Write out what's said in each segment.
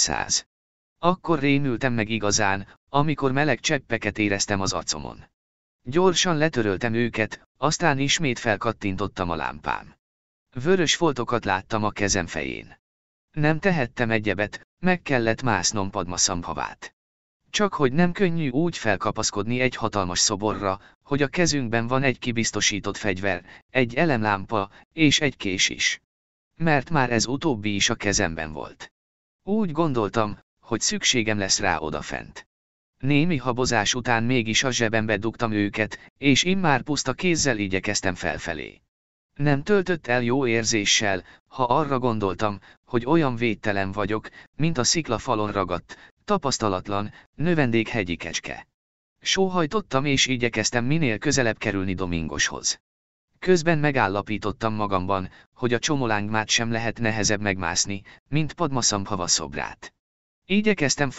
száz. Akkor rémültem meg igazán, amikor meleg cseppeket éreztem az acomon. Gyorsan letöröltem őket, aztán ismét felkattintottam a lámpám. Vörös foltokat láttam a kezem fején. Nem tehettem egyebet, meg kellett másznom padmaszambhavát. Csak hogy nem könnyű úgy felkapaszkodni egy hatalmas szoborra, hogy a kezünkben van egy kibiztosított fegyver, egy elemlámpa és egy kés is. Mert már ez utóbbi is a kezemben volt. Úgy gondoltam, hogy szükségem lesz rá odafent. Némi habozás után mégis a zsebembe dugtam őket, és immár puszta kézzel igyekeztem felfelé. Nem töltött el jó érzéssel, ha arra gondoltam, hogy olyan védtelen vagyok, mint a szikla falon ragadt, tapasztalatlan, növendék hegyi kecske. Sóhajtottam és igyekeztem minél közelebb kerülni Domingoshoz. Közben megállapítottam magamban, hogy a csomolángmát sem lehet nehezebb megmászni, mint Padmasambhava szobrát. Igyekeztem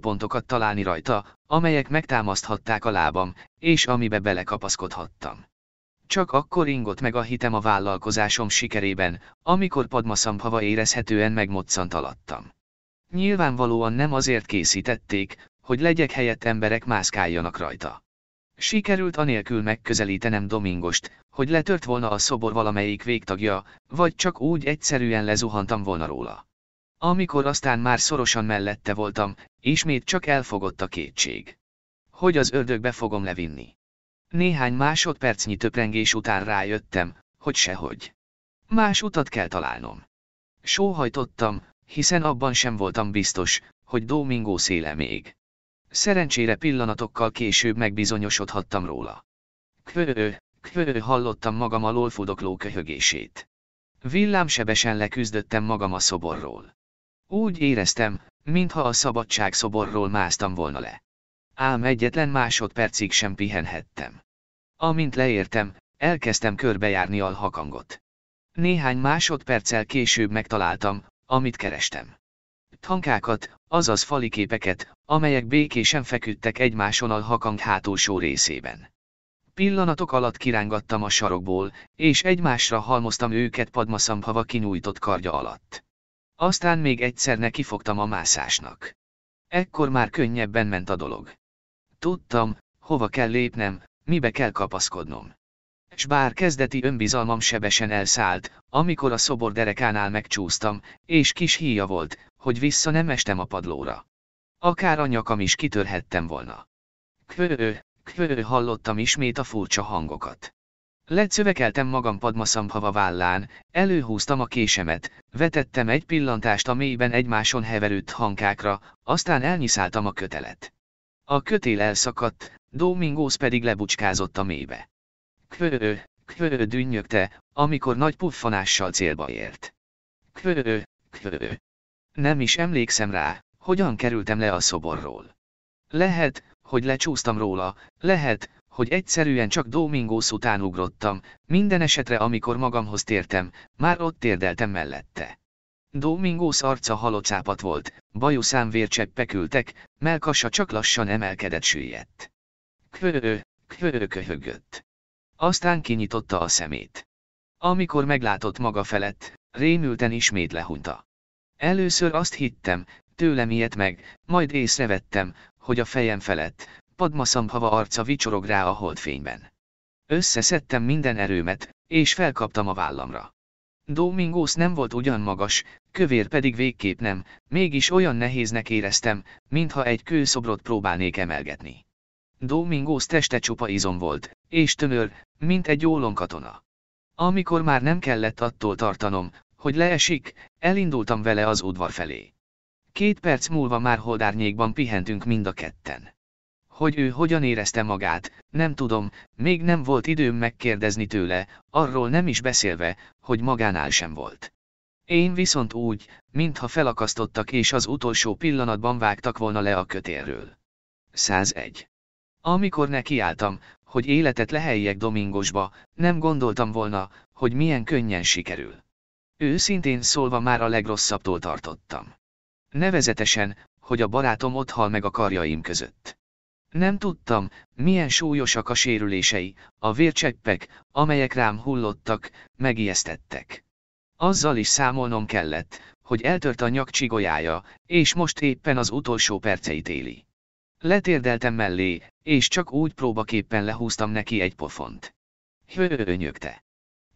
pontokat találni rajta, amelyek megtámaszthatták a lábam, és amibe belekapaszkodhattam. Csak akkor ingott meg a hitem a vállalkozásom sikerében, amikor Padmasambhava érezhetően megmoccant alattam. Nyilvánvalóan nem azért készítették, hogy legyek helyett emberek mászkáljanak rajta. Sikerült anélkül megközelítenem Domingost, hogy letört volna a szobor valamelyik végtagja, vagy csak úgy egyszerűen lezuhantam volna róla. Amikor aztán már szorosan mellette voltam, ismét csak elfogott a kétség. Hogy az ördögbe fogom levinni? Néhány másodpercnyi töprengés után rájöttem, hogy sehogy. Más utat kell találnom. Sóhajtottam, hiszen abban sem voltam biztos, hogy Domingo széle még. Szerencsére pillanatokkal később megbizonyosodhattam róla. Kvö, kvö, hallottam magam alól lolfudokló köhögését. Villámsebesen leküzdöttem magam a szoborról. Úgy éreztem, mintha a szabadság szoborról másztam volna le. Ám egyetlen másodpercig sem pihenhettem. Amint leértem, elkezdtem körbejárni a hakangot. Néhány másodperccel később megtaláltam, amit kerestem. Tankákat, azaz faliképeket, amelyek békésen feküdtek egymáson a hakang hátulsó részében. Pillanatok alatt kirángattam a sarokból, és egymásra halmoztam őket padmaszambhava kinyújtott kardja alatt. Aztán még egyszer nekifogtam a mászásnak. Ekkor már könnyebben ment a dolog. Tudtam, hova kell lépnem, mibe kell kapaszkodnom. S bár kezdeti önbizalmam sebesen elszállt, amikor a szobor derekánál megcsúsztam, és kis híja volt, hogy vissza nem estem a padlóra. Akár a nyakam is kitörhettem volna. Kvő, kvő hallottam ismét a furcsa hangokat. Lecövekeltem magam padmaszamhava vállán, előhúztam a késemet, vetettem egy pillantást a mélyben egymáson heverült hankákra, aztán elnyiszáltam a kötelet. A kötél elszakadt, Domingos pedig lebucskázott a mélybe. Kvő, kvő dünnyögte, amikor nagy puffanással célba ért. Kvő, kvő. Nem is emlékszem rá, hogyan kerültem le a szoborról. Lehet, hogy lecsúsztam róla, lehet, hogy egyszerűen csak Domingos után ugrottam, minden esetre amikor magamhoz tértem, már ott térdeltem mellette. Domingos arca halocápat volt, bajuszám vércseppek ültek, melkasa csak lassan emelkedett süllyedt. Kvő, kvő köhögött. Aztán kinyitotta a szemét. Amikor meglátott maga felett, rémülten ismét lehunta. Először azt hittem, tőlem ilyet meg, majd észrevettem, hogy a fejem felett, padmaszamhava arca vicsorog rá a holdfényben. Összeszedtem minden erőmet, és felkaptam a vállamra. Domingos nem volt ugyan magas, kövér pedig végképp nem, mégis olyan nehéznek éreztem, mintha egy kőszobrot próbálnék emelgetni. Domingos teste csupa izom volt, és tömör, mint egy katona. Amikor már nem kellett attól tartanom, hogy leesik, elindultam vele az udvar felé. Két perc múlva már holdárnyékban pihentünk mind a ketten. Hogy ő hogyan érezte magát, nem tudom, még nem volt időm megkérdezni tőle, arról nem is beszélve, hogy magánál sem volt. Én viszont úgy, mintha felakasztottak és az utolsó pillanatban vágtak volna le a kötérről. 101. Amikor nekiálltam, hogy életet leheljek Domingosba, nem gondoltam volna, hogy milyen könnyen sikerül. Őszintén szólva már a legrosszabbtól tartottam. Nevezetesen, hogy a barátom ott hal meg a karjaim között. Nem tudtam, milyen súlyosak a sérülései, a vércseppek, amelyek rám hullottak, megijesztettek. Azzal is számolnom kellett, hogy eltört a nyak csigolyája, és most éppen az utolsó perceit éli. Letérdeltem mellé, és csak úgy próbaképpen lehúztam neki egy pofont. Hő, nyögte.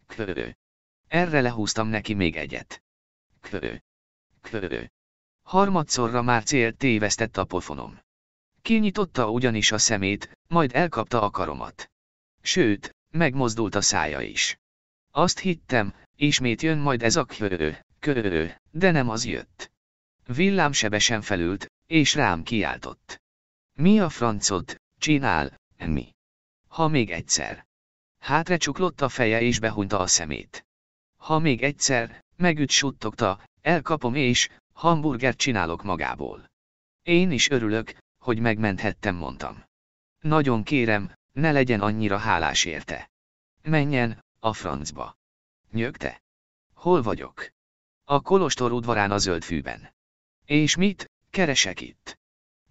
Kő. Erre lehúztam neki még egyet. Kő. Kő. Harmadszorra már célt tévesztett a pofonom. Kinyitotta ugyanis a szemét, majd elkapta a karomat. Sőt, megmozdult a szája is. Azt hittem, ismét jön majd ez a kövő, kövő, de nem az jött. Villám sebesen felült, és rám kiáltott. Mi a francot, csinál, mi? Ha még egyszer. Hátra csuklott a feje és behunta a szemét. Ha még egyszer, megüt suttogta, elkapom és, Hamburgert csinálok magából. Én is örülök, hogy megmenthettem, mondtam. Nagyon kérem, ne legyen annyira hálás érte. Menjen, a francba. Nyögte. Hol vagyok? A kolostor udvarán a zöld fűben. És mit, keresek itt?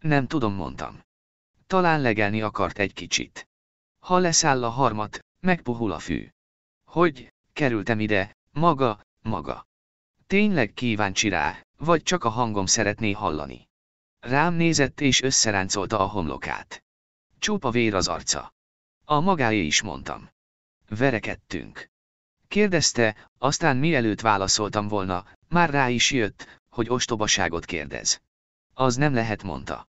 Nem tudom, mondtam. Talán legelni akart egy kicsit. Ha leszáll a harmat, megpuhul a fű. Hogy, kerültem ide, maga, maga. Tényleg kíváncsi rá, vagy csak a hangom szeretné hallani. Rám nézett és összeráncolta a homlokát. Csupa vér az arca. A magáé is mondtam. Verekedtünk. Kérdezte, aztán mielőtt válaszoltam volna, már rá is jött, hogy ostobaságot kérdez. Az nem lehet, mondta.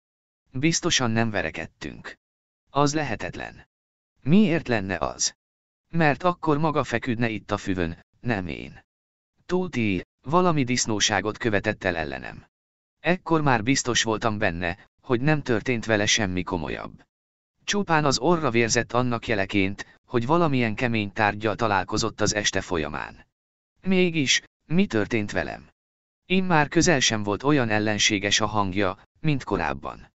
Biztosan nem verekedtünk. Az lehetetlen. Miért lenne az? Mert akkor maga feküdne itt a füvön, nem én. Tóti, valami disznóságot követett el ellenem. Ekkor már biztos voltam benne, hogy nem történt vele semmi komolyabb. Csupán az orra vérzett annak jeleként, hogy valamilyen kemény tárgyal találkozott az este folyamán. Mégis, mi történt velem? Én már közel sem volt olyan ellenséges a hangja, mint korábban.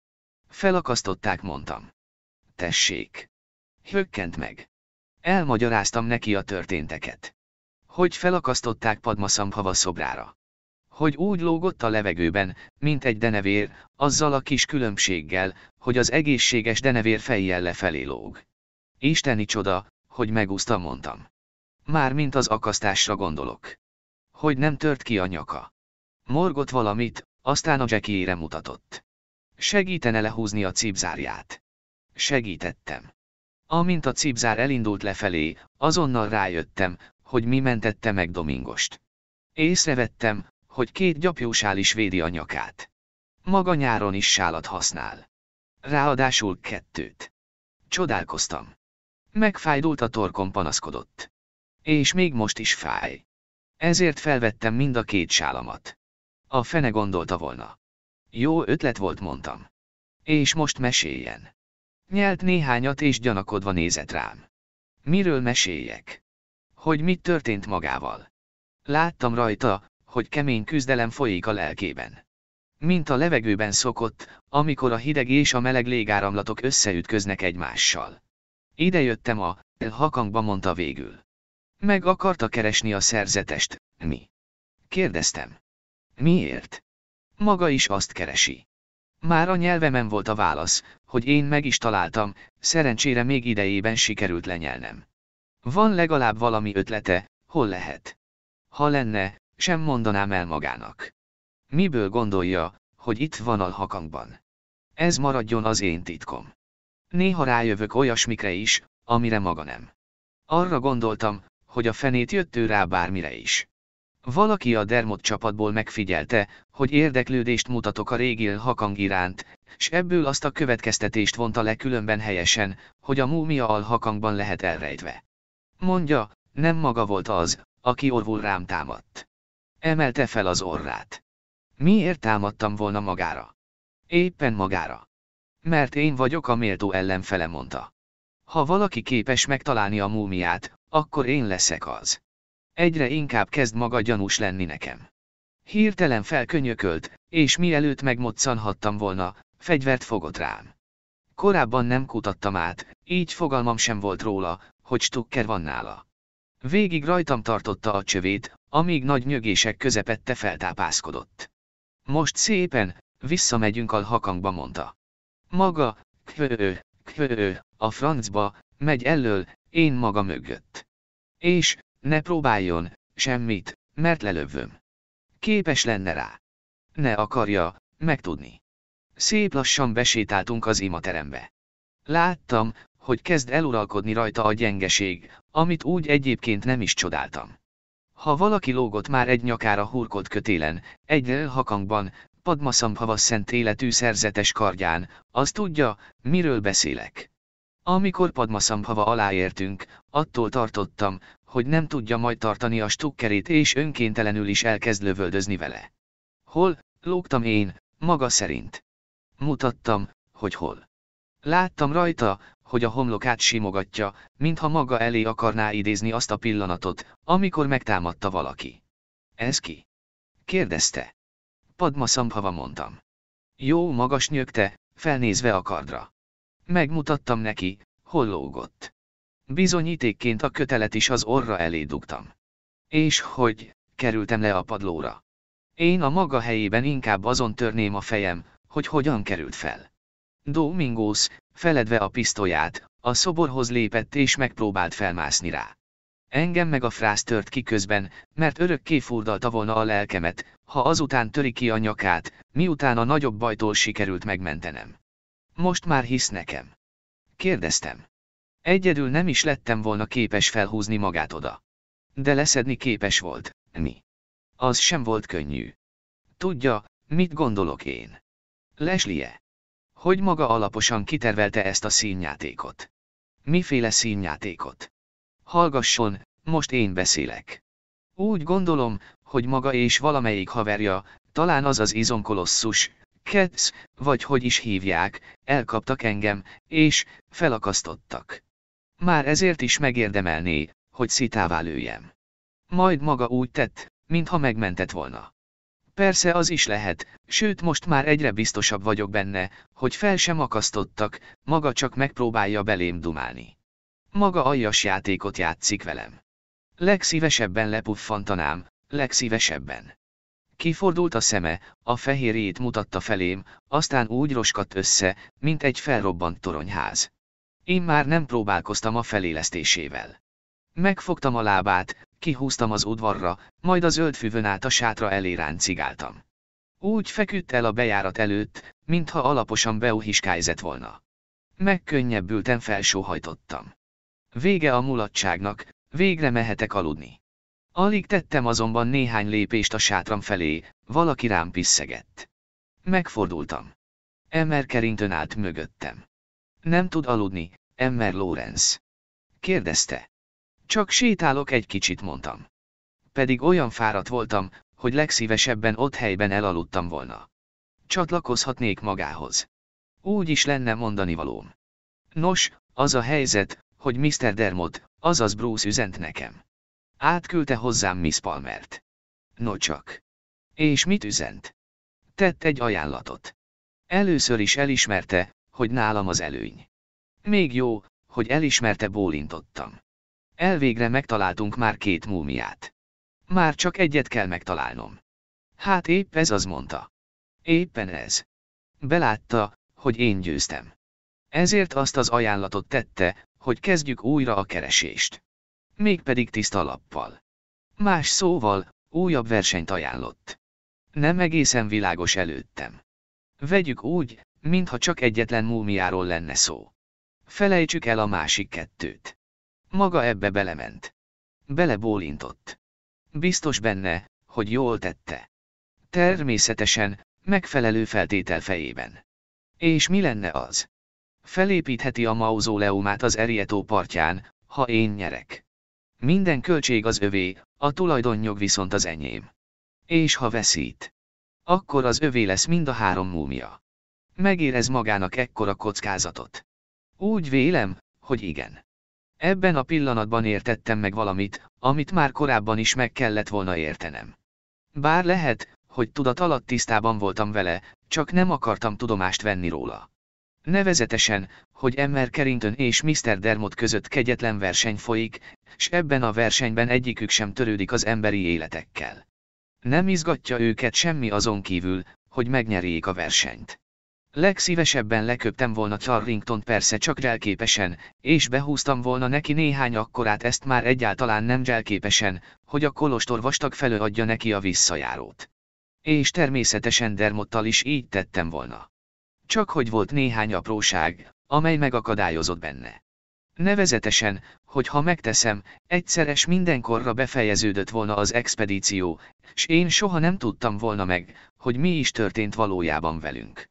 Felakasztották, mondtam. Tessék! Hökkent meg. Elmagyaráztam neki a történteket hogy felakasztották Padmaszambhava szobrára. Hogy úgy lógott a levegőben, mint egy denevér, azzal a kis különbséggel, hogy az egészséges denevér fejjel lefelé lóg. Isteni csoda, hogy megúszta mondtam. Már mint az akasztásra gondolok. Hogy nem tört ki a nyaka. Morgott valamit, aztán a Jackie-ére mutatott. Segítene lehúzni a cipzárját. Segítettem. Amint a cipzár elindult lefelé, azonnal rájöttem, hogy mi mentette meg Domingost. Észrevettem, hogy két gyapjósál is védi a nyakát. Maga nyáron is sálat használ. Ráadásul kettőt. Csodálkoztam. Megfájdult a torkom panaszkodott. És még most is fáj. Ezért felvettem mind a két sálamat. A fene gondolta volna. Jó ötlet volt, mondtam. És most meséljen. Nyelt néhányat és gyanakodva nézett rám. Miről meséljek? hogy mit történt magával. Láttam rajta, hogy kemény küzdelem folyik a lelkében. Mint a levegőben szokott, amikor a hideg és a meleg légáramlatok összeütköznek egymással. Ide jöttem a, hakangba mondta végül. Meg akarta keresni a szerzetest, mi? Kérdeztem. Miért? Maga is azt keresi. Már a nyelvemen volt a válasz, hogy én meg is találtam, szerencsére még idejében sikerült lenyelnem. Van legalább valami ötlete, hol lehet. Ha lenne, sem mondanám el magának. Miből gondolja, hogy itt van a hakangban? Ez maradjon az én titkom. Néha rájövök olyasmikre is, amire maga nem. Arra gondoltam, hogy a fenét jött ő rá bármire is. Valaki a dermot csapatból megfigyelte, hogy érdeklődést mutatok a régi hakang iránt, s ebből azt a következtetést vonta le különben helyesen, hogy a múmia alhakangban lehet elrejtve. Mondja, nem maga volt az, aki orvul rám támadt. Emelte fel az orrát. Miért támadtam volna magára? Éppen magára. Mert én vagyok a méltó ellenfele, mondta. Ha valaki képes megtalálni a múmiát, akkor én leszek az. Egyre inkább kezd maga gyanús lenni nekem. Hirtelen felkönyökölt, és mielőtt megmoccanhattam volna, fegyvert fogott rám. Korábban nem kutattam át, így fogalmam sem volt róla, hogy Stukker van nála. Végig rajtam tartotta a csövét, amíg nagy nyögések közepette feltápászkodott. Most szépen, visszamegyünk a hakangba mondta. Maga, kvő, kvő, a francba, megy elől, én maga mögött. És, ne próbáljon, semmit, mert lelövöm. Képes lenne rá. Ne akarja, megtudni. Szép lassan besétáltunk az imaterembe. Láttam, hogy kezd eluralkodni rajta a gyengeség, amit úgy egyébként nem is csodáltam. Ha valaki lógott már egy nyakára hurkolt kötélen, egy hakangban, Padmaszambhava szent életű szerzetes kardján, az tudja, miről beszélek. Amikor Padmaszambhava aláértünk, attól tartottam, hogy nem tudja majd tartani a stukkerét és önkéntelenül is elkezd lövöldözni vele. Hol, lógtam én, maga szerint. Mutattam, hogy hol. Láttam rajta, hogy a homlokát simogatja, mintha maga elé akarná idézni azt a pillanatot, amikor megtámadta valaki. Ez ki? kérdezte. Padma Szambhava mondtam. Jó magas nyögte, felnézve a kardra. Megmutattam neki, hol lógott. Bizonyítékként a kötelet is az orra elé dugtam. És hogy, kerültem le a padlóra. Én a maga helyében inkább azon törném a fejem, hogy hogyan került fel. Domingos, feledve a pisztolyát, a szoborhoz lépett és megpróbált felmászni rá. Engem meg a frász tört ki közben, mert örökké furdalta volna a lelkemet, ha azután töri ki a nyakát, miután a nagyobb bajtól sikerült megmentenem. Most már hisz nekem. Kérdeztem. Egyedül nem is lettem volna képes felhúzni magát oda. De leszedni képes volt, mi? Az sem volt könnyű. Tudja, mit gondolok én. leslie hogy maga alaposan kitervelte ezt a színjátékot? Miféle színjátékot? Hallgasson, most én beszélek. Úgy gondolom, hogy maga és valamelyik haverja, talán az az izomkolosszus, Ketsz, vagy hogy is hívják, elkaptak engem, és felakasztottak. Már ezért is megérdemelné, hogy szitává lőjem. Majd maga úgy tett, mintha megmentett volna. Persze az is lehet, sőt most már egyre biztosabb vagyok benne, hogy fel sem akasztottak, maga csak megpróbálja belém dumálni. Maga aljas játékot játszik velem. Legszívesebben lepuffantanám, legszívesebben. Kifordult a szeme, a fehérjét mutatta felém, aztán úgy roskadt össze, mint egy felrobbant toronyház. Én már nem próbálkoztam a felélesztésével. Megfogtam a lábát, kihúztam az udvarra, majd a zöld füvön át a sátra elé ráncigáltam. Úgy feküdt el a bejárat előtt, mintha alaposan beuhiskájzett volna. Megkönnyebbülten felsóhajtottam. Vége a mulatságnak, végre mehetek aludni. Alig tettem azonban néhány lépést a sátram felé, valaki rám pisszegett. Megfordultam. Emmer kerintön állt mögöttem. Nem tud aludni, Emmer Lorenz. Kérdezte. Csak sétálok egy kicsit mondtam. Pedig olyan fáradt voltam, hogy legszívesebben ott helyben elaludtam volna. Csatlakozhatnék magához. Úgy is lenne mondani valóm. Nos, az a helyzet, hogy Mr. Dermot, azaz Bruce üzent nekem. Átküldte hozzám Miss Palmert. Nocsak. És mit üzent? Tett egy ajánlatot. Először is elismerte, hogy nálam az előny. Még jó, hogy elismerte bólintottam. Elvégre megtaláltunk már két múmiát. Már csak egyet kell megtalálnom. Hát épp ez az mondta. Éppen ez. Belátta, hogy én győztem. Ezért azt az ajánlatot tette, hogy kezdjük újra a keresést. Mégpedig tiszta lappal. Más szóval, újabb versenyt ajánlott. Nem egészen világos előttem. Vegyük úgy, mintha csak egyetlen múmiáról lenne szó. Felejtsük el a másik kettőt. Maga ebbe belement. Belebólintott. Biztos benne, hogy jól tette. Természetesen, megfelelő feltétel fejében. És mi lenne az? Felépítheti a mauzóleumát az Erietó partján, ha én nyerek. Minden költség az övé, a tulajdonjog viszont az enyém. És ha veszít, akkor az övé lesz mind a három múmia. Megérez magának ekkora kockázatot. Úgy vélem, hogy igen. Ebben a pillanatban értettem meg valamit, amit már korábban is meg kellett volna értenem. Bár lehet, hogy tudat alatt tisztában voltam vele, csak nem akartam tudomást venni róla. Nevezetesen, hogy Emmer Carrington és Mr. Dermot között kegyetlen verseny folyik, s ebben a versenyben egyikük sem törődik az emberi életekkel. Nem izgatja őket semmi azon kívül, hogy megnyerjék a versenyt. Legszívesebben leköptem volna Charrington persze csak jelképesen, és behúztam volna neki néhány akkorát ezt már egyáltalán nem jelképesen, hogy a kolostor vastag felől adja neki a visszajárót. És természetesen Dermottal is így tettem volna. Csak hogy volt néhány apróság, amely megakadályozott benne. Nevezetesen, hogy ha megteszem, egyszeres mindenkorra befejeződött volna az expedíció, s én soha nem tudtam volna meg, hogy mi is történt valójában velünk.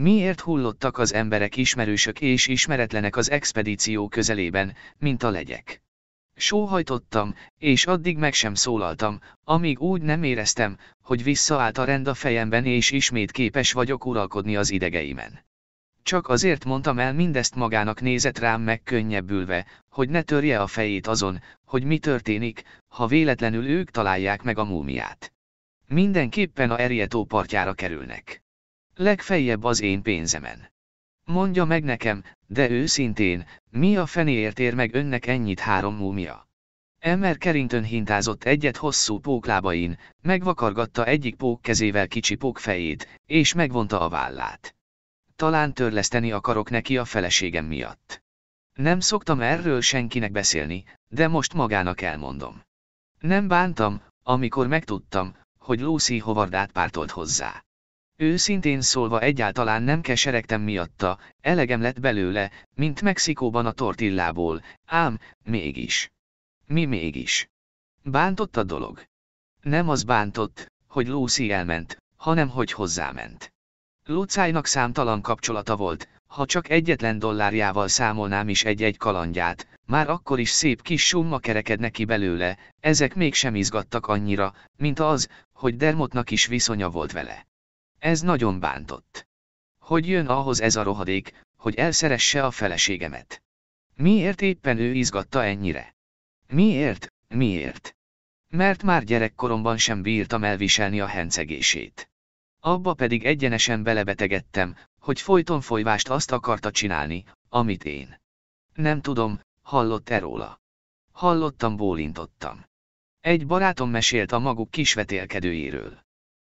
Miért hullottak az emberek ismerősök és ismeretlenek az expedíció közelében, mint a legyek? Sóhajtottam, és addig meg sem szólaltam, amíg úgy nem éreztem, hogy visszaállt a rend a fejemben és ismét képes vagyok uralkodni az idegeimen. Csak azért mondtam el mindezt magának nézett rám meg könnyebbülve, hogy ne törje a fejét azon, hogy mi történik, ha véletlenül ők találják meg a múmiát. Mindenképpen a Erietó partjára kerülnek legfeljebb az én pénzemen. Mondja meg nekem, de őszintén, mi a fenéért ér meg önnek ennyit három múmia? Emmer Carrington hintázott egyet hosszú póklábain, megvakargatta egyik pók kezével kicsi pók fejét, és megvonta a vállát. Talán törleszteni akarok neki a feleségem miatt. Nem szoktam erről senkinek beszélni, de most magának elmondom. Nem bántam, amikor megtudtam, hogy Lucy Howard átpártolt hozzá. Őszintén szólva egyáltalán nem keseregtem miatta, elegem lett belőle, mint Mexikóban a tortillából, ám, mégis. Mi mégis? Bántott a dolog. Nem az bántott, hogy Lucy elment, hanem hogy hozzáment. Lucájnak számtalan kapcsolata volt, ha csak egyetlen dollárjával számolnám is egy-egy kalandját, már akkor is szép kis summa kerekedne ki belőle, ezek mégsem izgattak annyira, mint az, hogy Dermotnak is viszonya volt vele. Ez nagyon bántott. Hogy jön ahhoz ez a rohadék, hogy elszeresse a feleségemet? Miért éppen ő izgatta ennyire? Miért, miért? Mert már gyerekkoromban sem bírtam elviselni a hencegését. Abba pedig egyenesen belebetegedtem, hogy folyton folyvást azt akarta csinálni, amit én. Nem tudom, hallott-e róla. Hallottam, bólintottam. Egy barátom mesélt a maguk kisvetélkedőjéről.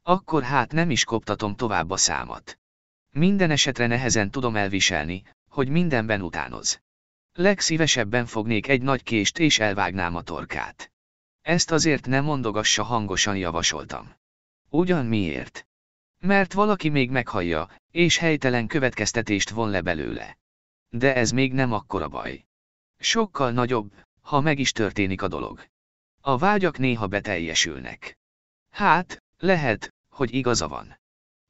Akkor hát nem is koptatom tovább a számat. Minden esetre nehezen tudom elviselni, hogy mindenben utánoz. Legszívesebben fognék egy nagy kést és elvágnám a torkát. Ezt azért nem mondogassa hangosan javasoltam. Ugyan miért? Mert valaki még meghallja, és helytelen következtetést von le belőle. De ez még nem akkora baj. Sokkal nagyobb, ha meg is történik a dolog. A vágyak néha beteljesülnek. Hát, lehet, hogy igaza van.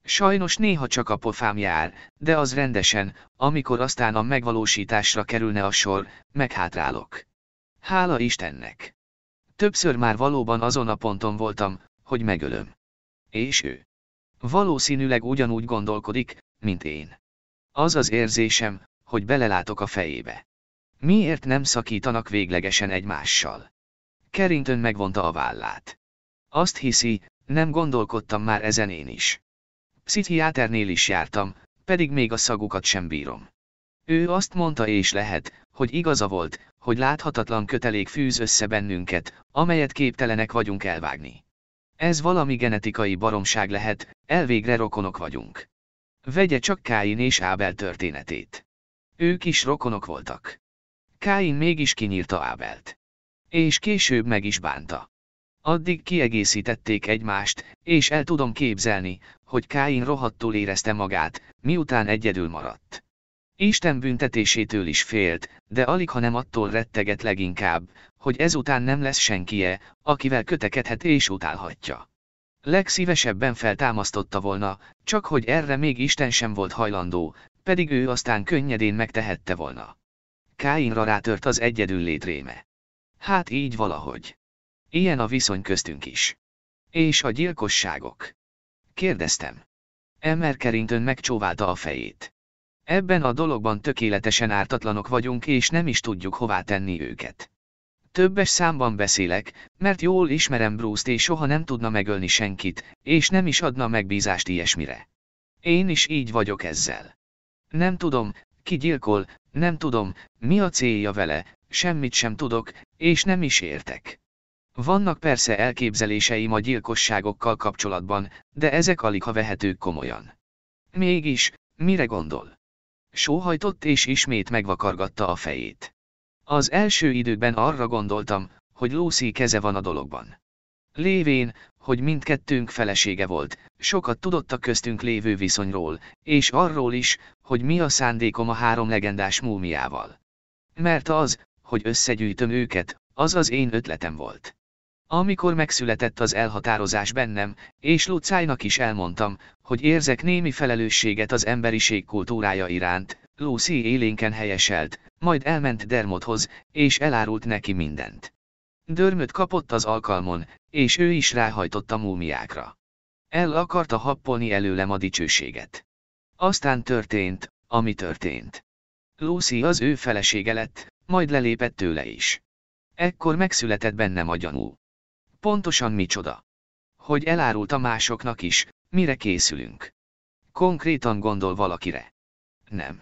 Sajnos néha csak a pofám jár, de az rendesen, amikor aztán a megvalósításra kerülne a sor, meghátrálok. Hála Istennek! Többször már valóban azon a ponton voltam, hogy megölöm. És ő. Valószínűleg ugyanúgy gondolkodik, mint én. Az az érzésem, hogy belelátok a fejébe. Miért nem szakítanak véglegesen egymással? Carrington megvonta a vállát. Azt hiszi, nem gondolkodtam már ezen én is. Pszichiáternél is jártam, pedig még a szagukat sem bírom. Ő azt mondta és lehet, hogy igaza volt, hogy láthatatlan kötelék fűz össze bennünket, amelyet képtelenek vagyunk elvágni. Ez valami genetikai baromság lehet, elvégre rokonok vagyunk. Vegye csak Káin és Ábel történetét. Ők is rokonok voltak. Káin mégis kinyírta Ábelt. És később meg is bánta. Addig kiegészítették egymást, és el tudom képzelni, hogy Káin rohadtul érezte magát, miután egyedül maradt. Isten büntetésétől is félt, de alig ha nem attól retteget leginkább, hogy ezután nem lesz senkie, akivel kötekedhet és utálhatja. Legszívesebben feltámasztotta volna, csak hogy erre még Isten sem volt hajlandó, pedig ő aztán könnyedén megtehette volna. Káinra rátört az egyedül létréme. Hát így valahogy. Ilyen a viszony köztünk is. És a gyilkosságok? Kérdeztem. Emmer Carrington megcsóválta a fejét. Ebben a dologban tökéletesen ártatlanok vagyunk és nem is tudjuk hová tenni őket. Többes számban beszélek, mert jól ismerem Bruce-t és soha nem tudna megölni senkit, és nem is adna megbízást ilyesmire. Én is így vagyok ezzel. Nem tudom, ki gyilkol, nem tudom, mi a célja vele, semmit sem tudok, és nem is értek. Vannak persze elképzeléseim a gyilkosságokkal kapcsolatban, de ezek alig ha vehetők komolyan. Mégis, mire gondol? Sóhajtott és ismét megvakargatta a fejét. Az első időben arra gondoltam, hogy Lucy keze van a dologban. Lévén, hogy mindkettőnk felesége volt, sokat tudott a köztünk lévő viszonyról, és arról is, hogy mi a szándékom a három legendás múmiával. Mert az, hogy összegyűjtöm őket, az az én ötletem volt. Amikor megszületett az elhatározás bennem, és Lucájnak is elmondtam, hogy érzek némi felelősséget az emberiség kultúrája iránt, Lucy élénken helyeselt, majd elment Dermothoz, és elárult neki mindent. Dörmöt kapott az alkalmon, és ő is ráhajtott a múmiákra. El akarta happolni előlem a dicsőséget. Aztán történt, ami történt. Lucy az ő felesége lett, majd lelépett tőle is. Ekkor megszületett bennem a gyanú. Pontosan micsoda. Hogy elárulta másoknak is, mire készülünk. Konkrétan gondol valakire. Nem.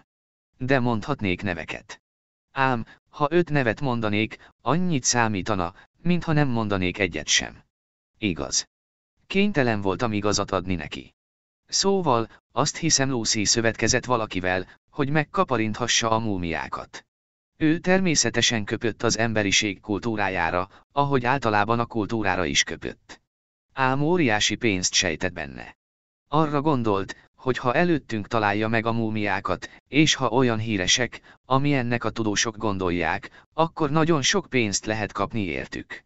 De mondhatnék neveket. Ám, ha öt nevet mondanék, annyit számítana, mintha nem mondanék egyet sem. Igaz. Kénytelen voltam igazat adni neki. Szóval, azt hiszem Lucy szövetkezett valakivel, hogy megkaparinthassa a múmiákat. Ő természetesen köpött az emberiség kultúrájára, ahogy általában a kultúrára is köpött. Ám óriási pénzt sejtett benne. Arra gondolt, hogy ha előttünk találja meg a múmiákat, és ha olyan híresek, amilyennek a tudósok gondolják, akkor nagyon sok pénzt lehet kapni értük.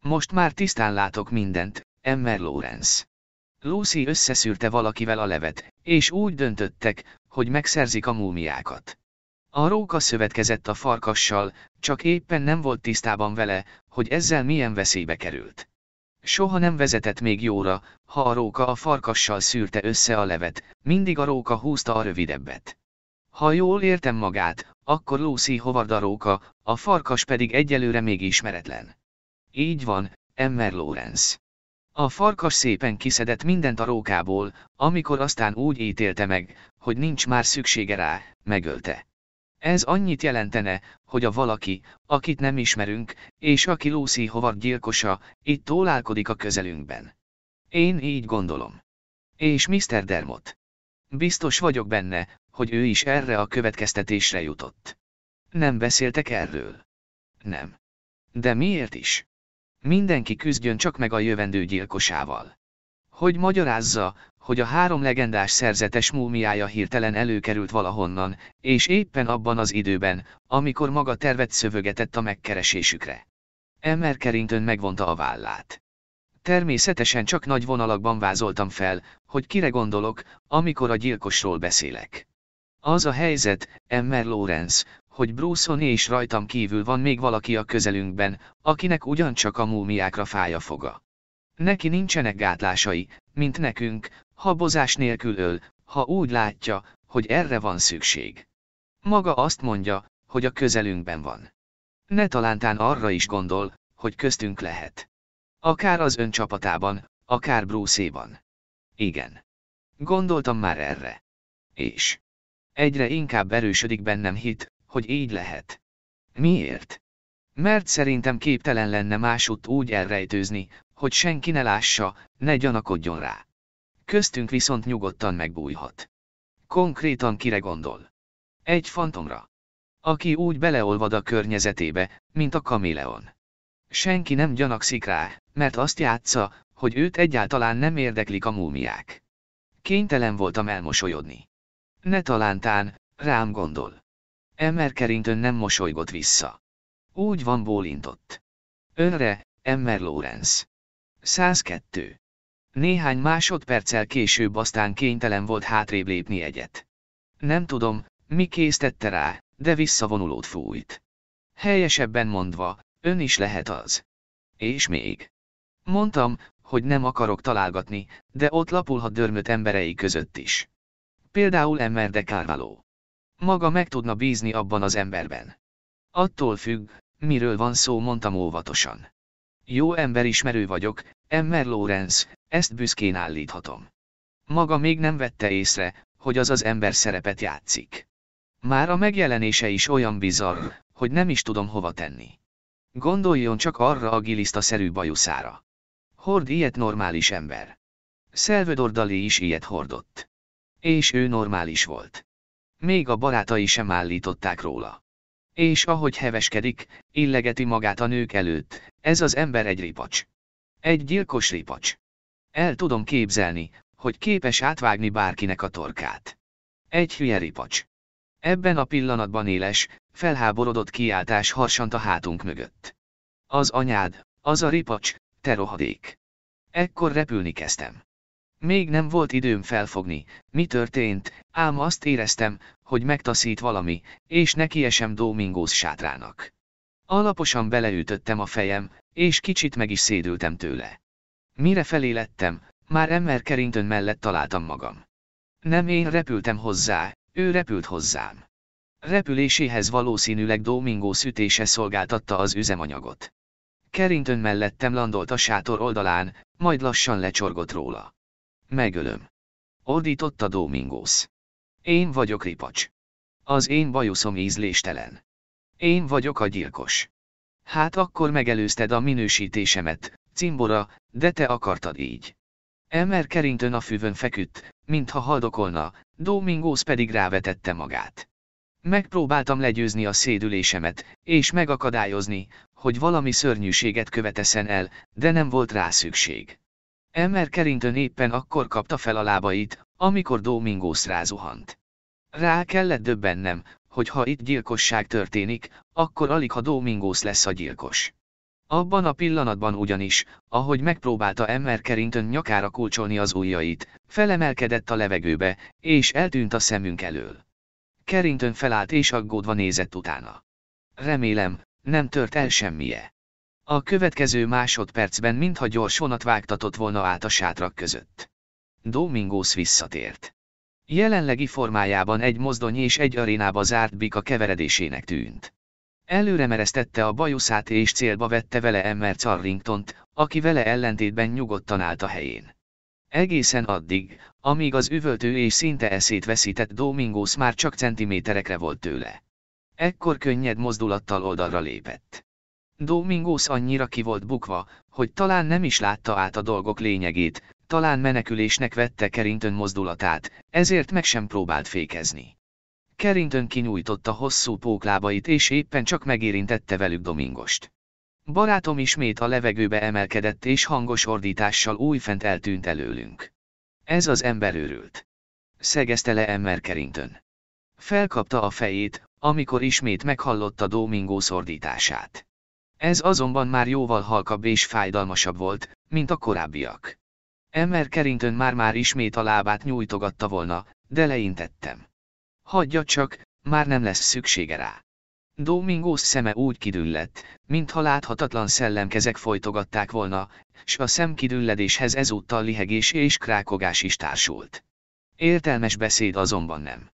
Most már tisztán látok mindent, Emmer Lawrence. Lucy összeszűrte valakivel a levet, és úgy döntöttek, hogy megszerzik a múmiákat. A róka szövetkezett a farkassal, csak éppen nem volt tisztában vele, hogy ezzel milyen veszélybe került. Soha nem vezetett még jóra, ha a róka a farkassal szűrte össze a levet, mindig a róka húzta a rövidebbet. Ha jól értem magát, akkor Lucy Howard a róka, a farkas pedig egyelőre még ismeretlen. Így van, Emmer Lawrence. A farkas szépen kiszedett mindent a rókából, amikor aztán úgy ítélte meg, hogy nincs már szüksége rá, megölte. Ez annyit jelentene, hogy a valaki, akit nem ismerünk, és aki Lucy Howard gyilkosa, itt tólálkodik a közelünkben. Én így gondolom. És Mr. Dermot. Biztos vagyok benne, hogy ő is erre a következtetésre jutott. Nem beszéltek erről. Nem. De miért is? Mindenki küzdjön csak meg a jövendő gyilkosával. Hogy magyarázza, hogy a három legendás szerzetes múmiája hirtelen előkerült valahonnan, és éppen abban az időben, amikor maga tervet szövögetett a megkeresésükre. Emmer Kerintön megvonta a vállát. Természetesen csak nagy vonalakban vázoltam fel, hogy kire gondolok, amikor a gyilkosról beszélek. Az a helyzet, Emmer Lawrence, hogy Bruson és rajtam kívül van még valaki a közelünkben, akinek ugyancsak a múmiákra fája foga. Neki nincsenek gátlásai, mint nekünk, Habozás nélkül öl, ha úgy látja, hogy erre van szükség. Maga azt mondja, hogy a közelünkben van. Ne talántán arra is gondol, hogy köztünk lehet. Akár az ön csapatában, akár bruce Igen. Gondoltam már erre. És. Egyre inkább erősödik bennem hit, hogy így lehet. Miért? Mert szerintem képtelen lenne másutt úgy elrejtőzni, hogy senki ne lássa, ne gyanakodjon rá köztünk viszont nyugodtan megbújhat. Konkrétan kire gondol? Egy fantomra. Aki úgy beleolvad a környezetébe, mint a kaméleon. Senki nem gyanakszik rá, mert azt játsza, hogy őt egyáltalán nem érdeklik a múmiák. Kénytelen voltam elmosolyodni. Ne talántán, rám gondol. Emmer Kerintön nem mosolygott vissza. Úgy van bólintott. Önre, Emmer Lorenz. 102. Néhány másodperccel később aztán kénytelen volt hátrébb lépni egyet. Nem tudom, mi késztette rá, de visszavonulót fújt. Helyesebben mondva, ön is lehet az. És még. Mondtam, hogy nem akarok találgatni, de ott lapulhat dörmöt emberei között is. Például Emmer de Carvalho. Maga meg tudna bízni abban az emberben. Attól függ, miről van szó, mondtam óvatosan. Jó emberismerő vagyok, Emmer Lawrence, ezt büszkén állíthatom. Maga még nem vette észre, hogy az az ember szerepet játszik. Már a megjelenése is olyan bizarr, hogy nem is tudom hova tenni. Gondoljon csak arra a giliszta-szerű bajuszára. Hord ilyet normális ember. Salvador Dali is ilyet hordott. És ő normális volt. Még a barátai sem állították róla. És ahogy heveskedik, illegeti magát a nők előtt, ez az ember egy ripacs. Egy gyilkos ripacs. El tudom képzelni, hogy képes átvágni bárkinek a torkát. Egy hülye ripacs. Ebben a pillanatban éles, felháborodott kiáltás harsant a hátunk mögött. Az anyád, az a ripacs, te rohadék. Ekkor repülni kezdtem. Még nem volt időm felfogni, mi történt, ám azt éreztem, hogy megtaszít valami, és nekiesem Domingos sátrának. Alaposan beleütöttem a fejem, és kicsit meg is szédültem tőle. Mire felé lettem, már Emmer Carrington mellett találtam magam. Nem én repültem hozzá, ő repült hozzám. Repüléséhez valószínűleg Domingo szütése szolgáltatta az üzemanyagot. Kerintön mellettem landolt a sátor oldalán, majd lassan lecsorgott róla. Megölöm. Ordította Domingos. Én vagyok ripacs. Az én bajuszom ízléstelen. Én vagyok a gyilkos. Hát akkor megelőzted a minősítésemet, cimbora, de te akartad így. Elmer kerintön a füvön feküdt, mintha haldokolna, Domingos pedig rávetette magát. Megpróbáltam legyőzni a szédülésemet, és megakadályozni, hogy valami szörnyűséget követeszen el, de nem volt rá szükség. Elmer kerintön éppen akkor kapta fel a lábait, amikor Domingos rázuhant. Rá kellett döbbennem, hogy ha itt gyilkosság történik, akkor alig ha Domingos lesz a gyilkos. Abban a pillanatban ugyanis, ahogy megpróbálta Emmer Carrington nyakára kulcsolni az ujjait, felemelkedett a levegőbe, és eltűnt a szemünk elől. Carrington felállt és aggódva nézett utána. Remélem, nem tört el semmije. A következő másodpercben mintha gyors vonat vágtatott volna át a sátrak között. Domingos visszatért. Jelenlegi formájában egy mozdony és egy arénába zárt bika keveredésének tűnt. Előre meresztette a bajuszát és célba vette vele Emmer Carringtont, aki vele ellentétben nyugodtan állt a helyén. Egészen addig, amíg az üvöltő és szinte eszét veszített Domingos már csak centiméterekre volt tőle. Ekkor könnyed mozdulattal oldalra lépett. Domingos annyira ki volt bukva, hogy talán nem is látta át a dolgok lényegét, talán menekülésnek vette Kerintön mozdulatát, ezért meg sem próbált fékezni. Carrington kinyújtotta hosszú póklábait és éppen csak megérintette velük Domingost. Barátom ismét a levegőbe emelkedett és hangos ordítással újfent eltűnt előlünk. Ez az ember őrült. Szegezte le Emmer Carrington. Felkapta a fejét, amikor ismét meghallotta Domingo szordítását. Ez azonban már jóval halkabb és fájdalmasabb volt, mint a korábbiak. Emmer Carrington már-már ismét a lábát nyújtogatta volna, de leintettem. Hagyja csak, már nem lesz szüksége rá. Domingos szeme úgy kidüllett, mintha láthatatlan szellemkezek folytogatták volna, s a szemkidülledéshez ezúttal lihegés és krákogás is társult. Értelmes beszéd azonban nem.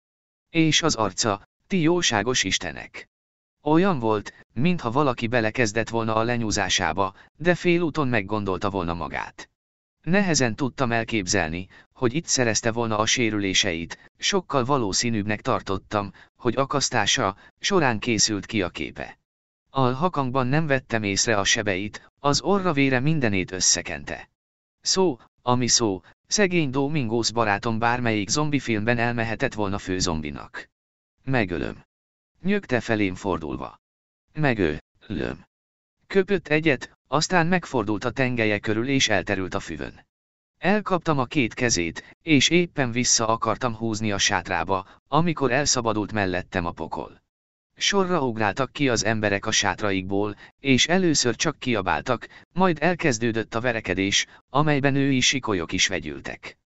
És az arca, ti jóságos istenek. Olyan volt, mintha valaki belekezdett volna a lenyúzásába, de félúton meggondolta volna magát. Nehezen tudtam elképzelni, hogy itt szerezte volna a sérüléseit, sokkal valószínűbbnek tartottam, hogy akasztása során készült ki a képe. A hakangban nem vettem észre a sebeit, az orra vére mindenét összekente. Szó, ami szó, szegény Domingos barátom bármelyik zombifilmben elmehetett volna főzombinak. Megölöm. Nyögte felém fordulva. Megölöm. Köpött egyet, aztán megfordult a tengelye körül és elterült a füvön. Elkaptam a két kezét, és éppen vissza akartam húzni a sátrába, amikor elszabadult mellettem a pokol. Sorra ugráltak ki az emberek a sátraikból, és először csak kiabáltak, majd elkezdődött a verekedés, amelyben női sikolyok is vegyültek.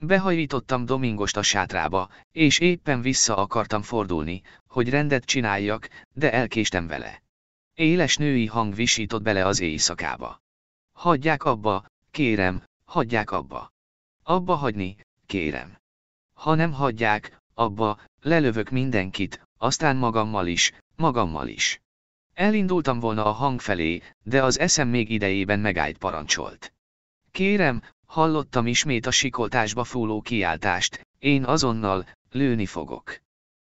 Behajítottam Domingost a sátrába, és éppen vissza akartam fordulni, hogy rendet csináljak, de elkéstem vele. Éles női hang visított bele az éjszakába. Hagyják abba, kérem, hagyják abba. Abba hagyni, kérem. Ha nem hagyják, abba, lelövök mindenkit, aztán magammal is, magammal is. Elindultam volna a hang felé, de az eszem még idejében megállt parancsolt. Kérem, hallottam ismét a sikoltásba fúló kiáltást, én azonnal, lőni fogok.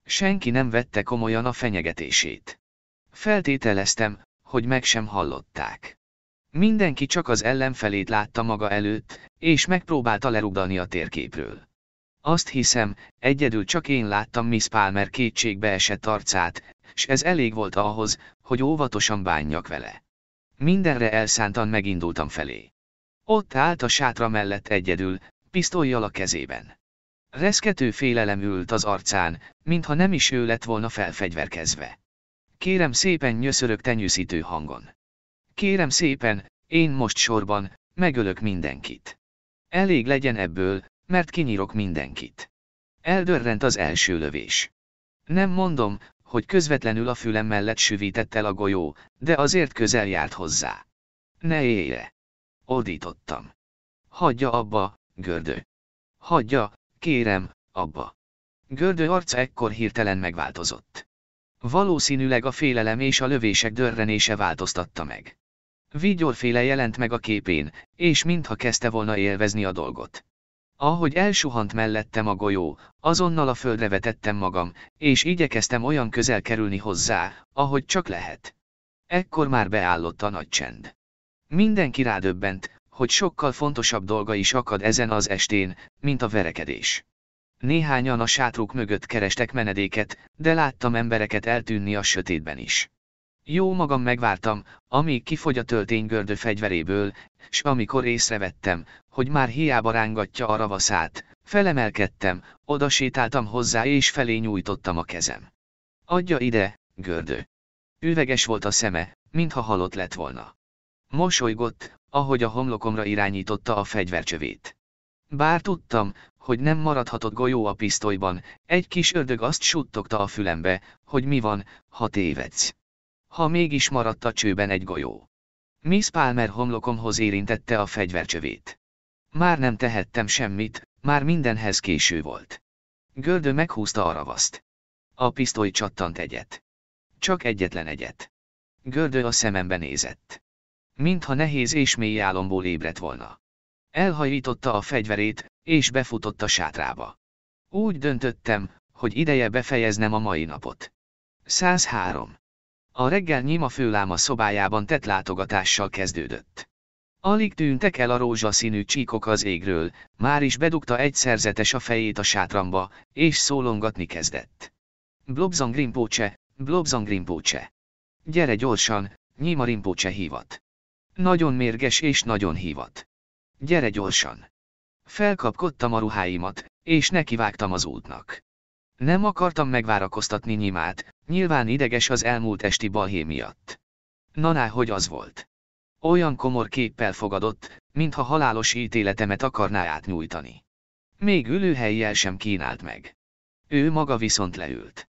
Senki nem vette komolyan a fenyegetését. Feltételeztem, hogy meg sem hallották. Mindenki csak az ellenfelét látta maga előtt, és megpróbálta lerugdani a térképről. Azt hiszem, egyedül csak én láttam Miss Palmer kétségbe esett arcát, s ez elég volt ahhoz, hogy óvatosan bánjak vele. Mindenre elszántan megindultam felé. Ott állt a sátra mellett egyedül, pisztolyjal a kezében. Reszkető félelem ült az arcán, mintha nem is ő lett volna felfegyverkezve kérem szépen nyöszörök tenyűszítő hangon. Kérem szépen, én most sorban, megölök mindenkit. Elég legyen ebből, mert kinyírok mindenkit. Eldörrent az első lövés. Nem mondom, hogy közvetlenül a fülem mellett süvített el a golyó, de azért közel járt hozzá. Ne élje! Odítottam. Hagyja abba, gördő. Hagyja, kérem, abba. Gördő arca ekkor hirtelen megváltozott. Valószínűleg a félelem és a lövések dörrenése változtatta meg. Vigyorféle jelent meg a képén, és mintha kezdte volna élvezni a dolgot. Ahogy elsuhant mellettem a golyó, azonnal a földre vetettem magam, és igyekeztem olyan közel kerülni hozzá, ahogy csak lehet. Ekkor már beállott a nagy csend. Mindenki rádöbbent, hogy sokkal fontosabb dolga is akad ezen az estén, mint a verekedés. Néhányan a sátruk mögött kerestek menedéket, de láttam embereket eltűnni a sötétben is. Jó magam megvártam, amíg kifogy a tölténygördő fegyveréből, s amikor észrevettem, hogy már hiába rángatja a ravaszát, felemelkedtem, oda sétáltam hozzá és felé nyújtottam a kezem. Adja ide, gördő. Üveges volt a szeme, mintha halott lett volna. Mosolygott, ahogy a homlokomra irányította a fegyvercsövét. Bár tudtam, hogy nem maradhatott golyó a pisztolyban, egy kis ördög azt suttogta a fülembe, hogy mi van, ha tévedsz. Ha mégis maradt a csőben egy golyó. Miss Palmer homlokomhoz érintette a fegyvercsövét. Már nem tehettem semmit, már mindenhez késő volt. Gördő meghúzta a ravaszt. A pisztoly csattant egyet. Csak egyetlen egyet. Gördő a szemembe nézett. Mintha nehéz és mély álomból ébredt volna. Elhajította a fegyverét, és befutott a sátrába. Úgy döntöttem, hogy ideje befejeznem a mai napot. 103. A reggel nyima főláma a szobájában tett látogatással kezdődött. Alig tűntek el a rózsaszínű csíkok az égről, már is bedugta egy szerzetes a fejét a sátramba, és szólongatni kezdett. Blobzang Rimpócse, Blobzang Rimpócse. Gyere gyorsan, nyima Rimpócse hívat. Nagyon mérges és nagyon hívat. Gyere gyorsan! Felkapkodtam a ruháimat, és nekivágtam az útnak. Nem akartam megvárakoztatni nyimát, nyilván ideges az elmúlt esti balhé miatt. Naná, hogy az volt. Olyan komor képpel fogadott, mintha halálos ítéletemet akarná átnyújtani. Még ülőhelyjel sem kínált meg. Ő maga viszont leült.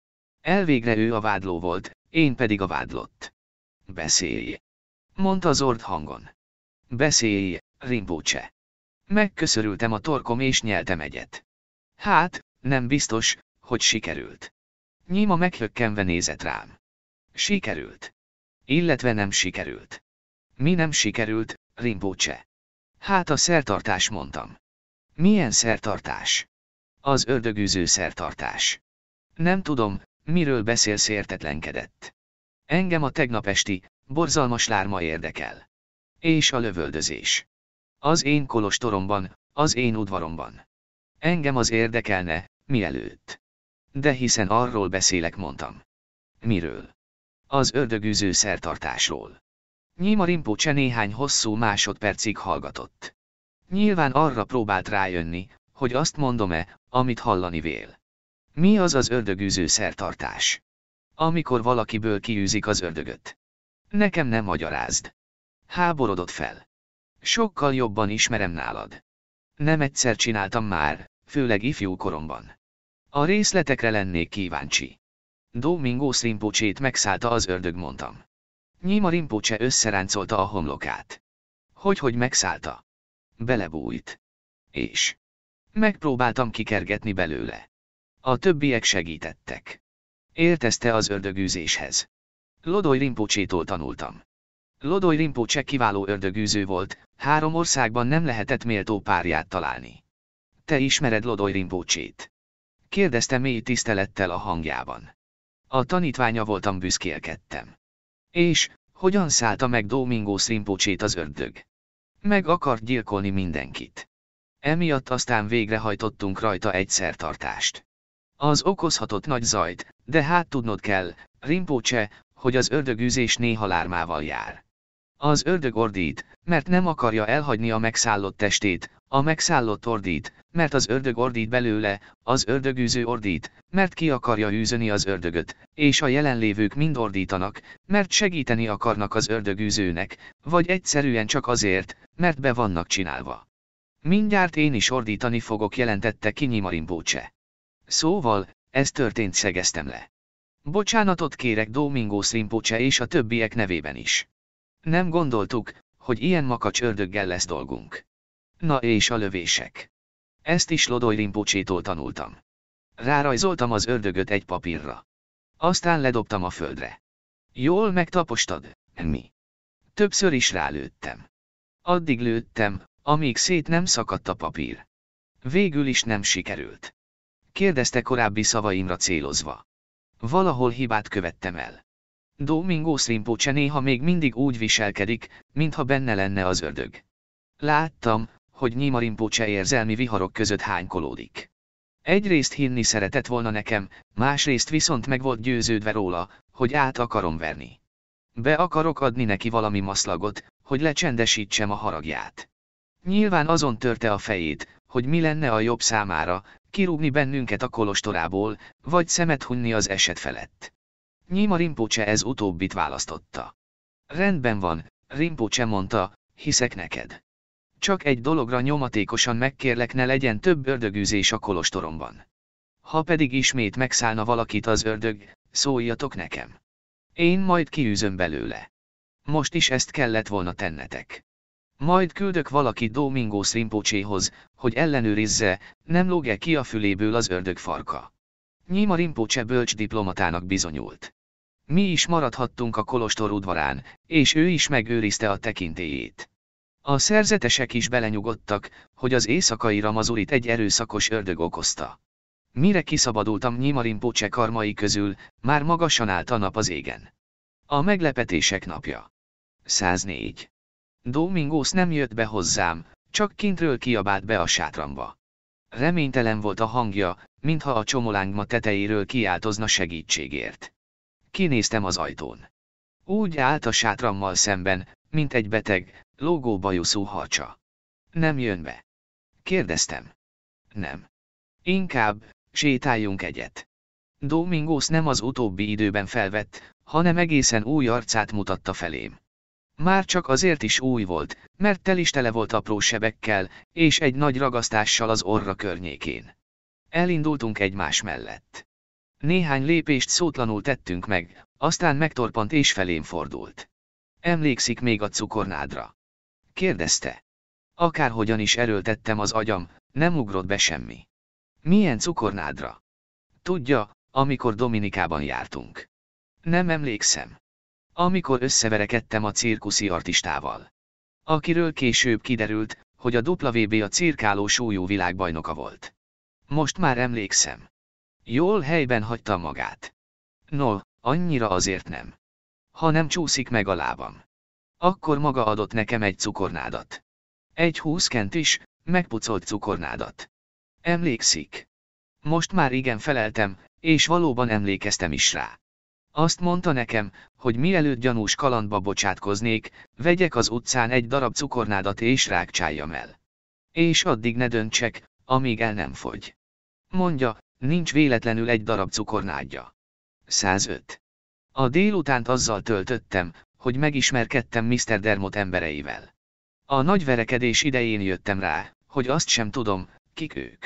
Elvégre ő a vádló volt, én pedig a vádlott. Beszélj! Mondta zord hangon. Beszélj, Rinpoche. Megköszörültem a torkom és nyeltem egyet. Hát, nem biztos, hogy sikerült. Nyima meghökkenve nézett rám. Sikerült. Illetve nem sikerült. Mi nem sikerült, Rinpoche? Hát a szertartás mondtam. Milyen szertartás? Az ördögűző szertartás. Nem tudom, miről beszélsz értetlenkedett. Engem a tegnap esti, borzalmas lárma érdekel. És a lövöldözés. Az én kolostoromban, az én udvaromban. Engem az érdekelne, mielőtt. De hiszen arról beszélek mondtam. Miről? Az ördögűző szertartásról. Nyima Rimpocse néhány hosszú másodpercig hallgatott. Nyilván arra próbált rájönni, hogy azt mondom-e, amit hallani vél. Mi az az ördögűző szertartás? Amikor valakiből kiűzik az ördögöt. Nekem nem magyarázd. Háborodott fel. Sokkal jobban ismerem nálad. Nem egyszer csináltam már, főleg ifjú koromban. A részletekre lennék kíváncsi. Domingo Rimpocsét megszállta az ördög, mondtam. Nyíma Rimpocse összeráncolta a homlokát. Hogy-hogy megszállta. Belebújt. És. Megpróbáltam kikergetni belőle. A többiek segítettek. Értezte az ördögűzéshez. Lodoly Rimpocsétól tanultam. Lodoly Rimpócse kiváló ördögűző volt, három országban nem lehetett méltó párját találni. Te ismered Lodoly Rimpócsét? Kérdezte mély tisztelettel a hangjában. A tanítványa voltam büszkélkedtem. És, hogyan szállta meg Domingos Rimpócsét az ördög? Meg akart gyilkolni mindenkit. Emiatt aztán végrehajtottunk rajta egy szertartást. Az okozhatott nagy zajt, de hát tudnod kell, Rimpócse, hogy az ördögűzés néha lármával jár. Az ördög ordít, mert nem akarja elhagyni a megszállott testét, a megszállott ordít, mert az ördög ordít belőle, az ördögűző ordít, mert ki akarja űzöni az ördögöt, és a jelenlévők mind ordítanak, mert segíteni akarnak az ördögűzőnek, vagy egyszerűen csak azért, mert be vannak csinálva. Mindjárt én is ordítani fogok jelentette Kinyi Marimbócse. Szóval, ez történt szegeztem le. Bocsánatot kérek Domingos Rimpocse és a többiek nevében is. Nem gondoltuk, hogy ilyen makacs ördöggel lesz dolgunk. Na és a lövések. Ezt is Lodoy Rimpocsétól tanultam. Rárajzoltam az ördögöt egy papírra. Aztán ledobtam a földre. Jól megtapostad, mi? Többször is rálőttem. Addig lőttem, amíg szét nem szakadt a papír. Végül is nem sikerült. Kérdezte korábbi szavaimra célozva. Valahol hibát követtem el. Domingo Rinpoche néha még mindig úgy viselkedik, mintha benne lenne az ördög. Láttam, hogy Nyima Rinpoche érzelmi viharok között hánykolódik. Egyrészt hinni szeretett volna nekem, másrészt viszont meg volt győződve róla, hogy át akarom verni. Be akarok adni neki valami maszlagot, hogy lecsendesítsem a haragját. Nyilván azon törte a fejét, hogy mi lenne a jobb számára, kirúgni bennünket a kolostorából, vagy szemet hunni az eset felett. Nyíma Rimpocse ez utóbbit választotta. Rendben van, Rimpocse mondta, hiszek neked. Csak egy dologra nyomatékosan megkérlek ne legyen több ördögűzés a kolostoromban. Ha pedig ismét megszállna valakit az ördög, szóljatok nekem. Én majd kiűzöm belőle. Most is ezt kellett volna tennetek. Majd küldök valaki Domingo Rimpocséhoz, hogy ellenőrizze, nem lóg-e ki a füléből az ördög farka. Nyíma Rimpocse bölcs diplomatának bizonyult. Mi is maradhattunk a kolostor udvarán, és ő is megőrizte a tekintélyét. A szerzetesek is belenyugodtak, hogy az éjszakai ramazurit egy erőszakos ördög okozta. Mire kiszabadultam Nyimarimpócse karmai közül, már magasan állt a nap az égen. A meglepetések napja. 104. Domingos nem jött be hozzám, csak kintről kiabált be a sátramba. Reménytelen volt a hangja, mintha a csomolángma tetejéről kiáltozna segítségért kinéztem az ajtón. Úgy állt a sátrammal szemben, mint egy beteg, lógó bajuszú harcsa. Nem jön be. Kérdeztem. Nem. Inkább, sétáljunk egyet. Domingos nem az utóbbi időben felvett, hanem egészen új arcát mutatta felém. Már csak azért is új volt, mert tel is tele volt apró sebekkel, és egy nagy ragasztással az orra környékén. Elindultunk egymás mellett. Néhány lépést szótlanul tettünk meg, aztán megtorpant és felém fordult. Emlékszik még a cukornádra? Kérdezte. Akárhogyan is erőltettem az agyam, nem ugrott be semmi. Milyen cukornádra? Tudja, amikor Dominikában jártunk. Nem emlékszem. Amikor összeverekedtem a cirkuszi artistával. Akiről később kiderült, hogy a WB a cirkáló súlyú világbajnoka volt. Most már emlékszem. Jól helyben hagyta magát. No, annyira azért nem. Ha nem csúszik meg a lábam. Akkor maga adott nekem egy cukornádat. Egy húszkent is, megpucolt cukornádat. Emlékszik? Most már igen feleltem, és valóban emlékeztem is rá. Azt mondta nekem, hogy mielőtt gyanús kalandba bocsátkoznék, vegyek az utcán egy darab cukornádat és rákcsáljam el. És addig ne döntsek, amíg el nem fogy. Mondja, Nincs véletlenül egy darab cukornádja. 105. A délutánt azzal töltöttem, hogy megismerkedtem Mr. Dermot embereivel. A nagy verekedés idején jöttem rá, hogy azt sem tudom, kik ők.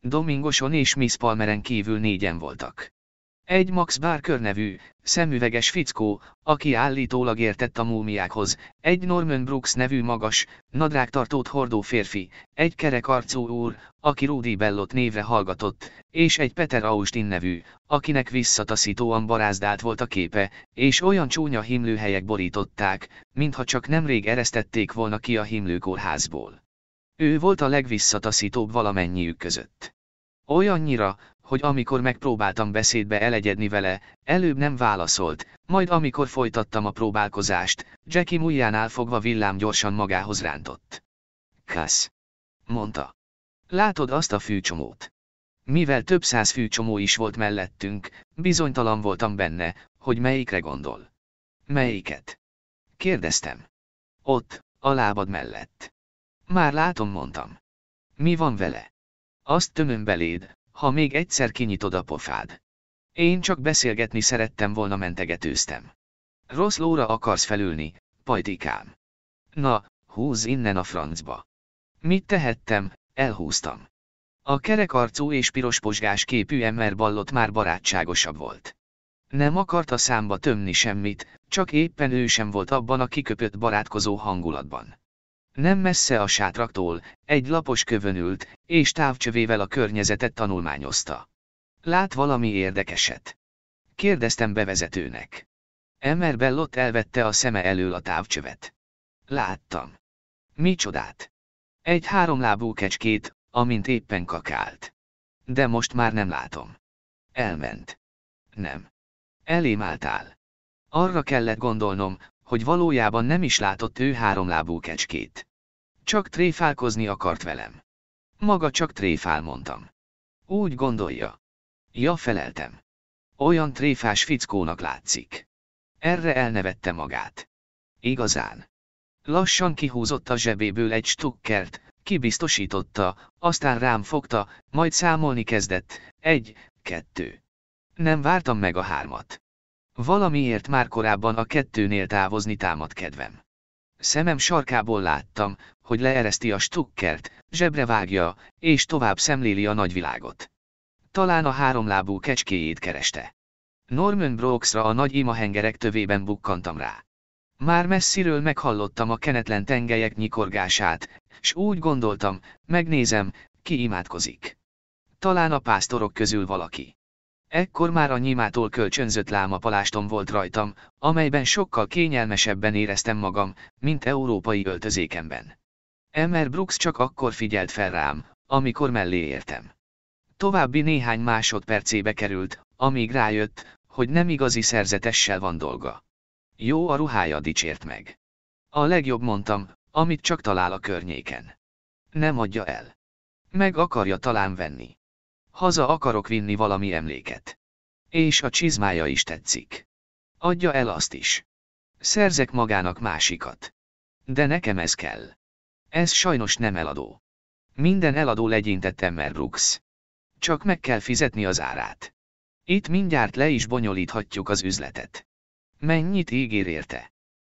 Domingoson és Miss Palmeren kívül négyen voltak. Egy Max Barker nevű, szemüveges fickó, aki állítólag értett a múmiákhoz, egy Norman Brooks nevű magas, nadrágtartót hordó férfi, egy kerekarcú úr, aki Rudy Bellot névre hallgatott, és egy Peter Austin nevű, akinek visszataszítóan barázdált volt a képe, és olyan csúnya himlőhelyek borították, mintha csak nemrég eresztették volna ki a himlőkórházból. Ő volt a legvisszataszítóbb valamennyiük között. Olyannyira, hogy amikor megpróbáltam beszédbe elegyedni vele, előbb nem válaszolt, majd amikor folytattam a próbálkozást, Jackie ujjánál fogva villám gyorsan magához rántott. Kasz. Mondta. Látod azt a fűcsomót? Mivel több száz fűcsomó is volt mellettünk, bizonytalan voltam benne, hogy melyikre gondol. Melyiket? Kérdeztem. Ott, a lábad mellett. Már látom, mondtam. Mi van vele? Azt tömöm beléd, ha még egyszer kinyitod a pofád. Én csak beszélgetni szerettem volna mentegetőztem. Rossz lóra akarsz felülni, pajtikám. Na, húz innen a francba. Mit tehettem, elhúztam. A kerekarcú és pirosposgás képű ember ballott már barátságosabb volt. Nem akarta számba tömni semmit, csak éppen ő sem volt abban a kiköpött barátkozó hangulatban. Nem messze a sátraktól, egy lapos kövön ült, és távcsövével a környezetet tanulmányozta. Lát valami érdekeset? Kérdeztem bevezetőnek. Emmer Bellot elvette a szeme elől a távcsövet. Láttam. Mi csodát? Egy háromlábú kecskét, amint éppen kakált. De most már nem látom. Elment. Nem. Elém Arra kellett gondolnom, hogy valójában nem is látott ő háromlábú kecskét. Csak tréfálkozni akart velem. Maga csak tréfál, mondtam. Úgy gondolja. Ja, feleltem. Olyan tréfás fickónak látszik. Erre elnevette magát. Igazán. Lassan kihúzott a zsebéből egy stukkert, kibiztosította, aztán rám fogta, majd számolni kezdett, egy, kettő. Nem vártam meg a hármat. Valamiért már korábban a kettőnél távozni támad kedvem. Szemem sarkából láttam, hogy leereszti a stukkert, zsebre vágja, és tovább szemléli a nagyvilágot. Talán a háromlábú kecskéjét kereste. Norman Brooksra a nagy imahengerek tövében bukkantam rá. Már messziről meghallottam a kenetlen tengelyek nyikorgását, s úgy gondoltam, megnézem, ki imádkozik. Talán a pásztorok közül valaki. Ekkor már a nyimától kölcsönzött lámapalástom volt rajtam, amelyben sokkal kényelmesebben éreztem magam, mint európai öltözékemben. Emmer Brooks csak akkor figyelt fel rám, amikor mellé értem. További néhány másodpercébe került, amíg rájött, hogy nem igazi szerzetessel van dolga. Jó a ruhája dicsért meg. A legjobb mondtam, amit csak talál a környéken. Nem adja el. Meg akarja talán venni. Haza akarok vinni valami emléket. És a csizmája is tetszik. Adja el azt is. Szerzek magának másikat. De nekem ez kell. Ez sajnos nem eladó. Minden eladó legyintett Emmer Brooks. Csak meg kell fizetni az árát. Itt mindjárt le is bonyolíthatjuk az üzletet. Mennyit ígér érte?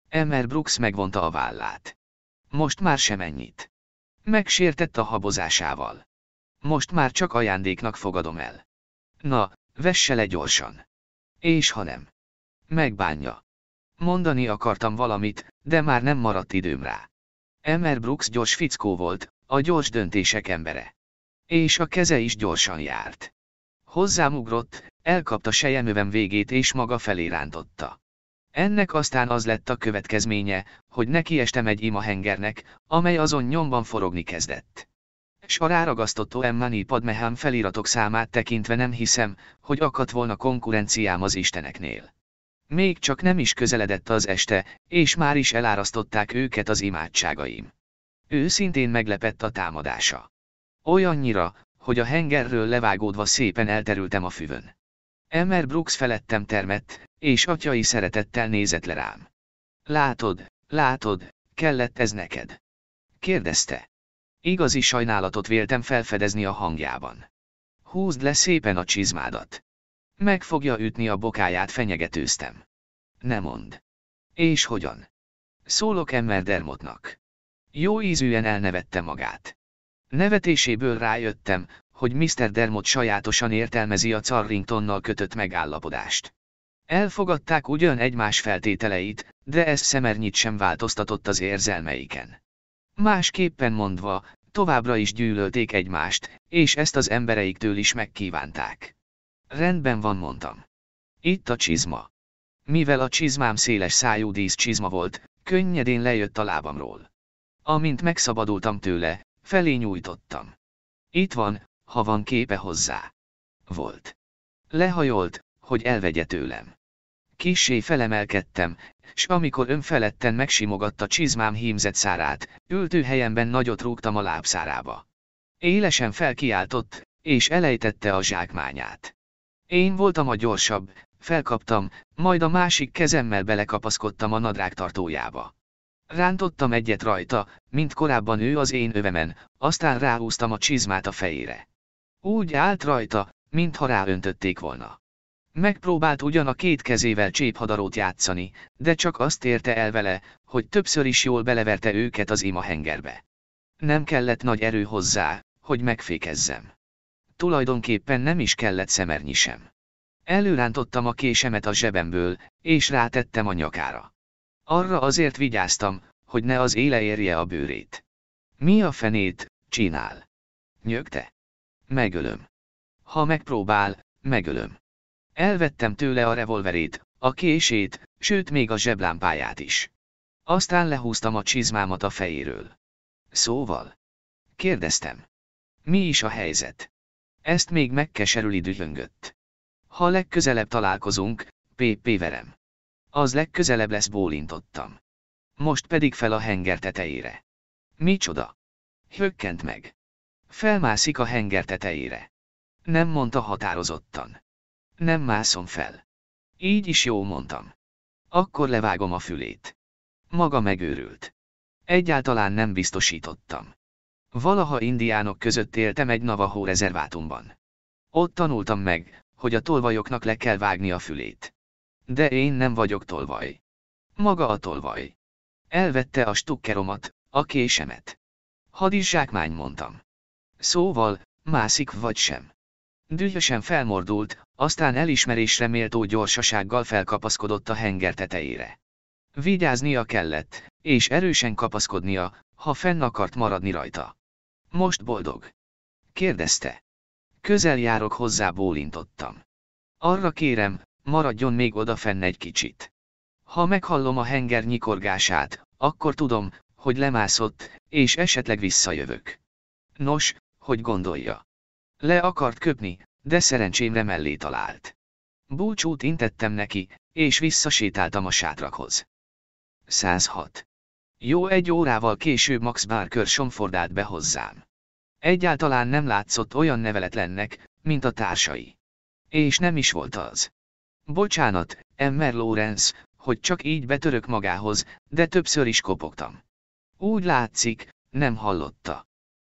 Emmer Brooks megvonta a vállát. Most már sem ennyit. Megsértett a habozásával. Most már csak ajándéknak fogadom el. Na, vesse le gyorsan. És ha nem. Megbánja. Mondani akartam valamit, de már nem maradt időm rá. Emer Brooks gyors fickó volt, a gyors döntések embere. És a keze is gyorsan járt. Hozzám ugrott, elkapta sejemövem végét és maga felé rántotta. Ennek aztán az lett a következménye, hogy nekiestem egy imahengernek, amely azon nyomban forogni kezdett s a ráragasztott Oemmani Padmehám feliratok számát tekintve nem hiszem, hogy akadt volna konkurenciám az isteneknél. Még csak nem is közeledett az este, és már is elárasztották őket az imádságaim. Ő szintén meglepett a támadása. Olyannyira, hogy a hengerről levágódva szépen elterültem a füvön. Emmer Brooks felettem termett, és atyai szeretettel nézett le rám. Látod, látod, kellett ez neked? Kérdezte. Igazi sajnálatot véltem felfedezni a hangjában. Húzd le szépen a csizmádat. Meg fogja ütni a bokáját fenyegetőztem. Ne mond. És hogyan? Szólok Emmer Dermotnak. Jó ízűen elnevette magát. Nevetéséből rájöttem, hogy Mr. Dermot sajátosan értelmezi a Carringtonnal kötött megállapodást. Elfogadták ugyan egymás feltételeit, de ez szemernyit sem változtatott az érzelmeiken. Másképpen mondva, Továbbra is gyűlölték egymást, és ezt az embereiktől is megkívánták. Rendben van mondtam. Itt a csizma. Mivel a csizmám széles szájú dísz csizma volt, könnyedén lejött a lábamról. Amint megszabadultam tőle, felé nyújtottam. Itt van, ha van képe hozzá. Volt. Lehajolt, hogy elvegye tőlem. Kissé felemelkedtem, s amikor önfeledten megsimogatta csizmám hímzett szárát, helyemben nagyot rúgtam a lábszárába. Élesen felkiáltott, és elejtette a zsákmányát. Én voltam a gyorsabb, felkaptam, majd a másik kezemmel belekapaszkodtam a nadrág tartójába. Rántottam egyet rajta, mint korábban ő az én övemen, aztán ráhúztam a csizmát a fejére. Úgy állt rajta, mintha ráöntötték volna. Megpróbált ugyan a két kezével cséphadarót játszani, de csak azt érte el vele, hogy többször is jól beleverte őket az ima hengerbe. Nem kellett nagy erő hozzá, hogy megfékezzem. Tulajdonképpen nem is kellett szemernyi sem. Előrántottam a késemet a zsebemből, és rátettem a nyakára. Arra azért vigyáztam, hogy ne az éle érje a bőrét. Mi a fenét, csinál? Nyögte. Megölöm. Ha megpróbál, megölöm. Elvettem tőle a revolverét, a kését, sőt még a zseblámpáját is. Aztán lehúztam a csizmámat a fejéről. Szóval? Kérdeztem. Mi is a helyzet? Ezt még megkeserüli dühöngött. Ha legközelebb találkozunk, PP verem. Az legközelebb lesz bólintottam. Most pedig fel a henger tetejére. Micsoda? Hökkent meg. Felmászik a henger tetejére. Nem mondta határozottan. Nem mászom fel. Így is jó mondtam. Akkor levágom a fülét. Maga megőrült. Egyáltalán nem biztosítottam. Valaha indiánok között éltem egy Navajo rezervátumban. Ott tanultam meg, hogy a tolvajoknak le kell vágni a fülét. De én nem vagyok tolvaj. Maga a tolvaj. Elvette a stukkeromat, a késemet. Hadd is zsákmány mondtam. Szóval, mászik vagy sem. Dühösen felmordult, aztán elismerésre méltó gyorsasággal felkapaszkodott a henger tetejére. Vigyáznia kellett, és erősen kapaszkodnia, ha fenn akart maradni rajta. Most boldog? kérdezte. Közel járok hozzá bólintottam. Arra kérem, maradjon még fenn egy kicsit. Ha meghallom a henger nyikorgását, akkor tudom, hogy lemászott, és esetleg visszajövök. Nos, hogy gondolja? Le akart köpni, de szerencsémre mellé talált. Búcsút intettem neki, és visszasétáltam a sátrakhoz. 106. Jó egy órával később Max Barker somfordált be hozzám. Egyáltalán nem látszott olyan neveletlennek, mint a társai. És nem is volt az. Bocsánat, Emmer Lawrence, hogy csak így betörök magához, de többször is kopogtam. Úgy látszik, nem hallotta.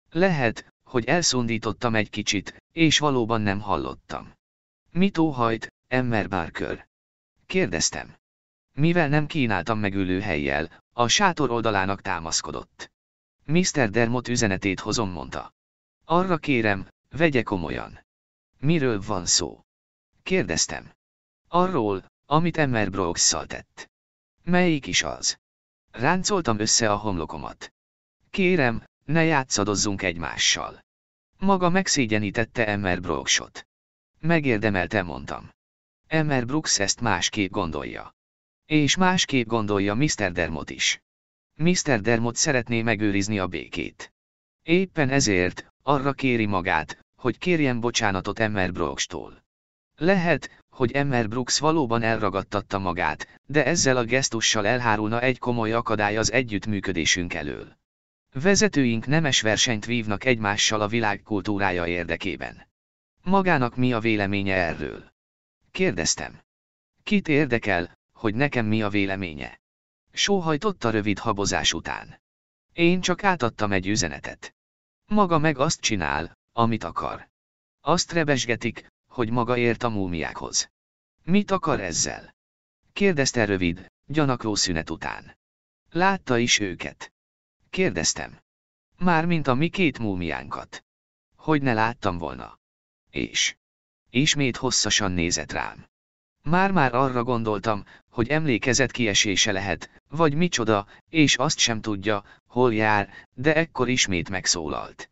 Lehet, hogy elszondítottam egy kicsit, és valóban nem hallottam. Mit óhajt, Emmer Barker? Kérdeztem. Mivel nem kínáltam megülő helyjel, a sátor oldalának támaszkodott. Mr. Dermot üzenetét hozom, mondta. Arra kérem, vegye komolyan. Miről van szó? Kérdeztem. Arról, amit Emmer Brooks-szal tett. Melyik is az? Ráncoltam össze a homlokomat. Kérem, ne játszadozzunk egymással. Maga megszégyenítette Emmer Brooksot. Megérdemelte mondtam. Emmer Brooks ezt másképp gondolja. És másképp gondolja Mr. Dermot is. Mr. Dermot szeretné megőrizni a békét. Éppen ezért, arra kéri magát, hogy kérjen bocsánatot Emmer Brookstól. Lehet, hogy Emmer Brooks valóban elragadtatta magát, de ezzel a gesztussal elhárulna egy komoly akadály az együttműködésünk elől. Vezetőink nemes versenyt vívnak egymással a világ kultúrája érdekében. Magának mi a véleménye erről? Kérdeztem. Kit érdekel, hogy nekem mi a véleménye? Sóhajtotta rövid habozás után. Én csak átadtam egy üzenetet. Maga meg azt csinál, amit akar. Azt rebesgetik, hogy maga ért a múmiákhoz. Mit akar ezzel? Kérdezte rövid, gyanakvó szünet után. Látta is őket kérdeztem. Mármint a mi két múmiánkat. Hogy ne láttam volna. És? Ismét hosszasan nézett rám. Már-már arra gondoltam, hogy emlékezet kiesése lehet, vagy micsoda, és azt sem tudja, hol jár, de ekkor ismét megszólalt.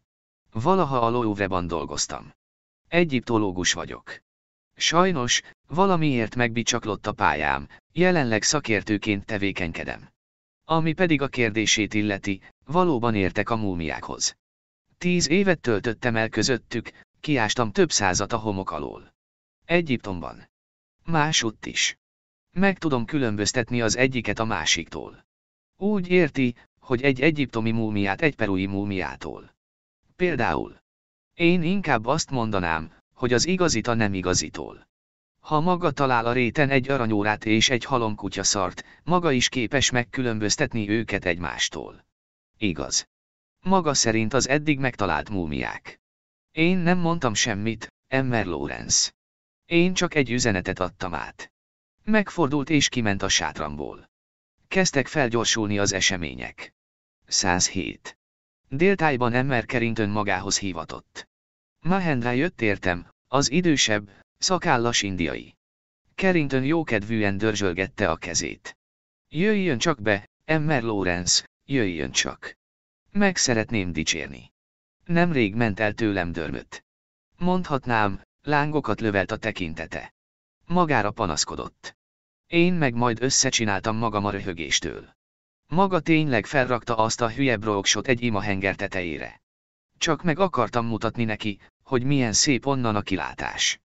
Valaha a Louvre-ban dolgoztam. Egyiptológus vagyok. Sajnos, valamiért megbicsaklott a pályám, jelenleg szakértőként tevékenykedem. Ami pedig a kérdését illeti, valóban értek a múmiákhoz. Tíz évet töltöttem el közöttük, kiástam több százat a homok alól. Egyiptomban. Másutt is. Meg tudom különböztetni az egyiket a másiktól. Úgy érti, hogy egy egyiptomi múmiát egy perui múmiától. Például. Én inkább azt mondanám, hogy az igazita nem igazitól. Ha maga talál a réten egy aranyórát és egy halomkutya szart, maga is képes megkülönböztetni őket egymástól. Igaz. Maga szerint az eddig megtalált múmiák. Én nem mondtam semmit, Emmer Lorenz. Én csak egy üzenetet adtam át. Megfordult és kiment a sátramból. Kezdtek felgyorsulni az események. 107. Déltájban Emmer Kerintön magához hívatott. Mahendra jött értem, az idősebb, Szakállas indiai. Carrington jókedvűen dörzsölgette a kezét. Jöjjön csak be, Emmer Lawrence, jöjjön csak. Meg szeretném dicsérni. Nemrég ment el tőlem dörmöt. Mondhatnám, lángokat lövelt a tekintete. Magára panaszkodott. Én meg majd összecsináltam magam a röhögéstől. Maga tényleg felrakta azt a hülye broksot egy ima henger tetejére. Csak meg akartam mutatni neki, hogy milyen szép onnan a kilátás.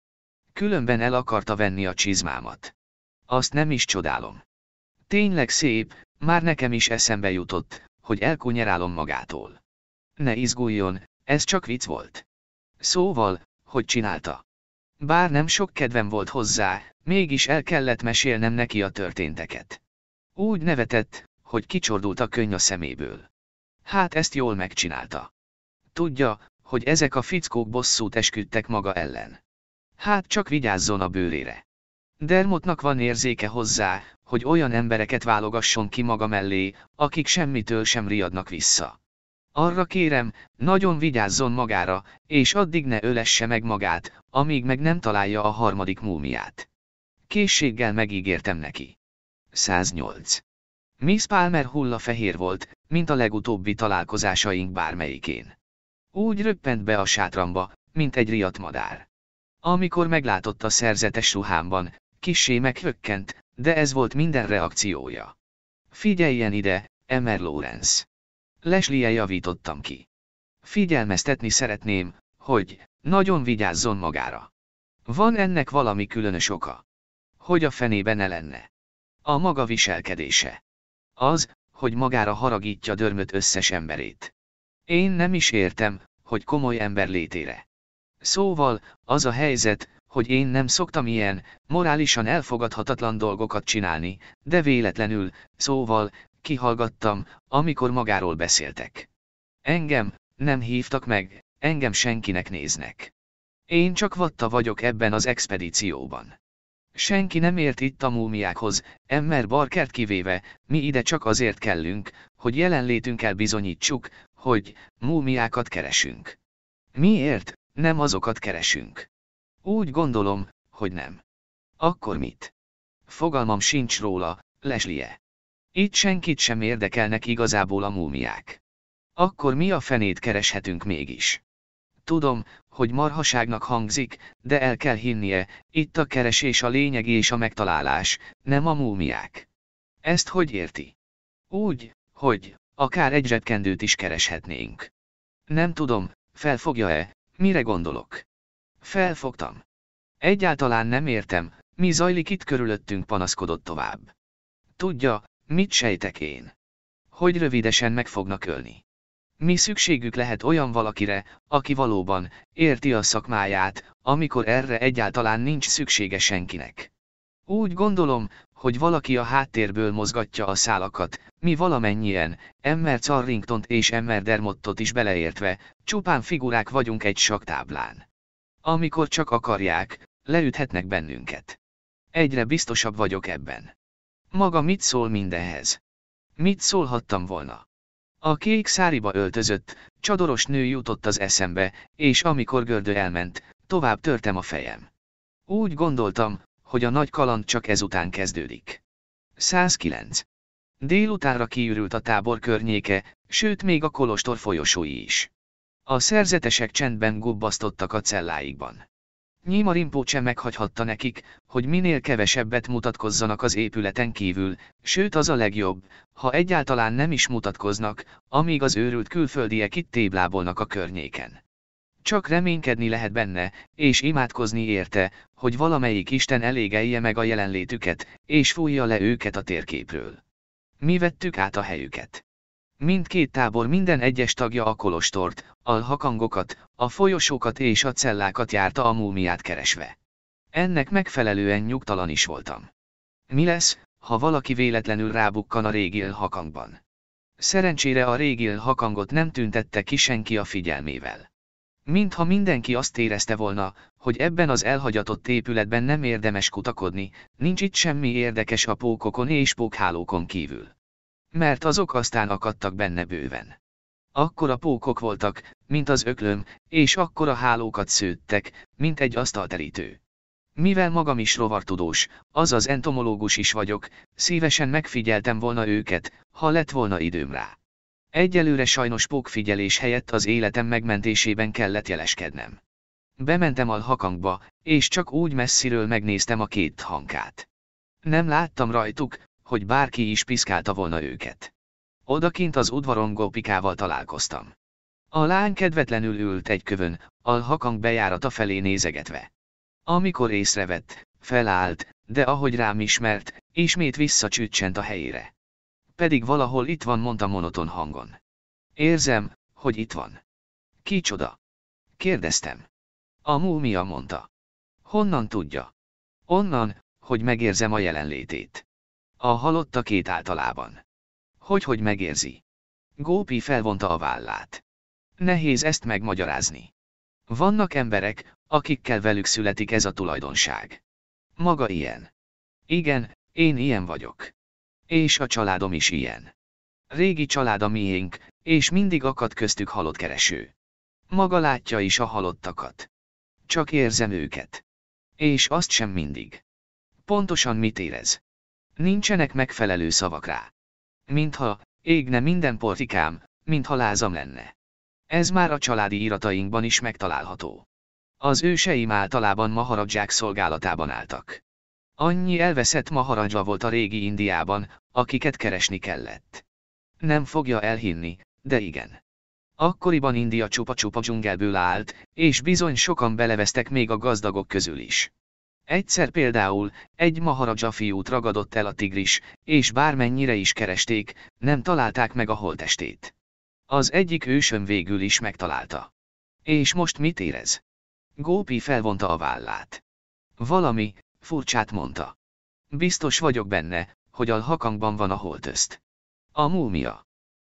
Különben el akarta venni a csizmámat. Azt nem is csodálom. Tényleg szép, már nekem is eszembe jutott, hogy elkunyerálom magától. Ne izguljon, ez csak vicc volt. Szóval, hogy csinálta. Bár nem sok kedvem volt hozzá, mégis el kellett mesélnem neki a történteket. Úgy nevetett, hogy kicsordult a könny a szeméből. Hát ezt jól megcsinálta. Tudja, hogy ezek a fickók bosszút esküdtek maga ellen. Hát csak vigyázzon a bőrére. Dermotnak van érzéke hozzá, hogy olyan embereket válogasson ki maga mellé, akik semmitől sem riadnak vissza. Arra kérem, nagyon vigyázzon magára, és addig ne ölesse meg magát, amíg meg nem találja a harmadik múmiát. Készséggel megígértem neki. 108. Miss Palmer hulla fehér volt, mint a legutóbbi találkozásaink bármelyikén. Úgy röppent be a sátramba, mint egy riadt madár. Amikor meglátott a szerzetes ruhámban, kissé meghökkent, de ez volt minden reakciója. Figyeljen ide, Emer Lawrence. Leslie-e javítottam ki. Figyelmeztetni szeretném, hogy nagyon vigyázzon magára. Van ennek valami különös oka. Hogy a fenében ne lenne. A maga viselkedése. Az, hogy magára haragítja dörmöt összes emberét. Én nem is értem, hogy komoly ember létére. Szóval, az a helyzet, hogy én nem szoktam ilyen, morálisan elfogadhatatlan dolgokat csinálni, de véletlenül, szóval, kihallgattam, amikor magáról beszéltek. Engem, nem hívtak meg, engem senkinek néznek. Én csak vatta vagyok ebben az expedícióban. Senki nem ért itt a múmiákhoz, ember Barkert kivéve, mi ide csak azért kellünk, hogy jelenlétünkkel bizonyítsuk, hogy múmiákat keresünk. Miért, nem azokat keresünk. Úgy gondolom, hogy nem. Akkor mit? Fogalmam sincs róla, Leslie. Itt senkit sem érdekelnek igazából a múmiák. Akkor mi a fenét kereshetünk mégis? Tudom, hogy marhaságnak hangzik, de el kell hinnie, itt a keresés a lényeg és a megtalálás, nem a múmiák. Ezt hogy érti? Úgy, hogy, akár egy zsebkendőt is kereshetnénk. Nem tudom, felfogja-e, Mire gondolok? Felfogtam. Egyáltalán nem értem, mi zajlik itt körülöttünk panaszkodott tovább. Tudja, mit sejtek én? Hogy rövidesen meg fognak ölni. Mi szükségük lehet olyan valakire, aki valóban érti a szakmáját, amikor erre egyáltalán nincs szüksége senkinek. Úgy gondolom, hogy valaki a háttérből mozgatja a szálakat, mi valamennyien, Emmer Carringtont és Emmer Dermottot is beleértve, csupán figurák vagyunk egy saktáblán. Amikor csak akarják, leüthetnek bennünket. Egyre biztosabb vagyok ebben. Maga mit szól mindenhez? Mit szólhattam volna? A kék száriba öltözött, csadoros nő jutott az eszembe, és amikor gördő elment, tovább törtem a fejem. Úgy gondoltam, hogy a nagy kaland csak ezután kezdődik. 109. Délutánra kiürült a tábor környéke, sőt még a kolostor folyosói is. A szerzetesek csendben gubbasztottak a celláikban. Nyíma Rimpócse meghagyhatta nekik, hogy minél kevesebbet mutatkozzanak az épületen kívül, sőt az a legjobb, ha egyáltalán nem is mutatkoznak, amíg az őrült külföldiek itt téblábolnak a környéken. Csak reménykedni lehet benne, és imádkozni érte, hogy valamelyik Isten elégelje meg a jelenlétüket, és fújja le őket a térképről. Mi vettük át a helyüket. Mindkét tábor minden egyes tagja a kolostort, a hakangokat, a folyosókat és a cellákat járta a múmiát keresve. Ennek megfelelően nyugtalan is voltam. Mi lesz, ha valaki véletlenül rábukkan a régi hakangban? Szerencsére a régi hakangot nem tüntette ki senki a figyelmével. Mintha mindenki azt érezte volna, hogy ebben az elhagyatott épületben nem érdemes kutakodni, nincs itt semmi érdekes a pókokon és pókhálókon kívül. Mert azok aztán akadtak benne bőven. Akkor a pókok voltak, mint az öklöm, és akkor a hálókat szőttek, mint egy asztalterítő. Mivel magam is rovartudós, azaz entomológus is vagyok, szívesen megfigyeltem volna őket, ha lett volna időm rá. Egyelőre sajnos pókfigyelés helyett az életem megmentésében kellett jeleskednem. Bementem a hakangba, és csak úgy messziről megnéztem a két hankát. Nem láttam rajtuk, hogy bárki is piszkálta volna őket. Odakint az udvaron gópikával találkoztam. A lány kedvetlenül ült egy kövön, a hakang bejárata felé nézegetve. Amikor észrevett, felállt, de ahogy rám ismert, ismét visszacsütcsent a helyére pedig valahol itt van, mondta monoton hangon. Érzem, hogy itt van. Kicsoda? Kérdeztem. A múmia mondta. Honnan tudja? Onnan, hogy megérzem a jelenlétét. A halotta két általában. Hogy hogy megérzi? Gópi felvonta a vállát. Nehéz ezt megmagyarázni. Vannak emberek, akikkel velük születik ez a tulajdonság. Maga ilyen. Igen, én ilyen vagyok. És a családom is ilyen. Régi család a miénk, és mindig akad köztük halott kereső. Maga látja is a halottakat. Csak érzem őket. És azt sem mindig. Pontosan mit érez? Nincsenek megfelelő szavak rá. Mintha, égne minden portikám, mintha lázam lenne. Ez már a családi iratainkban is megtalálható. Az őseim általában maharadzsák szolgálatában álltak. Annyi elveszett maharadzsa volt a régi Indiában, akiket keresni kellett. Nem fogja elhinni, de igen. Akkoriban India csupa-csupa dzsungelből állt, és bizony sokan belevesztek még a gazdagok közül is. Egyszer például, egy maharadzsa fiút ragadott el a tigris, és bármennyire is keresték, nem találták meg a holtestét. Az egyik ősön végül is megtalálta. És most mit érez? Gópi felvonta a vállát. Valami, furcsát mondta. Biztos vagyok benne, hogy a hakangban van a holtözt. A múmia.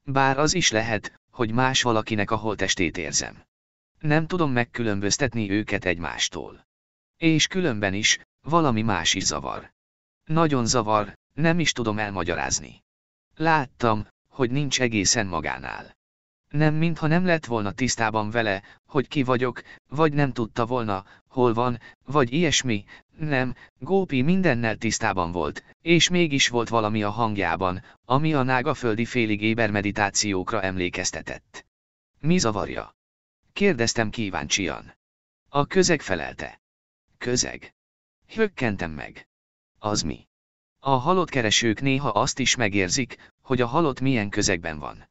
Bár az is lehet, hogy más valakinek a holtestét érzem. Nem tudom megkülönböztetni őket egymástól. És különben is, valami más is zavar. Nagyon zavar, nem is tudom elmagyarázni. Láttam, hogy nincs egészen magánál. Nem mintha nem lett volna tisztában vele, hogy ki vagyok, vagy nem tudta volna, hol van, vagy ilyesmi, nem, Gópi mindennel tisztában volt, és mégis volt valami a hangjában, ami a nágaföldi félig éber meditációkra emlékeztetett. Mi zavarja? Kérdeztem kíváncsian. A közeg felelte. Közeg. Hökkentem meg. Az mi? A halott keresők néha azt is megérzik, hogy a halott milyen közegben van.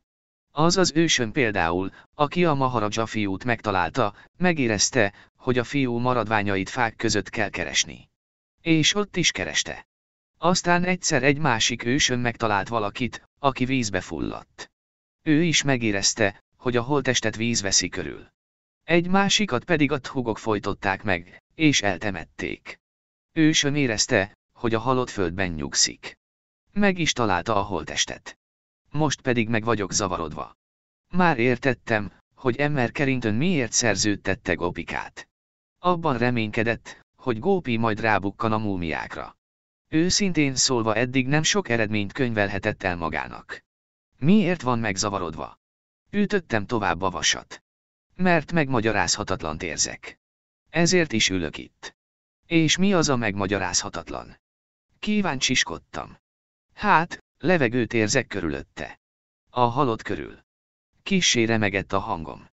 Az az ősön például, aki a Maharaja fiút megtalálta, megérezte, hogy a fiú maradványait fák között kell keresni. És ott is kereste. Aztán egyszer egy másik ősön megtalált valakit, aki vízbe fulladt. Ő is megérezte, hogy a holtestet víz veszi körül. Egy másikat pedig a hugok folytották meg, és eltemették. Ősön érezte, hogy a halott földben nyugszik. Meg is találta a holtestet most pedig meg vagyok zavarodva. Már értettem, hogy Emmer Kerintön miért szerződtette Gopikát. Abban reménykedett, hogy Gópi majd rábukkan a múmiákra. Őszintén szólva eddig nem sok eredményt könyvelhetett el magának. Miért van megzavarodva? Ütöttem tovább a vasat. Mert megmagyarázhatatlan érzek. Ezért is ülök itt. És mi az a megmagyarázhatatlan? Kíváncsiskodtam. Hát, Levegőt érzek körülötte. A halott körül. Kissé remegett a hangom.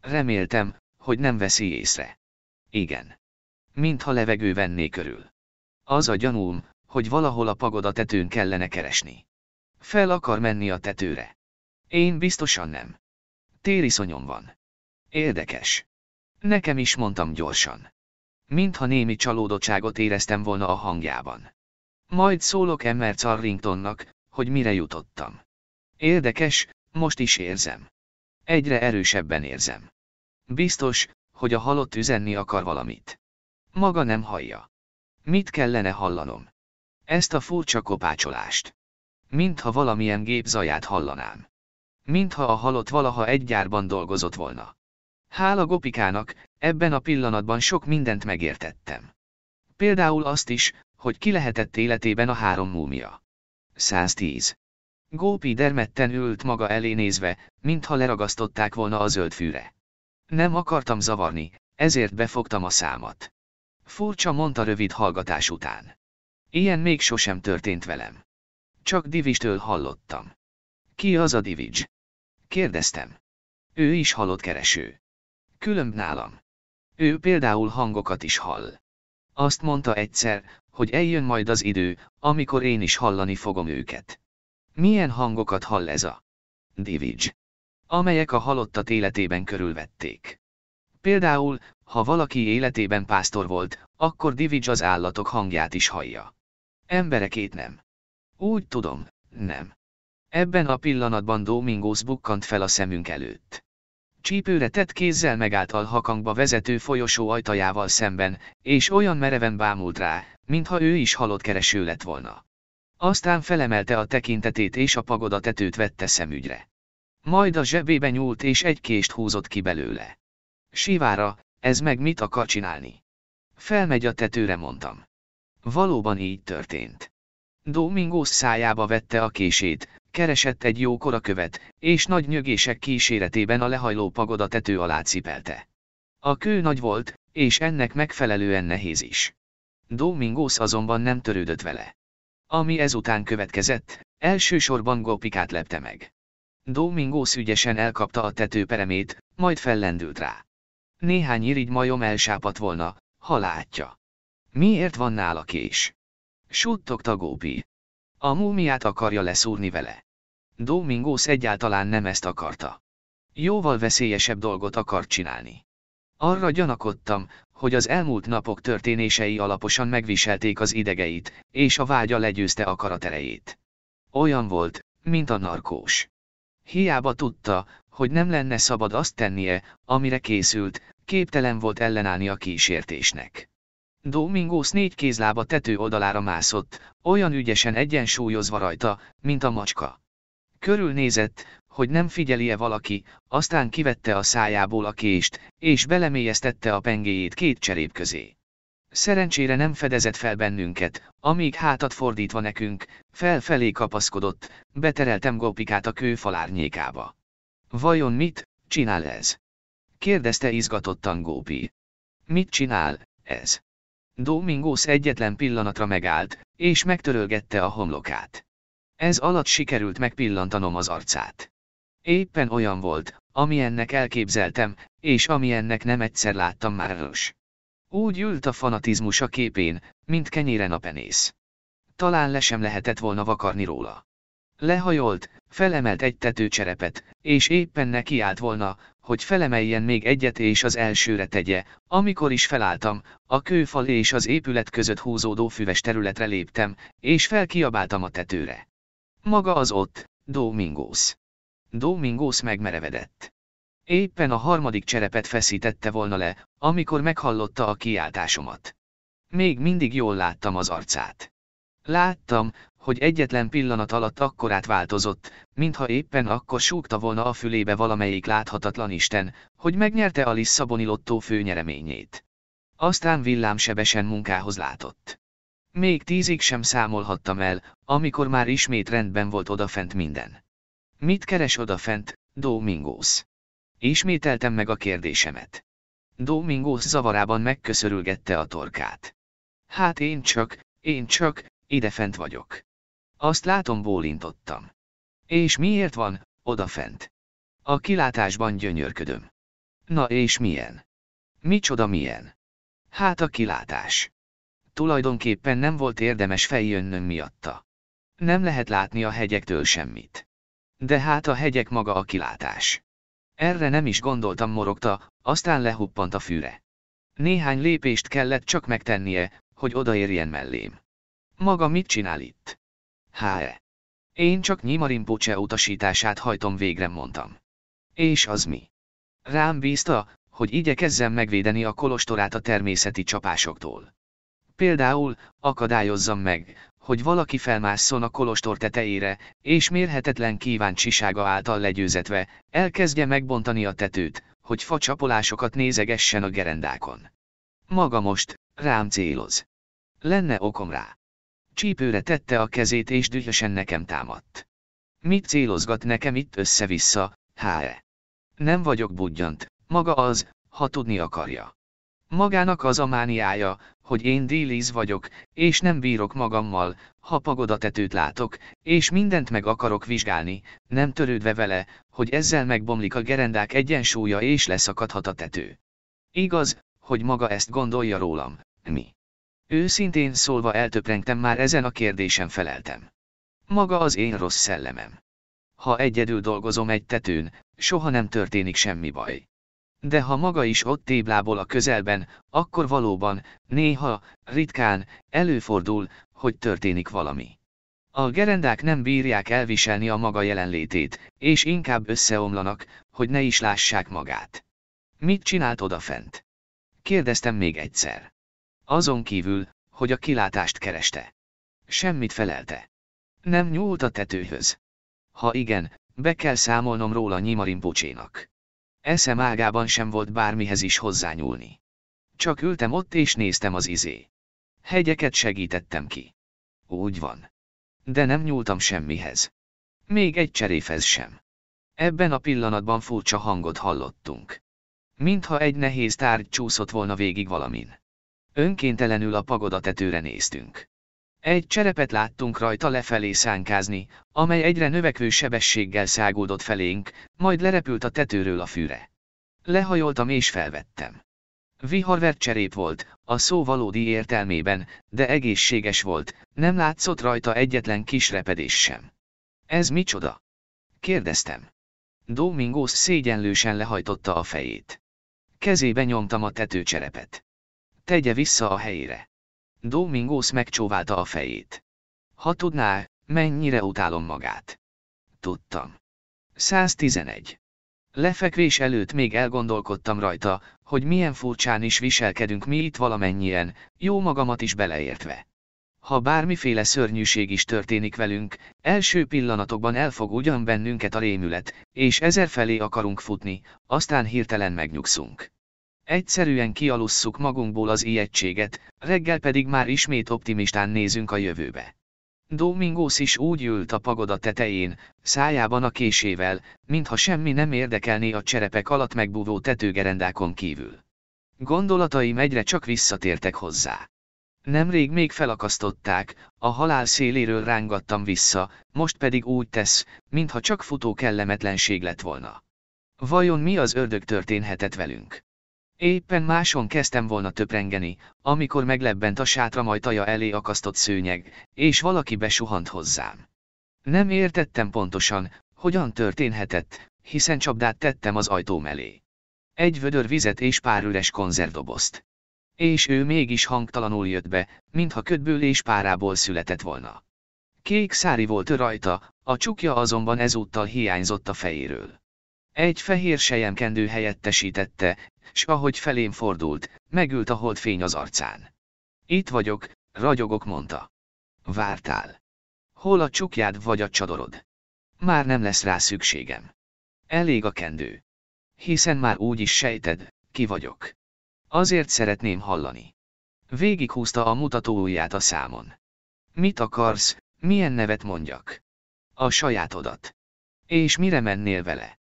Reméltem, hogy nem veszi észre. Igen. Mintha levegő venné körül. Az a gyanúm, hogy valahol a pagoda tetőn kellene keresni. Fel akar menni a tetőre. Én biztosan nem. Tériszonyom van. Érdekes. Nekem is mondtam gyorsan. Mintha némi csalódottságot éreztem volna a hangjában. Majd szólok Emmer Carringtonnak, hogy mire jutottam. Érdekes, most is érzem. Egyre erősebben érzem. Biztos, hogy a halott üzenni akar valamit. Maga nem hallja. Mit kellene hallanom? Ezt a furcsa kopácsolást. Mintha valamilyen gép zaját hallanám. Mintha a halott valaha egy gyárban dolgozott volna. Hála Gopikának, ebben a pillanatban sok mindent megértettem. Például azt is, hogy ki lehetett életében a három múmia. 110. Gópi dermedten ült maga elé nézve, mintha leragasztották volna a zöld fűre. Nem akartam zavarni, ezért befogtam a számat. Furcsa mondta rövid hallgatás után. Ilyen még sosem történt velem. Csak Divistől hallottam. Ki az a Divics? Kérdeztem. Ő is halott kereső. Különb nálam. Ő például hangokat is hall. Azt mondta egyszer, hogy eljön majd az idő, amikor én is hallani fogom őket. Milyen hangokat hall ez a divics, amelyek a halottat életében körülvették. Például, ha valaki életében pásztor volt, akkor divics az állatok hangját is hallja. Emberekét nem. Úgy tudom, nem. Ebben a pillanatban Domingos bukkant fel a szemünk előtt. Csípőre tett kézzel megállt alhakangba vezető folyosó ajtajával szemben, és olyan mereven bámult rá, mintha ő is halott kereső lett volna. Aztán felemelte a tekintetét és a pagoda tetőt vette szemügyre. Majd a zsebébe nyúlt és egy kést húzott ki belőle. Sivára, ez meg mit akar csinálni? Felmegy a tetőre mondtam. Valóban így történt. Domingos szájába vette a kését, keresett egy jó követ, és nagy nyögések kíséretében a lehajló pagoda tető alá cipelte. A kő nagy volt, és ennek megfelelően nehéz is. Domingos azonban nem törődött vele. Ami ezután következett, elsősorban Gopikát lepte meg. Domingos ügyesen elkapta a tető peremét, majd fellendült rá. Néhány irigy majom elsápat volna, ha látja. Miért van nála kés? Suttogta Gópi. A múmiát akarja leszúrni vele. Domingos egyáltalán nem ezt akarta. Jóval veszélyesebb dolgot akart csinálni. Arra gyanakodtam, hogy az elmúlt napok történései alaposan megviselték az idegeit, és a vágya legyőzte a karaterejét. Olyan volt, mint a narkós. Hiába tudta, hogy nem lenne szabad azt tennie, amire készült, képtelen volt ellenállni a kísértésnek. Domingos négy kézlába tető oldalára mászott, olyan ügyesen egyensúlyozva rajta, mint a macska. Körülnézett, hogy nem figyeli-e valaki, aztán kivette a szájából a kést, és belemélyeztette a pengéjét két cserép közé. Szerencsére nem fedezett fel bennünket, amíg hátat fordítva nekünk, felfelé kapaszkodott, betereltem gópikát a kőfalárnyékába. Vajon mit, csinál ez? Kérdezte izgatottan Gópi. Mit csinál, ez? Domingos egyetlen pillanatra megállt, és megtörölgette a homlokát. Ez alatt sikerült megpillantanom az arcát. Éppen olyan volt, amilyennek elképzeltem, és amilyennek nem egyszer láttam már rös. Úgy ült a fanatizmus a képén, mint kenyéren a penész. Talán le sem lehetett volna vakarni róla. Lehajolt, felemelt egy tetőcserepet, és éppen neki állt volna, hogy felemeljen még egyet és az elsőre tegye, amikor is felálltam, a kőfal és az épület között húzódó füves területre léptem, és felkiabáltam a tetőre. Maga az ott, Domingos. Domingos megmerevedett. Éppen a harmadik cserepet feszítette volna le, amikor meghallotta a kiáltásomat. Még mindig jól láttam az arcát. Láttam, hogy egyetlen pillanat alatt akkorát változott, mintha éppen akkor súgta volna a fülébe valamelyik láthatatlan Isten, hogy megnyerte a Lisszaboni lottó főnyereményét. Aztán villámsebesen munkához látott. Még tízig sem számolhattam el, amikor már ismét rendben volt odafent minden. Mit keres odafent, Domingos? Ismételtem meg a kérdésemet. Domingos zavarában megköszörülgette a torkát. Hát én csak, én csak, idefent vagyok. Azt látom bólintottam. És miért van, odafent? A kilátásban gyönyörködöm. Na és milyen? Micsoda milyen? Hát a kilátás. Tulajdonképpen nem volt érdemes feljönnöm miatta. Nem lehet látni a hegyektől semmit. De hát a hegyek maga a kilátás. Erre nem is gondoltam morogta, aztán lehuppant a fűre. Néhány lépést kellett csak megtennie, hogy odaérjen mellém. Maga mit csinál itt? Háe. Én csak Nyimarimpocse utasítását hajtom végre mondtam. És az mi? Rám bízta, hogy igyekezzem megvédeni a kolostorát a természeti csapásoktól. Például, akadályozzam meg, hogy valaki felmásszon a kolostor tetejére, és mérhetetlen kíváncsisága által legyőzetve, elkezdje megbontani a tetőt, hogy facsapolásokat nézegessen a gerendákon. Maga most, rám céloz. Lenne okom rá. Csípőre tette a kezét és dühösen nekem támadt. Mit célozgat nekem itt össze-vissza, háe? Nem vagyok budjant, maga az, ha tudni akarja. Magának az a mániája, hogy én díliz vagyok, és nem bírok magammal, ha pagodatetőt látok, és mindent meg akarok vizsgálni, nem törődve vele, hogy ezzel megbomlik a gerendák egyensúlya és leszakadhat a tető. Igaz, hogy maga ezt gondolja rólam, mi? Őszintén szólva eltöprengtem már ezen a kérdésen feleltem. Maga az én rossz szellemem. Ha egyedül dolgozom egy tetőn, soha nem történik semmi baj de ha maga is ott téblából a közelben, akkor valóban, néha, ritkán, előfordul, hogy történik valami. A gerendák nem bírják elviselni a maga jelenlétét, és inkább összeomlanak, hogy ne is lássák magát. Mit csinált odafent? Kérdeztem még egyszer. Azon kívül, hogy a kilátást kereste. Semmit felelte. Nem nyúlt a tetőhöz. Ha igen, be kell számolnom róla Nyimarimpocsénak. Eszem ágában sem volt bármihez is hozzányúlni. Csak ültem ott és néztem az izé. Hegyeket segítettem ki. Úgy van. De nem nyúltam semmihez. Még egy cseréfez sem. Ebben a pillanatban furcsa hangot hallottunk. Mintha egy nehéz tárgy csúszott volna végig valamin. Önkéntelenül a pagoda tetőre néztünk. Egy cserepet láttunk rajta lefelé szánkázni, amely egyre növekvő sebességgel szágódott felénk, majd lerepült a tetőről a fűre. Lehajoltam és felvettem. Viharvert cserép volt, a szó valódi értelmében, de egészséges volt, nem látszott rajta egyetlen kis repedés sem. Ez micsoda? Kérdeztem. Domingos szégyenlősen lehajtotta a fejét. Kezébe nyomtam a tetőcserepet. Tegye vissza a helyére. Domingos megcsóválta a fejét. Ha tudná, mennyire utálom magát. Tudtam. 111. Lefekvés előtt még elgondolkodtam rajta, hogy milyen furcsán is viselkedünk mi itt valamennyien, jó magamat is beleértve. Ha bármiféle szörnyűség is történik velünk, első pillanatokban elfog ugyan bennünket a rémület, és ezer felé akarunk futni, aztán hirtelen megnyugszunk. Egyszerűen kialusszuk magunkból az ijegységet, reggel pedig már ismét optimistán nézünk a jövőbe. Domingos is úgy ült a pagoda tetején, szájában a késével, mintha semmi nem érdekelné a cserepek alatt megbúvó tetőgerendákon kívül. Gondolataim egyre csak visszatértek hozzá. Nemrég még felakasztották, a halál széléről rángattam vissza, most pedig úgy tesz, mintha csak futó kellemetlenség lett volna. Vajon mi az ördög történhetett velünk? Éppen máson kezdtem volna töprengeni, amikor meglebbent a sátra majtaja elé akasztott szőnyeg, és valaki besuhant hozzám. Nem értettem pontosan, hogyan történhetett, hiszen csapdát tettem az ajtó mellé. Egy vödör vizet és pár üres konzervdobozt. És ő mégis hangtalanul jött be, mintha ködből és párából született volna. Kék szári volt rajta, a csukja azonban ezúttal hiányzott a fejéről. Egy fehér sejemkendő helyettesítette, s ahogy felém fordult, megült a holdfény az arcán. Itt vagyok, ragyogok mondta. Vártál. Hol a csukjád vagy a csadorod? Már nem lesz rá szükségem. Elég a kendő. Hiszen már úgy is sejted, ki vagyok. Azért szeretném hallani. Végighúzta a mutató ujját a számon. Mit akarsz, milyen nevet mondjak? A sajátodat. És mire mennél vele?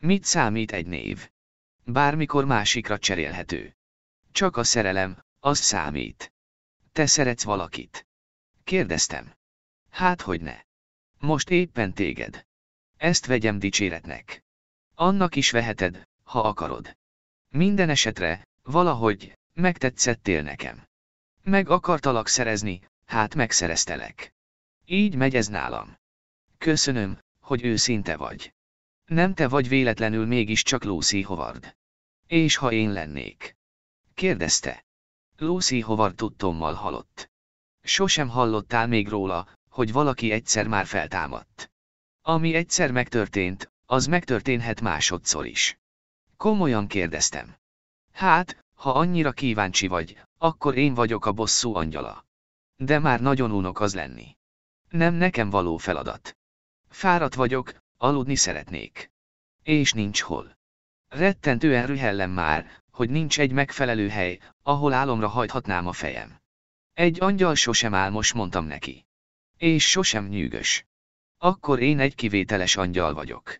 Mit számít egy név? Bármikor másikra cserélhető. Csak a szerelem, az számít. Te szeretsz valakit? Kérdeztem. Hát hogy ne. Most éppen téged. Ezt vegyem dicséretnek. Annak is veheted, ha akarod. Minden esetre, valahogy, megtetszettél nekem. Meg akartalak szerezni, hát megszereztelek. Így megy ez nálam. Köszönöm, hogy őszinte vagy. Nem te vagy véletlenül mégiscsak Lucy Howard. És ha én lennék? Kérdezte. Lucy Howard tudtommal halott. Sosem hallottál még róla, hogy valaki egyszer már feltámadt. Ami egyszer megtörtént, az megtörténhet másodszor is. Komolyan kérdeztem. Hát, ha annyira kíváncsi vagy, akkor én vagyok a bosszú angyala. De már nagyon unok az lenni. Nem nekem való feladat. Fáradt vagyok, Aludni szeretnék. És nincs hol. Rettentően rühellem már, hogy nincs egy megfelelő hely, ahol álomra hajthatnám a fejem. Egy angyal sosem álmos, mondtam neki. És sosem nyűgös. Akkor én egy kivételes angyal vagyok.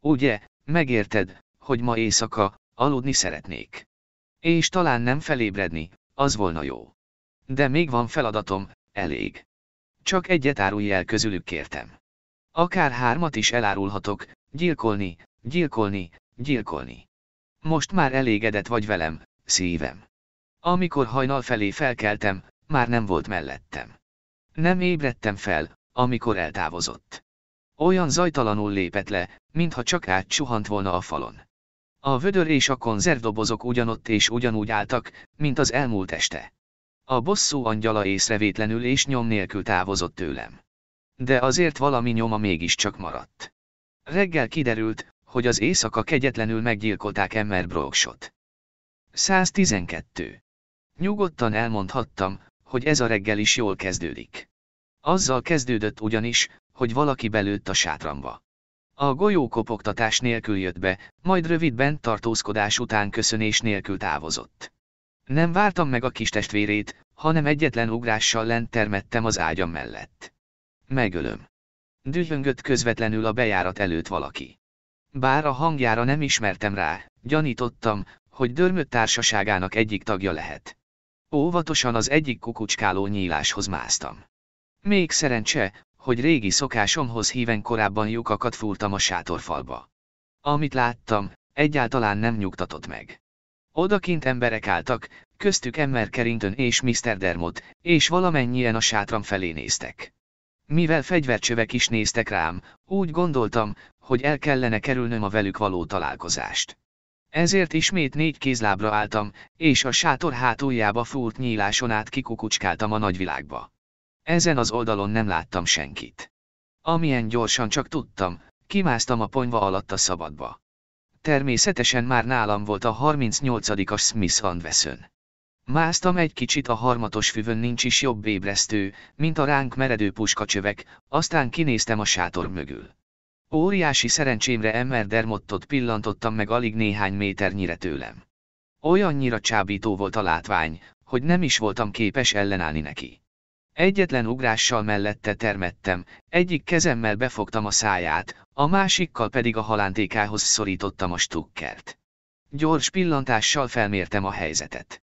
Ugye, megérted, hogy ma éjszaka, aludni szeretnék. És talán nem felébredni, az volna jó. De még van feladatom, elég. Csak egyet árulj el közülük kértem. Akár hármat is elárulhatok, gyilkolni, gyilkolni, gyilkolni. Most már elégedett vagy velem, szívem. Amikor hajnal felé felkeltem, már nem volt mellettem. Nem ébredtem fel, amikor eltávozott. Olyan zajtalanul lépett le, mintha csak átsuhant volna a falon. A vödör és a konzervdobozok ugyanott és ugyanúgy álltak, mint az elmúlt este. A bosszú angyala észrevétlenül és nyom nélkül távozott tőlem de azért valami nyoma mégiscsak maradt. Reggel kiderült, hogy az éjszaka kegyetlenül meggyilkolták Emmer Brooksot. 112. Nyugodtan elmondhattam, hogy ez a reggel is jól kezdődik. Azzal kezdődött ugyanis, hogy valaki belőtt a sátramba. A golyó kopogtatás nélkül jött be, majd rövid bent tartózkodás után köszönés nélkül távozott. Nem vártam meg a kis testvérét, hanem egyetlen ugrással lent termettem az ágyam mellett. Megölöm. Dühöngött közvetlenül a bejárat előtt valaki. Bár a hangjára nem ismertem rá, gyanítottam, hogy dörmött társaságának egyik tagja lehet. Óvatosan az egyik kukucskáló nyíláshoz másztam. Még szerencse, hogy régi szokásomhoz híven korábban lyukakat fúrtam a sátorfalba. Amit láttam, egyáltalán nem nyugtatott meg. Odakint emberek álltak, köztük Emmer Carrington és Mr. Dermot, és valamennyien a sátram felé néztek. Mivel fegyvercsövek is néztek rám, úgy gondoltam, hogy el kellene kerülnöm a velük való találkozást. Ezért ismét négy kézlábra álltam, és a sátor hátuljába fúrt nyíláson át kikukucskáltam a nagyvilágba. Ezen az oldalon nem láttam senkit. Amilyen gyorsan csak tudtam, kimásztam a ponyva alatt a szabadba. Természetesen már nálam volt a 38-as Smith Wesson. Másztam egy kicsit a harmatos füvön nincs is jobb ébresztő, mint a ránk meredő puskacsövek, aztán kinéztem a sátor mögül. Óriási szerencsémre Emmer Dermottot pillantottam meg alig néhány méternyire tőlem. Olyannyira csábító volt a látvány, hogy nem is voltam képes ellenállni neki. Egyetlen ugrással mellette termettem, egyik kezemmel befogtam a száját, a másikkal pedig a halántékához szorítottam a stukkert. Gyors pillantással felmértem a helyzetet.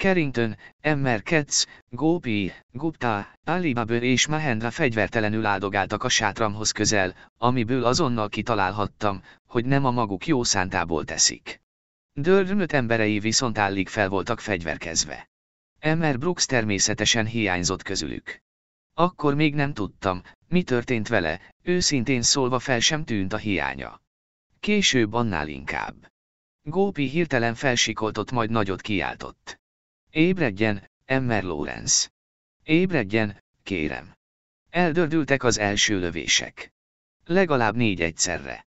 Carrington, Emmer Katz, Gopi, Gupta, Alibaba és Mahendra fegyvertelenül áldogáltak a sátramhoz közel, amiből azonnal kitalálhattam, hogy nem a maguk jó szántából teszik. Dörrnöt emberei viszont állig fel voltak fegyverkezve. Emmer Brooks természetesen hiányzott közülük. Akkor még nem tudtam, mi történt vele, őszintén szólva fel sem tűnt a hiánya. Később annál inkább. Gópi hirtelen felsikoltott, majd nagyot kiáltott. Ébredjen, Emmer Lorenz. Ébredjen, kérem. Eldördültek az első lövések. Legalább négy egyszerre.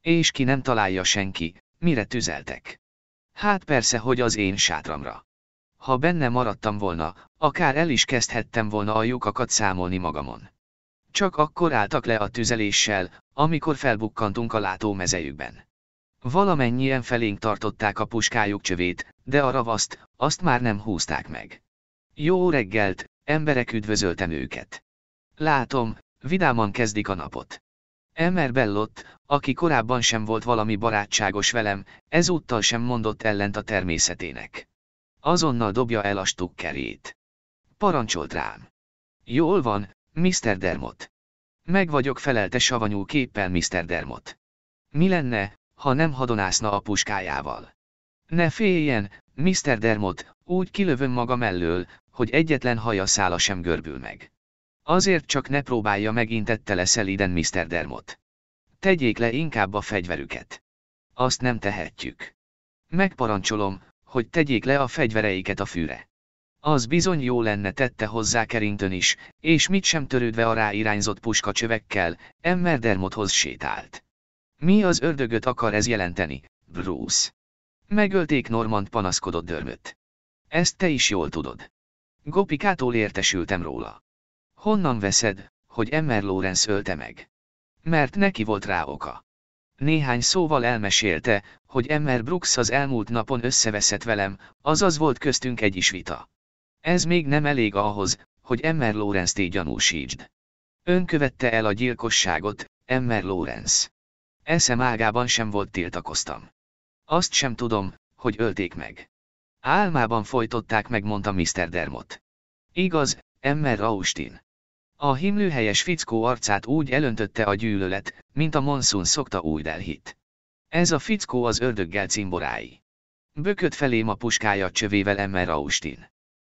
És ki nem találja senki, mire tüzeltek. Hát persze, hogy az én sátramra. Ha benne maradtam volna, akár el is kezdhettem volna a lyukakat számolni magamon. Csak akkor álltak le a tüzeléssel, amikor felbukkantunk a látómezejükben. Valamennyien felénk tartották a puskájuk csövét, de a ravaszt, azt már nem húzták meg. Jó reggelt, emberek üdvözöltem őket. Látom, vidáman kezdik a napot. Emmer Bellott, aki korábban sem volt valami barátságos velem, ezúttal sem mondott ellent a természetének. Azonnal dobja el a stukkerét. Parancsolt rám. Jól van, Mr. Dermot. Meg vagyok felelte savanyú képpel Mr. Dermot. Mi lenne, ha nem hadonászna a puskájával. Ne féljen, Mr. Dermot, úgy kilövöm magam mellől, hogy egyetlen haja szála sem görbül meg. Azért csak ne próbálja megintette leszeliden Mr. Dermot. Tegyék le inkább a fegyverüket. Azt nem tehetjük. Megparancsolom, hogy tegyék le a fegyvereiket a fűre. Az bizony jó lenne tette hozzá Kerintön is, és mit sem törődve a ráirányzott puskacsövekkel, Emmer Dermothoz sétált. Mi az ördögöt akar ez jelenteni, Bruce? Megölték Normand panaszkodott dörmöt. Ezt te is jól tudod. Gopikától értesültem róla. Honnan veszed, hogy Emmer Lawrence ölte meg? Mert neki volt rá oka. Néhány szóval elmesélte, hogy Emmer Brooks az elmúlt napon összeveszett velem, azaz volt köztünk egy is vita. Ez még nem elég ahhoz, hogy Emmer Lawrence-t gyanúsítsd. Ön követte el a gyilkosságot, Emmer Lawrence. Eszem ágában sem volt tiltakoztam. Azt sem tudom, hogy ölték meg. Álmában folytották meg, mondta Mr. Dermot. Igaz, Emmer Austin. A himlőhelyes fickó arcát úgy elöntötte a gyűlölet, mint a monszun szokta új delhit. Ez a fickó az ördöggel cimborái. Bökött felém a puskája csövével Emmer Austin.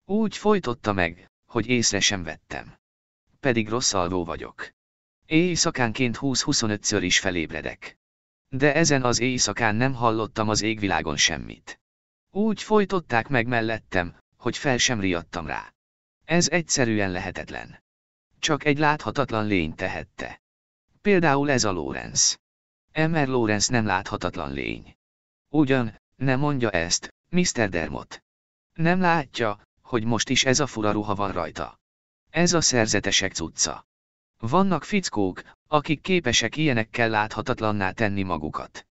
Úgy folytotta meg, hogy észre sem vettem. Pedig rossz alvó vagyok. Éjszakánként 20-25-ször is felébredek. De ezen az éjszakán nem hallottam az égvilágon semmit. Úgy folytották meg mellettem, hogy fel sem riadtam rá. Ez egyszerűen lehetetlen. Csak egy láthatatlan lény tehette. Például ez a Lorenz. Emmer Lorenz nem láthatatlan lény. Ugyan, ne mondja ezt, Mr. Dermot. Nem látja, hogy most is ez a fura ruha van rajta. Ez a szerzetesek cucca. Vannak fickók, akik képesek ilyenekkel láthatatlanná tenni magukat.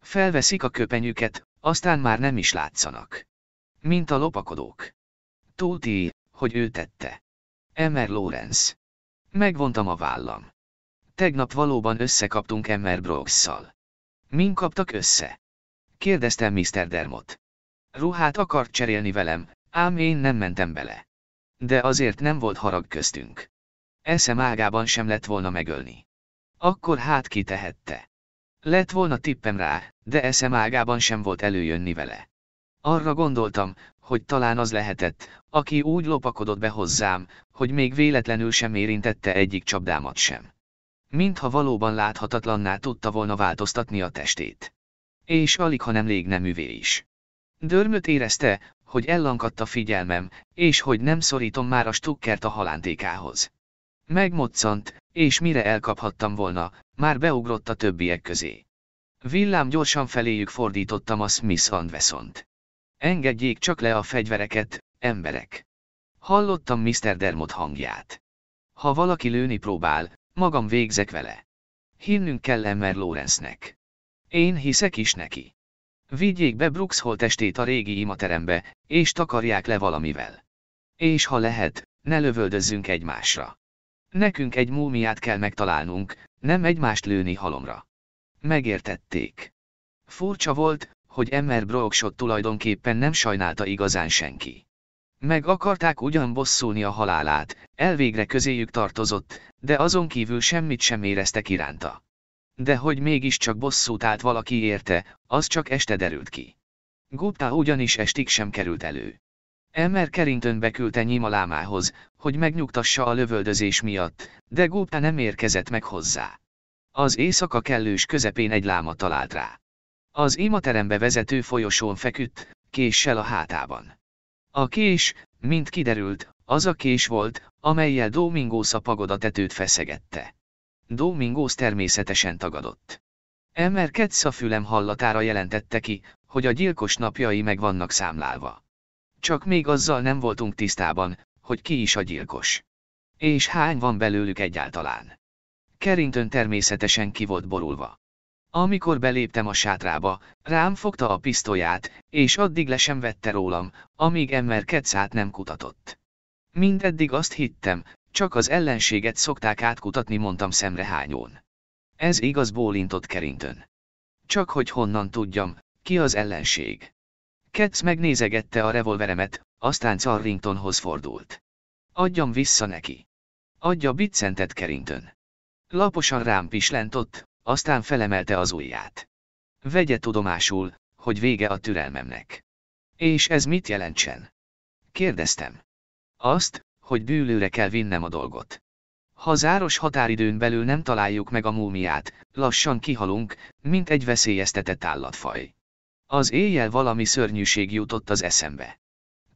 Felveszik a köpenyüket, aztán már nem is látszanak. Mint a lopakodók. Tóti, hogy ő tette. Emmer Lorenz. Megvontam a vállam. Tegnap valóban összekaptunk Emmer Brooks-szal. Min kaptak össze? Kérdeztem Mr. Dermot. Ruhát akart cserélni velem, ám én nem mentem bele. De azért nem volt harag köztünk. Eszem ágában sem lett volna megölni. Akkor hát ki tehette. Lett volna tippem rá, de eszem ágában sem volt előjönni vele. Arra gondoltam, hogy talán az lehetett, aki úgy lopakodott be hozzám, hogy még véletlenül sem érintette egyik csapdámat sem. Mintha valóban láthatatlanná tudta volna változtatni a testét. És alig, ha nem légneművé is. Dörmöt érezte, hogy ellankadt a figyelmem, és hogy nem szorítom már a stukkert a halántékához. Megmoccant, és mire elkaphattam volna, már beugrott a többiek közé. Villám gyorsan feléjük fordítottam a Smith Andersont. Engedjék csak le a fegyvereket, emberek. Hallottam Mr. Dermot hangját. Ha valaki lőni próbál, magam végzek vele. Hinnünk kell Emmer Lorenznek. Én hiszek is neki. Vigyék be Brooks holtestét a régi imaterembe, és takarják le valamivel. És ha lehet, ne lövöldözzünk egymásra. Nekünk egy múmiát kell megtalálnunk, nem egymást lőni halomra. Megértették. Furcsa volt, hogy Emmer Brogsot tulajdonképpen nem sajnálta igazán senki. Meg akarták ugyan bosszulni a halálát, elvégre közéjük tartozott, de azon kívül semmit sem éreztek iránta. De hogy mégiscsak bosszút állt valaki érte, az csak este derült ki. Gupta ugyanis estig sem került elő. Emmer Carrington beküldte nyimalámához, hogy megnyugtassa a lövöldözés miatt, de Gupta nem érkezett meg hozzá. Az éjszaka kellős közepén egy láma talált rá. Az imaterembe vezető folyosón feküdt, késsel a hátában. A kés, mint kiderült, az a kés volt, amelyel Domingos a pagoda tetőt feszegette. Domingos természetesen tagadott. Emmer Ketsz a fülem hallatára jelentette ki, hogy a gyilkos napjai meg vannak számlálva. Csak még azzal nem voltunk tisztában, hogy ki is a gyilkos. És hány van belőlük egyáltalán. Kerintön természetesen ki volt borulva. Amikor beléptem a sátrába, rám fogta a pisztolyát, és addig le sem vette rólam, amíg Emmer Ketszát nem kutatott. Mindeddig azt hittem, csak az ellenséget szokták átkutatni, mondtam szemrehányón. Ez igaz bólintott Kerintön. Csak hogy honnan tudjam, ki az ellenség. Ketsz megnézegette a revolveremet, aztán Carringtonhoz fordult. Adjam vissza neki. Adja Bicentet kerintön. Laposan rám pislentott, aztán felemelte az ujját. Vegye tudomásul, hogy vége a türelmemnek. És ez mit jelentsen? Kérdeztem. Azt, hogy bűlőre kell vinnem a dolgot. Ha záros határidőn belül nem találjuk meg a múmiát, lassan kihalunk, mint egy veszélyeztetett állatfaj. Az éjjel valami szörnyűség jutott az eszembe.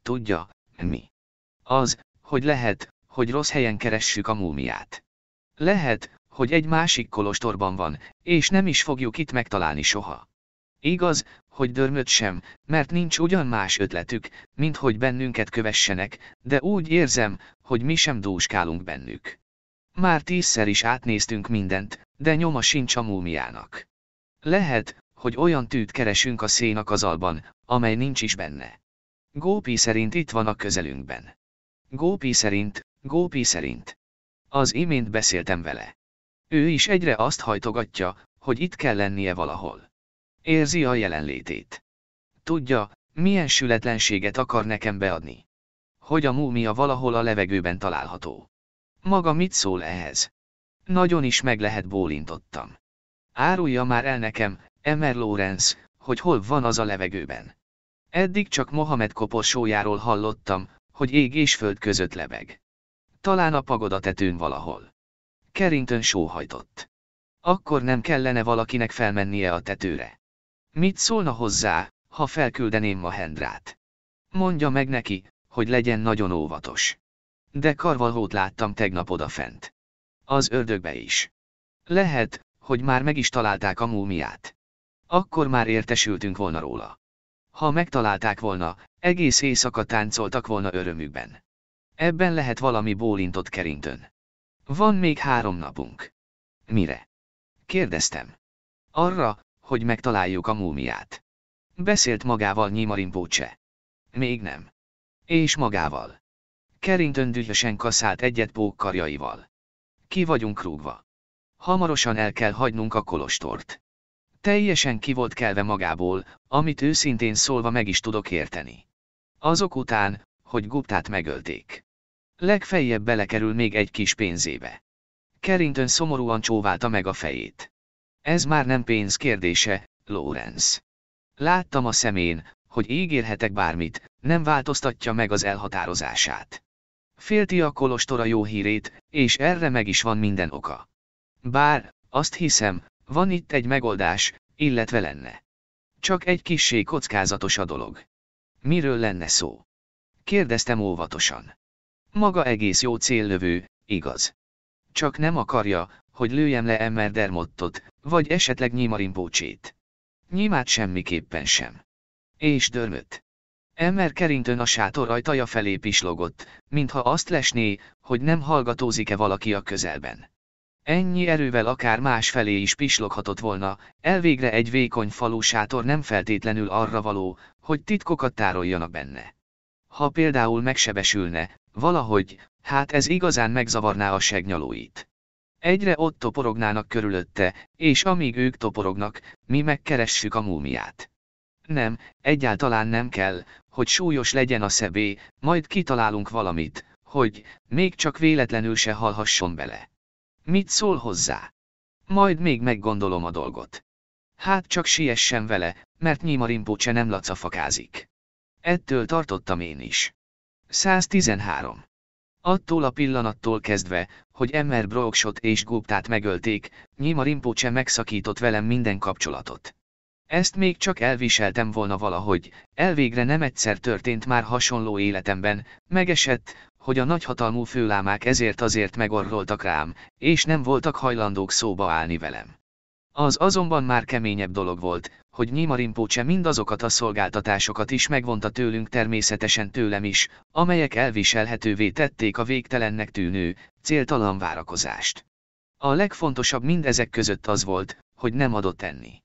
Tudja, mi? Az, hogy lehet, hogy rossz helyen keressük a múmiát. Lehet, hogy egy másik kolostorban van, és nem is fogjuk itt megtalálni soha. Igaz, hogy dörmöt sem, mert nincs ugyan más ötletük, mint hogy bennünket kövessenek, de úgy érzem, hogy mi sem dúskálunk bennük. Már tízszer is átnéztünk mindent, de nyoma sincs a múmiának. Lehet, hogy olyan tűt keresünk a szénak az alban, amely nincs is benne. Gópi szerint itt van a közelünkben. Gópi szerint, Gópi szerint. Az imént beszéltem vele. Ő is egyre azt hajtogatja, hogy itt kell lennie valahol. Érzi a jelenlétét. Tudja, milyen sületlenséget akar nekem beadni. Hogy a múmia valahol a levegőben található. Maga mit szól ehhez? Nagyon is meg lehet bólintottam. Árulja már el nekem, Emer Lorenz, hogy hol van az a levegőben. Eddig csak Mohamed koporsójáról hallottam, hogy ég és föld között lebeg. Talán a pagoda tetőn valahol. Carrington sóhajtott. Akkor nem kellene valakinek felmennie a tetőre. Mit szólna hozzá, ha felküldeném ma Hendrát? Mondja meg neki, hogy legyen nagyon óvatos. De karvalhót láttam tegnap odafent. Az ördögbe is. Lehet, hogy már meg is találták a múmiát. Akkor már értesültünk volna róla. Ha megtalálták volna, egész éjszaka táncoltak volna örömükben. Ebben lehet valami bólintott kerintön. Van még három napunk. Mire? Kérdeztem. Arra, hogy megtaláljuk a múmiát. Beszélt magával Nyima Még nem. És magával. Kerintön dühösen kaszált egyet karjaival. Ki vagyunk rúgva. Hamarosan el kell hagynunk a kolostort. Teljesen ki volt kelve magából, amit őszintén szólva meg is tudok érteni. Azok után, hogy Guptát megölték. Legfeljebb belekerül még egy kis pénzébe. Carrington szomorúan csóválta meg a fejét. Ez már nem pénz kérdése, Lorenz. Láttam a szemén, hogy ígérhetek bármit, nem változtatja meg az elhatározását. Félti a kolostora jó hírét, és erre meg is van minden oka. Bár, azt hiszem, van itt egy megoldás, illetve lenne. Csak egy kissé kockázatos a dolog. Miről lenne szó? Kérdeztem óvatosan. Maga egész jó céllövő, igaz. Csak nem akarja, hogy lőjem le Emmer Dermottot, vagy esetleg Nyimarimpócsét. Nyimát semmiképpen sem. És dörmött. Emmer kerintön a sátor ajtaja felé pislogott, mintha azt lesné, hogy nem hallgatózik-e valaki a közelben. Ennyi erővel akár másfelé is pisloghatott volna, elvégre egy vékony falu sátor nem feltétlenül arra való, hogy titkokat tároljanak benne. Ha például megsebesülne, valahogy, hát ez igazán megzavarná a segnyalóit. Egyre ott toporognának körülötte, és amíg ők toporognak, mi megkeressük a múmiát. Nem, egyáltalán nem kell, hogy súlyos legyen a szebé, majd kitalálunk valamit, hogy még csak véletlenül se halhasson bele. Mit szól hozzá? Majd még meggondolom a dolgot. Hát csak siessen vele, mert Nyima Rimpocse nem lacafakázik. Ettől tartottam én is. 113. Attól a pillanattól kezdve, hogy Emmer Brooksot és Guptát megölték, Nyima megszakított velem minden kapcsolatot. Ezt még csak elviseltem volna valahogy, elvégre nem egyszer történt már hasonló életemben, megesett, hogy a nagyhatalmú főlámák ezért-azért megorroltak rám, és nem voltak hajlandók szóba állni velem. Az azonban már keményebb dolog volt, hogy Nyimarimpócse mindazokat a szolgáltatásokat is megvonta tőlünk természetesen tőlem is, amelyek elviselhetővé tették a végtelennek tűnő, céltalan várakozást. A legfontosabb mindezek között az volt, hogy nem adott enni.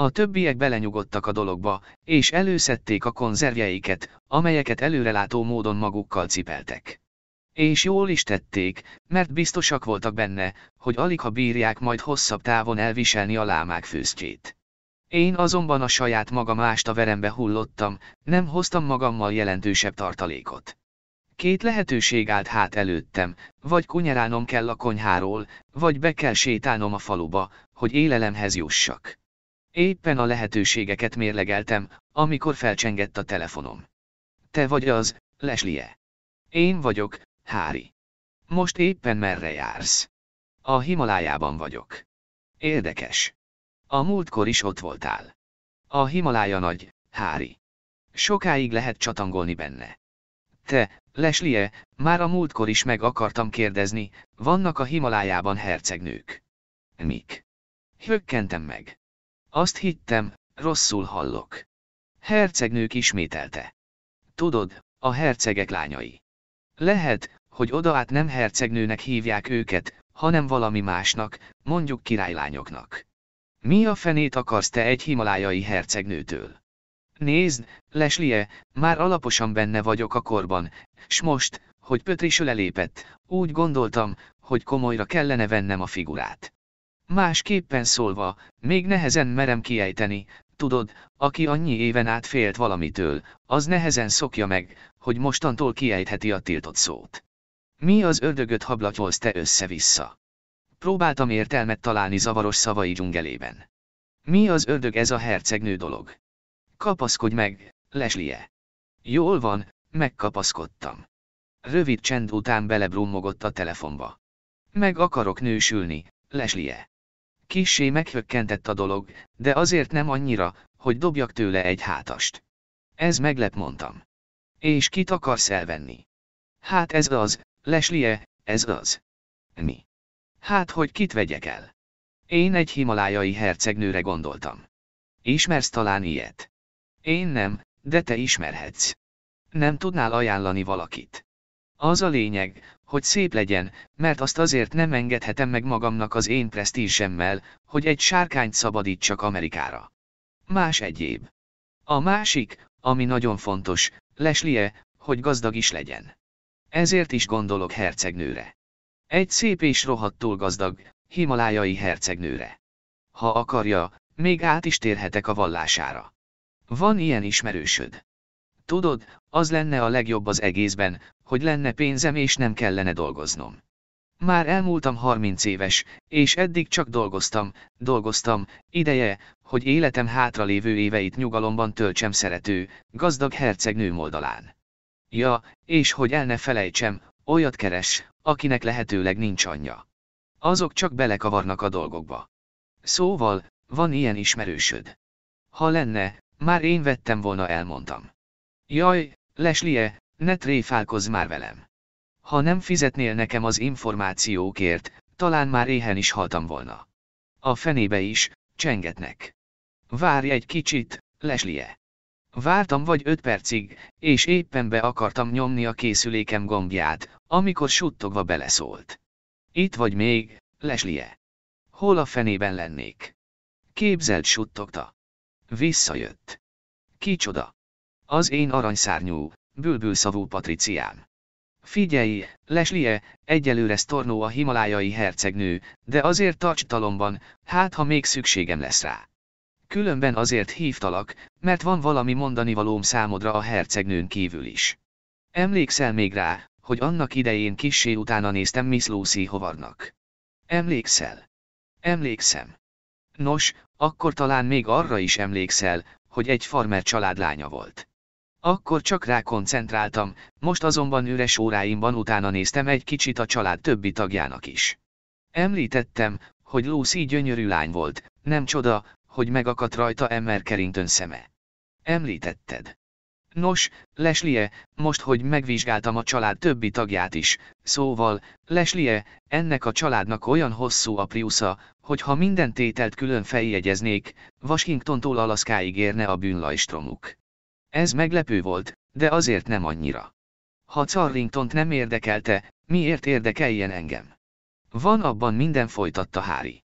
A többiek belenyugodtak a dologba, és előszedték a konzervjeiket, amelyeket előrelátó módon magukkal cipeltek. És jól is tették, mert biztosak voltak benne, hogy alig ha bírják majd hosszabb távon elviselni a lámák főztjét. Én azonban a saját magam a verembe hullottam, nem hoztam magammal jelentősebb tartalékot. Két lehetőség állt hát előttem, vagy kunyerálnom kell a konyháról, vagy be kell sétálnom a faluba, hogy élelemhez jussak. Éppen a lehetőségeket mérlegeltem, amikor felcsengett a telefonom. Te vagy az, Leslie. Én vagyok, Hári. Most éppen merre jársz? A Himalájában vagyok. Érdekes. A múltkor is ott voltál. A Himalája nagy, Hári. Sokáig lehet csatangolni benne. Te, Leslie, már a múltkor is meg akartam kérdezni, vannak a Himalájában hercegnők. Mik? Hökkentem meg. Azt hittem, rosszul hallok. Hercegnők ismételte. Tudod, a hercegek lányai. Lehet, hogy oda át nem hercegnőnek hívják őket, hanem valami másnak, mondjuk királylányoknak. Mi a fenét akarsz te egy himalájai hercegnőtől? Nézd, Leslie, már alaposan benne vagyok a korban, s most, hogy Pötrisöl elépett, úgy gondoltam, hogy komolyra kellene vennem a figurát. Másképpen szólva, még nehezen merem kiejteni, tudod, aki annyi éven át félt valamitől, az nehezen szokja meg, hogy mostantól kiejtheti a tiltott szót. Mi az ördögöt hablatyolsz te össze-vissza? Próbáltam értelmet találni zavaros szavai dzsungelében. Mi az ördög ez a hercegnő dolog? Kapaszkodj meg, Leslie. Jól van, megkapaszkodtam. Rövid csend után belebrummogott a telefonba. Meg akarok nősülni, Leslie. Kissé meghökkentett a dolog, de azért nem annyira, hogy dobjak tőle egy hátast. Ez meglep mondtam. És kit akarsz elvenni? Hát ez az, Leslie, ez az. Mi? Hát hogy kit vegyek el? Én egy himalájai hercegnőre gondoltam. Ismersz talán ilyet? Én nem, de te ismerhetsz. Nem tudnál ajánlani valakit. Az a lényeg, hogy szép legyen, mert azt azért nem engedhetem meg magamnak az én presztízsemmel, hogy egy sárkányt szabadítsak Amerikára. Más egyéb. A másik, ami nagyon fontos, leslie, hogy gazdag is legyen. Ezért is gondolok hercegnőre. Egy szép és rohadtul gazdag, himalájai hercegnőre. Ha akarja, még át is térhetek a vallására. Van ilyen ismerősöd. Tudod, az lenne a legjobb az egészben, hogy lenne pénzem és nem kellene dolgoznom. Már elmúltam 30 éves, és eddig csak dolgoztam, dolgoztam, ideje, hogy életem hátralévő éveit nyugalomban töltsem szerető, gazdag hercegnő oldalán. Ja, és hogy el ne felejtsem, olyat keres, akinek lehetőleg nincs anyja. Azok csak belekavarnak a dolgokba. Szóval, van ilyen ismerősöd. Ha lenne, már én vettem volna elmondtam. Jaj, Leslie, ne tréfálkozz már velem. Ha nem fizetnél nekem az információkért, talán már éhen is haltam volna. A fenébe is, csengetnek. Várj egy kicsit, Leslie. Vártam vagy öt percig, és éppen be akartam nyomni a készülékem gombját, amikor suttogva beleszólt. Itt vagy még, Leslie. Hol a fenében lennék? Képzeld suttogta. Visszajött. Kicsoda. Az én aranyszárnyú, bülbülszavú patriciám. Figyelj, Leslie, egyelőre sztornó a himalájai hercegnő, de azért tarts talomban, hát ha még szükségem lesz rá. Különben azért hívtalak, mert van valami mondani valóm számodra a hercegnőn kívül is. Emlékszel még rá, hogy annak idején kissé utána néztem Miss Lucy Hovarnak. Emlékszel? Emlékszem. Nos, akkor talán még arra is emlékszel, hogy egy farmer családlánya volt. Akkor csak rá koncentráltam, most azonban üres óráimban utána néztem egy kicsit a család többi tagjának is. Említettem, hogy Lucy gyönyörű lány volt, nem csoda, hogy megakadt rajta Emmer Carrington szeme. Említetted. Nos, Leslie, most hogy megvizsgáltam a család többi tagját is, szóval, Leslie, ennek a családnak olyan hosszú a priusza, hogy ha minden tételt külön feljegyeznék, Washingtontól Alaszkáig érne a bűnlajstromuk. Ez meglepő volt, de azért nem annyira. Ha Carringtont nem érdekelte, miért érdekeljen engem? Van abban minden folytatta Hári.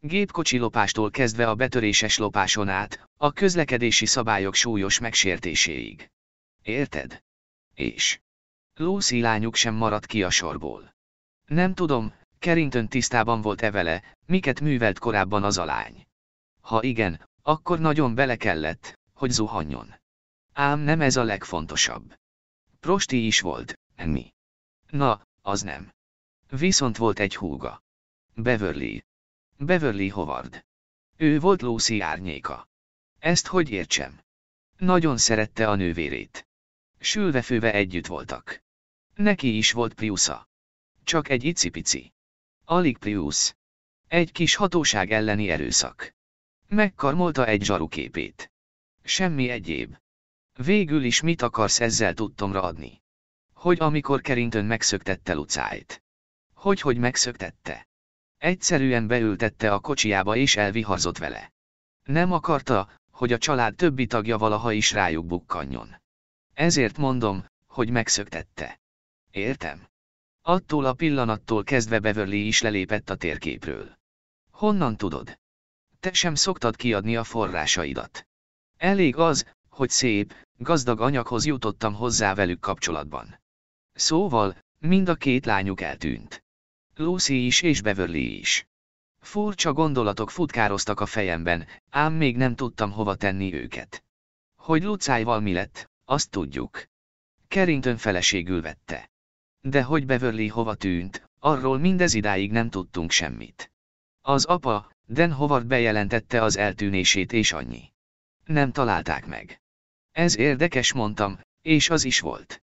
Gépkocsi lopástól kezdve a betöréses lopáson át, a közlekedési szabályok súlyos megsértéséig. Érted? És? Lucy lányuk sem maradt ki a sorból. Nem tudom, Kerintön tisztában volt-e vele, miket művelt korábban az a lány. Ha igen, akkor nagyon bele kellett, hogy zuhanjon. Ám nem ez a legfontosabb. Prosti is volt, mi. Na, az nem. Viszont volt egy húga. Beverly. Beverly Howard. Ő volt Lucy árnyéka. Ezt hogy értsem? Nagyon szerette a nővérét. Sülvefőve együtt voltak. Neki is volt Priusza. Csak egy icipici. Alig Prius. Egy kis hatóság elleni erőszak. Megkarmolta egy zsaruképét. Semmi egyéb. Végül is mit akarsz ezzel tudtomra adni? Hogy amikor kerintön megszöktette Lucájt. Hogy hogy megszöktette? Egyszerűen beültette a kocsiába és elviharzott vele. Nem akarta, hogy a család többi tagja valaha is rájuk bukkanjon. Ezért mondom, hogy megszöktette. Értem. Attól a pillanattól kezdve Beverly is lelépett a térképről. Honnan tudod? Te sem szoktad kiadni a forrásaidat. Elég az, hogy szép, gazdag anyaghoz jutottam hozzá velük kapcsolatban. Szóval, mind a két lányuk eltűnt. Lucy is és Beverly is. Furcsa gondolatok futkároztak a fejemben, ám még nem tudtam hova tenni őket. Hogy Lucájval mi lett, azt tudjuk. Kerintön feleségül vette. De hogy Beverly hova tűnt, arról mindez idáig nem tudtunk semmit. Az apa, Dan Howard bejelentette az eltűnését és annyi. Nem találták meg. Ez érdekes mondtam, és az is volt.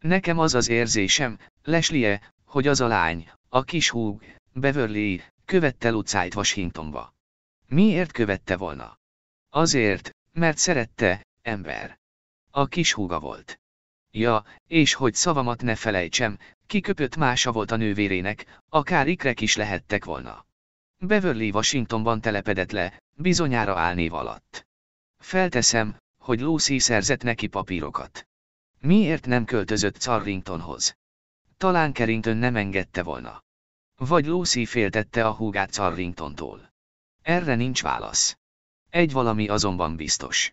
Nekem az az érzésem, Leslie, hogy az a lány, a kis húg, Beverly, követte Lucájt Washingtonba. Miért követte volna? Azért, mert szerette, ember. A kis húga volt. Ja, és hogy szavamat ne felejtsem, kiköpött mása volt a nővérének, akár ikrek is lehettek volna. Beverly Washingtonban telepedett le, bizonyára állnév alatt. Felteszem, hogy Lucy szerzett neki papírokat. Miért nem költözött Carringtonhoz? Talán Carrington nem engedte volna. Vagy Lucy féltette a húgát Carringtontól. Erre nincs válasz. Egy valami azonban biztos.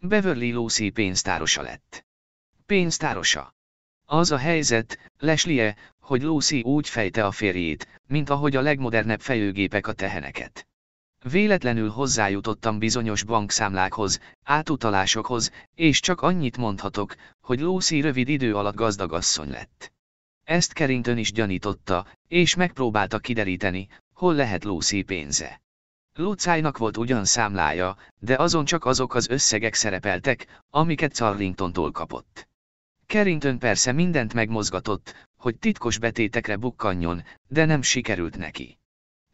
Beverly Lucy pénztárosa lett. Pénztárosa. Az a helyzet, leslie hogy Lucy úgy fejte a férjét, mint ahogy a legmodernebb fejőgépek a teheneket. Véletlenül hozzájutottam bizonyos bankszámlákhoz, átutalásokhoz, és csak annyit mondhatok, hogy Lucy rövid idő alatt asszony lett. Ezt Kerintön is gyanította, és megpróbálta kideríteni, hol lehet Lucy pénze. Lucájnak volt ugyan számlája, de azon csak azok az összegek szerepeltek, amiket Charlingtontól kapott. Kerintön persze mindent megmozgatott, hogy titkos betétekre bukkanjon, de nem sikerült neki.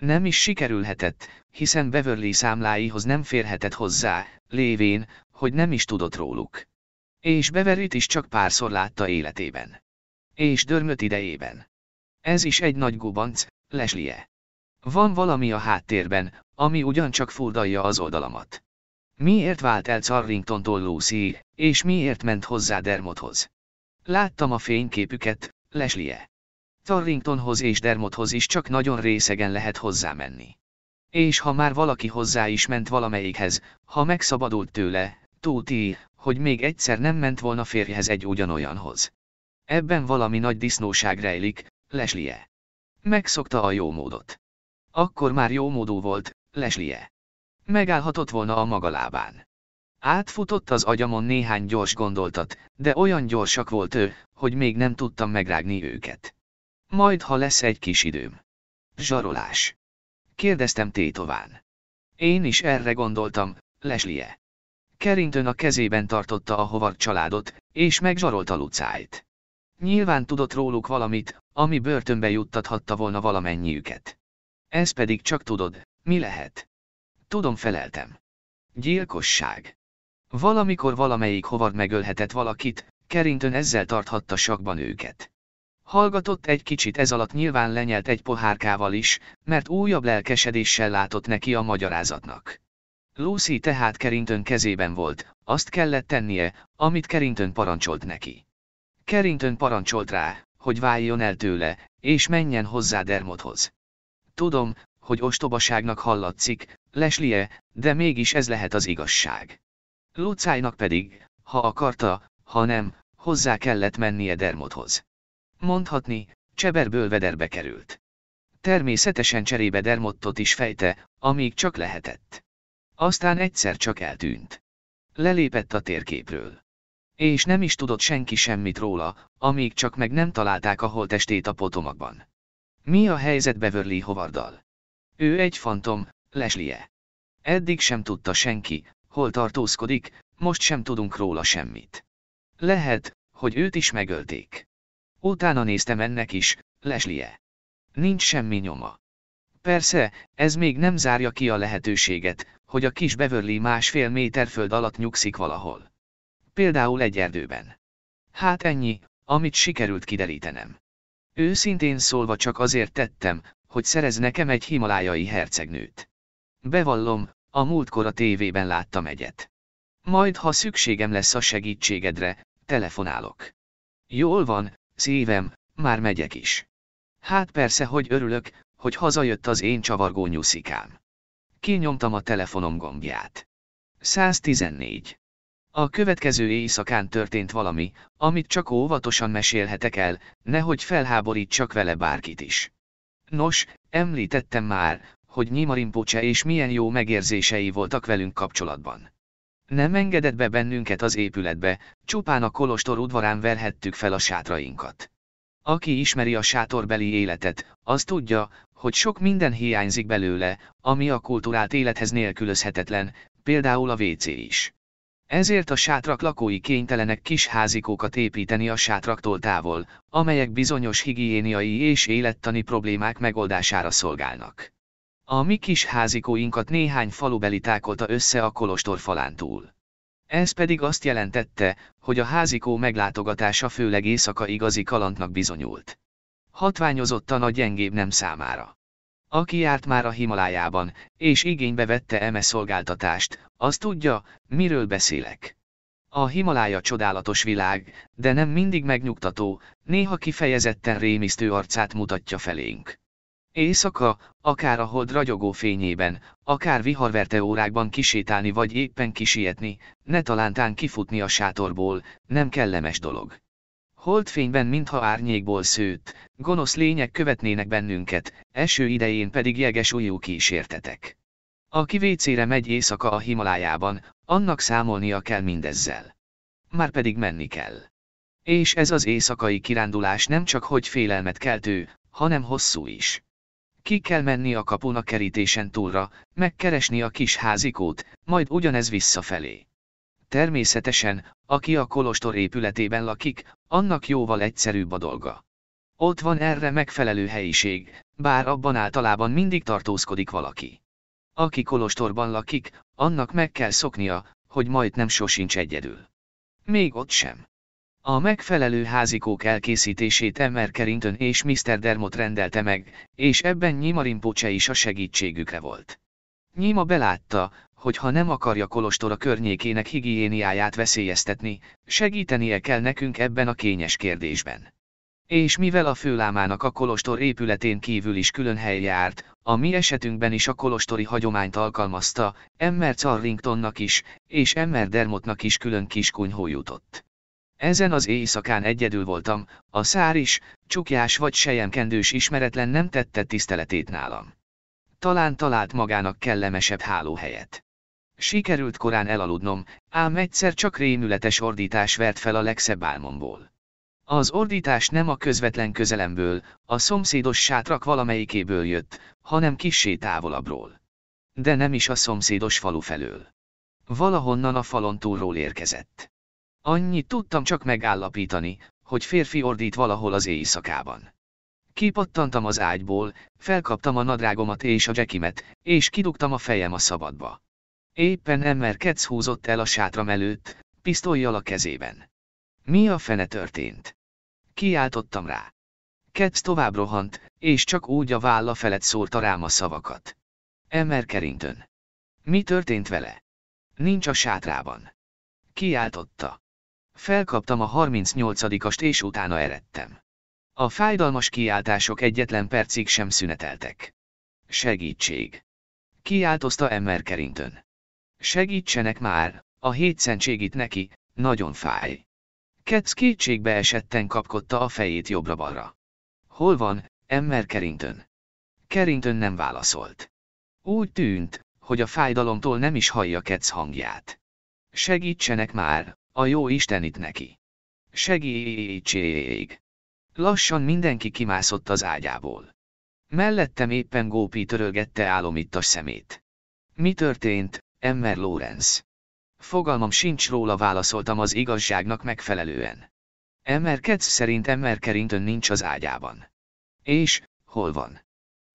Nem is sikerülhetett, hiszen Beverly számláihoz nem férhetett hozzá, lévén, hogy nem is tudott róluk. És Beverlyt is csak párszor látta életében. És dörmöt idejében. Ez is egy nagy gubanc, leslie Van valami a háttérben, ami ugyancsak furdalja az oldalamat. Miért vált el Carringtontól Lucy, és miért ment hozzá Dermothoz? Láttam a fényképüket, leslie Tarringtonhoz és Dermothoz is csak nagyon részegen lehet hozzámenni. És ha már valaki hozzá is ment valamelyikhez, ha megszabadult tőle, Tóti, hogy még egyszer nem ment volna férjhez egy ugyanolyanhoz. Ebben valami nagy disznóság rejlik, Leslie. Megszokta a jó módot. Akkor már jó módú volt, Leslie. Megállhatott volna a maga lábán. Átfutott az agyamon néhány gyors gondoltat, de olyan gyorsak volt ő, hogy még nem tudtam megrágni őket. Majd ha lesz egy kis időm. Zsarolás. Kérdeztem tétován. Én is erre gondoltam, Leslie. Kerintön a kezében tartotta a hovar családot, és megzsarolta Lucájt. Nyilván tudott róluk valamit, ami börtönbe juttathatta volna valamennyiüket. Ez pedig csak tudod, mi lehet. Tudom feleltem. Gyilkosság. Valamikor valamelyik hovar megölhetett valakit, Kerintön ezzel tarthatta sakban őket. Hallgatott egy kicsit ez alatt nyilván lenyelt egy pohárkával is, mert újabb lelkesedéssel látott neki a magyarázatnak. Lucy tehát Kerintön kezében volt, azt kellett tennie, amit Kerintön parancsolt neki. Kerintön parancsolt rá, hogy váljon el tőle, és menjen hozzá Dermothoz. Tudom, hogy ostobaságnak hallatszik, leslie, de mégis ez lehet az igazság. Lucájnak pedig, ha akarta, ha nem, hozzá kellett mennie Dermothoz. Mondhatni, cseberből vederbe került. Természetesen cserébe dermottot is fejte, amíg csak lehetett. Aztán egyszer csak eltűnt. Lelépett a térképről. És nem is tudott senki semmit róla, amíg csak meg nem találták a holtestét a potomakban. Mi a helyzet Beverly Hovarddal? Ő egy fantom, leslie Eddig sem tudta senki, hol tartózkodik, most sem tudunk róla semmit. Lehet, hogy őt is megölték. Utána néztem ennek is, leslie Nincs semmi nyoma. Persze, ez még nem zárja ki a lehetőséget, hogy a kis Beverly másfél méter föld alatt nyugszik valahol. Például egy erdőben. Hát ennyi, amit sikerült kiderítenem. Őszintén szólva csak azért tettem, hogy szerez nekem egy himalájai hercegnőt. Bevallom, a múltkor a tévében láttam egyet. Majd ha szükségem lesz a segítségedre, telefonálok. Jól van, szívem, már megyek is. Hát persze, hogy örülök, hogy hazajött az én csavargó nyuszikám. Kinyomtam a telefonom gombját. 114. A következő éjszakán történt valami, amit csak óvatosan mesélhetek el, nehogy felháborítsak vele bárkit is. Nos, említettem már, hogy Nyima és milyen jó megérzései voltak velünk kapcsolatban. Nem engedett be bennünket az épületbe, csupán a kolostor udvarán verhettük fel a sátrainkat. Aki ismeri a sátorbeli életet, az tudja, hogy sok minden hiányzik belőle, ami a kulturált élethez nélkülözhetetlen, például a WC is. Ezért a sátrak lakói kénytelenek kis házikókat építeni a sátraktól távol, amelyek bizonyos higiéniai és élettani problémák megoldására szolgálnak. A mi kis házikóinkat néhány falubeli tákolta össze a kolostor falán túl. Ez pedig azt jelentette, hogy a házikó meglátogatása főleg éjszaka igazi kalandnak bizonyult. Hatványozottan a gyengébb nem számára. Aki járt már a Himalájában, és igénybe vette eme szolgáltatást, az tudja, miről beszélek. A Himalája csodálatos világ, de nem mindig megnyugtató, néha kifejezetten rémisztő arcát mutatja felénk. Éjszaka, akár a hold ragyogó fényében, akár viharverte órákban kisétálni vagy éppen kisietni, ne talántán kifutni a sátorból, nem kellemes dolog. Holdfényben mintha árnyékból szőtt, gonosz lények követnének bennünket, eső idején pedig jeges ujjú kísértetek. Aki vécére megy éjszaka a Himalájában, annak számolnia kell mindezzel. Már pedig menni kell. És ez az éjszakai kirándulás nem csak hogy félelmet keltő, hanem hosszú is. Ki kell menni a kapun a kerítésen túlra, megkeresni a kis házikót, majd ugyanez visszafelé. Természetesen, aki a kolostor épületében lakik, annak jóval egyszerűbb a dolga. Ott van erre megfelelő helyiség, bár abban általában mindig tartózkodik valaki. Aki kolostorban lakik, annak meg kell szoknia, hogy majdnem sosincs egyedül. Még ott sem. A megfelelő házikók elkészítését Emmer Kerinton és Mr. Dermot rendelte meg, és ebben Nyima Rimpocse is a segítségükre volt. Nyima belátta, hogy ha nem akarja kolostor a környékének higiéniáját veszélyeztetni, segítenie kell nekünk ebben a kényes kérdésben. És mivel a főlámának a kolostor épületén kívül is külön hely járt, a mi esetünkben is a kolostori hagyományt alkalmazta, Emmer Carringtonnak is, és Emmer Dermotnak is külön kiskunyhó jutott. Ezen az éjszakán egyedül voltam, a szár is, csukjás vagy sejemkendős ismeretlen nem tette tiszteletét nálam. Talán talált magának kellemesebb hálóhelyet. Sikerült korán elaludnom, ám egyszer csak rémületes ordítás vert fel a legszebb álmomból. Az ordítás nem a közvetlen közelemből, a szomszédos sátrak valamelyikéből jött, hanem kissé távolabbról. De nem is a szomszédos falu felől. Valahonnan a falon túlról érkezett. Annyit tudtam csak megállapítani, hogy férfi ordít valahol az éjszakában. Kipattantam az ágyból, felkaptam a nadrágomat és a dzsekimet, és kidugtam a fejem a szabadba. Éppen Emmer Ketz húzott el a sátram előtt, pisztolyjal a kezében. Mi a fene történt? Kiáltottam rá. Ketsz tovább rohant, és csak úgy a válla felett szórta rám a szavakat. Emmer kerintön. Mi történt vele? Nincs a sátrában. Kiáltotta felkaptam a 38-ast és utána eredtem. A fájdalmas kiáltások egyetlen percig sem szüneteltek. Segítség! Kiáltozta Emmer Kerintön. Segítsenek már, a hétszentségit neki, nagyon fáj. Ketsz kétségbe esetten kapkodta a fejét jobbra-balra. Hol van, Emmer Kerintön? Kerintön nem válaszolt. Úgy tűnt, hogy a fájdalomtól nem is hallja Ketsz hangját. Segítsenek már, a jó Isten itt neki. Segítség! Lassan mindenki kimászott az ágyából. Mellettem éppen Gópi törölgette álomittas szemét. Mi történt, Emmer Lorenz? Fogalmam sincs róla válaszoltam az igazságnak megfelelően. Emmer Ketsz szerint Emmer Kerintön nincs az ágyában. És, hol van?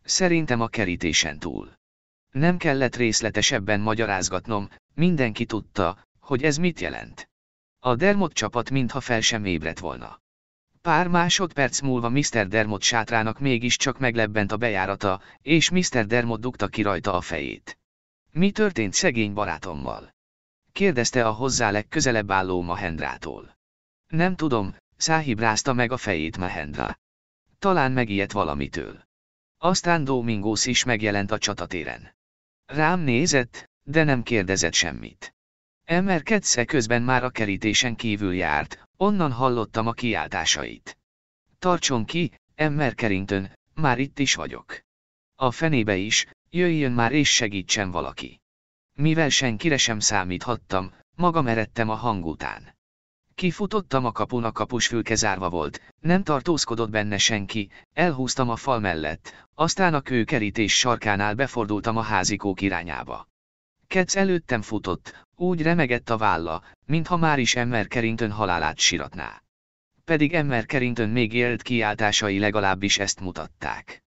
Szerintem a kerítésen túl. Nem kellett részletesebben magyarázgatnom, mindenki tudta, hogy ez mit jelent. A Dermot csapat mintha fel sem ébredt volna. Pár másodperc múlva Mr. Dermot sátrának mégiscsak meglebbent a bejárata, és Mr. Dermot dugta ki rajta a fejét. Mi történt szegény barátommal? Kérdezte a hozzá legközelebb álló Mahendrától. Nem tudom, száhibrázta meg a fejét Mahendra. Talán megijedt valamitől. Aztán Domingos is megjelent a csatatéren. Rám nézett, de nem kérdezett semmit. Emmer Ketsze közben már a kerítésen kívül járt, onnan hallottam a kiáltásait. Tartson ki, Emmer kerintön, már itt is vagyok. A fenébe is, jöjjön már és segítsen valaki. Mivel senkire sem számíthattam, magam eredtem a hang után. Kifutottam a kapun, a kapus zárva volt, nem tartózkodott benne senki, elhúztam a fal mellett, aztán a kőkerítés sarkánál befordultam a házikók irányába. Kec előttem futott, úgy remegett a válla, mintha már is Emmer Kerintön halálát siratná. Pedig Emmer Kerintön még élt kiáltásai legalábbis ezt mutatták.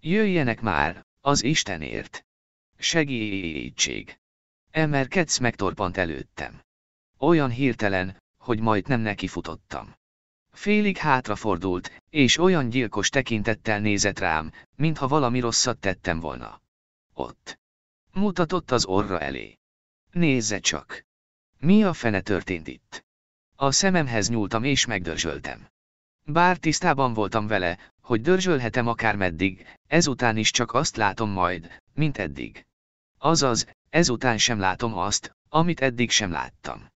Jöjjenek már, az Istenért! Segítség! Emmer Kec megtorpant előttem. Olyan hirtelen, hogy majdnem nekifutottam. Félig hátrafordult, és olyan gyilkos tekintettel nézett rám, mintha valami rosszat tettem volna. Ott. Mutatott az orra elé. Nézze csak! Mi a fene történt itt? A szememhez nyúltam és megdörzsöltem. Bár tisztában voltam vele, hogy dörzsölhetem akár meddig, ezután is csak azt látom majd, mint eddig. Azaz, ezután sem látom azt, amit eddig sem láttam.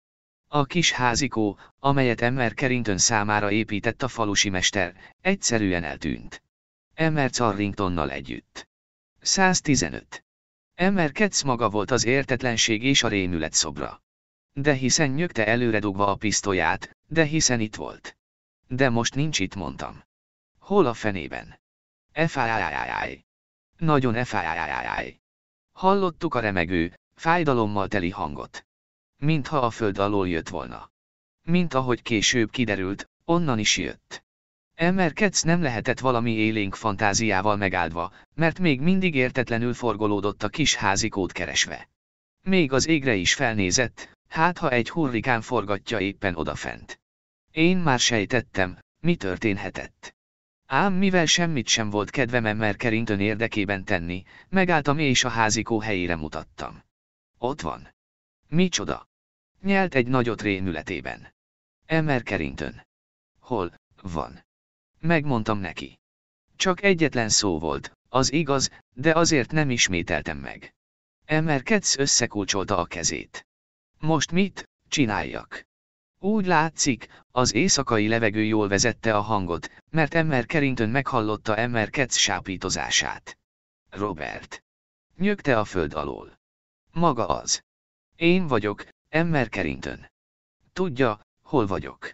A kis házikó, amelyet Emmer Carrington számára épített a falusi mester, egyszerűen eltűnt. Emmer Carringtonnal együtt. 115. Emmer Ketz maga volt az értetlenség és a rémület szobra. De hiszen nyögte előredugva a pisztolyát, de hiszen itt volt. De most nincs itt mondtam. Hol a fenében? Efájájájáj. Nagyon efájájájáj. Hallottuk a remegő, fájdalommal teli hangot. Mintha a föld alól jött volna. Mint ahogy később kiderült, onnan is jött. Emerkedsz nem lehetett valami élénk fantáziával megáldva, mert még mindig értetlenül forgolódott a kis házikót keresve. Még az égre is felnézett, hát ha egy hurrikán forgatja éppen odafent. Én már sejtettem, mi történhetett. Ám mivel semmit sem volt kedvem emmer kerintön érdekében tenni, megálltam és a házikó helyére mutattam. Ott van. Micsoda? Nyelt egy nagyot rémületében. Emmer kerintön. Hol, van? Megmondtam neki. Csak egyetlen szó volt, az igaz, de azért nem ismételtem meg. Emerkedsz összekulcsolta a kezét. Most mit, csináljak? Úgy látszik, az éjszakai levegő jól vezette a hangot, mert Emmer Kerintön meghallotta Emmer Ketsz sápítozását. Robert. Nyögte a föld alól. Maga az. Én vagyok, Emmer Kerintön. Tudja, hol vagyok.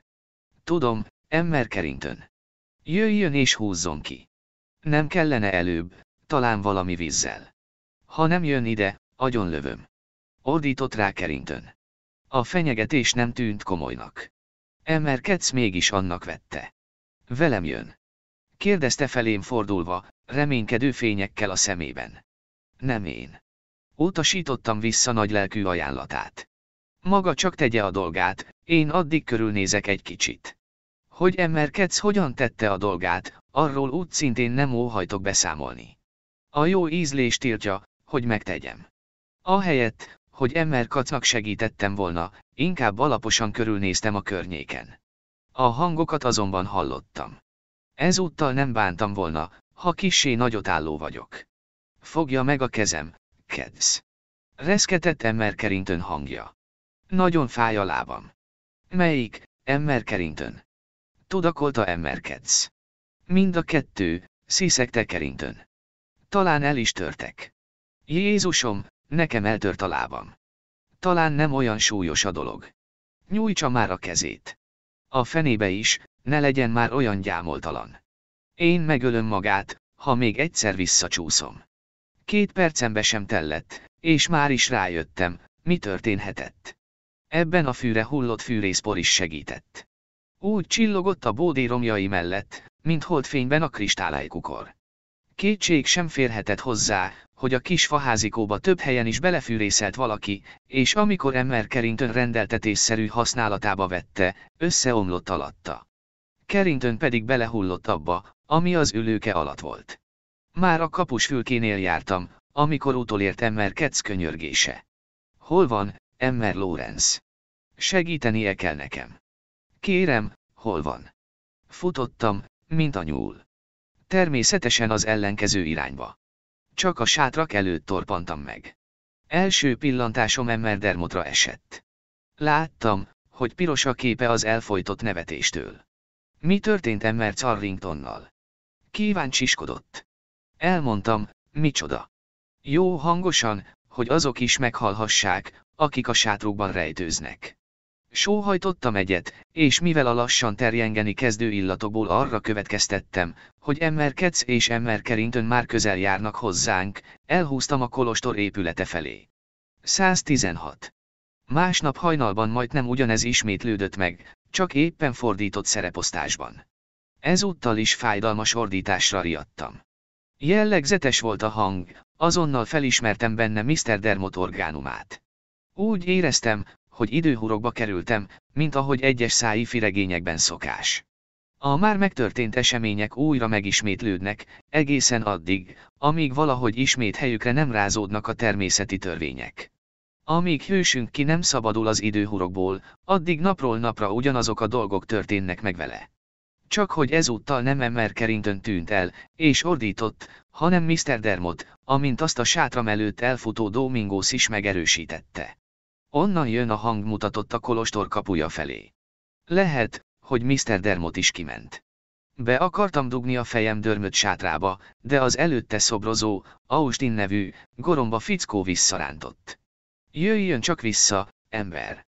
Tudom, Emmer Kerintön. Jöjjön és húzzon ki. Nem kellene előbb, talán valami vízzel. Ha nem jön ide, agyonlövöm. Ordított rá Kerintön. A fenyegetés nem tűnt komolynak. Emerkedsz mégis annak vette. Velem jön. Kérdezte felém fordulva, reménykedő fényekkel a szemében. Nem én. Utasítottam vissza nagylelkű ajánlatát. Maga csak tegye a dolgát, én addig körülnézek egy kicsit. Hogy Emmerkedsz, hogyan tette a dolgát, arról úgy szintén nem óhajtok beszámolni. A jó ízlés tiltja, hogy megtegyem. Ahelyett, hogy Emmer kacnak segítettem volna, inkább alaposan körülnéztem a környéken. A hangokat azonban hallottam. Ezúttal nem bántam volna, ha kissé nagyot álló vagyok. Fogja meg a kezem, kedsz. Reszketett Emmer kerintön hangja. Nagyon fáj a lábam. Melyik, Emmer kerintön? tudakolta emmerkedsz. Mind a kettő, sziszek Kerintön. Talán el is törtek. Jézusom, nekem eltört a lábam. Talán nem olyan súlyos a dolog. Nyújtsa már a kezét. A fenébe is, ne legyen már olyan gyámoltalan. Én megölöm magát, ha még egyszer visszacsúszom. Két percembe sem tellett, és már is rájöttem, mi történhetett. Ebben a fűre hullott fűrészpor is segített. Úgy csillogott a bódé romjai mellett, mint holdfényben a kristályukor. Kétség sem férhetett hozzá, hogy a kis faházikóba több helyen is belefűrészelt valaki, és amikor Emmer Kerintön rendeltetésszerű használatába vette, összeomlott alatta. Kerintön pedig belehullott abba, ami az ülőke alatt volt. Már a kapus fülkénél jártam, amikor utolért Emmer Ketsz könyörgése. Hol van, Emmer Lorenz? Segítenie kell nekem. Kérem, hol van? Futottam, mint a nyúl. Természetesen az ellenkező irányba. Csak a sátrak előtt torpantam meg. Első pillantásom Emmerdermotra esett. Láttam, hogy piros a képe az elfolytott nevetéstől. Mi történt Emmer Carringtonnal? Kíváncsiskodott. Elmondtam, micsoda. Jó hangosan, hogy azok is meghallhassák, akik a sátrukban rejtőznek. Sóhajtottam egyet, és mivel a lassan terjengeni kezdő illatokból arra következtettem, hogy Emmer Ketsz és Emmer Kerintön már közel járnak hozzánk, elhúztam a kolostor épülete felé. 116. Másnap hajnalban majdnem ugyanez ismétlődött meg, csak éppen fordított szereposztásban. Ezúttal is fájdalmas ordításra riadtam. Jellegzetes volt a hang, azonnal felismertem benne Mr. Dermot orgánumát. Úgy éreztem, hogy időhurokba kerültem, mint ahogy egyes szái firegényekben szokás. A már megtörtént események újra megismétlődnek, egészen addig, amíg valahogy ismét helyükre nem rázódnak a természeti törvények. Amíg hősünk ki nem szabadul az időhurokból, addig napról napra ugyanazok a dolgok történnek meg vele. Csak hogy ezúttal nem Emmer Carrington tűnt el, és ordított, hanem Mr. Dermot, amint azt a sátram előtt elfutó Domingos is megerősítette. Onnan jön a hang mutatott a kolostor kapuja felé. Lehet, hogy Mr. Dermot is kiment. Be akartam dugni a fejem dörmöt sátrába, de az előtte szobrozó, Austin nevű, goromba fickó visszarántott. Jöjjön csak vissza, ember.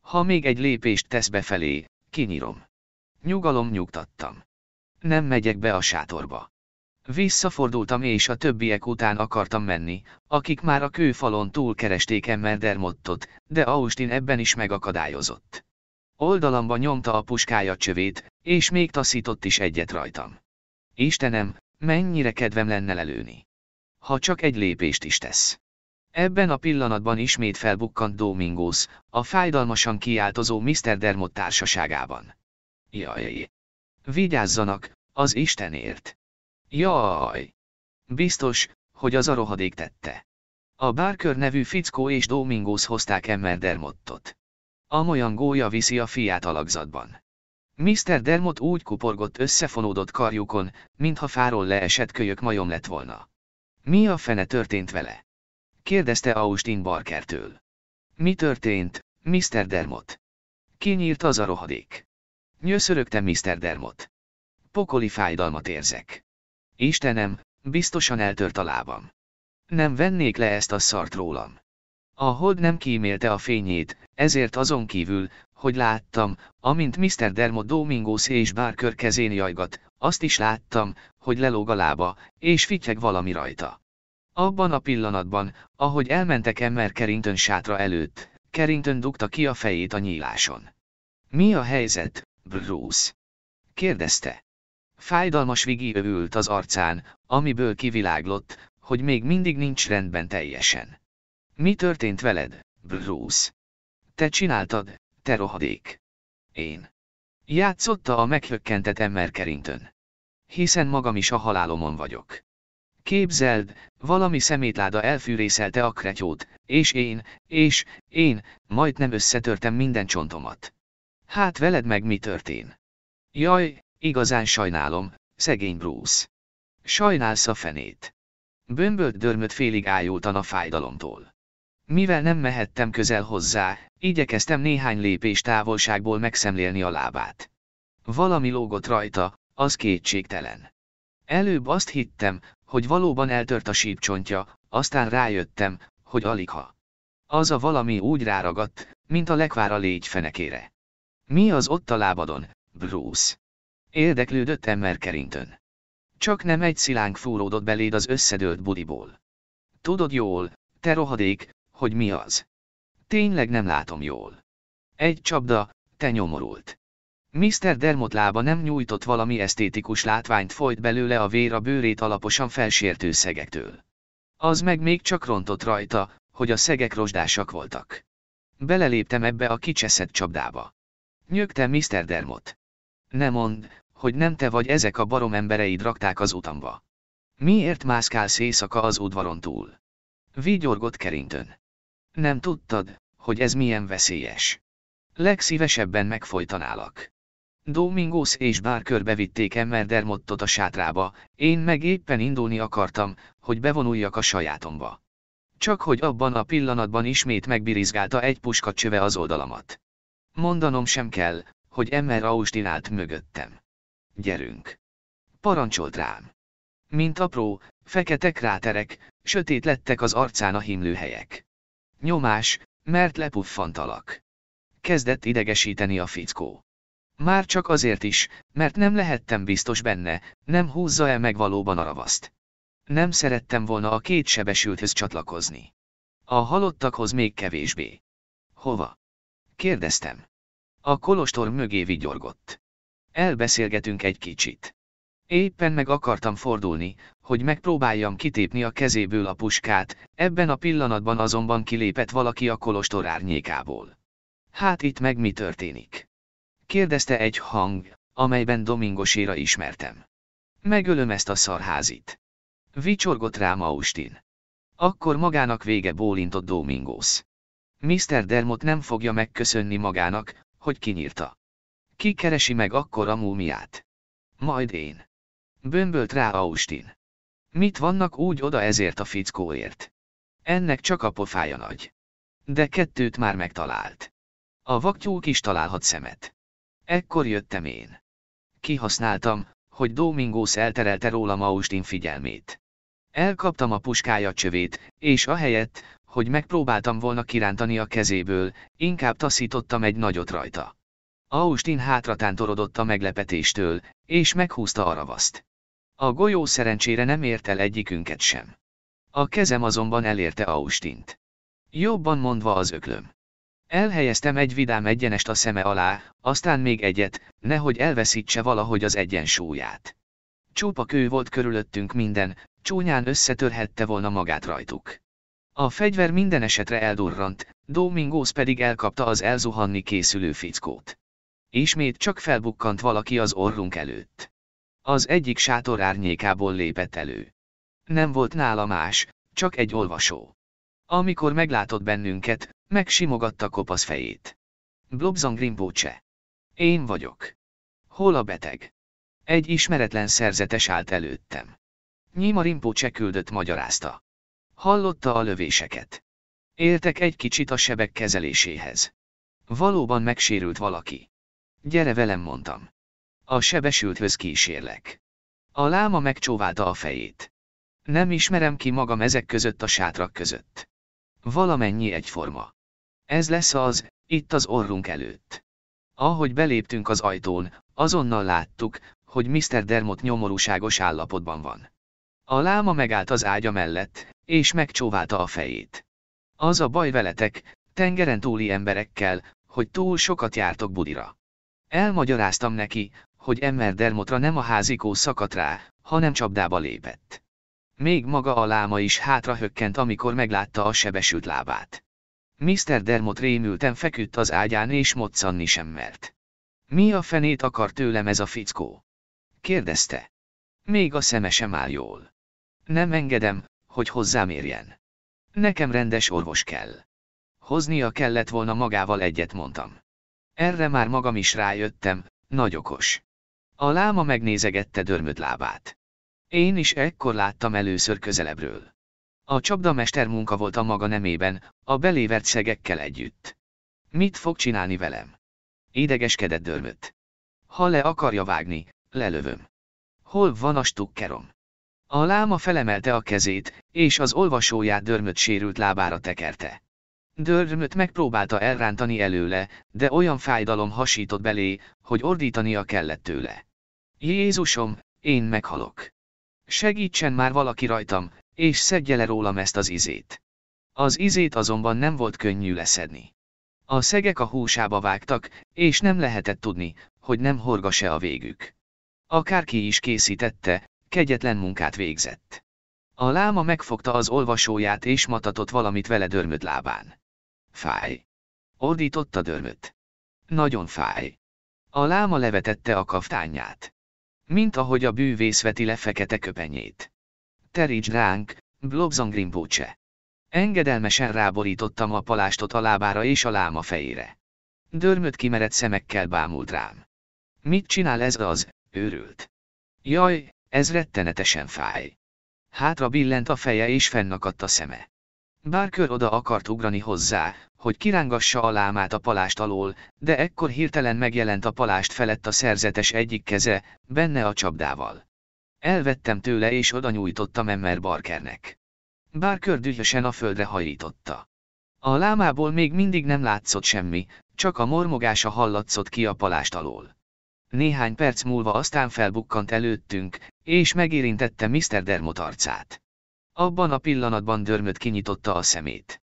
Ha még egy lépést tesz befelé, kinyírom. Nyugalom nyugtattam. Nem megyek be a sátorba. Visszafordultam és a többiek után akartam menni, akik már a kőfalon túl keresték Emmerdernottot, de Austin ebben is megakadályozott. Oldalamba nyomta a puskája csövét, és még taszított is egyet rajtam. Istenem, mennyire kedvem lenne lelőni. Ha csak egy lépést is tesz. Ebben a pillanatban ismét felbukkant Domingos, a fájdalmasan kiáltozó Mr. Dermott társaságában. Jajj! Vigyázzanak, az Istenért! Jaj! Biztos, hogy az a rohadék tette. A Barker nevű fickó és Domingos hozták Emmer Dermottot. Amolyan gólya viszi a fiát alakzatban. Mr. Dermot úgy kuporgott összefonódott karjukon, mintha fáról leesett kölyök majom lett volna. Mi a fene történt vele? kérdezte Austin Barkertől. Mi történt, Mr. Dermot? Kinyírt az a rohadék. Nyőszörögte Mr. Dermot. Pokoli fájdalmat érzek. Istenem, biztosan eltört a lábam. Nem vennék le ezt a szart rólam. A hold nem kímélte a fényét, ezért azon kívül, hogy láttam, amint Mr. Dermot Domingos és Barker kezén jajgat, azt is láttam, hogy lelóg a lába, és fityeg valami rajta. Abban a pillanatban, ahogy elmentek Emmer Kerinton sátra előtt, Kerinton dugta ki a fejét a nyíláson. Mi a helyzet, Bruce? kérdezte. Fájdalmas vigi övült az arcán, amiből kiviláglott, hogy még mindig nincs rendben teljesen. Mi történt veled, Bruce? Te csináltad, te rohadék. Én. Játszotta a meghökkentett ember kerintön. Hiszen magam is a halálomon vagyok. Képzeld, valami szemétláda elfűrészelte a kretyót, és én, és, én, majdnem összetörtem minden csontomat. Hát veled meg mi történ? Jaj, Igazán sajnálom, szegény Bruce. Sajnálsz a fenét. Bömbölt dörmöt félig ájultan a fájdalomtól. Mivel nem mehettem közel hozzá, igyekeztem néhány lépés távolságból megszemlélni a lábát. Valami lógott rajta, az kétségtelen. Előbb azt hittem, hogy valóban eltört a sípcsontja, aztán rájöttem, hogy aligha. Az a valami úgy ráragadt, mint a lekvár a légy fenekére. Mi az ott a lábadon, Bruce? Érdeklődött Emmer Kerintön. Csak nem egy szilánk fúródott beléd az összedőlt budiból. Tudod jól, te rohadék, hogy mi az. Tényleg nem látom jól. Egy csapda, te nyomorult. Mr. Dermot lába nem nyújtott valami esztétikus látványt folyt belőle a vér a bőrét alaposan felsértő szegektől. Az meg még csak rontott rajta, hogy a szegek rozsdásak voltak. Beleléptem ebbe a kicseszett csapdába. Nyögte Mr. Dermot. Ne mond, hogy nem te vagy ezek a barom embereid rakták az utamba. Miért mászkálsz éjszaka az udvaron túl? Vigyorgott Kerintön. Nem tudtad, hogy ez milyen veszélyes. Legszívesebben megfojtanálak. Domingos és bár körbevitték Emmerdernottot a sátrába, én meg éppen indulni akartam, hogy bevonuljak a sajátomba. Csak hogy abban a pillanatban ismét megbirizgálta egy puska csöve az oldalamat. Mondanom sem kell, hogy Emmer Austin állt mögöttem gyerünk. Parancsolt rám. Mint apró, fekete kráterek, sötét lettek az arcán a himlőhelyek. Nyomás, mert lepuffantalak. Kezdett idegesíteni a fickó. Már csak azért is, mert nem lehettem biztos benne, nem húzza el meg valóban a ravaszt. Nem szerettem volna a két sebesülthöz csatlakozni. A halottakhoz még kevésbé. Hova? Kérdeztem. A kolostor mögé vigyorgott. Elbeszélgetünk egy kicsit. Éppen meg akartam fordulni, hogy megpróbáljam kitépni a kezéből a puskát, ebben a pillanatban azonban kilépett valaki a kolostor árnyékából. Hát itt meg mi történik? Kérdezte egy hang, amelyben Domingoséra ismertem. Megölöm ezt a szarházit. Vicsorgott rám Austin. Akkor magának vége bólintott Domingos. Mr. Dermot nem fogja megköszönni magának, hogy kinyírta. Ki keresi meg akkor a múmiát? Majd én. Bömbölt rá Austin. Mit vannak úgy oda ezért a fickóért? Ennek csak a pofája nagy. De kettőt már megtalált. A vaktyúk is találhat szemet. Ekkor jöttem én. Kihasználtam, hogy Domingos elterelte róla Austin figyelmét. Elkaptam a puskája csövét, és ahelyett, hogy megpróbáltam volna kirántani a kezéből, inkább taszítottam egy nagyot rajta. Austin hátratántorodott a meglepetéstől, és meghúzta a ravaszt. A golyó szerencsére nem ért el egyikünket sem. A kezem azonban elérte Austint. Jobban mondva az öklöm. Elhelyeztem egy vidám egyenest a szeme alá, aztán még egyet, nehogy elveszítse valahogy az egyensúlyát. Csupa kő volt körülöttünk minden, csúnyán összetörhette volna magát rajtuk. A fegyver minden esetre eldurrant, Domingos pedig elkapta az elzuhanni készülő fickót. Ismét csak felbukkant valaki az orrunk előtt. Az egyik sátor árnyékából lépett elő. Nem volt nála más, csak egy olvasó. Amikor meglátott bennünket, megsimogatta kopasz fejét. Blobzang Rinpoche. Én vagyok. Hol a beteg? Egy ismeretlen szerzetes állt előttem. Nyíma Rinpoche küldött magyarázta. Hallotta a lövéseket. Éltek egy kicsit a sebek kezeléséhez. Valóban megsérült valaki. Gyere velem, mondtam. A sebesülthöz kísérlek. A láma megcsóválta a fejét. Nem ismerem ki magam ezek között a sátrak között. Valamennyi egyforma. Ez lesz az, itt az orrunk előtt. Ahogy beléptünk az ajtón, azonnal láttuk, hogy Mr. Dermot nyomorúságos állapotban van. A láma megállt az ágya mellett, és megcsóválta a fejét. Az a baj veletek, tengeren túli emberekkel, hogy túl sokat jártok budira. Elmagyaráztam neki, hogy Emmer Dermotra nem a házikó szakadt rá, hanem csapdába lépett. Még maga a láma is hátrahökkent, amikor meglátta a sebesült lábát. Mr. Dermot rémülten feküdt az ágyán és moccanni sem mert. Mi a fenét akar tőlem ez a fickó? Kérdezte. Még a szeme sem áll jól. Nem engedem, hogy hozzám érjen. Nekem rendes orvos kell. Hoznia kellett volna magával egyet, mondtam. Erre már magam is rájöttem, nagy okos. A láma megnézegette dörmöd lábát. Én is ekkor láttam először közelebbről. A csapdamester munka volt a maga nemében, a belévert szegekkel együtt. Mit fog csinálni velem? Idegeskedett dörmöt. Ha le akarja vágni, lelövöm. Hol van a stukkerom? A láma felemelte a kezét, és az olvasóját dörmöt sérült lábára tekerte. Dörrömöt megpróbálta elrántani előle, de olyan fájdalom hasított belé, hogy ordítania kellett tőle. Jézusom, én meghalok. Segítsen már valaki rajtam, és szedje le rólam ezt az izét. Az izét azonban nem volt könnyű leszedni. A szegek a húsába vágtak, és nem lehetett tudni, hogy nem horgas e a végük. Akárki is készítette, kegyetlen munkát végzett. A láma megfogta az olvasóját és matatott valamit vele dörmöd lábán. Fáj. Ordította dörmöt. Nagyon fáj. A láma levetette a kaftányát. Mint ahogy a bűvész veti le fekete köpenyét. Terítsd ránk, Blobzon Engedelmesen ráborítottam a palástot a lábára és a láma fejére. Dörmöt kimerett szemekkel bámult rám. Mit csinál ez az, őrült? Jaj, ez rettenetesen fáj. Hátra billent a feje és fennakadt a szeme. Barker oda akart ugrani hozzá, hogy kirángassa a lámát a palást alól, de ekkor hirtelen megjelent a palást felett a szerzetes egyik keze, benne a csapdával. Elvettem tőle és oda nyújtottam Emmer Barkernek. Barker dühösen a földre hajította. A lámából még mindig nem látszott semmi, csak a mormogása hallatszott ki a palást alól. Néhány perc múlva aztán felbukkant előttünk, és megérintette Mr. Dermot arcát. Abban a pillanatban dörmöt kinyitotta a szemét.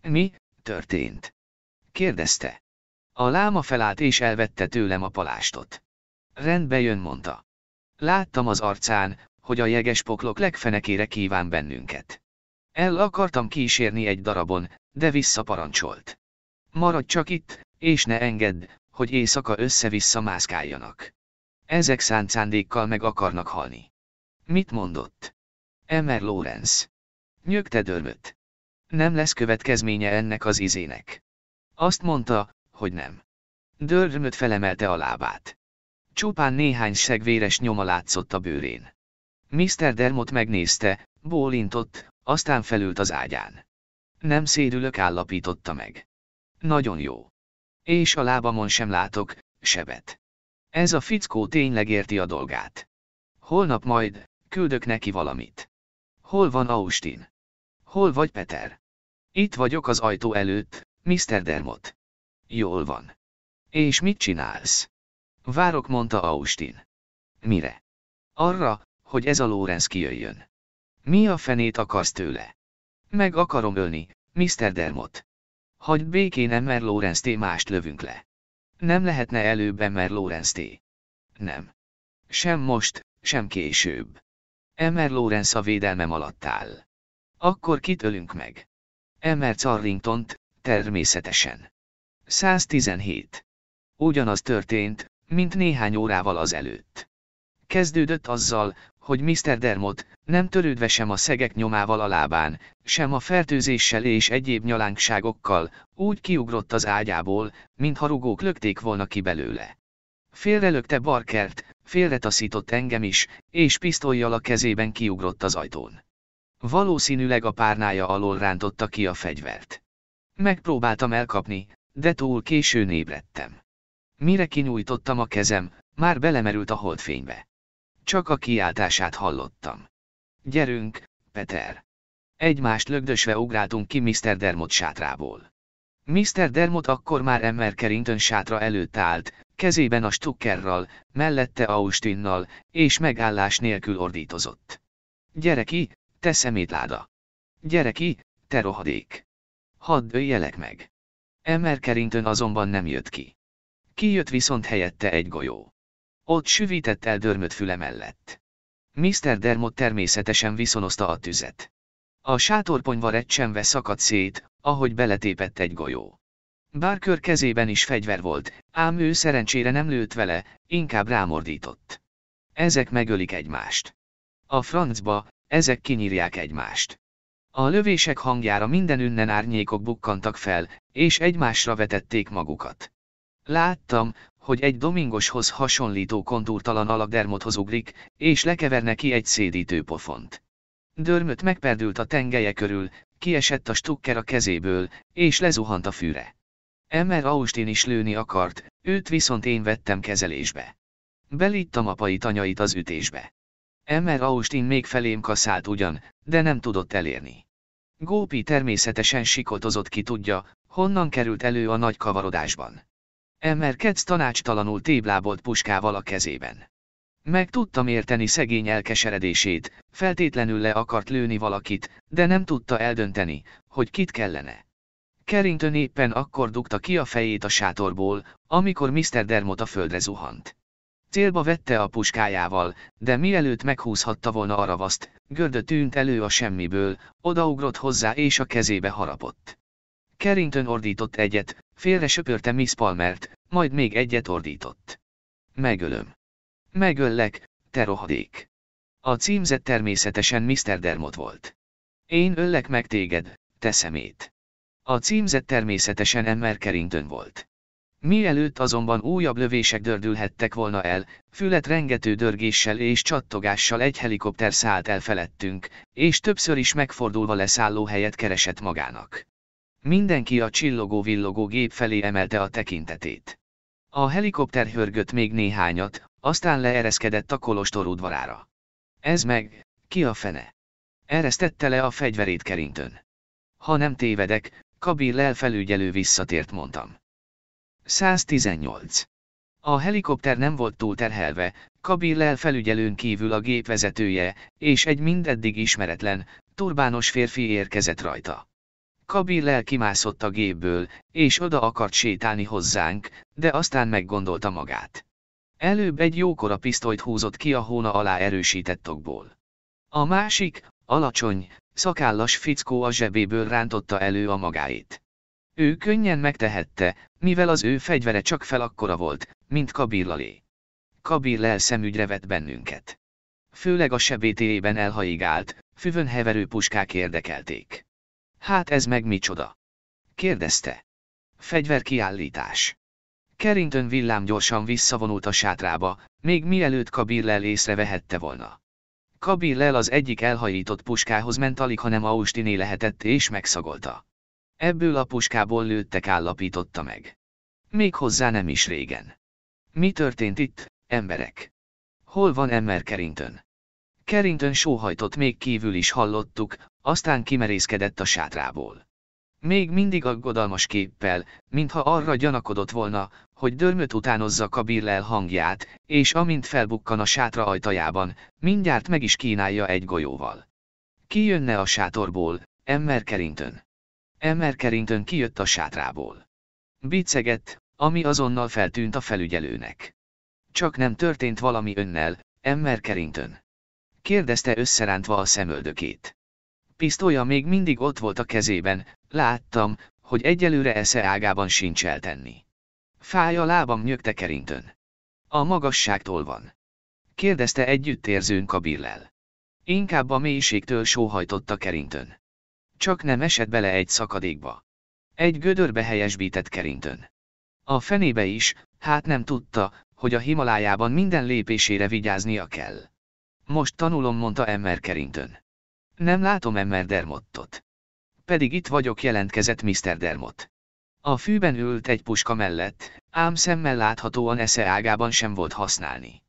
Mi, történt? kérdezte. A láma felállt és elvette tőlem a palástot. Rendbe jön, mondta. Láttam az arcán, hogy a jeges poklok legfenekére kíván bennünket. El akartam kísérni egy darabon, de visszaparancsolt. Maradj csak itt, és ne engedd, hogy éjszaka össze-vissza mászkáljanak. Ezek szánt szándékkal meg akarnak halni. Mit mondott? Emer Lawrence. Nyögtedörmött. Nem lesz következménye ennek az izének. Azt mondta, hogy nem. Dörmöt felemelte a lábát. Csupán néhány segvéres nyoma látszott a bőrén. Mr. Dermot megnézte, bólintott, aztán felült az ágyán. Nem szédülök állapította meg. Nagyon jó. És a lábamon sem látok, sebet. Ez a fickó tényleg érti a dolgát. Holnap majd, küldök neki valamit. Hol van Austin? Hol vagy Peter? Itt vagyok az ajtó előtt, Mr. Dermot. Jól van. És mit csinálsz? Várok, mondta Austin. Mire? Arra, hogy ez a Lorenz kijöjjön. Mi a fenét akarsz tőle? Meg akarom ölni, Mr. Dermot. Hagyd békén Emmer Lorenz T. mást lövünk le. Nem lehetne előbb Emmer Lorenz Nem. Sem most, sem később. Emmer Lawrence a védelmem alatt áll. Akkor kit ölünk meg? Emmer carrington természetesen. 117. Ugyanaz történt, mint néhány órával azelőtt. Kezdődött azzal, hogy Mr. Dermot, nem törődve sem a szegek nyomával a lábán, sem a fertőzéssel és egyéb nyalánkságokkal, úgy kiugrott az ágyából, mintha rugók lökték volna ki belőle. Félrelökte Barkert, félretaszított engem is, és pisztolyjal a kezében kiugrott az ajtón. Valószínűleg a párnája alól rántotta ki a fegyvert. Megpróbáltam elkapni, de túl későn ébredtem. Mire kinyújtottam a kezem, már belemerült a holdfénybe. Csak a kiáltását hallottam. Gyerünk, Peter! Egymást lögdösve ugráltunk ki Mr. Dermot sátrából. Mr. Dermot akkor már emmerkerintön sátra előtt állt, kezében a stukkerral, mellette Austinnal, és megállás nélkül ordítozott. Gyere ki, te szemétláda! Gyere ki, te rohadék! Hadd öljelek meg! Emmer azonban nem jött ki. Kijött viszont helyette egy golyó. Ott süvített el dörmöt füle mellett. Mr. Dermot természetesen viszonozta a tüzet. A sátorponyva recsenve szakadt szét, ahogy beletépett egy golyó. Barker kezében is fegyver volt, ám ő szerencsére nem lőtt vele, inkább rámordított. Ezek megölik egymást. A francba, ezek kinyírják egymást. A lövések hangjára minden ünnen árnyékok bukkantak fel, és egymásra vetették magukat. Láttam, hogy egy domingoshoz hasonlító kontúrtalan alakdermothoz ugrik, és lekeverne ki egy szédítő pofont. Dörmöt megperdült a tengelye körül, kiesett a stukker a kezéből, és lezuhant a fűre. Emmer Austin is lőni akart, őt viszont én vettem kezelésbe. Belittam apai tanyait az ütésbe. Emmer Austin még felém kaszált ugyan, de nem tudott elérni. Gópi természetesen sikotozott ki tudja, honnan került elő a nagy kavarodásban. Emmer Ketsz tanácstalanul téblábolt puskával a kezében. Meg tudtam érteni szegény elkeseredését, feltétlenül le akart lőni valakit, de nem tudta eldönteni, hogy kit kellene. Carrington éppen akkor dugta ki a fejét a sátorból, amikor Mr. Dermot a földre zuhant. Célba vette a puskájával, de mielőtt meghúzhatta volna a ravaszt, gördö tűnt elő a semmiből, odaugrott hozzá és a kezébe harapott. Carrington ordított egyet, félre söpörte Miss Palmert, majd még egyet ordított. Megölöm. Megöllek, te rohadék. A címzett természetesen Mr. Dermot volt. Én öllek meg téged, te szemét. A címzet természetesen Emmer Carrington volt. Mielőtt azonban újabb lövések dördülhettek volna el, fület rengető dörgéssel és csattogással egy helikopter szállt el felettünk, és többször is megfordulva leszálló helyet keresett magának. Mindenki a csillogó-villogó gép felé emelte a tekintetét. A helikopter hörgött még néhányat, aztán leereszkedett a kolostor udvarára. Ez meg, ki a fene? Eresztette le a fegyverét kerintön. Ha nem tévedek, Kabillel elfelügyelő visszatért mondtam. 118. A helikopter nem volt túl terhelve, Kabillel elfelügyelőn kívül a gép vezetője, és egy mindeddig ismeretlen, turbános férfi érkezett rajta. Kabillel kimászott a gépből, és oda akart sétálni hozzánk, de aztán meggondolta magát. Előbb egy jókora pisztolyt húzott ki a hóna alá erősített tokból. A másik, alacsony, szakállas fickó a zsebéből rántotta elő a magáét. Ő könnyen megtehette, mivel az ő fegyvere csak felakkora volt, mint Kabirlalé. Kabir lelszemügyre vett bennünket. Főleg a sebétéjében elhaigált, füvön heverő puskák érdekelték. Hát ez meg micsoda? Kérdezte. Fegyverkiállítás. Carrington villám gyorsan visszavonult a sátrába, még mielőtt Kabir észrevehette volna. Kabil lel az egyik elhajított puskához ment alig, hanem Austiné lehetett és megszagolta. Ebből a puskából lőttek állapította meg. Még hozzá nem is régen. Mi történt itt, emberek? Hol van Emmer Carrington? Carrington sóhajtott még kívül is hallottuk, aztán kimerészkedett a sátrából. Még mindig aggodalmas képpel, mintha arra gyanakodott volna, hogy dörmöt utánozza Kabir hangját, és amint felbukkan a sátra ajtajában, mindjárt meg is kínálja egy golyóval. Ki jönne a sátorból, Emmer Carrington. Emmer Carrington kijött a sátrából. Bicegett, ami azonnal feltűnt a felügyelőnek. Csak nem történt valami önnel, Emmer Carrington. Kérdezte összerántva a szemöldökét. Pisztolya még mindig ott volt a kezében, láttam, hogy egyelőre esze ágában sincs eltenni. Fáj a lábam nyögte kerintön. A magasságtól van. Kérdezte együttérzőn Kabillel. Inkább a mélységtől sóhajtotta kerintön. Csak nem esett bele egy szakadékba. Egy gödörbe helyesbített kerintön. A fenébe is, hát nem tudta, hogy a Himalájában minden lépésére vigyáznia kell. Most tanulom, mondta Emmer kerintön. Nem látom Emmer Dermottot. Pedig itt vagyok jelentkezett Mr. Dermott. A fűben ült egy puska mellett, ám szemmel láthatóan esze ágában sem volt használni.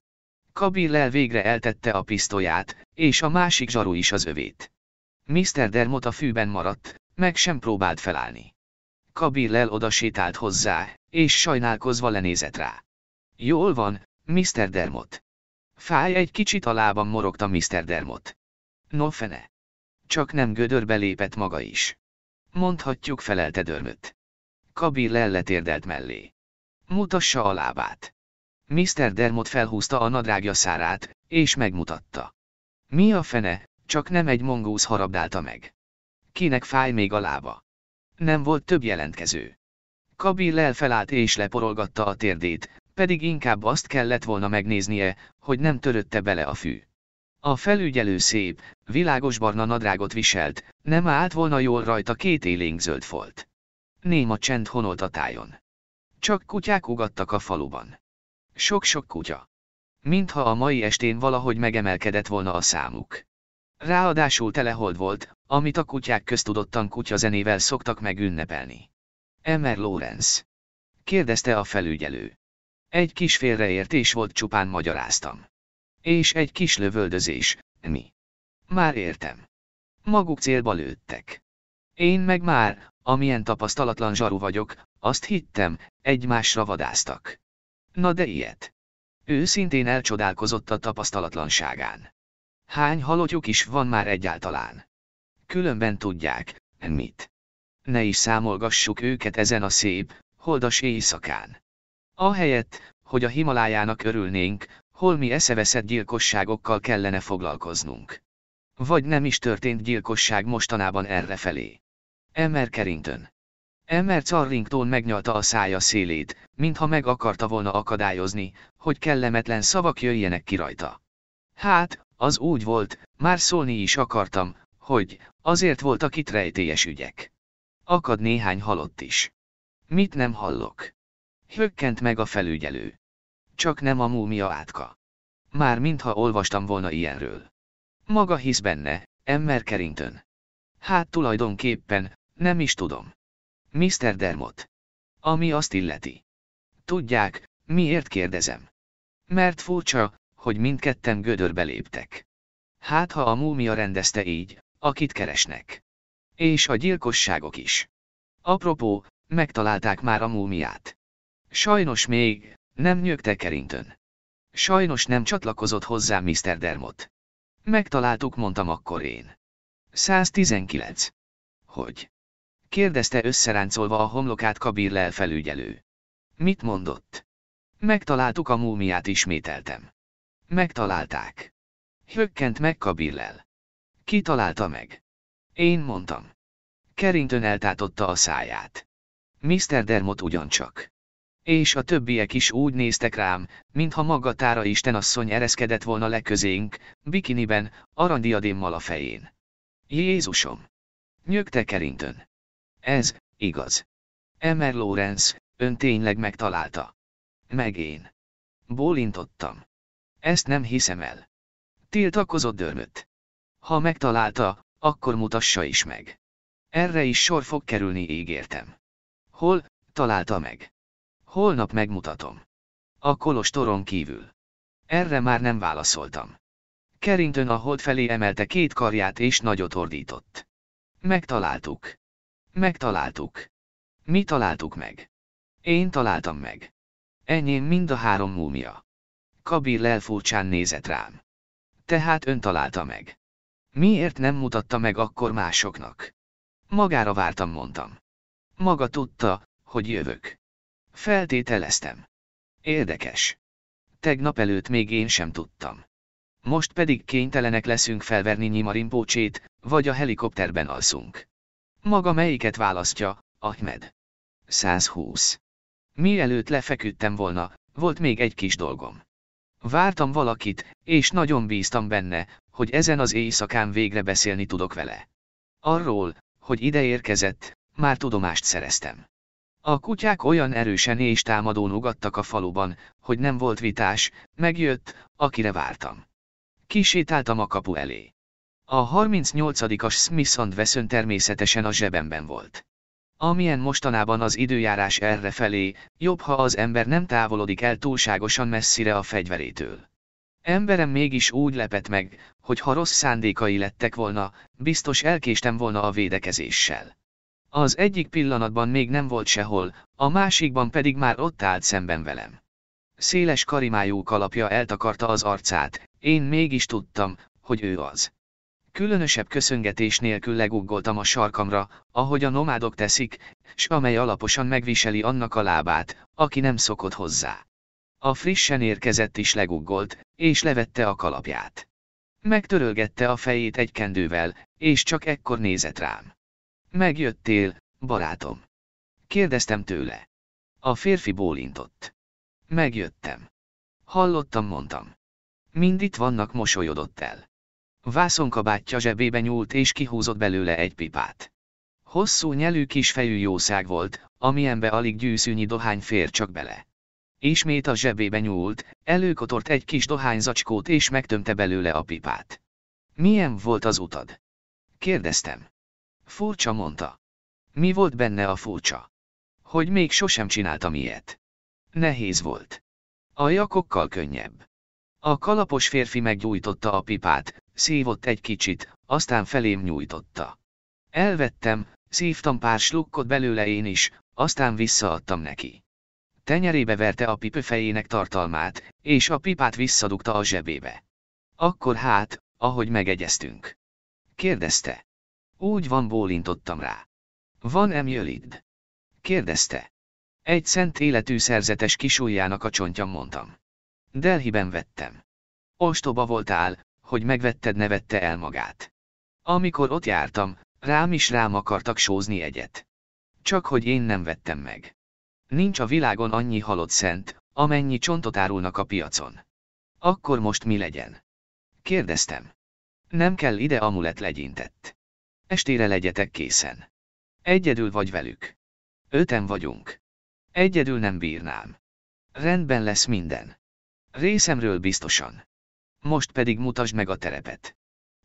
Kabil el végre eltette a pisztolyát, és a másik zsaru is az övét. Mr. Dermot a fűben maradt, meg sem próbált felállni. Kabil oda sétált hozzá, és sajnálkozva lenézett rá. Jól van, Mr. Dermot. Fáj egy kicsit a lábam morogta Mr. Dermot. No fene. Csak nem gödörbe lépett maga is. Mondhatjuk felelte Dermot. Kabir elletérdelt mellé. Mutassa a lábát. Mr. Dermot felhúzta a nadrágja szárát, és megmutatta. Mi a fene, csak nem egy mongóz harabdálta meg. Kinek fáj még a lába? Nem volt több jelentkező. Kabil felállt és leporolgatta a térdét, pedig inkább azt kellett volna megnéznie, hogy nem törötte bele a fű. A felügyelő szép, világos barna nadrágot viselt, nem állt volna jól rajta két élénk zöld folt. Néma csend honolt a tájon. Csak kutyák ugattak a faluban. Sok-sok kutya. Mintha a mai estén valahogy megemelkedett volna a számuk. Ráadásul telehold volt, amit a kutyák köztudottan kutyazenével szoktak megünnepelni. Emmer Lorenz. Kérdezte a felügyelő. Egy kis félreértés volt csupán magyaráztam. És egy kis lövöldözés, mi? Már értem. Maguk célba lőttek. Én meg már, amilyen tapasztalatlan zsaru vagyok, azt hittem, egymásra vadáztak. Na de ilyet. Ő szintén elcsodálkozott a tapasztalatlanságán. Hány halottjuk is van már egyáltalán. Különben tudják, mit. Ne is számolgassuk őket ezen a szép, holdas éjszakán. Ahelyett, hogy a Himalájának örülnénk, holmi eszeveszett gyilkosságokkal kellene foglalkoznunk. Vagy nem is történt gyilkosság mostanában errefelé. Emmer Carrington. Emmer Carrington megnyalta a szája szélét, mintha meg akarta volna akadályozni, hogy kellemetlen szavak jöjjenek ki rajta. Hát, az úgy volt, már szólni is akartam, hogy, azért voltak itt rejtélyes ügyek. Akad néhány halott is. Mit nem hallok? Hökkent meg a felügyelő. Csak nem a múmia átka. Már mintha olvastam volna ilyenről. Maga hisz benne, Emmer Carrington. Hát tulajdonképpen, nem is tudom. Mr. Dermot. Ami azt illeti. Tudják, miért kérdezem. Mert furcsa, hogy mindketten gödörbe léptek. Hát ha a múmia rendezte így, akit keresnek. És a gyilkosságok is. Apropó, megtalálták már a múmiát. Sajnos még, nem nyögte Kerintön. Sajnos nem csatlakozott hozzá Mr. Dermot. Megtaláltuk, mondtam akkor én. 119. Hogy? kérdezte összeráncolva a homlokát Kabir lelfelügyelő. Mit mondott? Megtaláltuk a múmiát ismételtem. Megtalálták. Hökkent meg Kabirlel. Ki találta meg? Én mondtam. Kerintön eltátotta a száját. Mr. Dermot ugyancsak. És a többiek is úgy néztek rám, mintha maga tára istenasszony ereszkedett volna leközénk, bikiniben, arandiadémmal a fején. Jézusom! Nyögte Kerintön. Ez, igaz. Emer Lawrence, ön tényleg megtalálta. Meg én. Bólintottam. Ezt nem hiszem el. Tiltakozott dörmött. Ha megtalálta, akkor mutassa is meg. Erre is sor fog kerülni, ígértem. Hol, találta meg. Holnap megmutatom. A kolostoron kívül. Erre már nem válaszoltam. Kerintön a hold felé emelte két karját és nagyot ordított. Megtaláltuk. Megtaláltuk. Mi találtuk meg. Én találtam meg. Enyém mind a három múmia. Kabir lelfúcsán nézett rám. Tehát ön találta meg. Miért nem mutatta meg akkor másoknak? Magára vártam, mondtam. Maga tudta, hogy jövök. Feltételeztem. Érdekes. Tegnap előtt még én sem tudtam. Most pedig kénytelenek leszünk felverni Nyimarimpócsét, vagy a helikopterben alszunk. Maga melyiket választja, Ahmed? 120. Mielőtt lefeküdtem volna, volt még egy kis dolgom. Vártam valakit, és nagyon bíztam benne, hogy ezen az éjszakán végre beszélni tudok vele. Arról, hogy ide érkezett, már tudomást szereztem. A kutyák olyan erősen és támadón ugattak a faluban, hogy nem volt vitás, megjött, akire vártam. Kisétáltam a kapu elé. A 38-as Smithson veszön természetesen a zsebemben volt. Amilyen mostanában az időjárás erre felé, jobb ha az ember nem távolodik el túlságosan messzire a fegyverétől. Emberem mégis úgy lepett meg, hogy ha rossz szándékai lettek volna, biztos elkéstem volna a védekezéssel. Az egyik pillanatban még nem volt sehol, a másikban pedig már ott állt szemben velem. Széles karimájú kalapja eltakarta az arcát, én mégis tudtam, hogy ő az. Különösebb köszöngetés nélkül leguggoltam a sarkamra, ahogy a nomádok teszik, s amely alaposan megviseli annak a lábát, aki nem szokott hozzá. A frissen érkezett is leguggolt, és levette a kalapját. Megtörölgette a fejét egy kendővel, és csak ekkor nézett rám. Megjöttél, barátom. Kérdeztem tőle. A férfi bólintott. Megjöttem. Hallottam, mondtam. Mind itt vannak mosolyodott el. Vászonkabátja zsebébe nyúlt és kihúzott belőle egy pipát. Hosszú nyelű fejű jószág volt, amilyenbe alig gyűszűnyi dohány fér csak bele. Ismét a zsebébe nyúlt, előkotort egy kis dohányzacskót és megtömte belőle a pipát. Milyen volt az utad? Kérdeztem. Furcsa mondta. Mi volt benne a furcsa? Hogy még sosem csináltam ilyet. Nehéz volt. A jakokkal könnyebb. A kalapos férfi meggyújtotta a pipát, szívott egy kicsit, aztán felém nyújtotta. Elvettem, szívtam pár slukkot belőle én is, aztán visszaadtam neki. Tenyerébe verte a fejének tartalmát, és a pipát visszadugta a zsebébe. Akkor hát, ahogy megegyeztünk. Kérdezte. Úgy van, bólintottam rá. Van emjölid? Kérdezte. Egy szent életű szerzetes kisujjának a csontjam mondtam. Delhiben vettem. Ostoba voltál, hogy megvetted nevette el magát. Amikor ott jártam, rám is rám akartak sózni egyet. Csak hogy én nem vettem meg. Nincs a világon annyi halott szent, amennyi csontot árulnak a piacon. Akkor most mi legyen? Kérdeztem. Nem kell ide amulet legyintett. Estére legyetek készen. Egyedül vagy velük. Öten vagyunk. Egyedül nem bírnám. Rendben lesz minden. Részemről biztosan. Most pedig mutasd meg a terepet.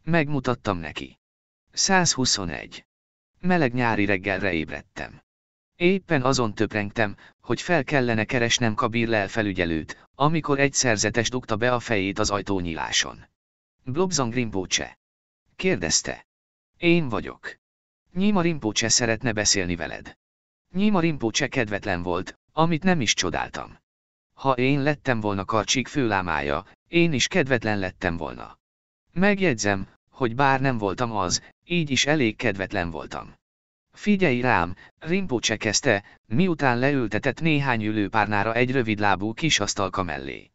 Megmutattam neki. 121. Meleg nyári reggelre ébredtem. Éppen azon töprengtem, hogy fel kellene keresnem Kabir felügyelőt, amikor egy szerzetes dugta be a fejét az ajtónyíláson. Blobzang Rinpoche. Kérdezte. Én vagyok. Nyíma Rinpoche szeretne beszélni veled. Nyíma Rinpoche kedvetlen volt, amit nem is csodáltam. Ha én lettem volna karcsik főlámája, én is kedvetlen lettem volna. Megjegyzem, hogy bár nem voltam az, így is elég kedvetlen voltam. Figyelj rám, Rimpocse kezdte, miután leültetett néhány ülőpárnára egy rövidlábú kis asztalka mellé.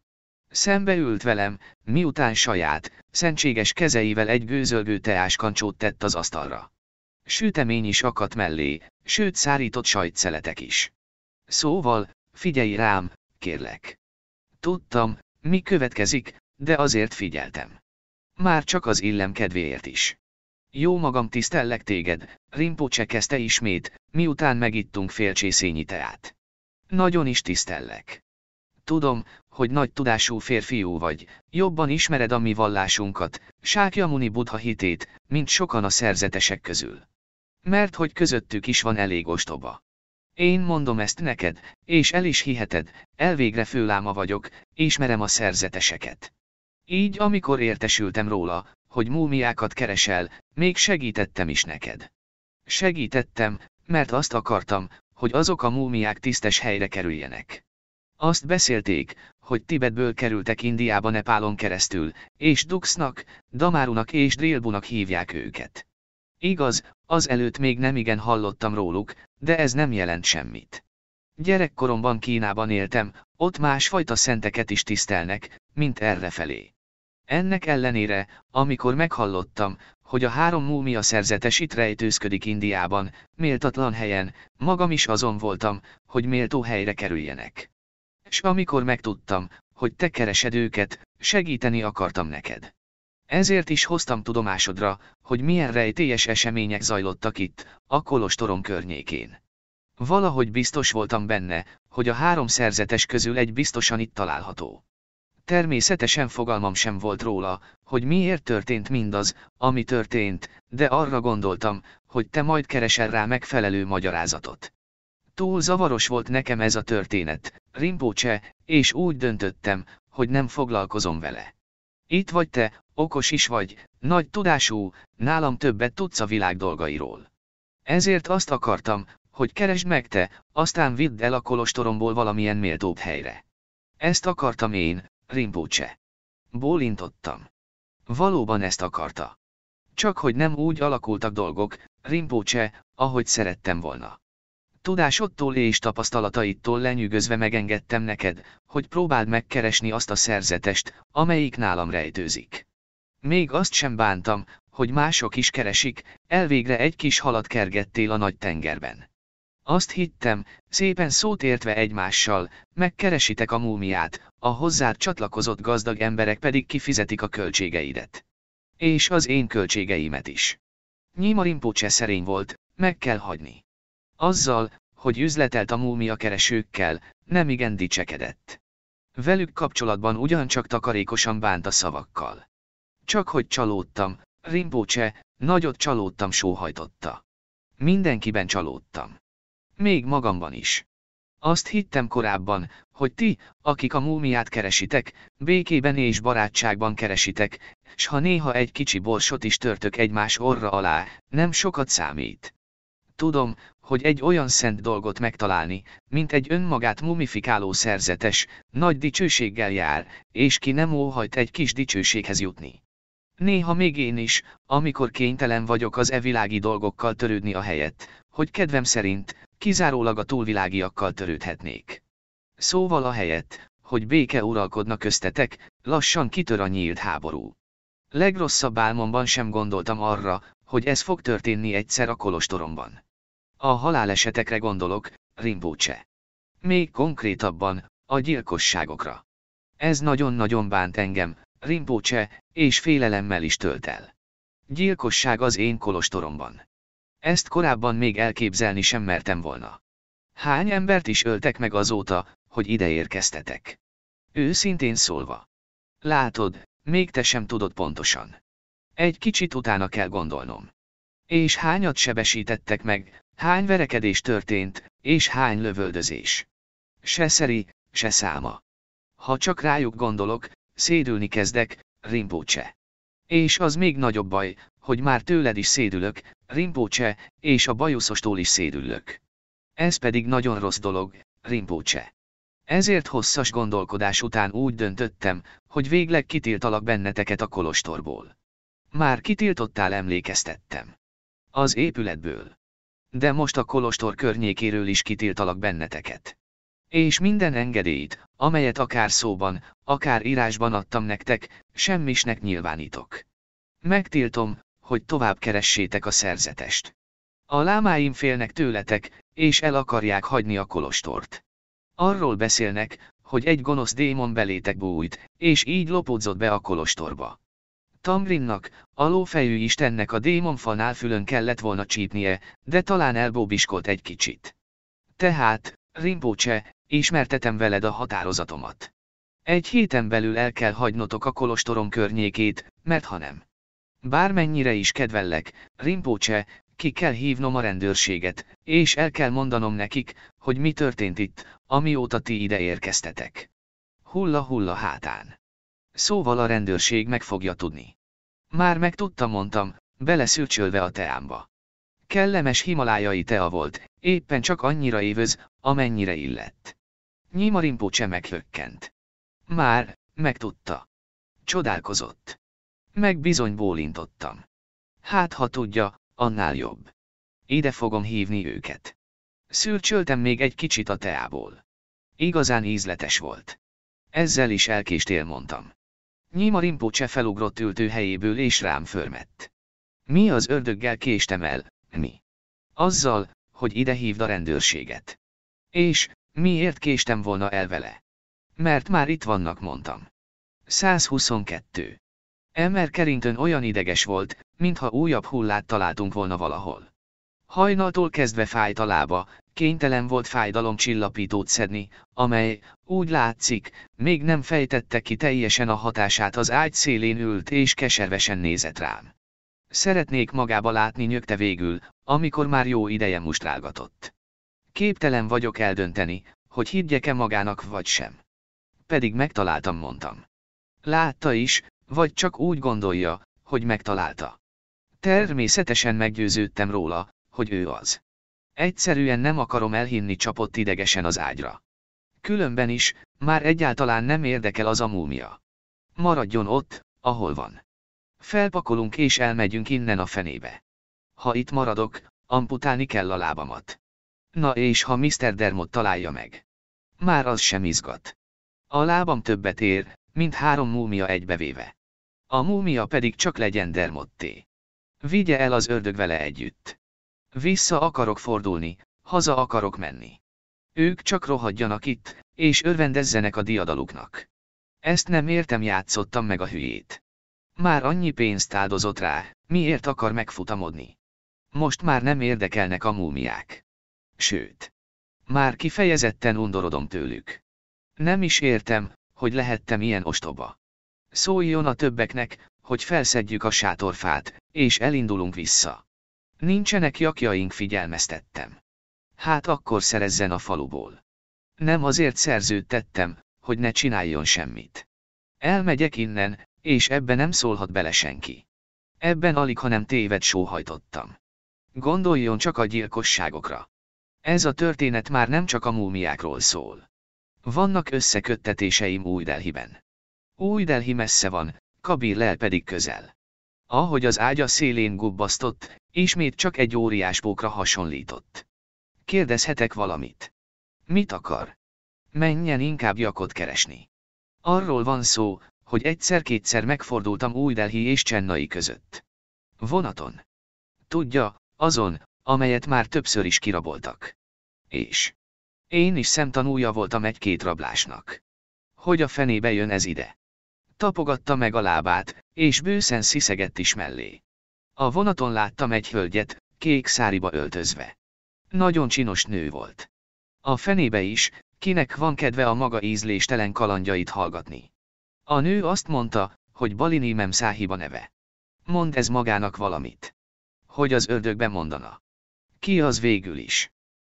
Szembe ült velem, miután saját, szentséges kezeivel egy gőzölgő teáskancsót tett az asztalra. Sütemény is akadt mellé, sőt szárított sajtszeletek is. Szóval, figyelj rám, kérlek. Tudtam, mi következik, de azért figyeltem. Már csak az illem kedvéért is. Jó magam tisztellek téged, Rimpocse kezdte ismét, miután megittunk fél csészényi teát. Nagyon is tisztellek. Tudom, hogy nagy tudású férfiú vagy, jobban ismered a mi vallásunkat, Sákyamuni Budha hitét, mint sokan a szerzetesek közül. Mert hogy közöttük is van elég ostoba. Én mondom ezt neked, és el is hiheted, elvégre főláma vagyok, ismerem a szerzeteseket. Így amikor értesültem róla, hogy múmiákat keresel, még segítettem is neked. Segítettem, mert azt akartam, hogy azok a múmiák tisztes helyre kerüljenek. Azt beszélték, hogy Tibetből kerültek Indiába Nepálon keresztül, és Duxnak, Damárunak és Drilbunak hívják őket. Igaz, az előtt még nem igen hallottam róluk, de ez nem jelent semmit. Gyerekkoromban Kínában éltem, ott másfajta szenteket is tisztelnek, mint errefelé. Ennek ellenére, amikor meghallottam, hogy a három múmia szerzetes itt rejtőzködik Indiában, méltatlan helyen, magam is azon voltam, hogy méltó helyre kerüljenek. És amikor megtudtam, hogy te keresed őket, segíteni akartam neked. Ezért is hoztam tudomásodra, hogy milyen rejtélyes események zajlottak itt, a kolostorom környékén. Valahogy biztos voltam benne, hogy a három szerzetes közül egy biztosan itt található. Természetesen fogalmam sem volt róla, hogy miért történt mindaz, ami történt, de arra gondoltam, hogy te majd keresel rá megfelelő magyarázatot. Túl zavaros volt nekem ez a történet, Rimpócse, és úgy döntöttem, hogy nem foglalkozom vele. Itt vagy te, okos is vagy, nagy tudású, nálam többet tudsz a világ dolgairól. Ezért azt akartam, hogy keresd meg te, aztán vidd el a kolostoromból valamilyen méltóbb helyre. Ezt akartam én, Rimpócse. Bólintottam. Valóban ezt akarta. Csak hogy nem úgy alakultak dolgok, Rimpócse, ahogy szerettem volna. Tudásodtól és tapasztalataitól lenyűgözve megengedtem neked, hogy próbáld megkeresni azt a szerzetest, amelyik nálam rejtőzik. Még azt sem bántam, hogy mások is keresik, elvégre egy kis halat kergettél a nagy tengerben. Azt hittem, szépen szót értve egymással, megkeresitek a múmiát, a hozzá csatlakozott gazdag emberek pedig kifizetik a költségeidet. És az én költségeimet is. Nyímarimpó Rinpoche szerény volt, meg kell hagyni. Azzal, hogy üzletelt a múmia keresőkkel, nem igen dicsekedett. Velük kapcsolatban ugyancsak takarékosan bánt a szavakkal. Csak hogy csalódtam, Rimpócse, nagyot csalódtam sóhajtotta. Mindenkiben csalódtam. Még magamban is. Azt hittem korábban, hogy ti, akik a múmiát keresitek, békében és barátságban keresitek, s ha néha egy kicsi borsot is törtök egymás orra alá, nem sokat számít. Tudom, hogy egy olyan szent dolgot megtalálni, mint egy önmagát mumifikáló szerzetes, nagy dicsőséggel jár, és ki nem óhajt egy kis dicsőséghez jutni. Néha még én is, amikor kénytelen vagyok az evilági dolgokkal törődni a helyet, hogy kedvem szerint, kizárólag a túlvilágiakkal törődhetnék. Szóval a helyet, hogy béke uralkodna köztetek, lassan kitör a nyílt háború. Legrosszabb álmomban sem gondoltam arra, hogy ez fog történni egyszer a kolostoromban. A halálesetekre gondolok, Rinpoche. Még konkrétabban, a gyilkosságokra. Ez nagyon-nagyon bánt engem, Rinpoche, és félelemmel is tölt el. Gyilkosság az én kolostoromban. Ezt korábban még elképzelni sem mertem volna. Hány embert is öltek meg azóta, hogy ide érkeztetek? Őszintén szólva. Látod, még te sem tudod pontosan. Egy kicsit utána kell gondolnom. És hányat sebesítettek meg, Hány verekedés történt, és hány lövöldözés. Se szeri, se száma. Ha csak rájuk gondolok, szédülni kezdek, rimbócse. És az még nagyobb baj, hogy már tőled is szédülök, rimbócse, és a bajuszostól is szédülök. Ez pedig nagyon rossz dolog, rimbócse. Ezért hosszas gondolkodás után úgy döntöttem, hogy végleg kitiltalak benneteket a kolostorból. Már kitiltottál emlékeztettem. Az épületből de most a kolostor környékéről is kitiltalak benneteket. És minden engedélyt, amelyet akár szóban, akár írásban adtam nektek, semmisnek nyilvánítok. Megtiltom, hogy tovább keressétek a szerzetest. A lámáim félnek tőletek, és el akarják hagyni a kolostort. Arról beszélnek, hogy egy gonosz démon belétek bújt, és így lopódzott be a kolostorba. Tamrinnak, alófejű istennek a démonfanál fülön kellett volna csípnie, de talán elbóbiskolt egy kicsit. Tehát, Rimpócse, ismertetem veled a határozatomat. Egy héten belül el kell hagynotok a kolostorom környékét, mert ha nem. Bármennyire is kedvellek, Rimpócse, ki kell hívnom a rendőrséget, és el kell mondanom nekik, hogy mi történt itt, amióta ti ide érkeztetek. Hulla-hulla hátán. Szóval a rendőrség meg fogja tudni. Már megtudta mondtam, beleszülcsölve a teámba. Kellemes himalájai tea volt, éppen csak annyira évöz, amennyire illett. Nyima Rimpócse meghökkent. Már, megtudta. Csodálkozott. Meg bizony bólintottam. Hát ha tudja, annál jobb. Ide fogom hívni őket. Szürcsöltem még egy kicsit a teából. Igazán ízletes volt. Ezzel is elkéstél mondtam. Nyima Rinpoche felugrott helyéből és rám förmett. Mi az ördöggel késtem el, mi? Azzal, hogy ide hívd a rendőrséget. És, miért késtem volna el vele? Mert már itt vannak, mondtam. 122. Emmer Carrington olyan ideges volt, mintha újabb hullát találtunk volna valahol. Hajnaltól kezdve fájt a lába, kénytelen volt fájdalomcsillapítót szedni, amely, úgy látszik, még nem fejtette ki teljesen a hatását az ágy szélén ült és keservesen nézett rám. Szeretnék magába látni nyögte végül, amikor már jó ideje mustrálgatott. Képtelen vagyok eldönteni, hogy higgyek-e magának vagy sem. Pedig megtaláltam, mondtam. Látta is, vagy csak úgy gondolja, hogy megtalálta. Természetesen meggyőződtem róla, hogy ő az. Egyszerűen nem akarom elhinni csapott idegesen az ágyra. Különben is, már egyáltalán nem érdekel az a múmia. Maradjon ott, ahol van. Felpakolunk és elmegyünk innen a fenébe. Ha itt maradok, amputálni kell a lábamat. Na és ha Mr. Dermot találja meg. Már az sem izgat. A lábam többet ér, mint három múmia egybevéve. A múmia pedig csak legyen Dermotté. Vigye el az ördög vele együtt. Vissza akarok fordulni, haza akarok menni. Ők csak rohadjanak itt, és örvendezzenek a diadaluknak. Ezt nem értem játszottam meg a hülyét. Már annyi pénzt áldozott rá, miért akar megfutamodni? Most már nem érdekelnek a múmiák. Sőt. Már kifejezetten undorodom tőlük. Nem is értem, hogy lehettem ilyen ostoba. Szóljon a többeknek, hogy felszedjük a sátorfát, és elindulunk vissza. Nincsenek jakjaink figyelmeztettem. Hát akkor szerezzen a faluból. Nem azért szerződtettem, hogy ne csináljon semmit. Elmegyek innen, és ebbe nem szólhat bele senki. Ebben alig, ha nem téved sóhajtottam. Gondoljon csak a gyilkosságokra. Ez a történet már nem csak a múmiákról szól. Vannak összeköttetéseim új Delhiben. Új Delhi messze van, lel pedig közel. Ahogy az ágya szélén gubbasztott, ismét csak egy óriás pókra hasonlított. Kérdezhetek valamit. Mit akar? Menjen inkább jakot keresni. Arról van szó, hogy egyszer-kétszer megfordultam új Delhi és Csennai között. Vonaton. Tudja, azon, amelyet már többször is kiraboltak. És. Én is szemtanúja voltam egy-két rablásnak. Hogy a fenébe jön ez ide? tapogatta meg a lábát, és bőszen sziszegett is mellé. A vonaton láttam egy hölgyet, kék száriba öltözve. Nagyon csinos nő volt. A fenébe is, kinek van kedve a maga ízléstelen kalandjait hallgatni. A nő azt mondta, hogy Balini Mem Száhiba neve. Mond ez magának valamit. Hogy az ördögbe mondana. Ki az végül is?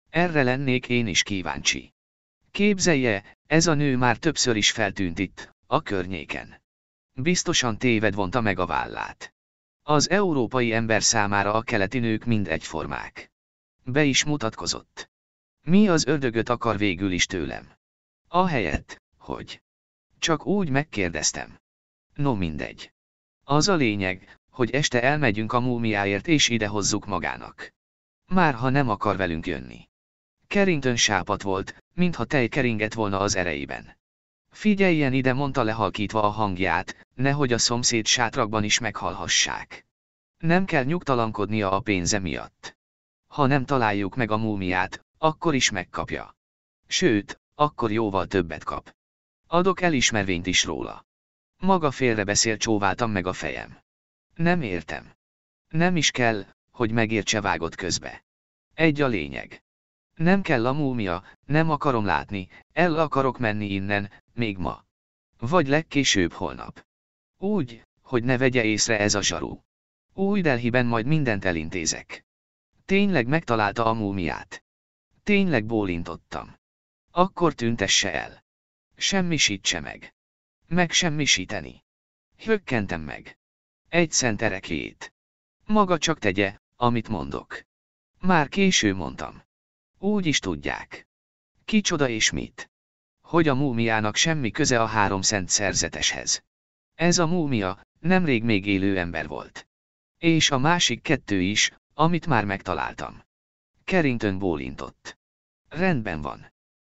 Erre lennék én is kíváncsi. Képzelje, ez a nő már többször is feltűnt itt, a környéken. Biztosan téved vonta meg a vállát. Az európai ember számára a keleti nők mind egyformák. Be is mutatkozott. Mi az ördögöt akar végül is tőlem? A helyet, hogy. Csak úgy megkérdeztem. No mindegy. Az a lényeg, hogy este elmegyünk a múmiáért és idehozzuk magának. Már ha nem akar velünk jönni. Kerintön sápat volt, mintha tej keringett volna az erejében. Figyeljen ide, mondta lehalkítva a hangját, nehogy a szomszéd sátrakban is meghalhassák. Nem kell nyugtalankodnia a pénze miatt. Ha nem találjuk meg a múmiát, akkor is megkapja. Sőt, akkor jóval többet kap. Adok elismervényt is róla. Maga félrebeszél csóváltam meg a fejem. Nem értem. Nem is kell, hogy megértse vágott közbe. Egy a lényeg. Nem kell a múmia, nem akarom látni, el akarok menni innen, még ma. Vagy legkésőbb holnap. Úgy, hogy ne vegye észre ez a sarú. Új Delhiben majd mindent elintézek. Tényleg megtalálta a múmiát. Tényleg bólintottam. Akkor tüntesse el. Semmisítse meg. Megsemmisíteni. Hökkentem meg. Egy szent erekét. Maga csak tegye, amit mondok. Már késő mondtam. Úgy is tudják. Kicsoda és mit hogy a múmiának semmi köze a három szent szerzeteshez. Ez a múmia, nemrég még élő ember volt. És a másik kettő is, amit már megtaláltam. Carrington bólintott. Rendben van.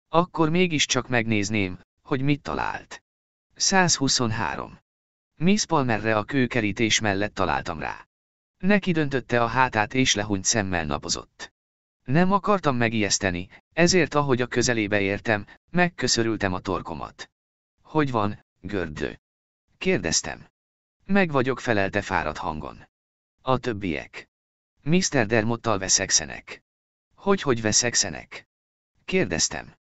Akkor mégiscsak megnézném, hogy mit talált. 123. Miss Palmerre a kőkerítés mellett találtam rá. Neki döntötte a hátát és lehúnyt szemmel napozott. Nem akartam megijeszteni, ezért ahogy a közelébe értem, megköszörültem a torkomat. Hogy van, gördő? Kérdeztem. Meg vagyok felelte fáradt hangon. A többiek. Mr. Dermottal veszekszenek. Hogy hogy veszekszenek? Kérdeztem.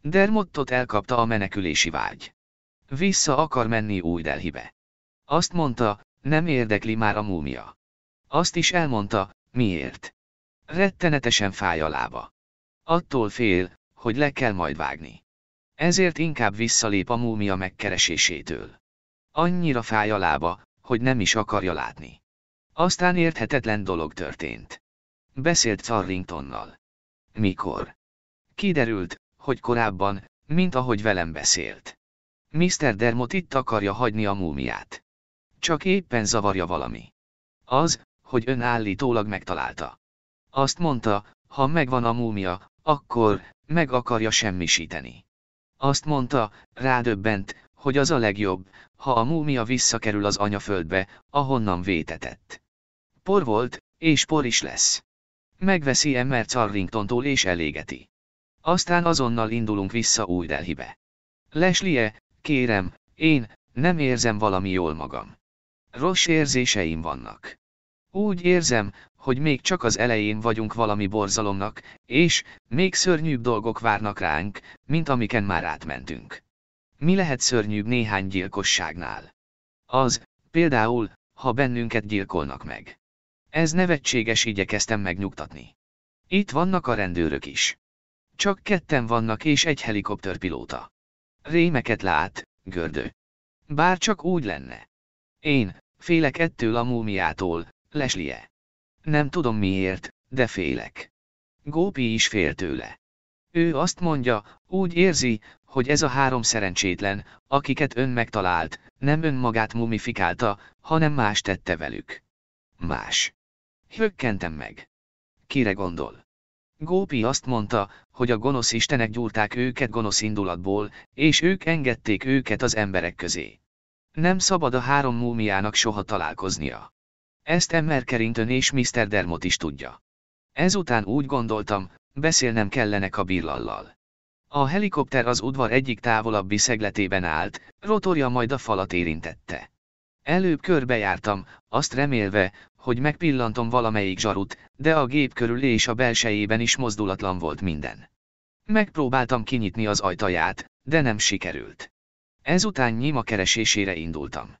Dermottot elkapta a menekülési vágy. Vissza akar menni új Delhibe. Azt mondta, nem érdekli már a múmia. Azt is elmondta, miért. Rettenetesen fáj a lába. Attól fél, hogy le kell majd vágni. Ezért inkább visszalép a múmia megkeresésétől. Annyira fáj a lába, hogy nem is akarja látni. Aztán érthetetlen dolog történt. Beszélt Carringtonnal. Mikor? Kiderült, hogy korábban, mint ahogy velem beszélt. Mr. Dermot itt akarja hagyni a múmiát. Csak éppen zavarja valami. Az, hogy ön állítólag megtalálta. Azt mondta, ha megvan a múmia, akkor meg akarja semmisíteni. Azt mondta, rádöbbent, hogy az a legjobb, ha a múmia visszakerül az anyaföldbe, ahonnan vétetett. Por volt, és por is lesz. Megveszi Emmer Carringtontól és elégeti. Aztán azonnal indulunk vissza új Delhibe. Leslie, kérem, én, nem érzem valami jól magam. Rossz érzéseim vannak. Úgy érzem, hogy még csak az elején vagyunk valami borzalomnak, és még szörnyűbb dolgok várnak ránk, mint amiken már átmentünk. Mi lehet szörnyűbb néhány gyilkosságnál? Az, például, ha bennünket gyilkolnak meg. Ez nevetséges igyekeztem megnyugtatni. Itt vannak a rendőrök is. Csak ketten vannak és egy helikopterpilóta. Rémeket lát, gördő. Bár csak úgy lenne. Én, félek ettől a múmiától, Leslie. Nem tudom miért, de félek. Gópi is fél tőle. Ő azt mondja, úgy érzi, hogy ez a három szerencsétlen, akiket ön megtalált, nem önmagát mumifikálta, hanem más tette velük. Más. Hökkentem meg. Kire gondol? Gópi azt mondta, hogy a gonosz istenek gyúrták őket gonosz indulatból, és ők engedték őket az emberek közé. Nem szabad a három múmiának soha találkoznia. Ezt Emmer Carrington és Mr. Dermot is tudja. Ezután úgy gondoltam, beszélnem kellene Billallal. A helikopter az udvar egyik távolabbi szegletében állt, rotorja majd a falat érintette. Előbb körbejártam, azt remélve, hogy megpillantom valamelyik zsarut, de a gép körül és a belsejében is mozdulatlan volt minden. Megpróbáltam kinyitni az ajtaját, de nem sikerült. Ezután nyima keresésére indultam.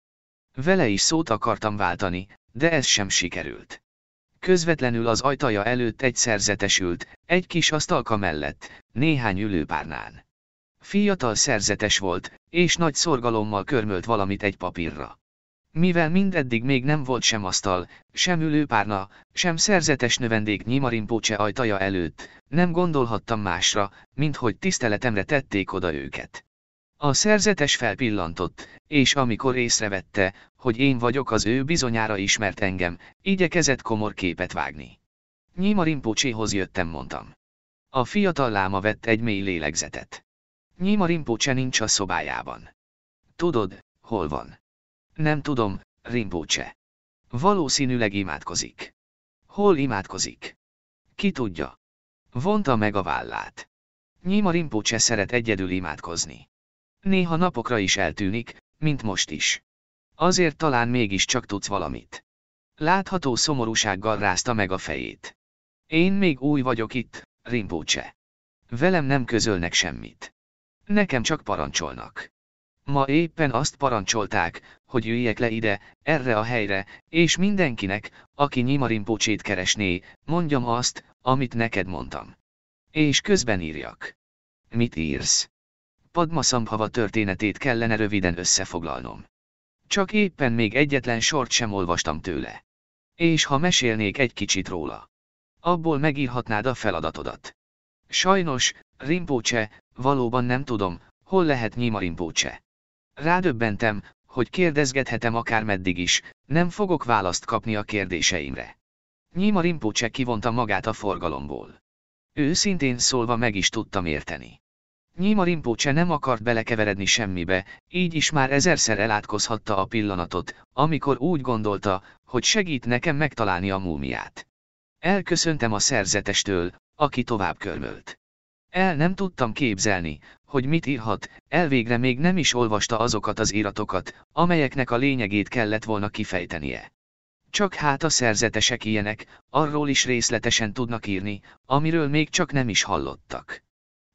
Vele is szót akartam váltani, de ez sem sikerült. Közvetlenül az ajtaja előtt egy szerzetesült, egy kis asztalka mellett, néhány ülőpárnán. Fiatal szerzetes volt, és nagy szorgalommal körmölt valamit egy papírra. Mivel mindeddig még nem volt sem asztal, sem ülőpárna, sem szerzetes növendék Nyimarimpócse ajtaja előtt, nem gondolhattam másra, mint hogy tiszteletemre tették oda őket. A szerzetes felpillantott, és amikor észrevette, hogy én vagyok az ő bizonyára ismert engem, igyekezett komor képet vágni. Nyima Rimpocséhoz jöttem mondtam. A fiatal láma vett egy mély lélegzetet. Nyima Rimpocse nincs a szobájában. Tudod, hol van? Nem tudom, Rimpóce. Valószínűleg imádkozik. Hol imádkozik? Ki tudja? Vonta meg a vállát. Nyíma Rimpocse szeret egyedül imádkozni. Néha napokra is eltűnik, mint most is. Azért talán mégiscsak tudsz valamit. Látható szomorúsággal rázta meg a fejét. Én még új vagyok itt, Rimpócse. Velem nem közölnek semmit. Nekem csak parancsolnak. Ma éppen azt parancsolták, hogy üljek le ide, erre a helyre, és mindenkinek, aki Nyima Rimpócsét keresné, mondjam azt, amit neked mondtam. És közben írjak. Mit írsz? Padma Szamhava történetét kellene röviden összefoglalnom. Csak éppen még egyetlen sort sem olvastam tőle. És ha mesélnék egy kicsit róla. Abból megírhatnád a feladatodat. Sajnos, Rimpócse, valóban nem tudom, hol lehet Nyima Rimpócse. Rádöbbentem, hogy kérdezgethetem akár meddig is, nem fogok választ kapni a kérdéseimre. Nyima Rimpócse kivonta magát a forgalomból. Őszintén szólva meg is tudtam érteni. Nyíma Rimpócse nem akart belekeveredni semmibe, így is már ezerszer elátkozhatta a pillanatot, amikor úgy gondolta, hogy segít nekem megtalálni a múmiát. Elköszöntem a szerzetestől, aki tovább körmölt. El nem tudtam képzelni, hogy mit írhat, elvégre még nem is olvasta azokat az iratokat, amelyeknek a lényegét kellett volna kifejtenie. Csak hát a szerzetesek ilyenek, arról is részletesen tudnak írni, amiről még csak nem is hallottak.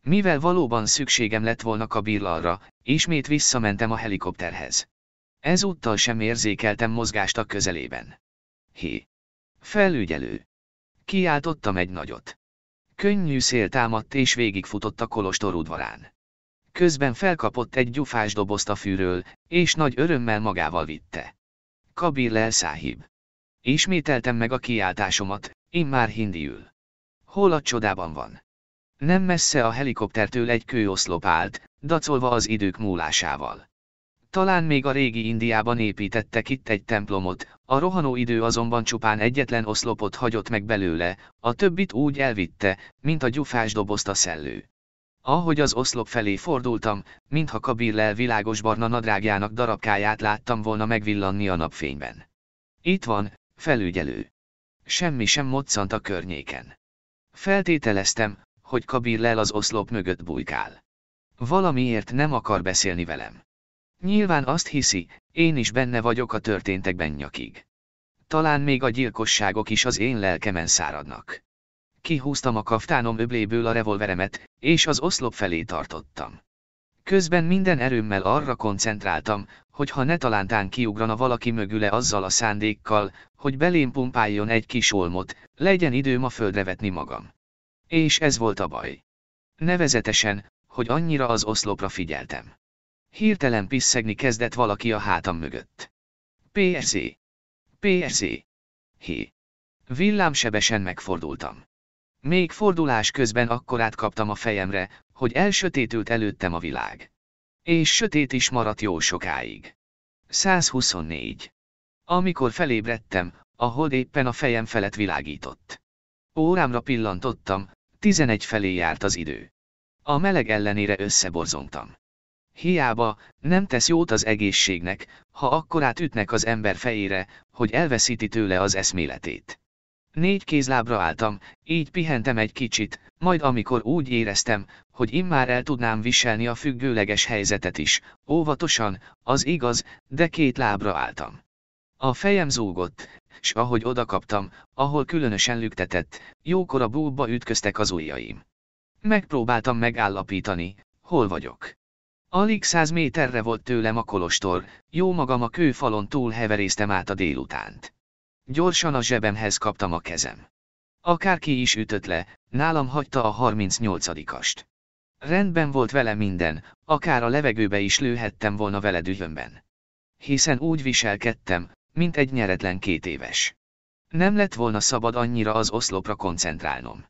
Mivel valóban szükségem lett volna kabirlalra, ismét visszamentem a helikopterhez. Ezúttal sem érzékeltem mozgást a közelében. Hé! Felügyelő! Kiáltottam egy nagyot. Könnyű szél támadt és végigfutott a kolostor udvarán. Közben felkapott egy gyufás dobozt a fűről, és nagy örömmel magával vitte. Kabir lel száhib. Ismételtem meg a kiáltásomat, immár hindiül. Hol a csodában van? Nem messze a helikoptertől egy kőoszlop állt, dacolva az idők múlásával. Talán még a régi Indiában építettek itt egy templomot, a rohanó idő azonban csupán egyetlen oszlopot hagyott meg belőle, a többit úgy elvitte, mint a gyufás dobozt a szellő. Ahogy az oszlop felé fordultam, mintha kabirlel világos barna nadrágjának darabkáját láttam volna megvillanni a napfényben. Itt van, felügyelő. Semmi sem moccant a környéken. Feltételeztem, hogy Kabir lel az oszlop mögött bujkál. Valamiért nem akar beszélni velem. Nyilván azt hiszi, én is benne vagyok a történtekben nyakig. Talán még a gyilkosságok is az én lelkemen száradnak. Kihúztam a kaftánom öbléből a revolveremet, és az oszlop felé tartottam. Közben minden erőmmel arra koncentráltam, hogy ha ne talántán kiugrana valaki mögüle azzal a szándékkal, hogy belém pumpáljon egy kis olmot, legyen időm a földre vetni magam. És ez volt a baj. Nevezetesen, hogy annyira az oszlopra figyeltem. Hirtelen pisszegni kezdett valaki a hátam mögött. PSZ. PSZ. Hé. Villámsebesen megfordultam. Még fordulás közben akkorát kaptam a fejemre, hogy elsötétült előttem a világ. És sötét is maradt jó sokáig. 124. Amikor felébredtem, a hold éppen a fejem felett világított. Órámra pillantottam, Tizenegy felé járt az idő. A meleg ellenére összeborzongtam. Hiába, nem tesz jót az egészségnek, ha akkorát ütnek az ember fejére, hogy elveszíti tőle az eszméletét. Négy kézlábra álltam, így pihentem egy kicsit, majd amikor úgy éreztem, hogy immár el tudnám viselni a függőleges helyzetet is, óvatosan, az igaz, de két lábra álltam. A fejem zúgott, s ahogy odakaptam, ahol különösen lüktetett, jókor a búba ütköztek az ujjaim. Megpróbáltam megállapítani, hol vagyok. Alig száz méterre volt tőlem a kolostor, jó magam a kőfalon túl heveréztem át a délutánt. Gyorsan a zsebemhez kaptam a kezem. Akárki is ütött le, nálam hagyta a 38-ast. Rendben volt vele minden, akár a levegőbe is lőhettem volna vele dühömben. Hiszen úgy viselkedtem, mint egy nyeretlen két éves. Nem lett volna szabad annyira az oszlopra koncentrálnom.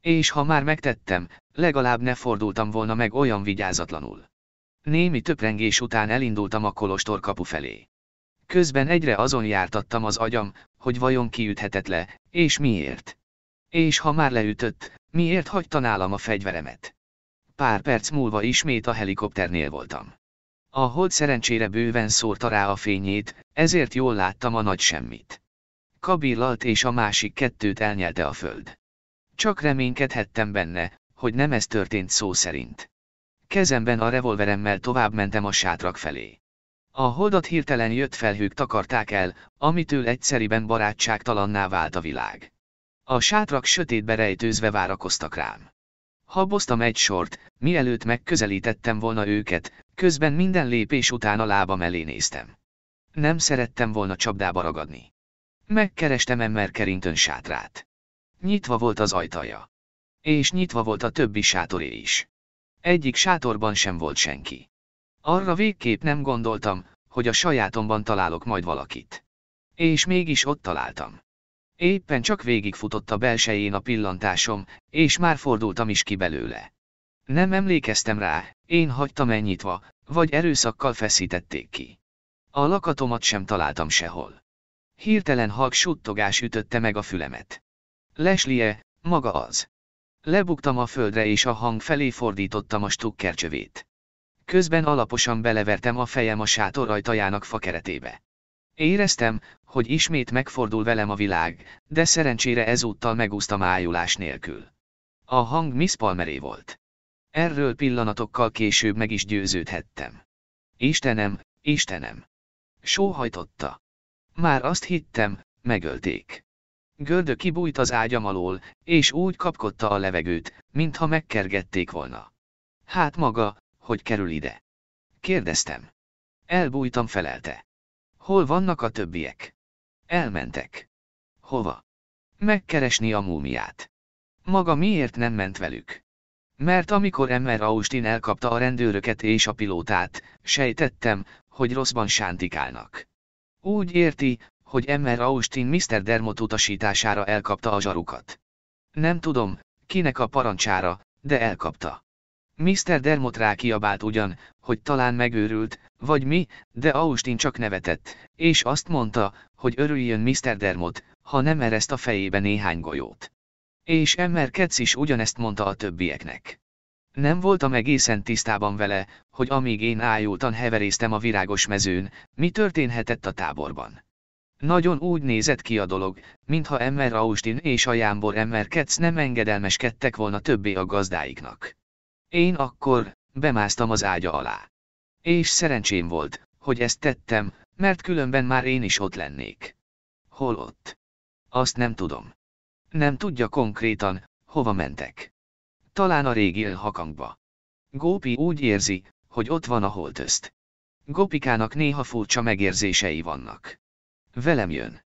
És ha már megtettem, legalább ne fordultam volna meg olyan vigyázatlanul. Némi töprengés után elindultam a kolostor kapu felé. Közben egyre azon jártattam az agyam, hogy vajon kiüthetett le, és miért. És ha már leütött, miért hagyta nálam a fegyveremet? Pár perc múlva ismét a helikopternél voltam. A hold szerencsére bőven szórta rá a fényét, ezért jól láttam a nagy semmit. Kabillalt és a másik kettőt elnyelte a föld. Csak reménykedhettem benne, hogy nem ez történt szó szerint. Kezemben a revolveremmel továbbmentem a sátrak felé. A holdat hirtelen jött felhők takarták el, amitől egyszeriben barátságtalanná vált a világ. A sátrak sötétbe rejtőzve várakoztak rám. Haboztam egy sort, mielőtt megközelítettem volna őket, Közben minden lépés után a lábam elé néztem. Nem szerettem volna csapdába ragadni. Megkerestem ember kerintön sátrát. Nyitva volt az ajtaja. És nyitva volt a többi sátoré is. Egyik sátorban sem volt senki. Arra végképp nem gondoltam, hogy a sajátomban találok majd valakit. És mégis ott találtam. Éppen csak végigfutott a belsején a pillantásom, és már fordultam is ki belőle. Nem emlékeztem rá, én hagytam elnyitva, vagy erőszakkal feszítették ki. A lakatomat sem találtam sehol. Hirtelen halk suttogás ütötte meg a fülemet. Leslie, maga az. Lebuktam a földre és a hang felé fordítottam a stukkercsövét. Közben alaposan belevertem a fejem a sátor ajtajának fakeretébe. Éreztem, hogy ismét megfordul velem a világ, de szerencsére ezúttal megúsztam ájulás nélkül. A hang Miss Palmeré volt. Erről pillanatokkal később meg is győződhettem. Istenem, Istenem! Sóhajtotta. Már azt hittem, megölték. Gördö kibújt az ágyam alól, és úgy kapkodta a levegőt, mintha megkergették volna. Hát maga, hogy kerül ide? Kérdeztem. Elbújtam felelte. Hol vannak a többiek? Elmentek. Hova? Megkeresni a múmiát. Maga miért nem ment velük? Mert amikor Emmer Austin elkapta a rendőröket és a pilótát, sejtettem, hogy rosszban sántikálnak. Úgy érti, hogy Emmer Austin Mr. Dermot utasítására elkapta a zsarukat. Nem tudom, kinek a parancsára, de elkapta. Mr. Dermot rákiabált ugyan, hogy talán megőrült, vagy mi, de Austin csak nevetett, és azt mondta, hogy örüljön Mr. Dermot, ha nem ereszt a fejébe néhány golyót. És Emmer Ketsz is ugyanezt mondta a többieknek. Nem voltam egészen tisztában vele, hogy amíg én ájultan heveréztem a virágos mezőn, mi történhetett a táborban. Nagyon úgy nézett ki a dolog, mintha Emmer Austin és a Jámbor Emmer Ketsz nem engedelmeskedtek volna többé a gazdáiknak. Én akkor bemásztam az ágya alá. És szerencsém volt, hogy ezt tettem, mert különben már én is ott lennék. Hol ott? Azt nem tudom. Nem tudja konkrétan, hova mentek. Talán a régi hakangba. Gópi úgy érzi, hogy ott van a holtözt. Gopikának néha furcsa megérzései vannak. Velem jön.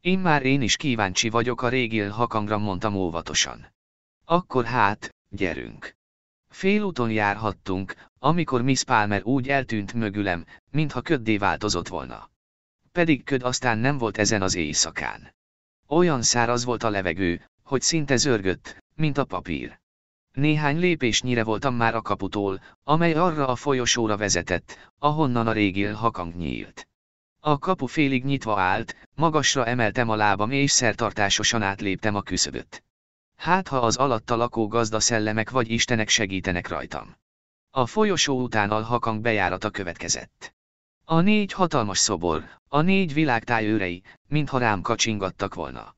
Én már én is kíváncsi vagyok a régi hakangra, mondtam óvatosan. Akkor hát, gyerünk. Félúton járhattunk, amikor Miss Palmer úgy eltűnt mögülem, mintha köddé változott volna. Pedig köd aztán nem volt ezen az éjszakán. Olyan száraz volt a levegő, hogy szinte zörgött, mint a papír. Néhány lépésnyire voltam már a kaputól, amely arra a folyosóra vezetett, ahonnan a régi hakang nyílt. A kapu félig nyitva állt, magasra emeltem a lábam és szertartásosan átléptem a küszöböt. Hát ha az alatta lakó gazda szellemek vagy istenek segítenek rajtam. A folyosó után a hakang bejárata következett. A négy hatalmas szobor, a négy világtáj őrei, mintha rám kacsingattak volna.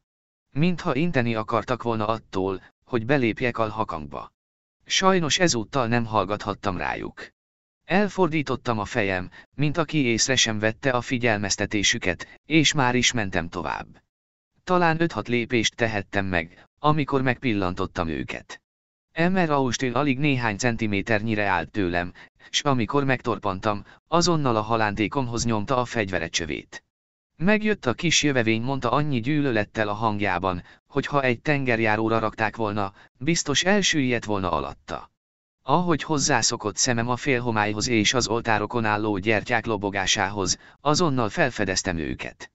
Mintha inteni akartak volna attól, hogy belépjek a hakangba. Sajnos ezúttal nem hallgathattam rájuk. Elfordítottam a fejem, mint aki észre sem vette a figyelmeztetésüket, és már is mentem tovább. Talán öt hat lépést tehettem meg, amikor megpillantottam őket. Emmer Austin alig néhány centiméternyire állt tőlem, s amikor megtorpantam, azonnal a halántékomhoz nyomta a fegyvere csövét. Megjött a kis jövevény mondta annyi gyűlölettel a hangjában, hogy ha egy tengerjáróra rakták volna, biztos elsüllyedt volna alatta. Ahogy hozzászokott szemem a félhomályhoz és az oltárokon álló gyertyák lobogásához, azonnal felfedeztem őket.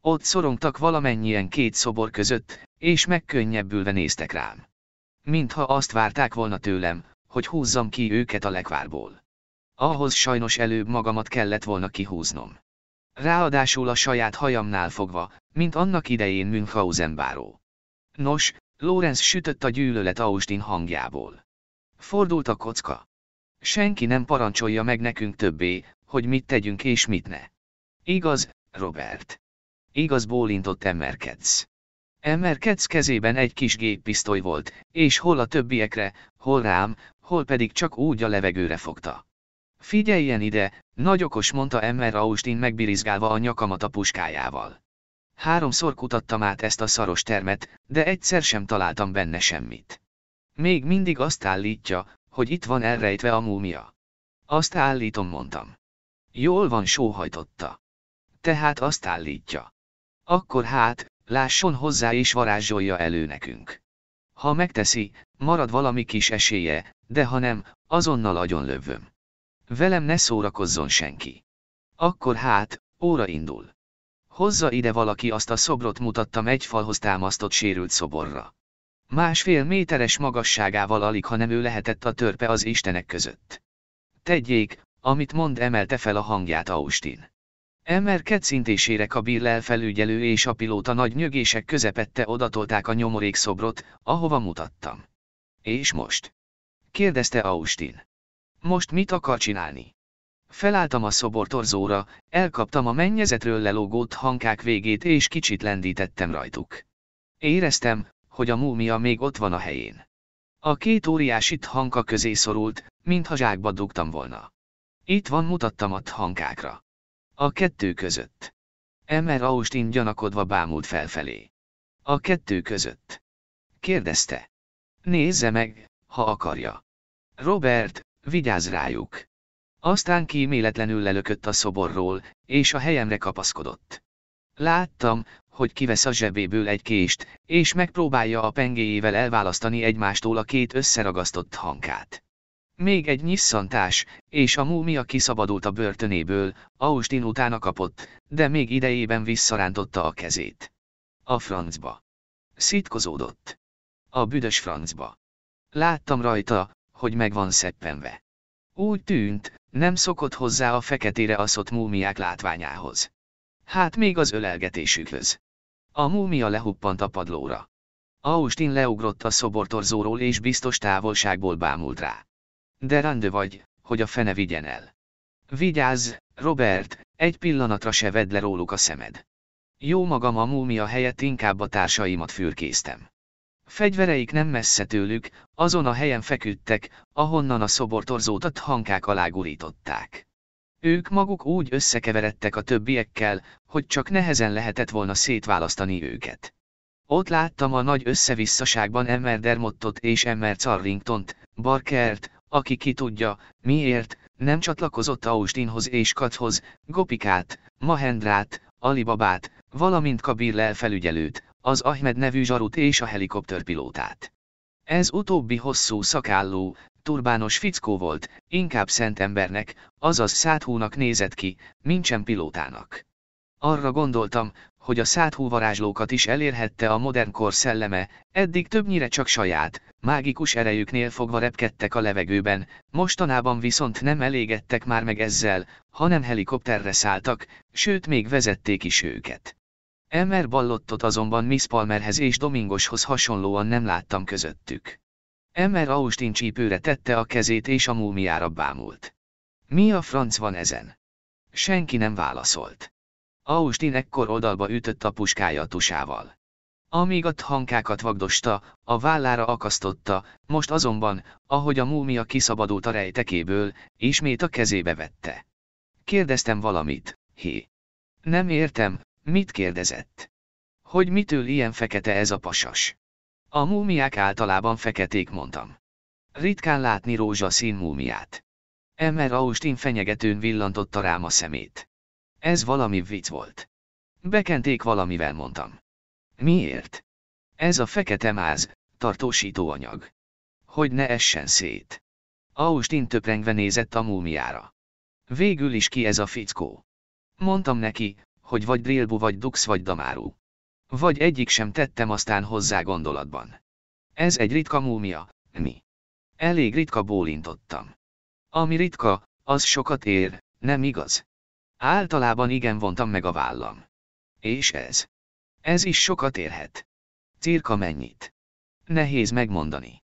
Ott szorongtak valamennyien két szobor között, és megkönnyebbülve néztek rám. Mintha azt várták volna tőlem, hogy húzzam ki őket a lekvárból. Ahhoz sajnos előbb magamat kellett volna kihúznom. Ráadásul a saját hajamnál fogva, mint annak idején Münchhausen báró. Nos, Lorenz sütött a gyűlölet Austin hangjából. Fordult a kocka. Senki nem parancsolja meg nekünk többé, hogy mit tegyünk és mit ne. Igaz, Robert. Igaz bólintott Emmerketsz. Emmerketsz kezében egy kis géppisztoly volt, és hol a többiekre, hol rám, hol pedig csak úgy a levegőre fogta. Figyeljen ide, nagy okos mondta Emmer Austin megbirizgálva a nyakamat a puskájával. Háromszor kutattam át ezt a szaros termet, de egyszer sem találtam benne semmit. Még mindig azt állítja, hogy itt van elrejtve a múmia. Azt állítom, mondtam. Jól van, sóhajtotta. Tehát azt állítja. Akkor hát, lásson hozzá és varázsolja elő nekünk. Ha megteszi, marad valami kis esélye, de ha nem, azonnal agyonlövöm. lövöm. Velem ne szórakozzon senki. Akkor hát, óra indul. Hozza ide valaki azt a szobrot mutattam egy falhoz támasztott sérült szoborra. Másfél méteres magasságával alig, ha nem ő lehetett a törpe az istenek között. Tegyék, amit mond emelte fel a hangját Austin. Emmer a Kabil felügyelő és a pilóta nagy nyögések közepette odatolták a nyomorék szobrot, ahova mutattam. És most? kérdezte Austin. Most mit akar csinálni? Felálltam a szobor torzóra, elkaptam a mennyezetről lelógott hankák végét és kicsit lendítettem rajtuk. Éreztem, hogy a múmia még ott van a helyén. A két itt hanka közé szorult, mintha zsákba dugtam volna. Itt van mutattam a hankákra. A kettő között. Emmer Austin gyanakodva bámult felfelé. A kettő között. Kérdezte. Nézze meg, ha akarja. Robert, vigyázz rájuk. Aztán kíméletlenül lelökött a szoborról, és a helyemre kapaszkodott. Láttam, hogy kivesz a zsebéből egy kést, és megpróbálja a pengéjével elválasztani egymástól a két összeragasztott hankát. Még egy nyisszantás, és a múmia kiszabadult a börtönéből, Austin utána kapott, de még idejében visszarántotta a kezét. A francba. Szitkozódott. A büdös francba. Láttam rajta, hogy meg van szeppenve. Úgy tűnt, nem szokott hozzá a feketére aszott múmiák látványához. Hát még az ölelgetésükhöz. A múmia lehuppant a padlóra. Austin leugrott a szobortorzóról és biztos távolságból bámult rá. De rendő vagy, hogy a fene vigyen el. Vigyázz, Robert, egy pillanatra se vedd le róluk a szemed. Jó magam a múmia helyett inkább a társaimat fürkésztem. Fegyvereik nem messze tőlük, azon a helyen feküdtek, ahonnan a szobortorzótat hankák alá gurították. Ők maguk úgy összekeveredtek a többiekkel, hogy csak nehezen lehetett volna szétválasztani őket. Ott láttam a nagy összevisszaságban Emmer Dermottot és Emmer Carringtont, Barkert, aki ki tudja, miért, nem csatlakozott Austinhoz és Kathoz, Gopikát, Mahendrát, Alibabát, valamint Kabir felügyelőt, az Ahmed nevű zsarut és a helikopterpilótát. Ez utóbbi hosszú szakálló, turbános fickó volt, inkább szent embernek, azaz száthúnak nézett ki, mintsem pilótának. Arra gondoltam, hogy a száthú varázslókat is elérhette a modern kor szelleme, eddig többnyire csak saját, mágikus erejüknél fogva repkedtek a levegőben, mostanában viszont nem elégettek már meg ezzel, hanem helikopterre szálltak, sőt még vezették is őket. Elmer Ballottot azonban Miss Palmerhez és Domingoshoz hasonlóan nem láttam közöttük. Elmer Austin csípőre tette a kezét és a múmiára bámult. Mi a franc van ezen? Senki nem válaszolt. Austin ekkor oldalba ütött a puskája tusával. Amíg a hankákat vagdosta, a vállára akasztotta, most azonban, ahogy a múmia kiszabadult a rejtekéből, ismét a kezébe vette. Kérdeztem valamit, hé. Nem értem, Mit kérdezett? Hogy mitől ilyen fekete ez a pasas? A múmiák általában feketék mondtam. Ritkán látni rózsaszín múmiát. Emmer Austin fenyegetőn villantotta rám a szemét. Ez valami vicc volt. Bekenték valamivel mondtam. Miért? Ez a fekete máz, anyag. Hogy ne essen szét. Austin töprengve nézett a múmiára. Végül is ki ez a fickó. Mondtam neki, hogy vagy Drillbu vagy Dux vagy Damaru. Vagy egyik sem tettem aztán hozzá gondolatban. Ez egy ritka múmia, mi? Elég ritka bólintottam. Ami ritka, az sokat ér, nem igaz? Általában igen vontam meg a vállam. És ez? Ez is sokat érhet. Cirka mennyit? Nehéz megmondani.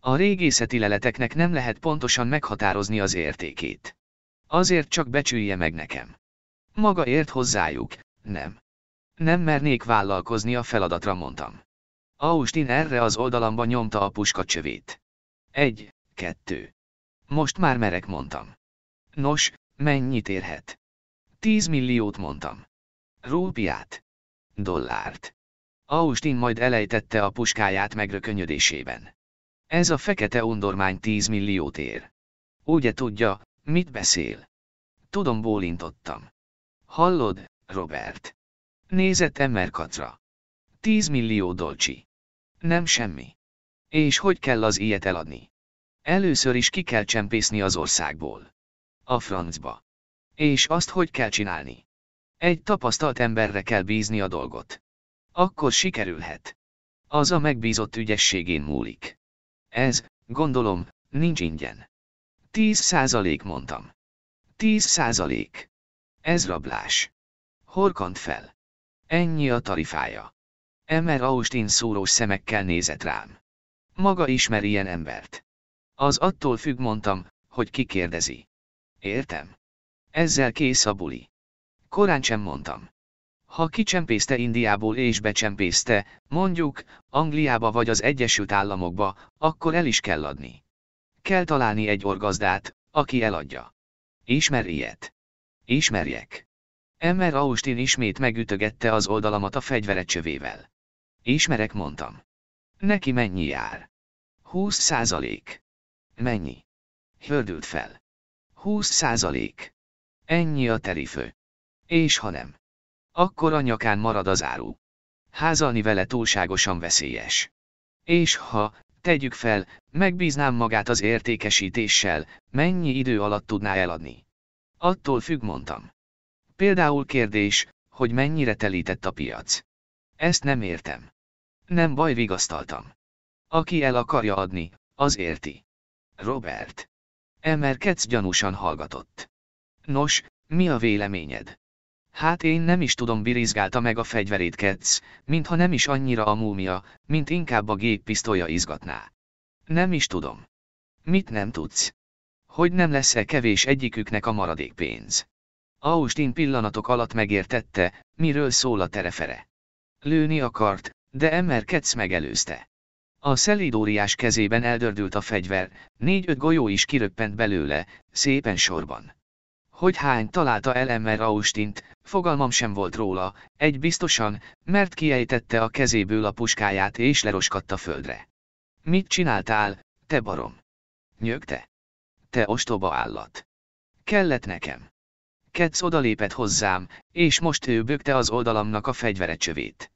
A régészeti leleteknek nem lehet pontosan meghatározni az értékét. Azért csak becsülje meg nekem. Maga ért hozzájuk, nem. Nem mernék vállalkozni a feladatra mondtam. Austin erre az oldalamba nyomta a puska csövét. Egy, kettő. Most már merek mondtam. Nos, mennyit érhet? Tíz milliót mondtam. Rúpiát. Dollárt. Austin majd elejtette a puskáját megrökönyödésében. Ez a fekete undormány tíz milliót ér. Ugye tudja, mit beszél? Tudom, bólintottam. Hallod, Robert? Nézett Emmerkatra. Tíz millió dolcsi. Nem semmi. És hogy kell az ilyet eladni? Először is ki kell csempészni az országból. A francba. És azt hogy kell csinálni? Egy tapasztalt emberre kell bízni a dolgot. Akkor sikerülhet. Az a megbízott ügyességén múlik. Ez, gondolom, nincs ingyen. Tíz százalék mondtam. Tíz százalék. Ez rablás. Horkant fel. Ennyi a tarifája. Emer Austin szórós szemekkel nézett rám. Maga ismer ilyen embert. Az attól függ mondtam, hogy ki kérdezi. Értem. Ezzel kész a buli. Korán sem mondtam. Ha kicsempészte Indiából és becsempészte, mondjuk, Angliába vagy az Egyesült Államokba, akkor el is kell adni. Kell találni egy orgazdát, aki eladja. Ismer ilyet. Ismerjek. Emmer Austin ismét megütögette az oldalamat a fegyvere csövével. Ismerek, mondtam. Neki mennyi jár? 20 százalék. Mennyi? Hördült fel. 20 százalék. Ennyi a terifő. És ha nem? Akkor a nyakán marad az áru. Házalni vele túlságosan veszélyes. És ha, tegyük fel, megbíznám magát az értékesítéssel, mennyi idő alatt tudná eladni? Attól függ mondtam. Például kérdés, hogy mennyire telített a piac. Ezt nem értem. Nem baj vigasztaltam. Aki el akarja adni, az érti. Robert. Emerkedsz gyanúsan hallgatott. Nos, mi a véleményed? Hát én nem is tudom birizgálta meg a fegyverét Ketsz, mintha nem is annyira a múmia, mint inkább a géppisztolya izgatná. Nem is tudom. Mit nem tudsz? hogy nem lesz-e kevés egyiküknek a maradék pénz. Austin pillanatok alatt megértette, miről szól a terefere. Lőni akart, de Emmer Ketz megelőzte. A szelidóriás kezében eldördült a fegyver, négy-öt golyó is kiröppent belőle, szépen sorban. Hogy hány találta el Emmer Austint, fogalmam sem volt róla, egy biztosan, mert kiejtette a kezéből a puskáját és leroskatta földre. Mit csináltál, te barom? Nyögte te ostoba állat. Kellett nekem. Ketsz odalépett hozzám, és most ő bökte az oldalamnak a fegyverecsövét.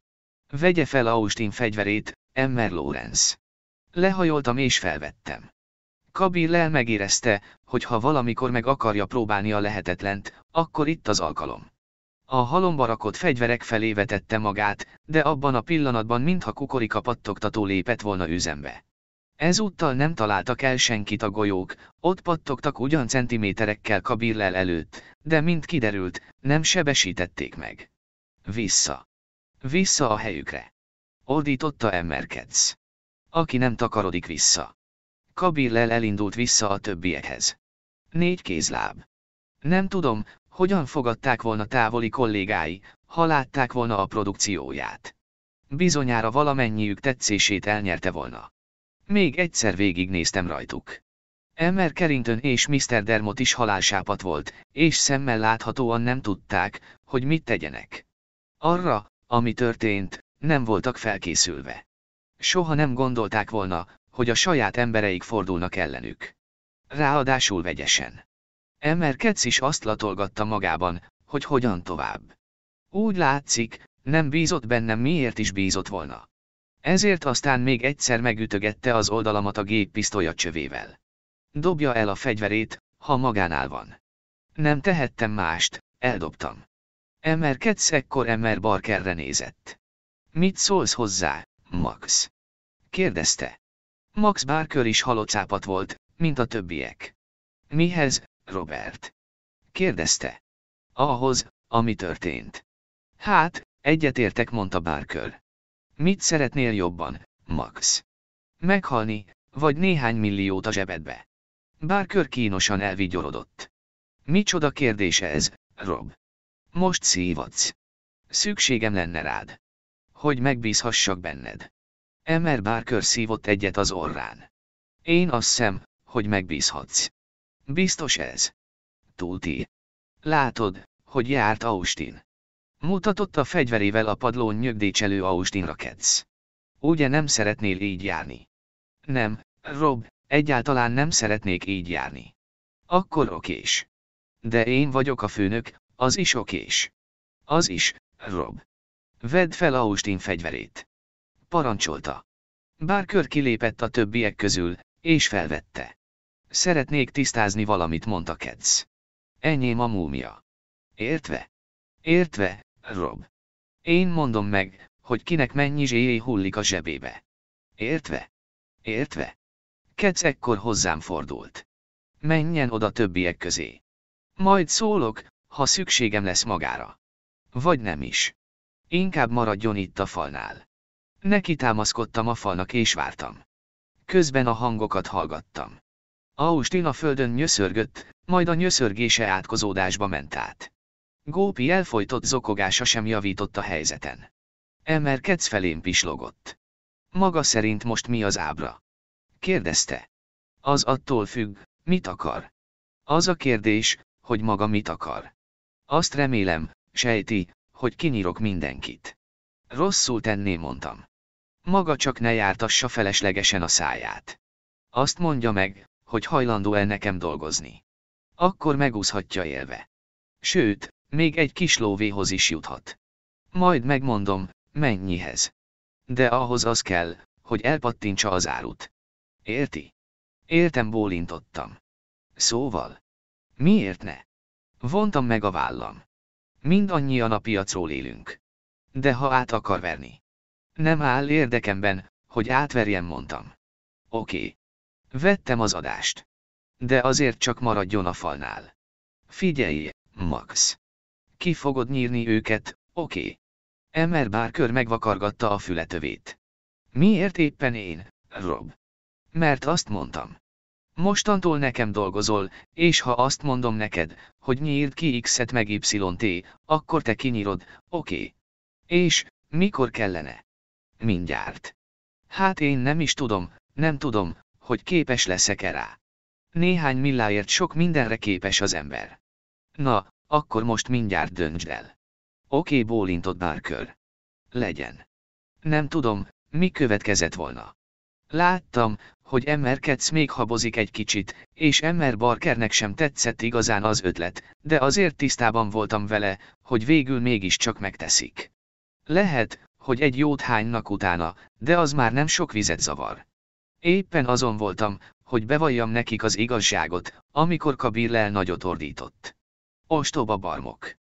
Vegye fel Austin fegyverét, Emmer Lawrence. Lehajoltam és felvettem. Kabi lel megérezte, hogy ha valamikor meg akarja próbálni a lehetetlent, akkor itt az alkalom. A halomba rakott fegyverek felé vetette magát, de abban a pillanatban mintha kukorika pattogtató lépett volna üzembe. Ezúttal nem találtak el senkit a golyók, ott pattogtak ugyan centiméterekkel Kabirlel előtt, de mint kiderült, nem sebesítették meg. Vissza. Vissza a helyükre. Ordította emmerkedsz. Aki nem takarodik vissza. Kabirlel elindult vissza a többiekhez. Négy kézláb. Nem tudom, hogyan fogadták volna távoli kollégái, ha látták volna a produkcióját. Bizonyára valamennyiük tetszését elnyerte volna. Még egyszer végignéztem rajtuk. Emmer Carrington és Mr. Dermot is halálsápat volt, és szemmel láthatóan nem tudták, hogy mit tegyenek. Arra, ami történt, nem voltak felkészülve. Soha nem gondolták volna, hogy a saját embereik fordulnak ellenük. Ráadásul vegyesen. Emmer Ketsz is azt latolgatta magában, hogy hogyan tovább. Úgy látszik, nem bízott bennem miért is bízott volna. Ezért aztán még egyszer megütögette az oldalamat a gép pisztolya csövével. Dobja el a fegyverét, ha magánál van. Nem tehettem mást, eldobtam. Emmer Ketsz ekkor Emmer Barkerre nézett. Mit szólsz hozzá, Max? Kérdezte. Max Barker is halocápat volt, mint a többiek. Mihez, Robert? Kérdezte. Ahhoz, ami történt. Hát, egyetértek, mondta Barker. Mit szeretnél jobban, Max? Meghalni, vagy néhány milliót a zsebedbe? kör kínosan elvigyorodott. Micsoda kérdése ez, Rob? Most szívadsz. Szükségem lenne rád. Hogy megbízhassak benned. Emmer Barker szívott egyet az orrán. Én azt hiszem, hogy megbízhatsz. Biztos ez. Túlti. Látod, hogy járt Austin. Mutatott a fegyverével a padlón nyögdécselő Austinra kedsz. Ugye nem szeretnél így járni? Nem, Rob, egyáltalán nem szeretnék így járni. Akkor okés. De én vagyok a főnök, az is okés. Az is, Rob. Vedd fel Austin fegyverét. Parancsolta. Bárkör kilépett a többiek közül, és felvette. Szeretnék tisztázni valamit, mondta Ketz. Enyém a múmia. Értve? Értve, Rob. Én mondom meg, hogy kinek mennyi zséjé hullik a zsebébe. Értve? Értve? Kec ekkor hozzám fordult. Menjen oda többiek közé. Majd szólok, ha szükségem lesz magára. Vagy nem is. Inkább maradjon itt a falnál. Neki támaszkodtam a falnak és vártam. Közben a hangokat hallgattam. Austin a földön nyöszörgött, majd a nyöszörgése átkozódásba ment át. Gópi elfolytott zokogása sem javított a helyzeten. kec felén pislogott. Maga szerint most mi az ábra? Kérdezte. Az attól függ, mit akar. Az a kérdés, hogy maga mit akar. Azt remélem, sejti, hogy kinyírok mindenkit. Rosszul tenné mondtam. Maga csak ne jártassa feleslegesen a száját. Azt mondja meg, hogy hajlandó el nekem dolgozni. Akkor megúszhatja élve. Sőt, még egy kis lóvéhoz is juthat. Majd megmondom, mennyihez. De ahhoz az kell, hogy elpattintsa az árut. Érti? Értem bólintottam. Szóval. Miért ne? Vontam meg a vállam. Mindannyian a piacról élünk. De ha át akar verni. Nem áll érdekemben, hogy átverjem, mondtam. Oké. Vettem az adást. De azért csak maradjon a falnál. Figyelj, Max ki fogod nyírni őket, oké. Okay. Emmer Barker megvakargatta a fületövét. Miért éppen én, Rob? Mert azt mondtam. Mostantól nekem dolgozol, és ha azt mondom neked, hogy nyírd ki X-et meg Y-t, akkor te kinyírod, oké. Okay. És, mikor kellene? Mindjárt. Hát én nem is tudom, nem tudom, hogy képes leszek-e rá. Néhány milláért sok mindenre képes az ember. Na, akkor most mindjárt döntsd el. Oké, bólintott Barker. Legyen. Nem tudom, mi következett volna. Láttam, hogy Emmer Ketsz még habozik egy kicsit, és Emmer Barkernek sem tetszett igazán az ötlet, de azért tisztában voltam vele, hogy végül mégiscsak megteszik. Lehet, hogy egy jót hánynak utána, de az már nem sok vizet zavar. Éppen azon voltam, hogy bevalljam nekik az igazságot, amikor Kabirlel nagyot ordított. Ostoba barmok.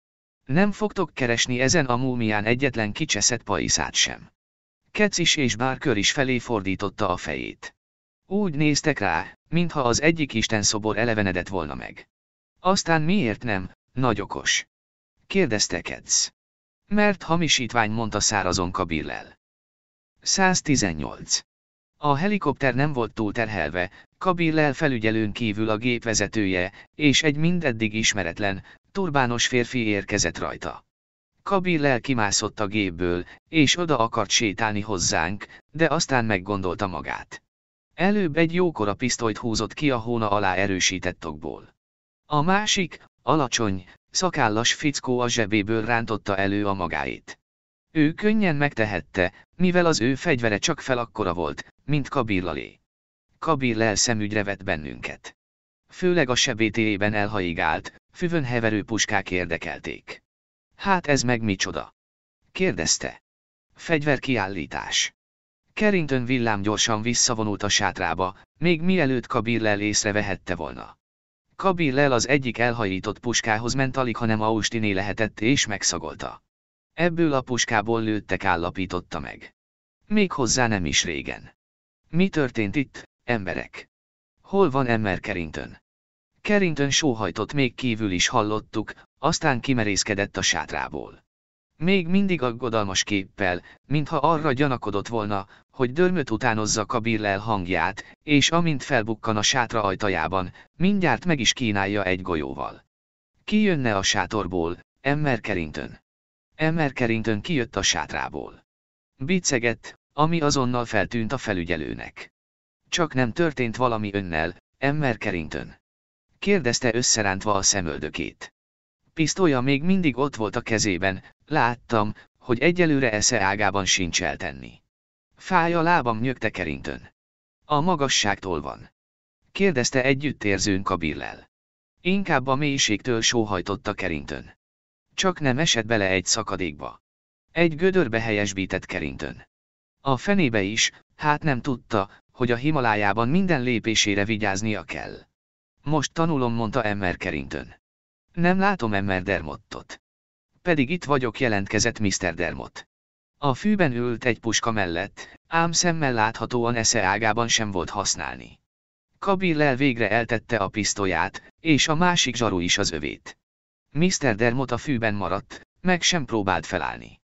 Nem fogtok keresni ezen a múmián egyetlen kicseszett paiszát sem. Kecis és Bárkör is felé fordította a fejét. Úgy néztek rá, mintha az egyik Isten szobor elevenedett volna meg. Aztán miért nem, nagy okos? Kérdezte Ketsz. Mert hamisítvány mondta szárazon Kabirlel. 118. A helikopter nem volt túl terhelve, Kabillel felügyelőn kívül a gép vezetője, és egy mindeddig ismeretlen, turbános férfi érkezett rajta. Kabillel kimászott a gépből, és oda akart sétálni hozzánk, de aztán meggondolta magát. Előbb egy jókora pisztolyt húzott ki a hóna alá erősített okból. A másik, alacsony, szakállas fickó a zsebéből rántotta elő a magáét. Ő könnyen megtehette, mivel az ő fegyvere csak fel akkora volt, mint Kabillalé. Kabir szemügyre vett bennünket. Főleg a sebétéjében elhaigált, füvön heverő puskák érdekelték. Hát ez meg micsoda? kérdezte. Fegyverkiállítás. Kerintön villám gyorsan visszavonult a sátrába, még mielőtt Kabir lel észrevehette volna. Kabir lel az egyik elhajított puskához ment alig, hanem Austiné lehetett és megszagolta. Ebből a puskából lőttek állapította meg. Még hozzá nem is régen. Mi történt itt, emberek. Hol van Emmer Kerinton? Kerinton sóhajtott még kívül is hallottuk, aztán kimerészkedett a sátrából. Még mindig aggodalmas képpel, mintha arra gyanakodott volna, hogy dörmöt utánozza Kabirlel hangját, és amint felbukkan a sátra ajtajában, mindjárt meg is kínálja egy golyóval. Ki jönne a sátorból, Emmer Kerinton? Emmer Kerinton kijött a sátrából. Bicegett, ami azonnal feltűnt a felügyelőnek. Csak nem történt valami önnel, Emmer Carrington. Kérdezte összerántva a szemöldökét. Pisztolya még mindig ott volt a kezében, láttam, hogy egyelőre esze ágában sincs eltenni. Fáj a lábam nyögte Carrington. A magasságtól van. Kérdezte a Billel. Inkább a mélységtől sóhajtotta Carrington. Csak nem esett bele egy szakadékba. Egy gödörbe helyesbített Carrington. A fenébe is, hát nem tudta, hogy a Himalájában minden lépésére vigyáznia kell. Most tanulom, mondta Emmer Kerintön. Nem látom Emmer Dermottot. Pedig itt vagyok, jelentkezett Mr. Dermott. A fűben ült egy puska mellett, ám szemmel láthatóan esze ágában sem volt használni. Kabillel végre eltette a pisztolyát, és a másik zsaru is az övét. Mr. Dermot a fűben maradt, meg sem próbált felállni.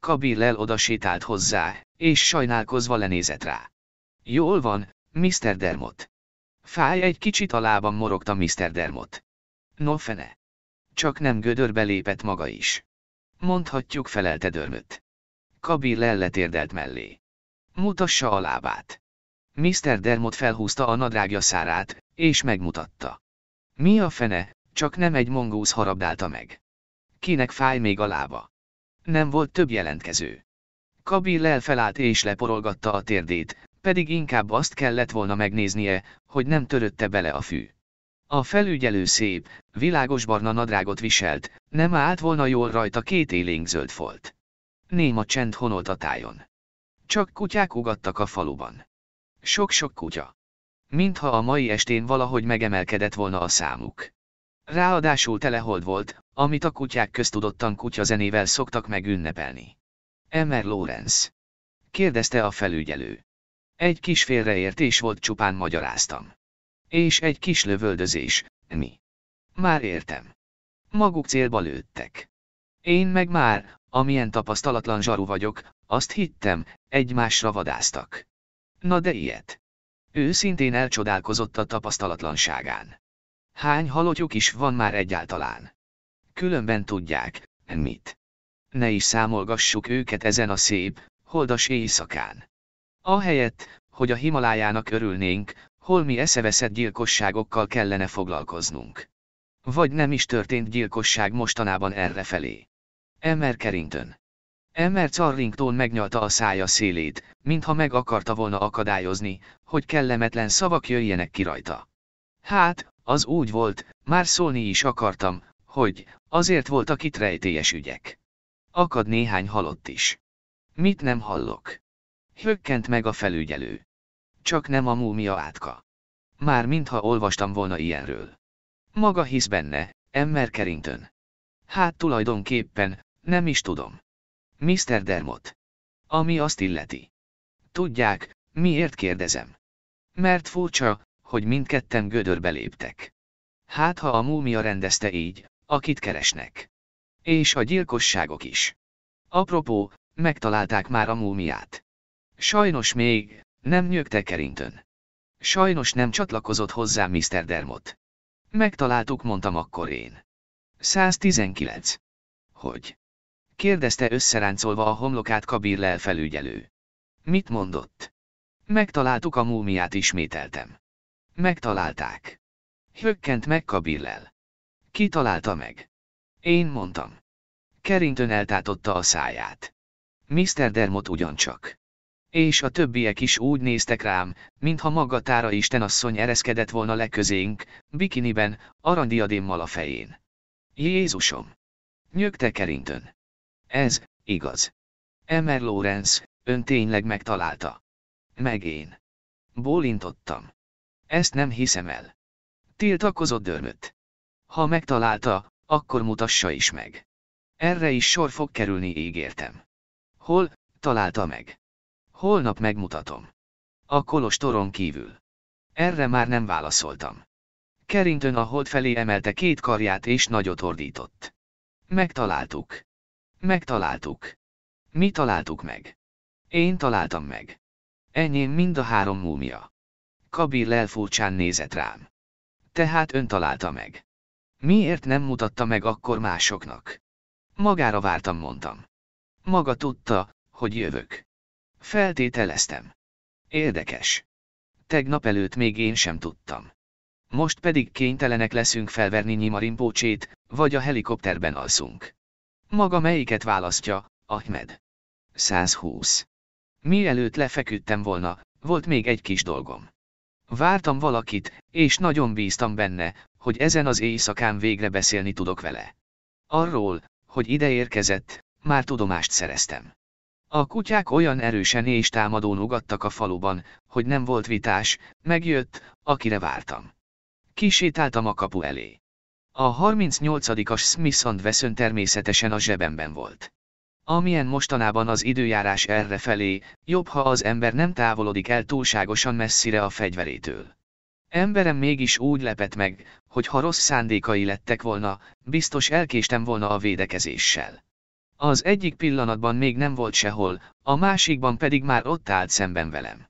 Kabillel odasétált hozzá, és sajnálkozva lenézett rá. Jól van, Mr. Dermot. Fáj egy kicsit a lábam morogta Mr. Dermot. No fene. Csak nem gödörbe lépett maga is. Mondhatjuk felelte Dermot. Kabil lelletérdelt mellé. Mutassa a lábát. Mr. Dermot felhúzta a nadrágja szárát, és megmutatta. Mi a fene, csak nem egy mongóz harabdálta meg. Kinek fáj még a lába? Nem volt több jelentkező. Kabil felállt és leporolgatta a térdét, pedig inkább azt kellett volna megnéznie, hogy nem törötte bele a fű. A felügyelő szép, világos barna nadrágot viselt, nem állt volna jól rajta két élénk zöld folt. Néma csend honolt a tájon. Csak kutyák ugattak a faluban. Sok-sok kutya. Mintha a mai estén valahogy megemelkedett volna a számuk. Ráadásul telehold volt, amit a kutyák köztudottan kutyazenével szoktak megünnepelni. Emer Lorenz. Kérdezte a felügyelő. Egy kis félreértés volt csupán magyaráztam. És egy kis lövöldözés, mi? Már értem. Maguk célba lőttek. Én meg már, amilyen tapasztalatlan zsaru vagyok, azt hittem, egymásra vadáztak. Na de ilyet. Ő szintén elcsodálkozott a tapasztalatlanságán. Hány halottjuk is van már egyáltalán? Különben tudják, mit. Ne is számolgassuk őket ezen a szép, holdas éjszakán. Ahelyett, hogy a Himalájának örülnénk, holmi eszeveszett gyilkosságokkal kellene foglalkoznunk. Vagy nem is történt gyilkosság mostanában errefelé. Emmer Carrington. Emmer Carrington megnyalta a szája szélét, mintha meg akarta volna akadályozni, hogy kellemetlen szavak jöjjenek ki rajta. Hát, az úgy volt, már szólni is akartam, hogy azért voltak itt rejtélyes ügyek. Akad néhány halott is. Mit nem hallok? Hökkent meg a felügyelő. Csak nem a múmia átka. Már mintha olvastam volna ilyenről. Maga hisz benne, Emmer Kerintön. Hát tulajdonképpen, nem is tudom. Mr. Dermot. Ami azt illeti. Tudják, miért kérdezem? Mert furcsa, hogy mindketten gödörbe léptek. Hát ha a múmia rendezte így, akit keresnek. És a gyilkosságok is. Apropó, megtalálták már a múmiát. Sajnos még, nem nyögte Kerintön. Sajnos nem csatlakozott hozzá Mr. Dermot. Megtaláltuk, mondtam akkor én. 119. Hogy? Kérdezte összeráncolva a homlokát Kabir felügyelő. Mit mondott? Megtaláltuk a múmiát, ismételtem. Megtalálták. Hökkent meg Kabirlel. Ki találta meg? Én mondtam. Kerintön eltátotta a száját. Mr. Dermot ugyancsak. És a többiek is úgy néztek rám, mintha maga tára Istenasszony ereszkedett volna leközénk, bikiniben, arandiadémmal a fején. Jézusom! Nyögte Kerintön. Ez, igaz. Emer Lawrence, ön tényleg megtalálta. Meg én. Bólintottam. Ezt nem hiszem el. Tiltakozott dörmött. Ha megtalálta, akkor mutassa is meg. Erre is sor fog kerülni ígértem. Hol, találta meg? Holnap megmutatom. A kolostoron kívül. Erre már nem válaszoltam. Kerintön a hold felé emelte két karját és nagyot ordított. Megtaláltuk. Megtaláltuk. Mi találtuk meg? Én találtam meg. Enyém mind a három múmia. Kabir lelfúcsán nézett rám. Tehát ön találta meg. Miért nem mutatta meg akkor másoknak? Magára vártam, mondtam. Maga tudta, hogy jövök. Feltételeztem. Érdekes. Tegnap előtt még én sem tudtam. Most pedig kénytelenek leszünk felverni Nyimarimpócsét, vagy a helikopterben alszunk. Maga melyiket választja, Ahmed? 120. Mielőtt lefeküdtem volna, volt még egy kis dolgom. Vártam valakit, és nagyon bíztam benne, hogy ezen az éjszakán végre beszélni tudok vele. Arról, hogy ide érkezett, már tudomást szereztem. A kutyák olyan erősen és támadón ugattak a faluban, hogy nem volt vitás, megjött, akire vártam. Kisétáltam a kapu elé. A 38-as Smithson veszön természetesen a zsebemben volt. Amilyen mostanában az időjárás erre felé, jobb ha az ember nem távolodik el túlságosan messzire a fegyverétől. Emberem mégis úgy lepett meg, hogy ha rossz szándékai lettek volna, biztos elkéstem volna a védekezéssel. Az egyik pillanatban még nem volt sehol, a másikban pedig már ott állt szemben velem.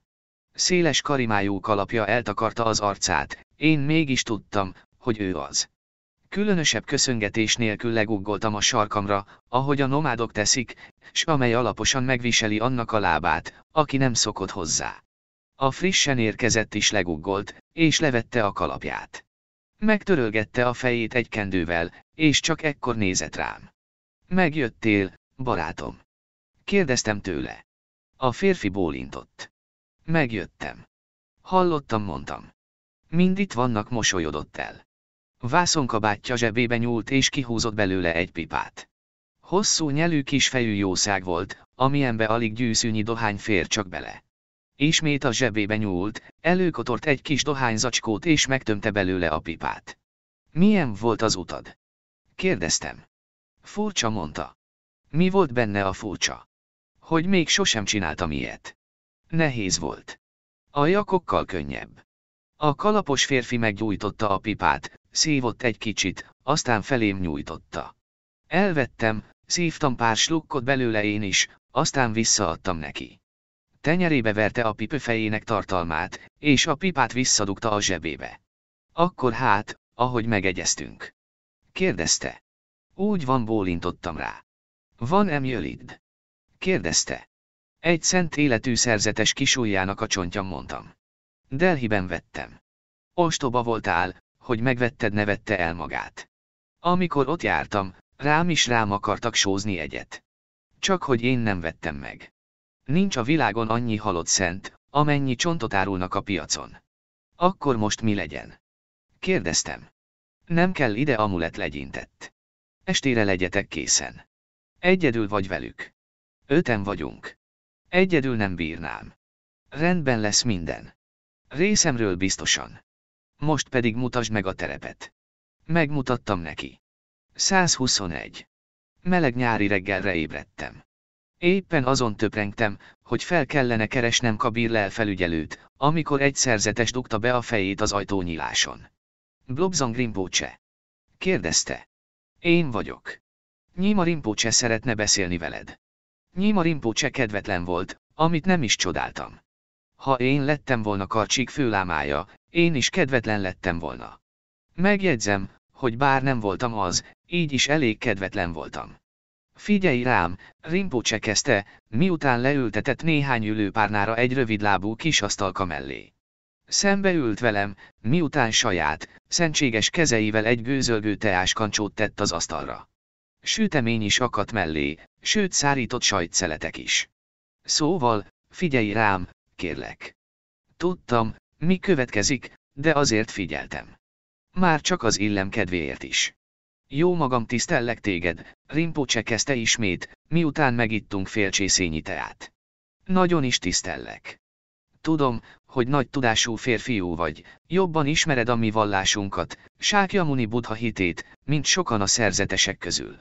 Széles karimájú kalapja eltakarta az arcát, én mégis tudtam, hogy ő az. Különösebb köszöngetés nélkül leguggoltam a sarkamra, ahogy a nomádok teszik, s amely alaposan megviseli annak a lábát, aki nem szokott hozzá. A frissen érkezett is leguggolt, és levette a kalapját. Megtörölgette a fejét egy kendővel, és csak ekkor nézett rám. Megjöttél, barátom. Kérdeztem tőle. A férfi bólintott. Megjöttem. Hallottam, mondtam. Mind itt vannak, mosolyodott el. Vászonkabátja zsebébe nyúlt és kihúzott belőle egy pipát. Hosszú nyelű fejű jószág volt, amilyenbe alig gyűszűnyi dohány fér csak bele. Ismét a zsebébe nyúlt, előkotort egy kis dohányzacskót és megtömte belőle a pipát. Milyen volt az utad? Kérdeztem. Furcsa mondta. Mi volt benne a furcsa? Hogy még sosem csináltam ilyet. Nehéz volt. A jakokkal könnyebb. A kalapos férfi meggyújtotta a pipát, szívott egy kicsit, aztán felém nyújtotta. Elvettem, szívtam pár slukkot belőle én is, aztán visszaadtam neki. Tenyerébe verte a pipőfejének tartalmát, és a pipát visszadugta a zsebébe. Akkor hát, ahogy megegyeztünk. Kérdezte. Úgy van, bólintottam rá. Van-e Kérdezte. Egy szent életű szerzetes kisujjának a csontjam mondtam. Delhiben vettem. Ostoba voltál, hogy megvetted nevette el magát. Amikor ott jártam, rám is rám akartak sózni egyet. Csak hogy én nem vettem meg. Nincs a világon annyi halott szent, amennyi csontot árulnak a piacon. Akkor most mi legyen? Kérdeztem. Nem kell ide amulet legyintett. Estére legyetek készen. Egyedül vagy velük. Öten vagyunk. Egyedül nem bírnám. Rendben lesz minden. Részemről biztosan. Most pedig mutasd meg a terepet. Megmutattam neki. 121. Meleg nyári reggelre ébredtem. Éppen azon töprengtem, hogy fel kellene keresnem Kabir felügyelőt, amikor egy szerzetes dugta be a fejét az ajtónyíláson. Blobzang Rinpoche. Kérdezte. Én vagyok. Nyíma Rinpoche szeretne beszélni veled. Nyíma Rinpoche kedvetlen volt, amit nem is csodáltam. Ha én lettem volna karcsik főlámája, én is kedvetlen lettem volna. Megjegyzem, hogy bár nem voltam az, így is elég kedvetlen voltam. Figyelj rám, Rimpócse kezdte, miután leültetett néhány ülőpárnára egy rövidlábú kis asztalka mellé ült velem, miután saját, szentséges kezeivel egy gőzölgő teáskancsót tett az asztalra. Sütemény is akadt mellé, sőt szárított sajtszeletek is. Szóval, figyelj rám, kérlek. Tudtam, mi következik, de azért figyeltem. Már csak az illem kedvéért is. Jó magam tisztellek téged, Rimpocse kezdte ismét, miután megittunk félcsészényi teát. Nagyon is tisztellek. Tudom, hogy nagy tudású férfiú vagy, jobban ismered a mi vallásunkat, Sákyamuni Buddha hitét, mint sokan a szerzetesek közül.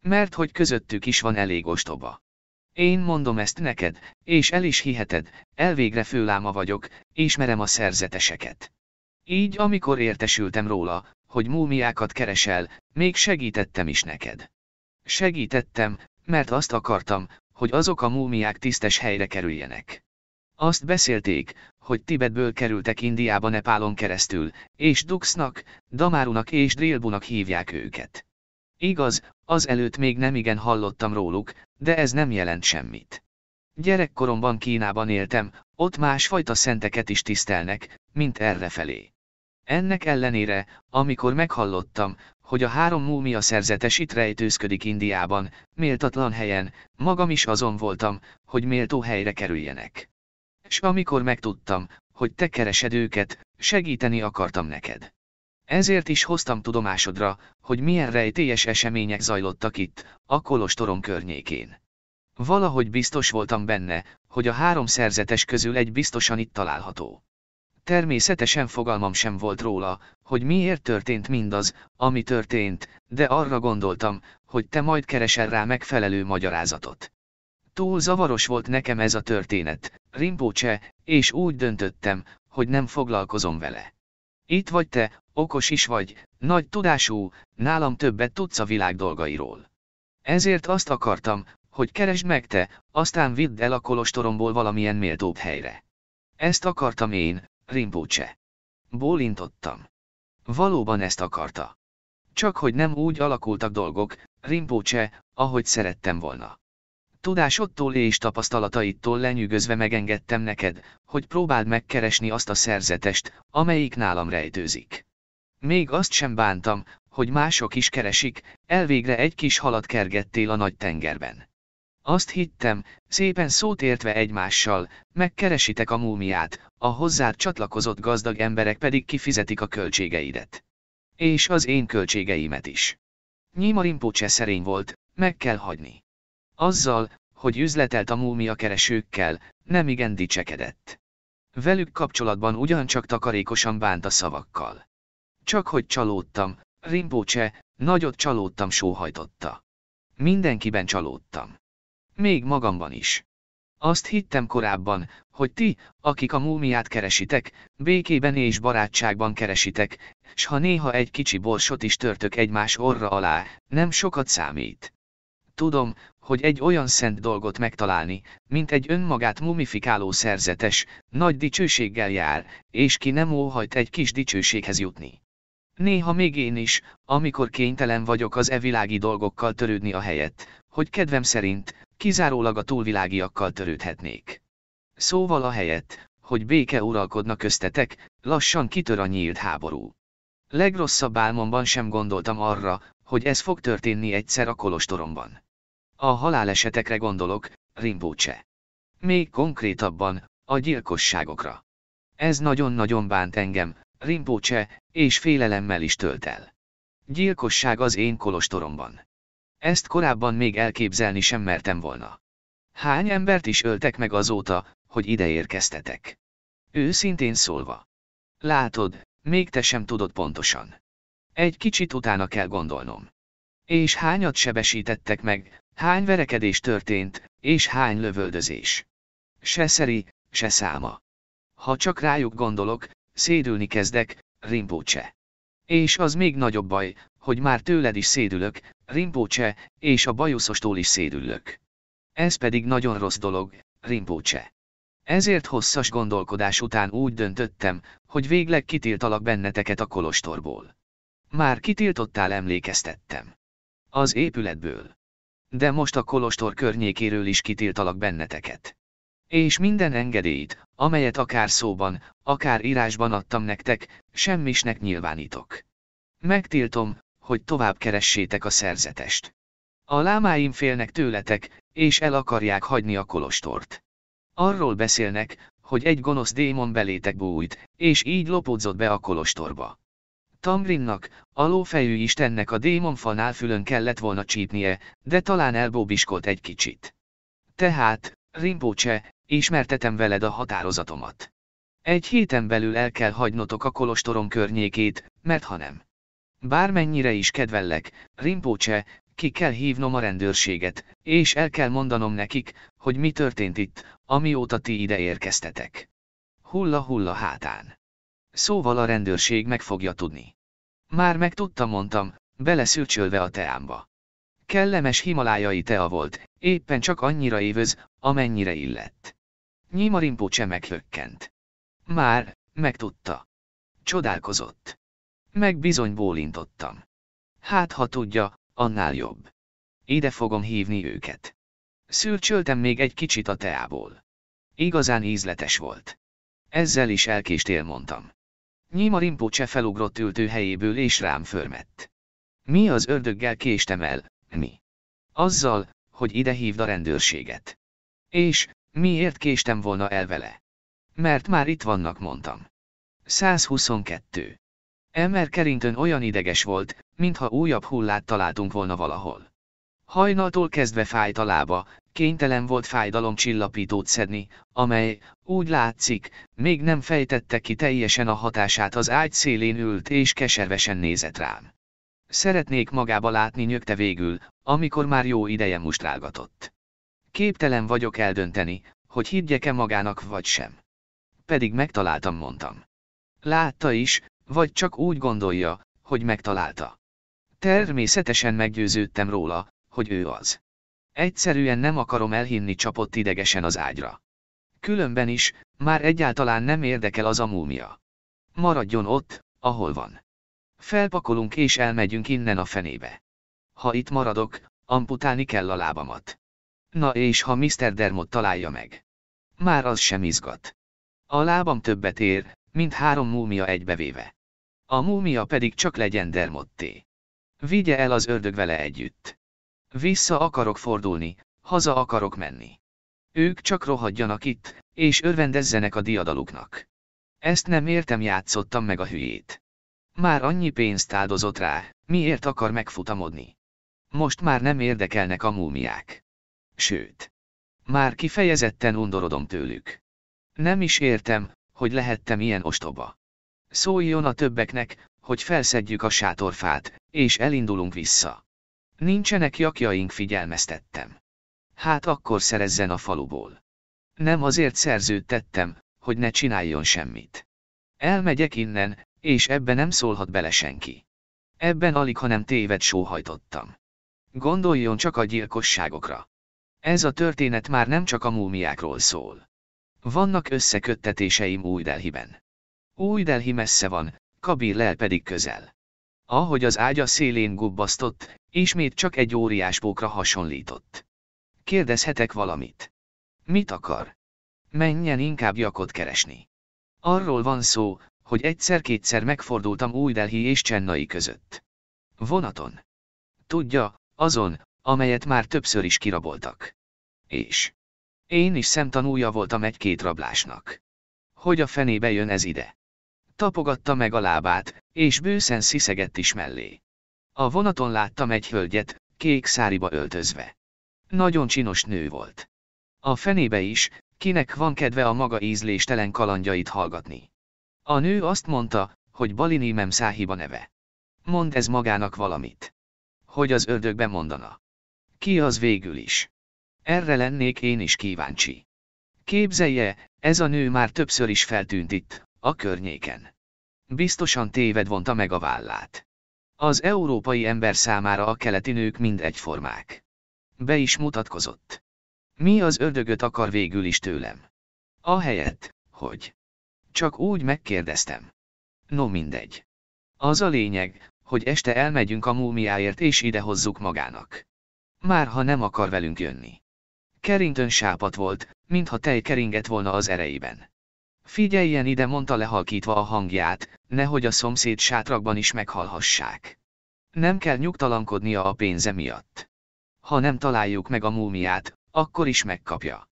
Mert hogy közöttük is van elég ostoba. Én mondom ezt neked, és el is hiheted, elvégre főláma vagyok, ismerem a szerzeteseket. Így amikor értesültem róla, hogy múmiákat keresel, még segítettem is neked. Segítettem, mert azt akartam, hogy azok a múmiák tisztes helyre kerüljenek. Azt beszélték, hogy Tibetből kerültek Indiába Nepálon keresztül, és Duxnak, Damárunak és Drilbunak hívják őket. Igaz, az előtt még nem igen hallottam róluk, de ez nem jelent semmit. Gyerekkoromban Kínában éltem, ott másfajta szenteket is tisztelnek, mint errefelé. Ennek ellenére, amikor meghallottam, hogy a három múmia szerzetes itt rejtőzködik Indiában, méltatlan helyen, magam is azon voltam, hogy méltó helyre kerüljenek. S amikor megtudtam, hogy te keresed őket, segíteni akartam neked. Ezért is hoztam tudomásodra, hogy milyen rejtélyes események zajlottak itt, a kolostorom környékén. Valahogy biztos voltam benne, hogy a három szerzetes közül egy biztosan itt található. Természetesen fogalmam sem volt róla, hogy miért történt mindaz, ami történt, de arra gondoltam, hogy te majd keresel rá megfelelő magyarázatot. Túl zavaros volt nekem ez a történet, Rimpócse, és úgy döntöttem, hogy nem foglalkozom vele. Itt vagy te, okos is vagy, nagy tudású, nálam többet tudsz a világ dolgairól. Ezért azt akartam, hogy keresd meg te, aztán vidd el a kolostoromból valamilyen méltóbb helyre. Ezt akartam én, Rimpócse. Bólintottam. Valóban ezt akarta. Csak hogy nem úgy alakultak dolgok, Rimpócse, ahogy szerettem volna. Tudásodtól és tapasztalataittól lenyűgözve megengedtem neked, hogy próbáld megkeresni azt a szerzetest, amelyik nálam rejtőzik. Még azt sem bántam, hogy mások is keresik, elvégre egy kis halat kergettél a nagy tengerben. Azt hittem, szépen szót értve egymással, megkeresitek a múmiát, a hozzád csatlakozott gazdag emberek pedig kifizetik a költségeidet. És az én költségeimet is. Nyíma Rinpoche szerény volt, meg kell hagyni. Azzal, hogy üzletelt a múmiakeresőkkel, nem igen dicsekedett. Velük kapcsolatban ugyancsak takarékosan bánt a szavakkal. Csak hogy csalódtam, Rimpócse, nagyot csalódtam sóhajtotta. Mindenkiben csalódtam. Még magamban is. Azt hittem korábban, hogy ti, akik a múmiát keresitek, békében és barátságban keresitek, s ha néha egy kicsi borsot is törtök egymás orra alá, nem sokat számít. Tudom, hogy egy olyan szent dolgot megtalálni, mint egy önmagát mumifikáló szerzetes, nagy dicsőséggel jár, és ki nem óhajt egy kis dicsőséghez jutni. Néha még én is, amikor kénytelen vagyok az e világi dolgokkal törődni a helyet, hogy kedvem szerint, kizárólag a túlvilágiakkal törődhetnék. Szóval a helyet, hogy béke uralkodna köztetek, lassan kitör a nyílt háború. Legrosszabb álmomban sem gondoltam arra, hogy ez fog történni egyszer a kolostoromban. A halálesetekre gondolok, Rinpoche. Még konkrétabban, a gyilkosságokra. Ez nagyon-nagyon bánt engem, Rinpoche, és félelemmel is tölt el. Gyilkosság az én kolostoromban. Ezt korábban még elképzelni sem mertem volna. Hány embert is öltek meg azóta, hogy ide érkeztetek? Őszintén szólva. Látod, még te sem tudod pontosan. Egy kicsit utána kell gondolnom. És hányat sebesítettek meg, Hány verekedés történt, és hány lövöldözés. Se szeri, se száma. Ha csak rájuk gondolok, szédülni kezdek, Rimpócse. És az még nagyobb baj, hogy már tőled is szédülök, Rimpócse, és a bajuszostól is szédülök. Ez pedig nagyon rossz dolog, Rimpócse. Ezért hosszas gondolkodás után úgy döntöttem, hogy végleg kitiltalak benneteket a kolostorból. Már kitiltottál emlékeztettem. Az épületből de most a kolostor környékéről is kitiltalak benneteket. És minden engedélyt, amelyet akár szóban, akár írásban adtam nektek, semmisnek nyilvánítok. Megtiltom, hogy tovább keressétek a szerzetest. A lámáim félnek tőletek, és el akarják hagyni a kolostort. Arról beszélnek, hogy egy gonosz démon belétek bújt, és így lopódzott be a kolostorba. Tamrinnak, alófejű istennek a démonfanál fülön kellett volna csípnie, de talán elbóbiskolt egy kicsit. Tehát, Rimpócse, ismertetem veled a határozatomat. Egy héten belül el kell hagynotok a kolostorom környékét, mert ha nem. Bármennyire is kedvellek, Rimpócse, ki kell hívnom a rendőrséget, és el kell mondanom nekik, hogy mi történt itt, amióta ti ide érkeztetek. Hulla-hulla hátán. Szóval a rendőrség meg fogja tudni. Már megtudta mondtam, beleszülcsölve a teámba. Kellemes himalájai tea volt, éppen csak annyira évöz, amennyire illett. Nyímarimpó Rimpócse meghökkent. Már, megtudta. Csodálkozott. Meg bizony bólintottam. Hát ha tudja, annál jobb. Ide fogom hívni őket. Szülcsöltem még egy kicsit a teából. Igazán ízletes volt. Ezzel is elkéstél mondtam. Nyima Rinpoche felugrott helyéből és rám förmett. Mi az ördöggel késtem el, mi? Azzal, hogy ide hívd a rendőrséget. És, miért késtem volna el vele? Mert már itt vannak, mondtam. 122. Emmer Kerintön olyan ideges volt, mintha újabb hullát találtunk volna valahol. Hajnaltól kezdve fájt a lába, kénytelen volt fájdalomcsillapítót szedni, amely, úgy látszik, még nem fejtette ki teljesen a hatását az ágy szélén ült és keservesen nézett rám. Szeretnék magába látni nyögte végül, amikor már jó ideje mustrálgatott. Képtelen vagyok eldönteni, hogy higgyek-e magának vagy sem. Pedig megtaláltam mondtam. Látta is, vagy csak úgy gondolja, hogy megtalálta. Természetesen meggyőződtem róla, hogy ő az. Egyszerűen nem akarom elhinni csapott idegesen az ágyra. Különben is, már egyáltalán nem érdekel az a múmia. Maradjon ott, ahol van. Felpakolunk és elmegyünk innen a fenébe. Ha itt maradok, amputálni kell a lábamat. Na és ha Mr. Dermot találja meg. Már az sem izgat. A lábam többet ér, mint három múmia egybevéve. A múmia pedig csak legyen Dermotté. Vigye el az ördög vele együtt. Vissza akarok fordulni, haza akarok menni. Ők csak rohadjanak itt, és örvendezzenek a diadaluknak. Ezt nem értem játszottam meg a hülyét. Már annyi pénzt áldozott rá, miért akar megfutamodni? Most már nem érdekelnek a múmiák. Sőt. Már kifejezetten undorodom tőlük. Nem is értem, hogy lehettem ilyen ostoba. Szóljon a többeknek, hogy felszedjük a sátorfát, és elindulunk vissza. Nincsenek jakjaink figyelmeztettem. Hát akkor szerezzen a faluból. Nem azért szerződtettem, hogy ne csináljon semmit. Elmegyek innen, és ebbe nem szólhat bele senki. Ebben alig, hanem téved sóhajtottam. Gondoljon csak a gyilkosságokra. Ez a történet már nem csak a múmiákról szól. Vannak összeköttetéseim új Delhiben. Új Delhi messze van, Kabir lel pedig közel. Ahogy az ágya szélén gubbasztott, ismét csak egy óriás pókra hasonlított. Kérdezhetek valamit. Mit akar? Menjen inkább jakot keresni. Arról van szó, hogy egyszer-kétszer megfordultam új Delhi és Csennai között. Vonaton. Tudja, azon, amelyet már többször is kiraboltak. És. Én is szemtanúja voltam egy-két rablásnak. Hogy a fenébe jön ez ide? tapogatta meg a lábát, és bőszen sziszegett is mellé. A vonaton láttam egy hölgyet, kék száriba öltözve. Nagyon csinos nő volt. A fenébe is, kinek van kedve a maga ízléstelen kalandjait hallgatni. A nő azt mondta, hogy Balini Mem száhiba neve. Mond ez magának valamit. Hogy az ördögbe mondana. Ki az végül is? Erre lennék én is kíváncsi. Képzelje, ez a nő már többször is feltűnt itt, a környéken. Biztosan téved vonta meg a vállát. Az európai ember számára a keleti nők mind egyformák. Be is mutatkozott. Mi az ördögöt akar végül is tőlem? Ahelyett, hogy. Csak úgy megkérdeztem. No mindegy. Az a lényeg, hogy este elmegyünk a múmiáért és idehozzuk magának. Már ha nem akar velünk jönni. Kerintön sápat volt, mintha tej keringett volna az ereiben. Figyeljen ide, mondta lehalkítva a hangját, nehogy a szomszéd sátrakban is meghalhassák. Nem kell nyugtalankodnia a pénze miatt. Ha nem találjuk meg a múmiát, akkor is megkapja.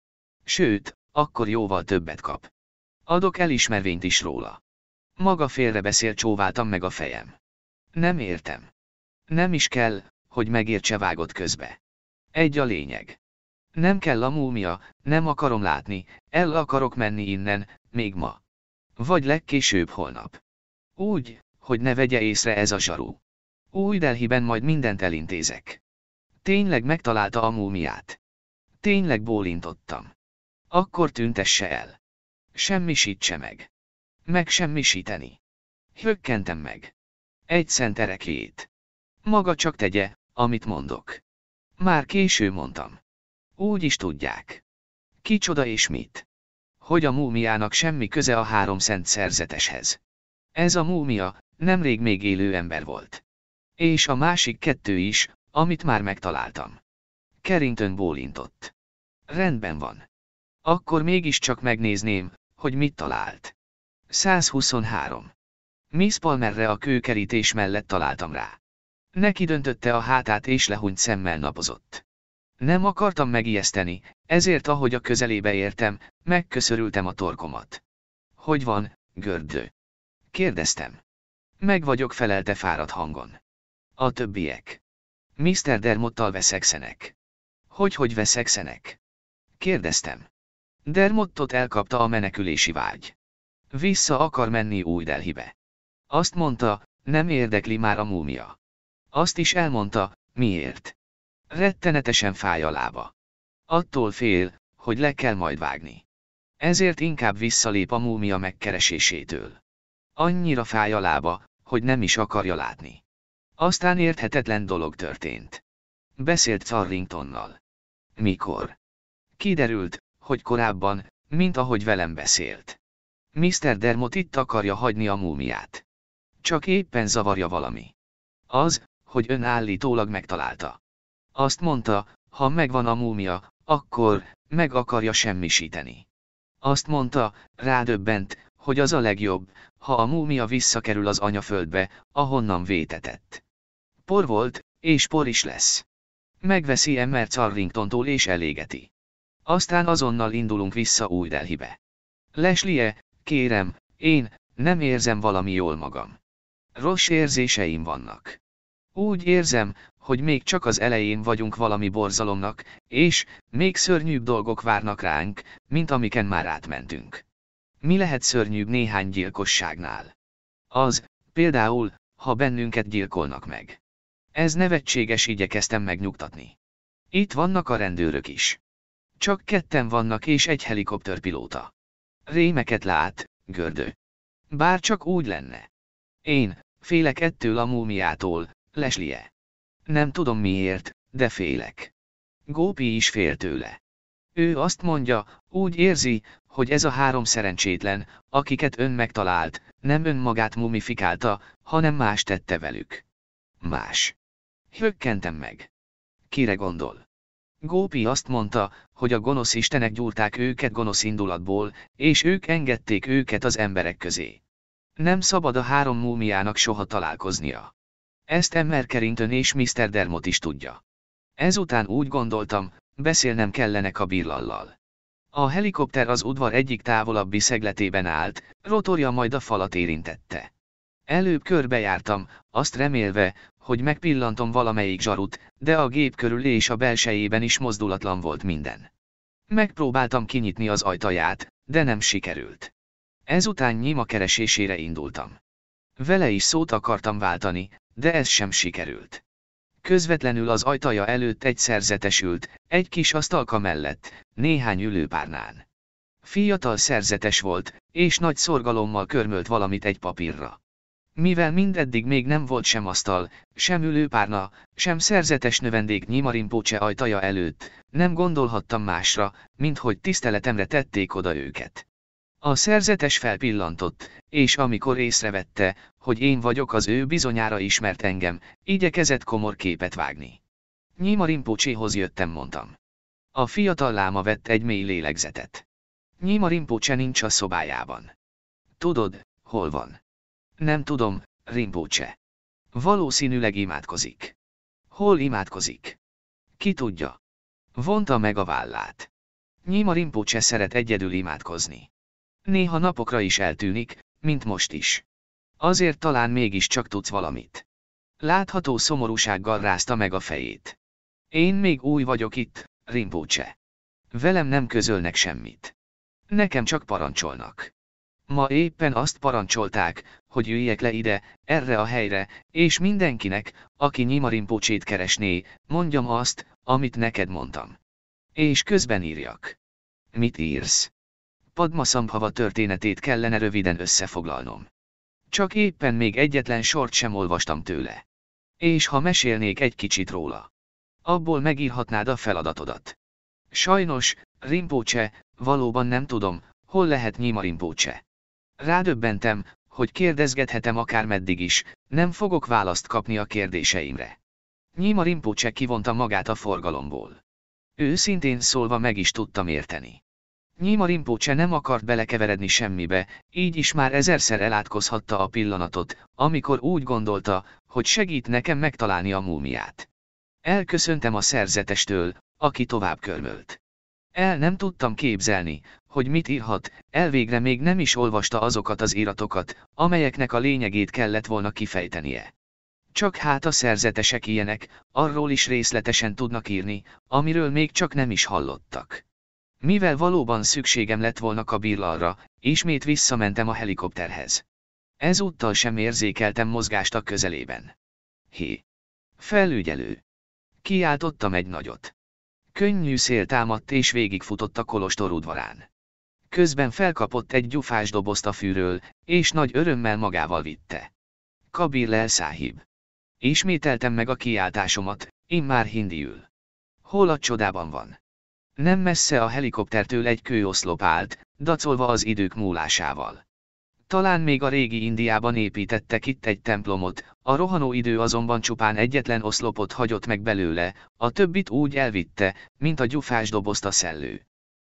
Sőt, akkor jóval többet kap. Adok elismervényt is róla. Maga félrebeszél csóváltam meg a fejem. Nem értem. Nem is kell, hogy megértse vágott közbe. Egy a lényeg. Nem kell a múmia, nem akarom látni, el akarok menni innen, még ma. Vagy legkésőbb holnap. Úgy, hogy ne vegye észre ez a zsarú. Új Delhiben majd mindent elintézek. Tényleg megtalálta a múmiát. Tényleg bólintottam. Akkor tüntesse el. Semmisítse meg. Meg semmisíteni. Hökkentem meg. Egy szent erekét. Maga csak tegye, amit mondok. Már késő mondtam. Úgy is tudják. Kicsoda és mit hogy a múmiának semmi köze a három szent szerzeteshez. Ez a múmia, nemrég még élő ember volt. És a másik kettő is, amit már megtaláltam. Carrington bólintott. Rendben van. Akkor mégiscsak megnézném, hogy mit talált. 123. Miss Palmerre a kőkerítés mellett találtam rá. Neki döntötte a hátát és lehúnyt szemmel napozott. Nem akartam megijeszteni, ezért ahogy a közelébe értem, megköszörültem a torkomat. Hogy van, gördő? Kérdeztem. Meg vagyok felelte fáradt hangon. A többiek. Mr. Dermottal veszekszenek. Hogy hogy veszekszenek? Kérdeztem. Dermottot elkapta a menekülési vágy. Vissza akar menni új Delhibe. Azt mondta, nem érdekli már a múmia. Azt is elmondta, miért. Rettenetesen fáj a lába. Attól fél, hogy le kell majd vágni. Ezért inkább visszalép a múmia megkeresésétől. Annyira fáj a lába, hogy nem is akarja látni. Aztán érthetetlen dolog történt. Beszélt Carringtonnal. Mikor? Kiderült, hogy korábban, mint ahogy velem beszélt. Mr. Dermot itt akarja hagyni a múmiát. Csak éppen zavarja valami. Az, hogy ön állítólag megtalálta. Azt mondta, ha megvan a múmia, akkor, meg akarja semmisíteni. Azt mondta, rádöbbent, hogy az a legjobb, ha a múmia visszakerül az anyaföldbe, ahonnan vétetett. Por volt, és por is lesz. Megveszi Emmer Carringtontól és elégeti. Aztán azonnal indulunk vissza új Delhibe. Leslie, kérem, én, nem érzem valami jól magam. Rossz érzéseim vannak. Úgy érzem, hogy még csak az elején vagyunk valami borzalomnak, és még szörnyűbb dolgok várnak ránk, mint amiken már átmentünk. Mi lehet szörnyűbb néhány gyilkosságnál? Az, például, ha bennünket gyilkolnak meg. Ez nevetséges igyekeztem megnyugtatni. Itt vannak a rendőrök is. Csak ketten vannak és egy helikopterpilóta. Rémeket lát, gördő. Bár csak úgy lenne. Én, félek ettől a múmiától, leslie nem tudom miért, de félek. Gópi is fél tőle. Ő azt mondja, úgy érzi, hogy ez a három szerencsétlen, akiket ön megtalált, nem önmagát mumifikálta, hanem más tette velük. Más. Hökkentem meg. Kire gondol? Gópi azt mondta, hogy a gonosz istenek gyúrták őket gonosz indulatból, és ők engedték őket az emberek közé. Nem szabad a három múmiának soha találkoznia. Ezt Emmer Kerintön és Mr. Dermot is tudja. Ezután úgy gondoltam, beszélnem kellene a Kabirlallal. A helikopter az udvar egyik távolabbi szegletében állt, rotorja majd a falat érintette. Előbb körbejártam, azt remélve, hogy megpillantom valamelyik zsarut, de a gép körül és a belsejében is mozdulatlan volt minden. Megpróbáltam kinyitni az ajtaját, de nem sikerült. Ezután nyima keresésére indultam. Vele is szót akartam váltani, de ez sem sikerült. Közvetlenül az ajtaja előtt egy szerzetesült, egy kis asztalka mellett, néhány ülőpárnán. Fiatal szerzetes volt, és nagy szorgalommal körmölt valamit egy papírra. Mivel mindeddig még nem volt sem asztal, sem ülőpárna, sem szerzetes növendék Nyimarimpócse ajtaja előtt, nem gondolhattam másra, mint hogy tiszteletemre tették oda őket. A szerzetes felpillantott, és amikor észrevette, hogy én vagyok az ő bizonyára ismert engem, igyekezett komor képet vágni. Nyíma Rimpocséhoz jöttem mondtam. A fiatal láma vett egy mély lélegzetet. Nyíma Rimpocse nincs a szobájában. Tudod, hol van? Nem tudom, Rimpocse. Valószínűleg imádkozik. Hol imádkozik? Ki tudja? Vonta meg a vállát. Nyíma Rimpocse szeret egyedül imádkozni. Néha napokra is eltűnik, mint most is. Azért talán mégiscsak tudsz valamit. Látható szomorúsággal rázta meg a fejét. Én még új vagyok itt, Rimpócse. Velem nem közölnek semmit. Nekem csak parancsolnak. Ma éppen azt parancsolták, hogy üljek le ide, erre a helyre, és mindenkinek, aki Rimpócsét keresné, mondjam azt, amit neked mondtam. És közben írjak. Mit írsz? Padmaszambhava történetét kellene röviden összefoglalnom. Csak éppen még egyetlen sort sem olvastam tőle. És ha mesélnék egy kicsit róla. Abból megírhatnád a feladatodat. Sajnos, Rimpócse, valóban nem tudom, hol lehet Nyima Rimpócse. Rádöbbentem, hogy kérdezgethetem akár meddig is, nem fogok választ kapni a kérdéseimre. Nyima Rimpócse kivonta magát a forgalomból. Őszintén szólva meg is tudtam érteni. Nyíma Rimpócse nem akart belekeveredni semmibe, így is már ezerszer elátkozhatta a pillanatot, amikor úgy gondolta, hogy segít nekem megtalálni a múmiát. Elköszöntem a szerzetestől, aki tovább körmölt. El nem tudtam képzelni, hogy mit írhat, elvégre még nem is olvasta azokat az iratokat, amelyeknek a lényegét kellett volna kifejtenie. Csak hát a szerzetesek ilyenek, arról is részletesen tudnak írni, amiről még csak nem is hallottak. Mivel valóban szükségem lett volna kabirlalra, ismét visszamentem a helikopterhez. Ezúttal sem érzékeltem mozgást a közelében. Hé! Felügyelő! Kiáltottam egy nagyot. Könnyű szél támadt és végigfutott a kolostor udvarán. Közben felkapott egy gyufás dobozt a fűről, és nagy örömmel magával vitte. Kabir száhib. Ismételtem meg a kiáltásomat, immár hindiül. Hol a csodában van? Nem messze a helikoptertől egy kőoszlop állt, dacolva az idők múlásával. Talán még a régi Indiában építettek itt egy templomot, a rohanó idő azonban csupán egyetlen oszlopot hagyott meg belőle, a többit úgy elvitte, mint a gyufás dobozt a szellő.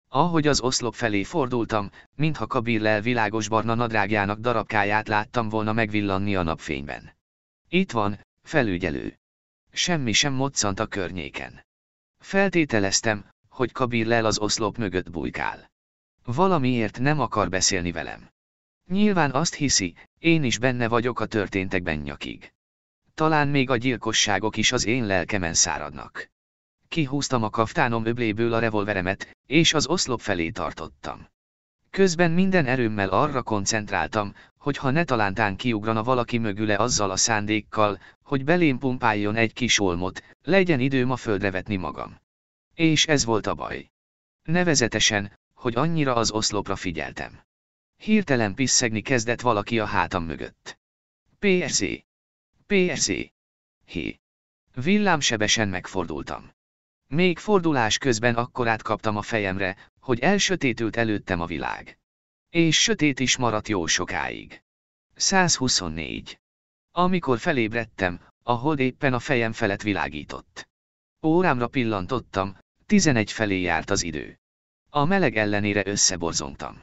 Ahogy az oszlop felé fordultam, mintha kabirlel világos barna nadrágjának darabkáját láttam volna megvillanni a napfényben. Itt van, felügyelő. Semmi sem moccant a környéken. Feltételeztem, hogy Kabir lel az oszlop mögött bujkál. Valamiért nem akar beszélni velem. Nyilván azt hiszi, én is benne vagyok a történtekben nyakig. Talán még a gyilkosságok is az én lelkemen száradnak. Kihúztam a kaftánom öbléből a revolveremet, és az oszlop felé tartottam. Közben minden erőmmel arra koncentráltam, hogy ha ne talántán kiugrana valaki mögüle azzal a szándékkal, hogy belém pumpáljon egy kis olmot, legyen időm a földre vetni magam. És ez volt a baj. Nevezetesen, hogy annyira az oszlopra figyeltem. Hirtelen pisszegni kezdett valaki a hátam mögött. PSZ. PSZ. Hé. Villámsebesen megfordultam. Még fordulás közben akkorát kaptam a fejemre, hogy elsötétült előttem a világ. És sötét is maradt jó sokáig. 124. Amikor felébredtem, a hold éppen a fejem felett világított. Órámra pillantottam, tizenegy felé járt az idő. A meleg ellenére összeborzongtam.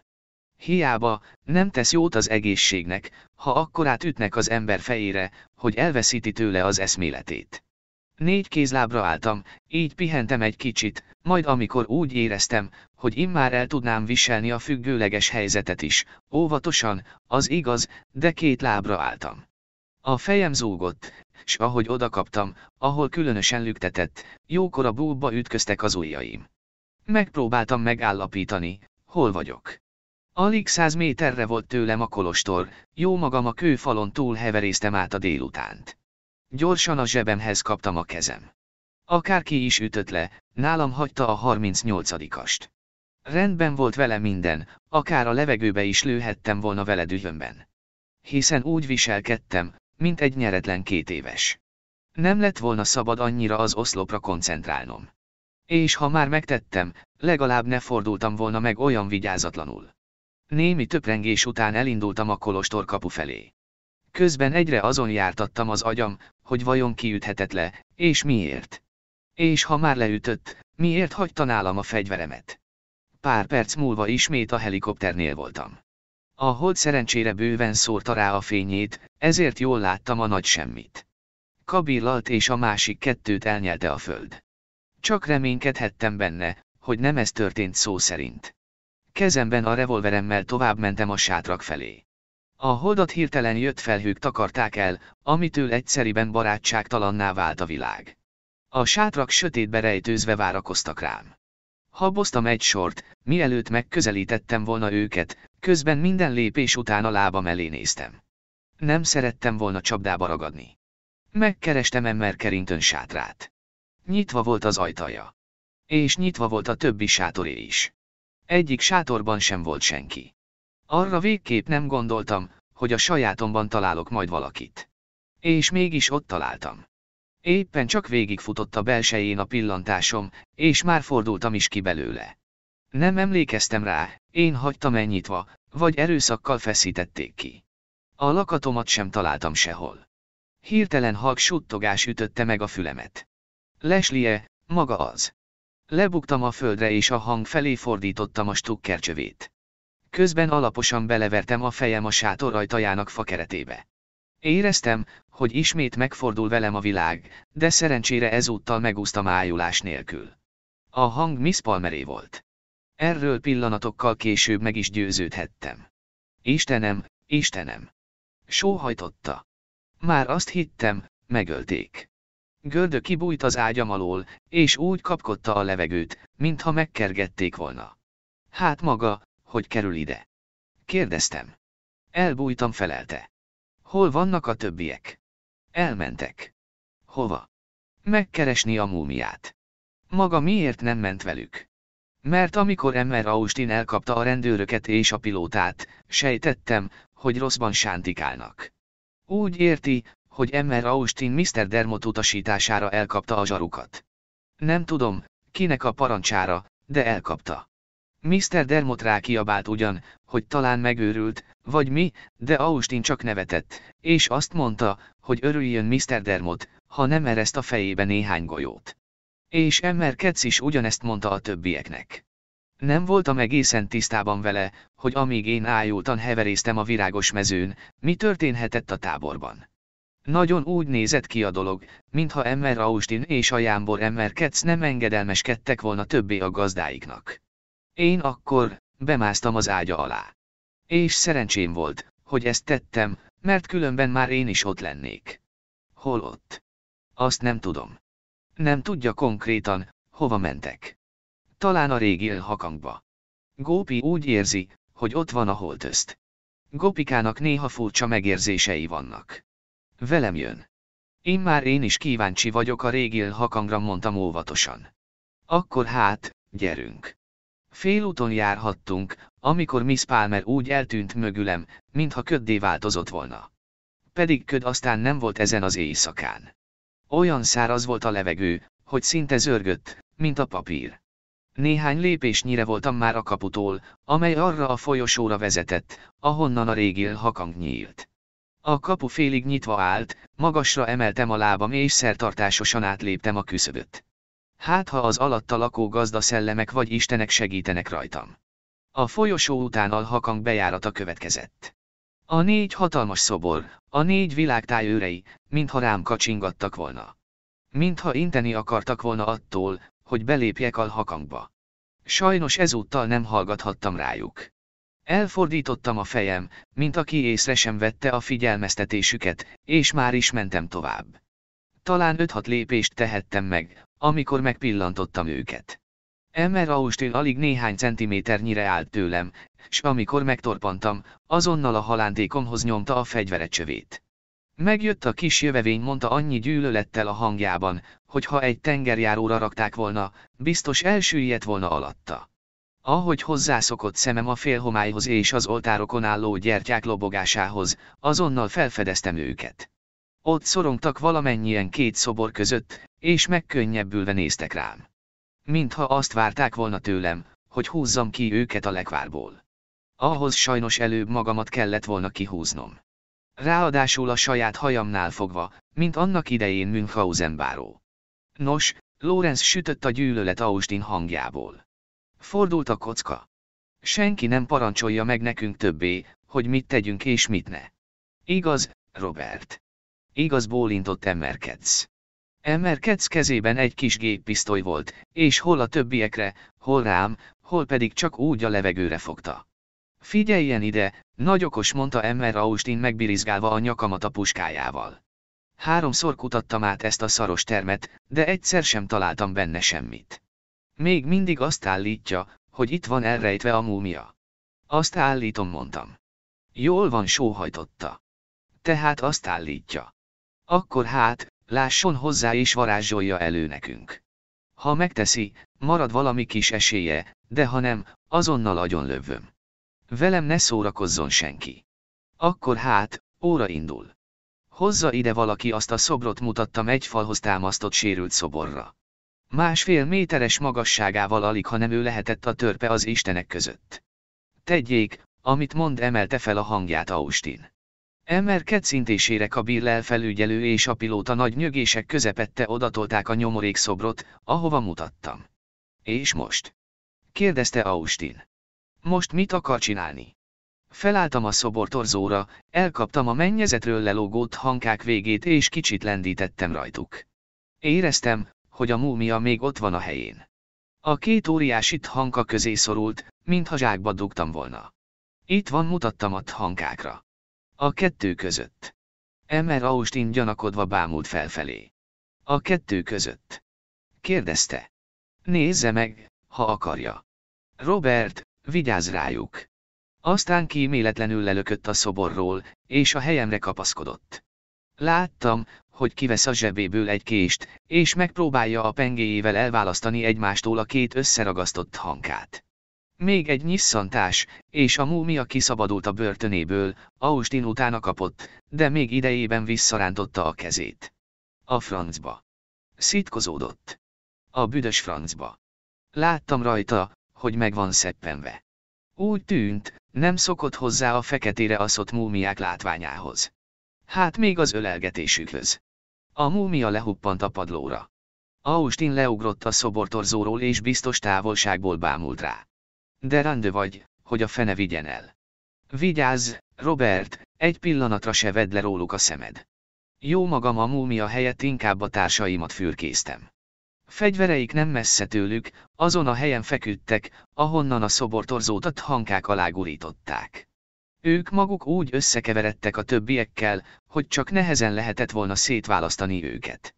Hiába, nem tesz jót az egészségnek, ha akkorát ütnek az ember fejére, hogy elveszíti tőle az eszméletét. Négy kézlábra álltam, így pihentem egy kicsit, majd amikor úgy éreztem, hogy immár el tudnám viselni a függőleges helyzetet is, óvatosan, az igaz, de két lábra álltam. A fejem zúgott, s ahogy odakaptam, ahol különösen lüktetett, jókora búba ütköztek az ujjaim. Megpróbáltam megállapítani, hol vagyok. Alig száz méterre volt tőlem a kolostor, jó magam a kőfalon túl heveréztem át a délutánt. Gyorsan a zsebemhez kaptam a kezem. Akárki is ütött le, nálam hagyta a 38-ast. Rendben volt vele minden, akár a levegőbe is lőhettem volna vele dühömben. Hiszen úgy viselkedtem, mint egy nyeretlen két éves. Nem lett volna szabad annyira az oszlopra koncentrálnom. És ha már megtettem, legalább ne fordultam volna meg olyan vigyázatlanul. Némi töprengés után elindultam a kolostor kapu felé. Közben egyre azon jártattam az agyam, hogy vajon kiüthetett le, és miért. És ha már leütött, miért hagyta nálam a fegyveremet? Pár perc múlva ismét a helikopternél voltam. A hold szerencsére bőven szórta rá a fényét, ezért jól láttam a nagy semmit. Kabillalt és a másik kettőt elnyelte a föld. Csak reménykedhettem benne, hogy nem ez történt szó szerint. Kezemben a revolveremmel továbbmentem a sátrak felé. A holdat hirtelen jött felhők takarták el, amitől egyszeriben barátságtalanná vált a világ. A sátrak sötétbe rejtőzve várakoztak rám. Haboztam egy sort, mielőtt megközelítettem volna őket, Közben minden lépés után a lábam elé néztem. Nem szerettem volna csapdába ragadni. Megkerestem Emmer Kerintön sátrát. Nyitva volt az ajtaja. És nyitva volt a többi sátoré is. Egyik sátorban sem volt senki. Arra végképp nem gondoltam, hogy a sajátomban találok majd valakit. És mégis ott találtam. Éppen csak végigfutott a belsején a pillantásom, és már fordultam is ki belőle. Nem emlékeztem rá, én hagytam elnyitva, vagy erőszakkal feszítették ki. A lakatomat sem találtam sehol. Hirtelen halk suttogás ütötte meg a fülemet. Leslie, maga az. Lebuktam a földre és a hang felé fordítottam a stukkercsövét. Közben alaposan belevertem a fejem a sátor ajtajának fakeretébe. Éreztem, hogy ismét megfordul velem a világ, de szerencsére ezúttal megúsztam ájulás nélkül. A hang Miss Palmeré volt. Erről pillanatokkal később meg is győződhettem. Istenem, Istenem! Sóhajtotta. Már azt hittem, megölték. Gördö kibújt az ágyam alól, és úgy kapkodta a levegőt, mintha megkergették volna. Hát maga, hogy kerül ide? Kérdeztem. Elbújtam felelte. Hol vannak a többiek? Elmentek. Hova? Megkeresni a múmiát. Maga miért nem ment velük? Mert amikor Emmer Austin elkapta a rendőröket és a pilótát, sejtettem, hogy rosszban sántikálnak. Úgy érti, hogy Emmer Austin Mr. Dermot utasítására elkapta a zsarukat. Nem tudom, kinek a parancsára, de elkapta. Mr. Dermot rákiabált ugyan, hogy talán megőrült, vagy mi, de Austin csak nevetett, és azt mondta, hogy örüljön Mr. Dermot, ha nem ereszt a fejébe néhány golyót. És Emmer Ketsz is ugyanezt mondta a többieknek. Nem voltam egészen tisztában vele, hogy amíg én ájultan heveréztem a virágos mezőn, mi történhetett a táborban. Nagyon úgy nézett ki a dolog, mintha Emmer Austin és a Jámbor Emmer Ketsz nem engedelmeskedtek volna többé a gazdáiknak. Én akkor bemásztam az ágya alá. És szerencsém volt, hogy ezt tettem, mert különben már én is ott lennék. Hol ott? Azt nem tudom. Nem tudja konkrétan, hova mentek. Talán a régi hakangba. Gópi úgy érzi, hogy ott van a holtözt. Gopikának néha furcsa megérzései vannak. Velem jön. Én már én is kíváncsi vagyok a régi hakangra, mondtam óvatosan. Akkor hát, gyerünk. Félúton járhattunk, amikor Miss Palmer úgy eltűnt mögülem, mintha köddé változott volna. Pedig köd aztán nem volt ezen az éjszakán. Olyan száraz volt a levegő, hogy szinte zörgött, mint a papír. Néhány lépésnyire voltam már a kaputól, amely arra a folyosóra vezetett, ahonnan a régél hakang nyílt. A kapu félig nyitva állt, magasra emeltem a lábam és szertartásosan átléptem a küszöböt. Hát ha az alatta lakó gazda szellemek vagy istenek segítenek rajtam. A folyosó után a bejárata következett. A négy hatalmas szobor, a négy világtáj őrei, mintha rám kacsingattak volna. Mintha inteni akartak volna attól, hogy belépjek a hakangba. Sajnos ezúttal nem hallgathattam rájuk. Elfordítottam a fejem, mint aki észre sem vette a figyelmeztetésüket, és már is mentem tovább. Talán öt-hat lépést tehettem meg, amikor megpillantottam őket. Emmer Austin alig néhány centiméternyire állt tőlem, s amikor megtorpantam, azonnal a halándékomhoz nyomta a fegyvere csövét. Megjött a kis jövevény mondta annyi gyűlölettel a hangjában, hogy ha egy tengerjáróra rakták volna, biztos elsüllyedt volna alatta. Ahogy hozzászokott szemem a félhomályhoz és az oltárokon álló gyertyák lobogásához, azonnal felfedeztem őket. Ott szorongtak valamennyien két szobor között, és megkönnyebbülve néztek rám. Mintha azt várták volna tőlem, hogy húzzam ki őket a lekvárból. Ahhoz sajnos előbb magamat kellett volna kihúznom. Ráadásul a saját hajamnál fogva, mint annak idején Münchhausen báró. Nos, Lorenz sütött a gyűlölet Austin hangjából. Fordult a kocka. Senki nem parancsolja meg nekünk többé, hogy mit tegyünk és mit ne. Igaz, Robert. Igaz bólintott emmerkedsz. Emmer kezében egy kis géppisztoly volt, és hol a többiekre, hol rám, hol pedig csak úgy a levegőre fogta. Figyeljen ide, nagy okos mondta Emmer Austin megbirizgálva a nyakamat a puskájával. Háromszor kutattam át ezt a szaros termet, de egyszer sem találtam benne semmit. Még mindig azt állítja, hogy itt van elrejtve a múmia. Azt állítom, mondtam. Jól van, sóhajtotta. Tehát azt állítja. Akkor hát, lásson hozzá és varázsolja elő nekünk. Ha megteszi, marad valami kis esélye, de ha nem, azonnal agyonlövöm. Velem ne szórakozzon senki. Akkor hát, óra indul. Hozza ide valaki azt a szobrot mutattam egy falhoz támasztott sérült szoborra. Másfél méteres magasságával alig, ha nem ő lehetett a törpe az istenek között. Tegyék, amit mond emelte fel a hangját Austin. Elmer kecintésére a Birlel felügyelő és a pilóta nagy nyögések közepette odatolták a szobrot, ahova mutattam. És most? kérdezte Austin. Most mit akar csinálni? Felálltam a szobor torzóra, elkaptam a mennyezetről lelógott hankák végét és kicsit lendítettem rajtuk. Éreztem, hogy a múmia még ott van a helyén. A két óriásit hanka közé szorult, mintha zsákba dugtam volna. Itt van mutattam a hankákra. A kettő között. Emer Austin gyanakodva bámult felfelé. A kettő között. Kérdezte. Nézze meg, ha akarja. Robert, vigyázz rájuk. Aztán kíméletlenül lelökött a szoborról, és a helyemre kapaszkodott. Láttam, hogy kivesz a zsebéből egy kést, és megpróbálja a pengéjével elválasztani egymástól a két összeragasztott hankát. Még egy nyisszantás, és a múmia kiszabadult a börtönéből, Austin utána kapott, de még idejében visszarántotta a kezét. A francba. Szitkozódott. A büdös francba. Láttam rajta, hogy meg van szeppenve. Úgy tűnt, nem szokott hozzá a feketére aszott múmiák látványához. Hát még az ölelgetésükhöz. A múmia lehuppant a padlóra. Austin leugrott a szobortorzóról és biztos távolságból bámult rá de rande vagy, hogy a fene vigyen el. Vigyázz, Robert, egy pillanatra se vedd le róluk a szemed. Jó magam a múmia helyett inkább a társaimat fürkésztem. Fegyvereik nem messze tőlük, azon a helyen feküdtek, ahonnan a szobortorzótat hankák alá gurították. Ők maguk úgy összekeveredtek a többiekkel, hogy csak nehezen lehetett volna szétválasztani őket.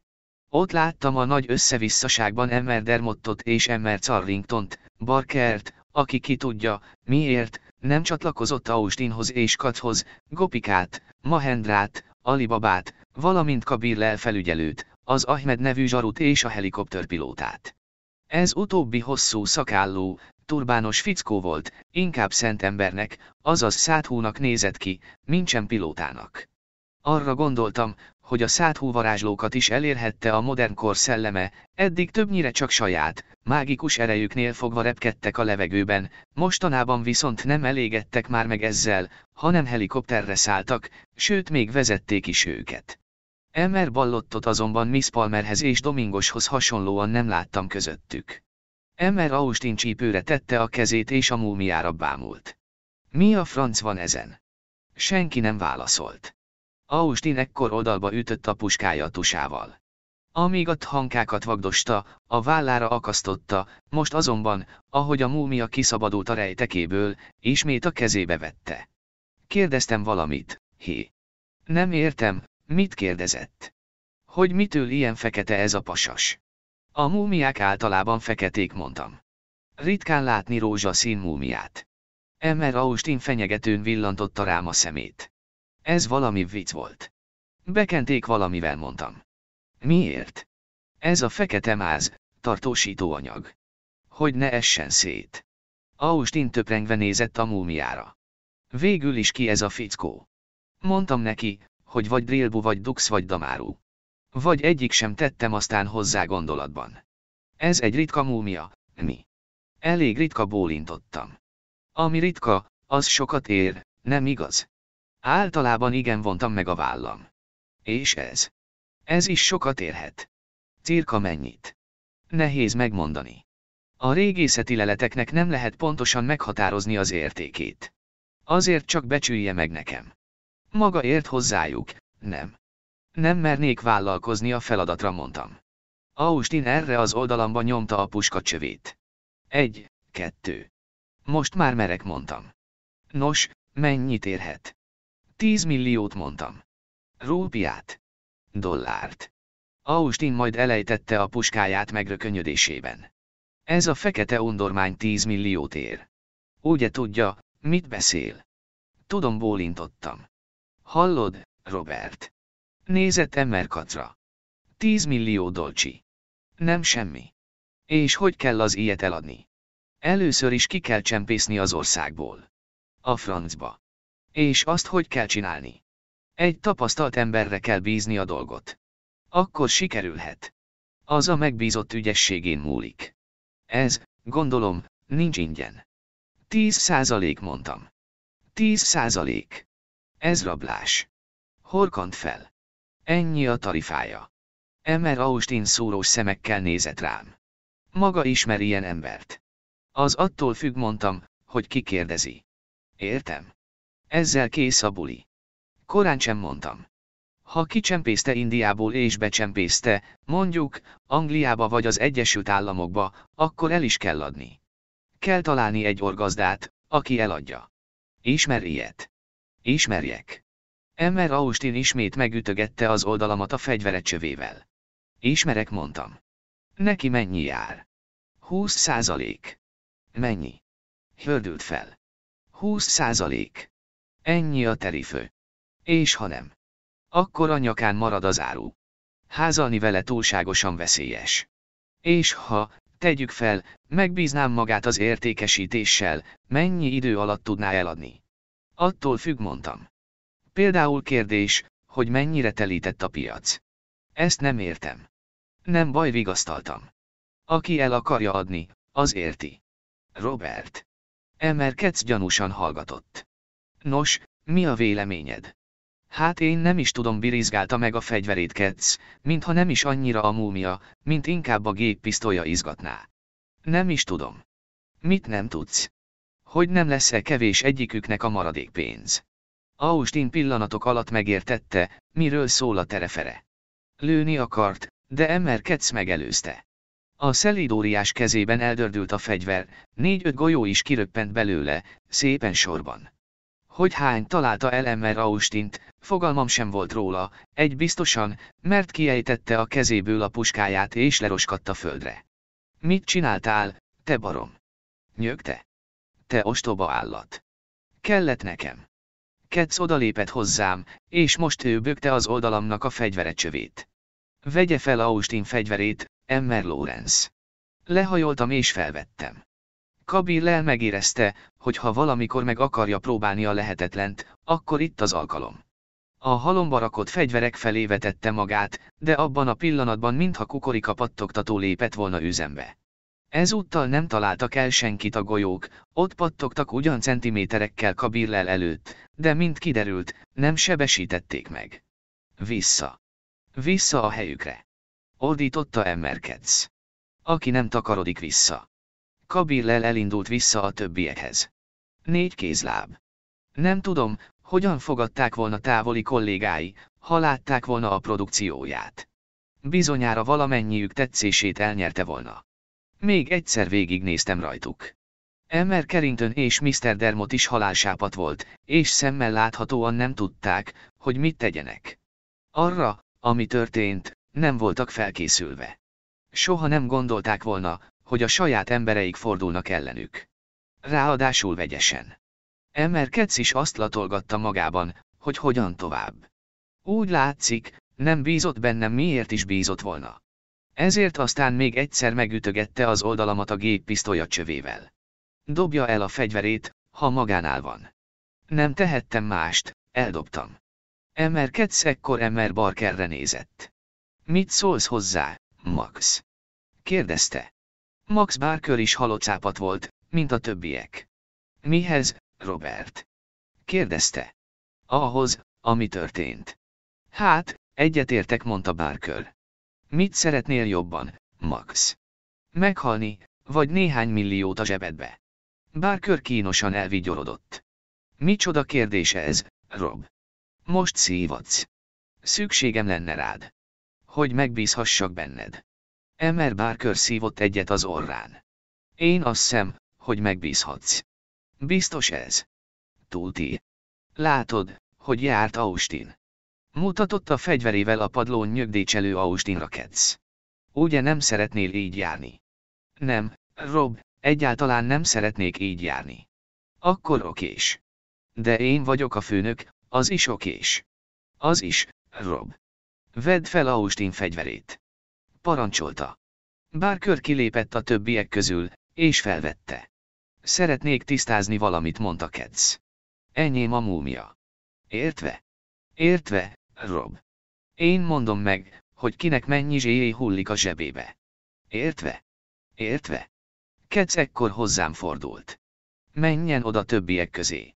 Ott láttam a nagy összevisszaságban Emmer Dermottot és Emmer Carringtont, Barkert, aki ki tudja, miért, nem csatlakozott Austinhoz és Kathoz, Gopikát, Mahendrát, Alibabát, valamint Kabir lelfelügyelőt, az Ahmed nevű zsarut és a helikopterpilótát. Ez utóbbi hosszú szakálló, turbános fickó volt, inkább szent embernek, azaz száthúnak nézett ki, mintsem pilótának. Arra gondoltam, hogy a száthúvarázslókat is elérhette a modern kor szelleme, eddig többnyire csak saját, mágikus erejüknél fogva repkedtek a levegőben, mostanában viszont nem elégedtek már meg ezzel, hanem helikopterre szálltak, sőt még vezették is őket. Emmer Ballottot azonban Miss Palmerhez és Domingoshoz hasonlóan nem láttam közöttük. Emmer Austin csípőre tette a kezét és a múmiára bámult. Mi a franc van ezen? Senki nem válaszolt. Austin ekkor oldalba ütött a puskája tusával. Amíg a hankákat vagdosta, a vállára akasztotta, most azonban, ahogy a múmia kiszabadult a rejtekéből, ismét a kezébe vette. Kérdeztem valamit, hé. Nem értem, mit kérdezett? Hogy mitől ilyen fekete ez a pasas? A múmiák általában feketék mondtam. Ritkán látni rózsaszín múmiát. Emmer Austin fenyegetőn villantotta rám a szemét. Ez valami vicc volt. Bekenték valamivel mondtam. Miért? Ez a fekete máz, tartósítóanyag. Hogy ne essen szét. Austin töprengve nézett a múmiára. Végül is ki ez a fickó. Mondtam neki, hogy vagy drillbu vagy dux vagy damárú. Vagy egyik sem tettem aztán hozzá gondolatban. Ez egy ritka múmia, mi? Elég ritka bólintottam. Ami ritka, az sokat ér, nem igaz? Általában igen vontam meg a vállam. És ez. Ez is sokat érhet. Cirka mennyit. Nehéz megmondani. A régészeti leleteknek nem lehet pontosan meghatározni az értékét. Azért csak becsülje meg nekem. Maga ért hozzájuk, nem. Nem mernék vállalkozni a feladatra, mondtam. Austin erre az oldalamba nyomta a puska csövét. Egy, kettő. Most már merek, mondtam. Nos, mennyit érhet? Tíz milliót mondtam. Rúpiát. Dollárt. Austin majd elejtette a puskáját megrökönyödésében. Ez a fekete undormány tíz milliót ér. Ugye tudja, mit beszél? Tudom, bólintottam. Hallod, Robert? Nézett Emmerkatra. Tíz millió dolcsi. Nem semmi. És hogy kell az ilyet eladni? Először is ki kell csempészni az országból. A francba. És azt hogy kell csinálni? Egy tapasztalt emberre kell bízni a dolgot. Akkor sikerülhet. Az a megbízott ügyességén múlik. Ez, gondolom, nincs ingyen. 10 százalék mondtam. 10 százalék. Ez rablás. Horkant fel. Ennyi a tarifája. Emer Austin szúrós szemekkel nézett rám. Maga ismer ilyen embert. Az attól függ mondtam, hogy ki kérdezi. Értem. Ezzel kész a buli. Korán sem mondtam. Ha kicsempészte Indiából és becsempészte, mondjuk, Angliába vagy az Egyesült Államokba, akkor el is kell adni. Kell találni egy orgazdát, aki eladja. Ismer ilyet. Ismerjek. Emmer Austin ismét megütögette az oldalamat a fegyvere csövével. Ismerek mondtam. Neki mennyi jár? 20 százalék. Mennyi? Hördült fel. 20 százalék. Ennyi a terifő. És ha nem, akkor a nyakán marad az áru. Házalni vele túlságosan veszélyes. És ha, tegyük fel, megbíznám magát az értékesítéssel, mennyi idő alatt tudná eladni? Attól függ mondtam. Például kérdés, hogy mennyire telített a piac. Ezt nem értem. Nem baj vigasztaltam. Aki el akarja adni, az érti. Robert. Emerkedsz gyanúsan hallgatott. Nos, mi a véleményed? Hát én nem is tudom birizgálta meg a fegyverét Ketsz, mintha nem is annyira a múmia, mint inkább a géppisztolya izgatná. Nem is tudom. Mit nem tudsz? Hogy nem lesz-e kevés egyiküknek a maradék pénz? Austin pillanatok alatt megértette, miről szól a terefere. Lőni akart, de Emmer Ketsz megelőzte. A szelidóriás kezében eldördült a fegyver, négy-öt golyó is kiröppent belőle, szépen sorban hogy hány találta el Emmer Austint, fogalmam sem volt róla, egy biztosan, mert kiejtette a kezéből a puskáját és leroskadt a földre. Mit csináltál, te barom? Nyögte. Te ostoba állat. Kellett nekem. Ketsz odalépett hozzám, és most ő bökte az oldalamnak a fegyverecsövét. Vegye fel Austin fegyverét, Emmer Lawrence. Lehajoltam és felvettem. Kabil el megérezte, hogy ha valamikor meg akarja próbálni a lehetetlent, akkor itt az alkalom. A halomba rakott fegyverek felé vetette magát, de abban a pillanatban mintha kukorika pattogtató lépett volna üzembe. Ezúttal nem találtak el senkit a golyók, ott pattogtak ugyan centiméterekkel kabirlel előtt, de mint kiderült, nem sebesítették meg. Vissza. Vissza a helyükre. Ordította Emmerkedsz. Aki nem takarodik vissza. Kabillel elindult vissza a többiekhez. Négy kézláb. Nem tudom, hogyan fogadták volna távoli kollégái, ha látták volna a produkcióját. Bizonyára valamennyiük tetszését elnyerte volna. Még egyszer végignéztem rajtuk. Emmer Carrington és Mr. Dermot is halálsápat volt, és szemmel láthatóan nem tudták, hogy mit tegyenek. Arra, ami történt, nem voltak felkészülve. Soha nem gondolták volna, hogy a saját embereik fordulnak ellenük. Ráadásul vegyesen. Emmer Ketsz is azt latolgatta magában, hogy hogyan tovább. Úgy látszik, nem bízott bennem miért is bízott volna. Ezért aztán még egyszer megütögette az oldalamat a géppisztolya csövével. Dobja el a fegyverét, ha magánál van. Nem tehettem mást, eldobtam. Emmer Ketsz ekkor Emmer Barkerre nézett. Mit szólsz hozzá, Max? kérdezte. Max Barker is halocápat volt, mint a többiek. Mihez, Robert? Kérdezte. Ahhoz, ami történt. Hát, egyetértek, mondta Barker. Mit szeretnél jobban, Max? Meghalni, vagy néhány milliót a zsebedbe? Barker kínosan elvigyorodott. Micsoda kérdése ez, Rob? Most szívadsz. Szükségem lenne rád. Hogy megbízhassak benned. Emer Barker szívott egyet az orrán. Én azt szem, hogy megbízhatsz. Biztos ez. Tulti. Látod, hogy járt Austin. Mutatott a fegyverével a padlón nyögdécselő Austinra kedsz. Ugye nem szeretnél így járni? Nem, Rob, egyáltalán nem szeretnék így járni. Akkor okés. De én vagyok a főnök, az is okés. Az is, Rob. Vedd fel Austin fegyverét parancsolta. Bárkör kilépett a többiek közül, és felvette. Szeretnék tisztázni valamit, mondta Kedsz. Enyém a múmia. Értve? Értve, Rob. Én mondom meg, hogy kinek mennyi zséjé hullik a zsebébe. Értve? Értve? Kedsz ekkor hozzám fordult. Menjen oda többiek közé.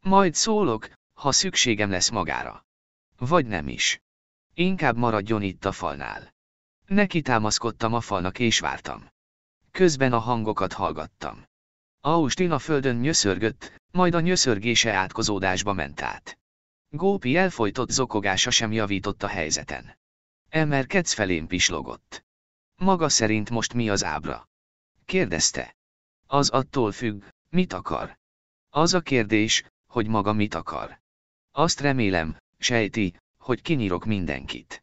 Majd szólok, ha szükségem lesz magára. Vagy nem is. Inkább maradjon itt a falnál. Neki támaszkodtam a falnak és vártam. Közben a hangokat hallgattam. Austin a földön nyöszörgött, majd a nyöszörgése átkozódásba ment át. Gópi elfolytott zokogása sem javított a helyzeten. Emerkedsz felén pislogott. Maga szerint most mi az ábra? Kérdezte. Az attól függ, mit akar. Az a kérdés, hogy maga mit akar. Azt remélem, sejti, hogy kinyírok mindenkit.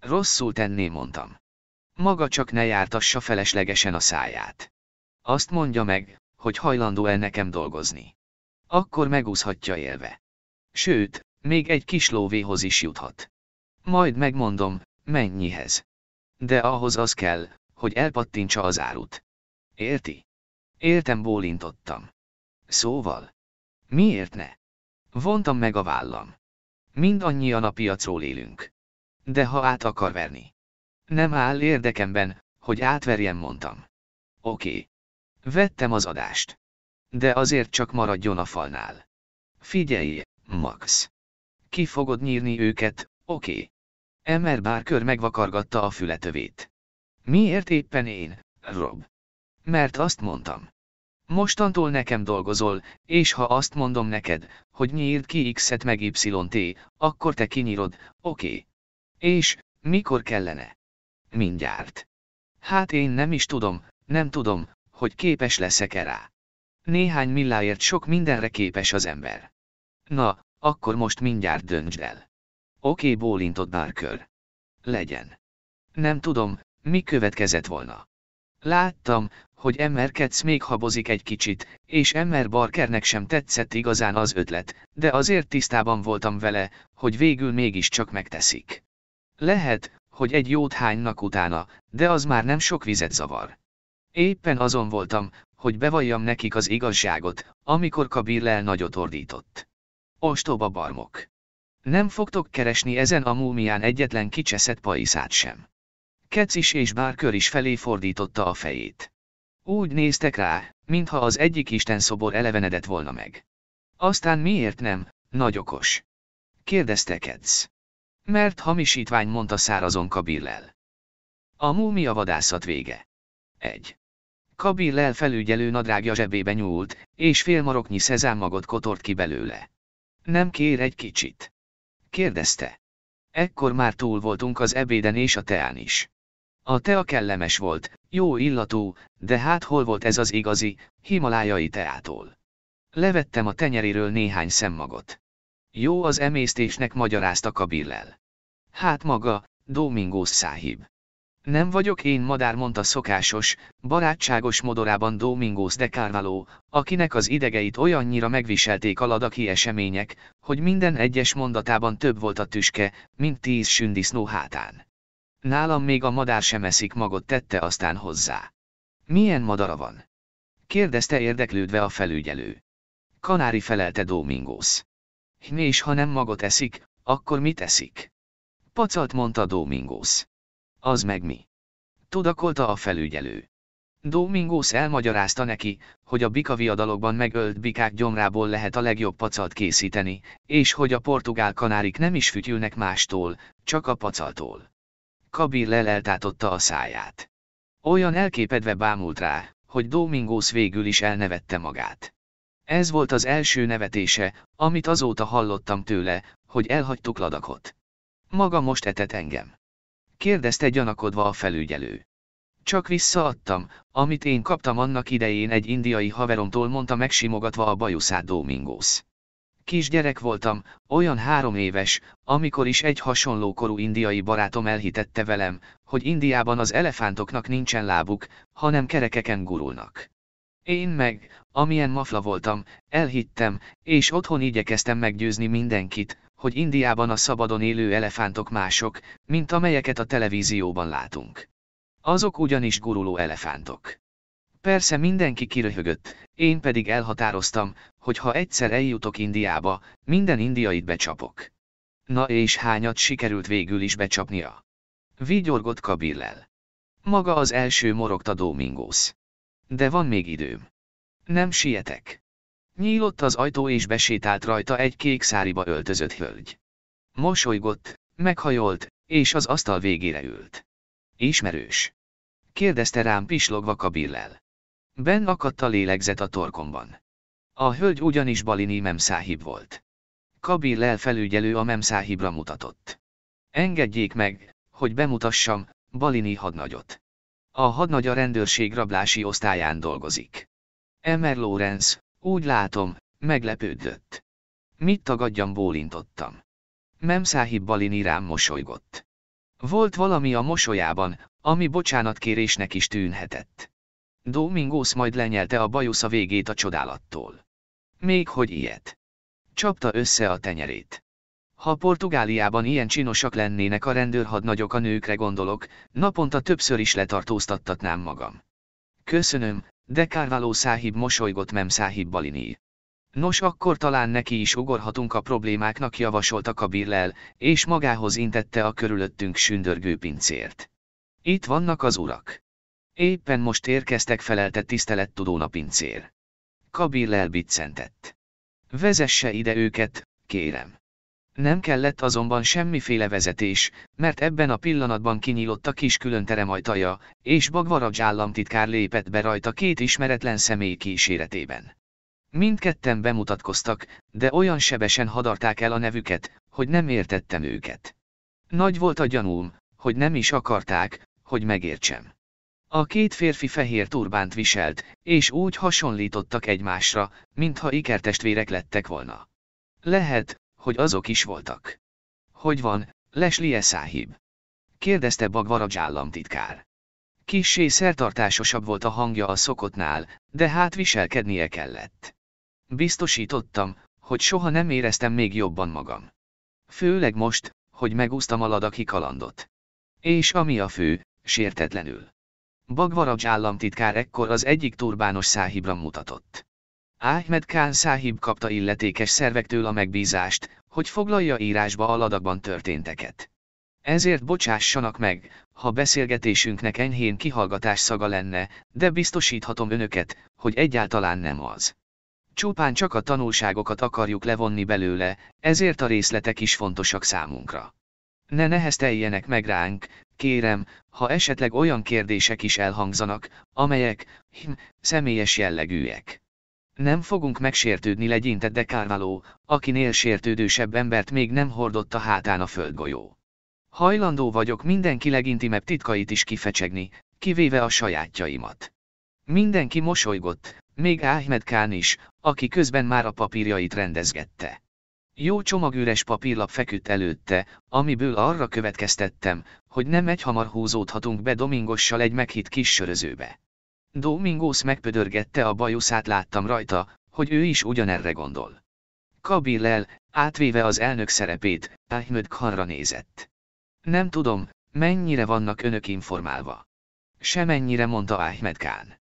Rosszul tenné, mondtam. Maga csak ne jártassa feleslegesen a száját. Azt mondja meg, hogy hajlandó-e nekem dolgozni. Akkor megúszhatja élve. Sőt, még egy kis lóvéhoz is juthat. Majd megmondom, mennyihez. De ahhoz az kell, hogy elpattintsa az árut. Érti? Értem bólintottam. Szóval? Miért ne? Vontam meg a vállam. Mindannyian a piacról élünk. De ha át akar verni. Nem áll érdekemben, hogy átverjem, mondtam. Oké. Vettem az adást. De azért csak maradjon a falnál. Figyelj, Max. Ki fogod nyírni őket, oké. Emmer bárkör megvakargatta a fületövét. Miért éppen én, Rob? Mert azt mondtam. Mostantól nekem dolgozol, és ha azt mondom neked, hogy nyírd ki X-et meg Y-t, akkor te kinyírod, oké. És, mikor kellene? Mindjárt. Hát én nem is tudom, nem tudom, hogy képes leszek-e rá. Néhány milláért sok mindenre képes az ember. Na, akkor most mindjárt döntsd el. Oké, bólintott Barker. Legyen. Nem tudom, mi következett volna. Láttam, hogy Emmer Ketsz még habozik egy kicsit, és Emmer Barkernek sem tetszett igazán az ötlet, de azért tisztában voltam vele, hogy végül mégiscsak megteszik. Lehet, hogy egy jót hánynak utána, de az már nem sok vizet zavar. Éppen azon voltam, hogy bevalljam nekik az igazságot, amikor Kabirlel nagyot ordított. Ostoba barmok! Nem fogtok keresni ezen a múmián egyetlen kicseszett paiszát sem. Kec is és Bárkör is felé fordította a fejét. Úgy néztek rá, mintha az egyik Isten szobor elevenedett volna meg. Aztán miért nem, nagy okos? Kérdezte Kec. Mert hamisítvány mondta szárazon Kabillel. A múmia vadászat vége. 1. Kabillel felügyelő nadrágja zsebébe nyúlt, és fél maroknyi szezámmagot kotort ki belőle. Nem kér egy kicsit? Kérdezte. Ekkor már túl voltunk az ebéden és a teán is. A tea kellemes volt, jó illatú, de hát hol volt ez az igazi, himalájai teától. Levettem a tenyeréről néhány szemmagot. Jó az emésztésnek magyarázta Kabillel. Hát maga, Domingos száhib. Nem vagyok én madár mondta szokásos, barátságos modorában Domingos de Carvalho, akinek az idegeit olyannyira megviselték a ladaki események, hogy minden egyes mondatában több volt a tüske, mint tíz sündisznó hátán. Nálam még a madár sem eszik magot tette aztán hozzá. Milyen madara van? kérdezte érdeklődve a felügyelő. Kanári felelte Domingos. És ha nem magot eszik, akkor mit eszik? Pacalt mondta Domingos. Az meg mi? Tudakolta a felügyelő. Domingos elmagyarázta neki, hogy a bikaviadalokban megölt bikák gyomrából lehet a legjobb pacalt készíteni, és hogy a portugál kanárik nem is fütyülnek mástól, csak a pacaltól. Kabir leleltátotta a száját. Olyan elképedve bámult rá, hogy Domingos végül is elnevette magát. Ez volt az első nevetése, amit azóta hallottam tőle, hogy elhagytuk ladakot. Maga most etet engem. Kérdezte gyanakodva a felügyelő. Csak visszaadtam, amit én kaptam annak idején egy indiai haveromtól mondta megsimogatva a bajuszát Domingos. Kisgyerek voltam, olyan három éves, amikor is egy hasonló korú indiai barátom elhitette velem, hogy Indiában az elefántoknak nincsen lábuk, hanem kerekeken gurulnak. Én meg, amilyen mafla voltam, elhittem, és otthon igyekeztem meggyőzni mindenkit, hogy Indiában a szabadon élő elefántok mások, mint amelyeket a televízióban látunk. Azok ugyanis guruló elefántok. Persze mindenki kiröhögött, én pedig elhatároztam, hogy ha egyszer eljutok Indiába, minden indiait becsapok. Na és hányat sikerült végül is becsapnia? Vigyorgott Kabillel. Maga az első morogta Domingos. De van még időm. Nem sietek. Nyílott az ajtó és besétált rajta egy kék száriba öltözött hölgy. Mosolygott, meghajolt, és az asztal végére ült. Ismerős. Kérdezte rám pislogva kabillel. Ben akadt a lélegzet a torkomban. A hölgy ugyanis balini memszáhib volt. Kabillel felügyelő a memszáhibra mutatott. Engedjék meg, hogy bemutassam, balini hadnagyot. A hadnagy a rendőrség rablási osztályán dolgozik. Emer Lorenz, úgy látom, meglepődött. Mit tagadjam bólintottam. Memszáhib Balin rám mosolygott. Volt valami a mosolyában, ami bocsánatkérésnek is tűnhetett. Domingos majd lenyelte a bajusza végét a csodálattól. Még hogy ilyet. Csapta össze a tenyerét. Ha Portugáliában ilyen csinosak lennének a rendőrhadnagyok a nőkre gondolok, naponta többször is letartóztattatnám magam. Köszönöm, de Kárváló száhib mosolygott Mem száhib Balini. Nos akkor talán neki is ugorhatunk a problémáknak javasolta Kabirlel, és magához intette a körülöttünk sündörgő pincért. Itt vannak az urak. Éppen most érkeztek felelte tisztelettudón a pincér. Kabirlel biccentett. Vezesse ide őket, kérem. Nem kellett azonban semmiféle vezetés, mert ebben a pillanatban kinyílott a kis külön terem ajtaja, és Bagvaradzs államtitkár lépett be rajta két ismeretlen személy kíséretében. Mindketten bemutatkoztak, de olyan sebesen hadarták el a nevüket, hogy nem értettem őket. Nagy volt a gyanúm, hogy nem is akarták, hogy megértsem. A két férfi fehér turbánt viselt, és úgy hasonlítottak egymásra, mintha ikertestvérek lettek volna. Lehet, hogy azok is voltak. Hogy van, Leslie száhib? kérdezte Bagvaraj államtitkár. Kissé szertartásosabb volt a hangja a szokottnál, de hát viselkednie kellett. Biztosítottam, hogy soha nem éreztem még jobban magam. Főleg most, hogy megúsztam a ladaki kalandot. És ami a fő, sértetlenül. Bagvaraj államtitkár ekkor az egyik turbános száhibra mutatott. Ahmed Khan száhib kapta illetékes szervektől a megbízást, hogy foglalja írásba a ladakban történteket. Ezért bocsássanak meg, ha beszélgetésünknek enyhén kihallgatás szaga lenne, de biztosíthatom önöket, hogy egyáltalán nem az. Csupán csak a tanulságokat akarjuk levonni belőle, ezért a részletek is fontosak számunkra. Ne nehezteljenek meg ránk, kérem, ha esetleg olyan kérdések is elhangzanak, amelyek, hm, személyes jellegűek. Nem fogunk megsértődni legyintett de Carvalho, akinél sértődősebb embert még nem hordott a hátán a földgolyó. Hajlandó vagyok mindenki legintimebb titkait is kifecsegni, kivéve a sajátjaimat. Mindenki mosolygott, még Ahmed Kán is, aki közben már a papírjait rendezgette. Jó csomagüres papírlap feküdt előtte, amiből arra következtettem, hogy nem egy hamar húzódhatunk be Domingossal egy meghitt kis sörözőbe. Domingos megpödörgette a bajuszát láttam rajta, hogy ő is ugyanerre gondol. Kabillel, átvéve az elnök szerepét, Ahmed Khanra nézett. Nem tudom, mennyire vannak önök informálva. Semennyire mondta Ahmed Khan.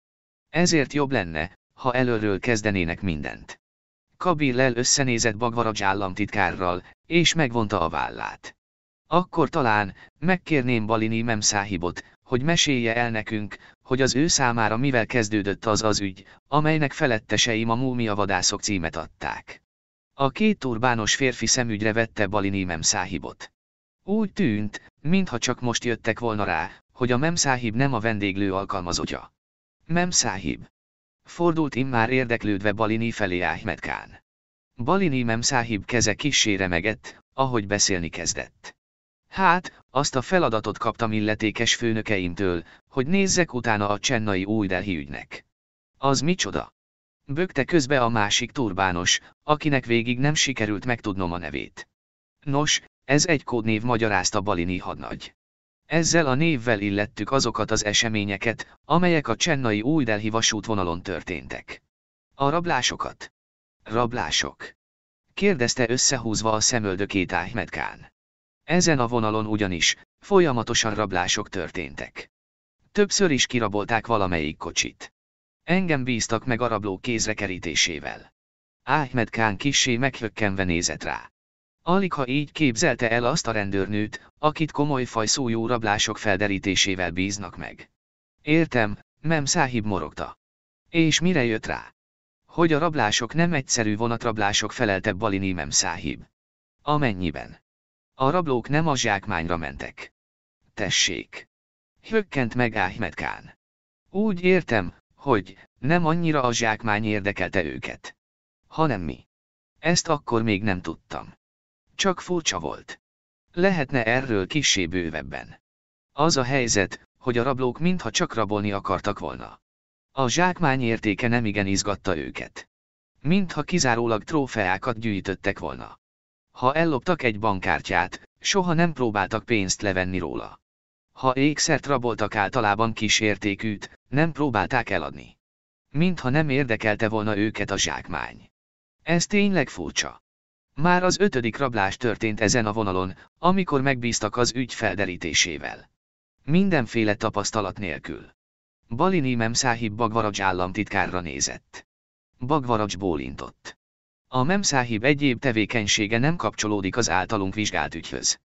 Ezért jobb lenne, ha előről kezdenének mindent. Kabillel összenézett Bagvaradzs államtitkárral, és megvonta a vállát. Akkor talán, megkérném Balini Memszáhibot, hogy mesélje el nekünk, hogy az ő számára mivel kezdődött az az ügy, amelynek feletteseim a múmiavadászok címet adták. A két turbános férfi szemügyre vette Balini Memszáhibot. Úgy tűnt, mintha csak most jöttek volna rá, hogy a Memszáhib nem a vendéglő alkalmazottja. Memszáhib. Fordult immár érdeklődve Balini felé Ahmed Kán. Balini Memszáhib keze kissé megett, ahogy beszélni kezdett. Hát, azt a feladatot kaptam illetékes főnökeimtől, hogy nézzek utána a csennai új Delhi ügynek. Az micsoda? Bökte közbe a másik turbános, akinek végig nem sikerült megtudnom a nevét. Nos, ez egy kódnév magyarázta Balini hadnagy. Ezzel a névvel illettük azokat az eseményeket, amelyek a csennai új Delhi vasútvonalon történtek. A rablásokat. Rablások. Kérdezte összehúzva a szemöldökét Ahmed Khan. Ezen a vonalon ugyanis folyamatosan rablások történtek. Többször is kirabolták valamelyik kocsit. Engem bíztak meg a rabló kézre kerítésével. Ahmed Khan kissé meghökkenve nézett rá. Alig ha így képzelte el azt a rendőrnőt, akit komoly fajszújú rablások felderítésével bíznak meg. Értem, nem Száhib morogta. És mire jött rá? Hogy a rablások nem egyszerű vonatrablások felelte Balini Mem Száhib. Amennyiben. A rablók nem a zsákmányra mentek. Tessék! Hökkent meg Ahmed Khan. Úgy értem, hogy nem annyira a zsákmány érdekelte őket. Hanem mi. Ezt akkor még nem tudtam. Csak furcsa volt. Lehetne erről kissé bővebben. Az a helyzet, hogy a rablók mintha csak rabolni akartak volna. A zsákmány értéke nem igen izgatta őket. Mintha kizárólag trófeákat gyűjtöttek volna. Ha elloptak egy bankkártyát, soha nem próbáltak pénzt levenni róla. Ha ékszert raboltak általában kísértékűt, nem próbálták eladni. Mintha nem érdekelte volna őket a zsákmány. Ez tényleg furcsa. Már az ötödik rablás történt ezen a vonalon, amikor megbíztak az ügy felderítésével. Mindenféle tapasztalat nélkül. Balini Memszáhib Bagvaracs államtitkárra nézett. Bagvaraj bólintott. A memszáhib egyéb tevékenysége nem kapcsolódik az általunk vizsgált ügyhöz.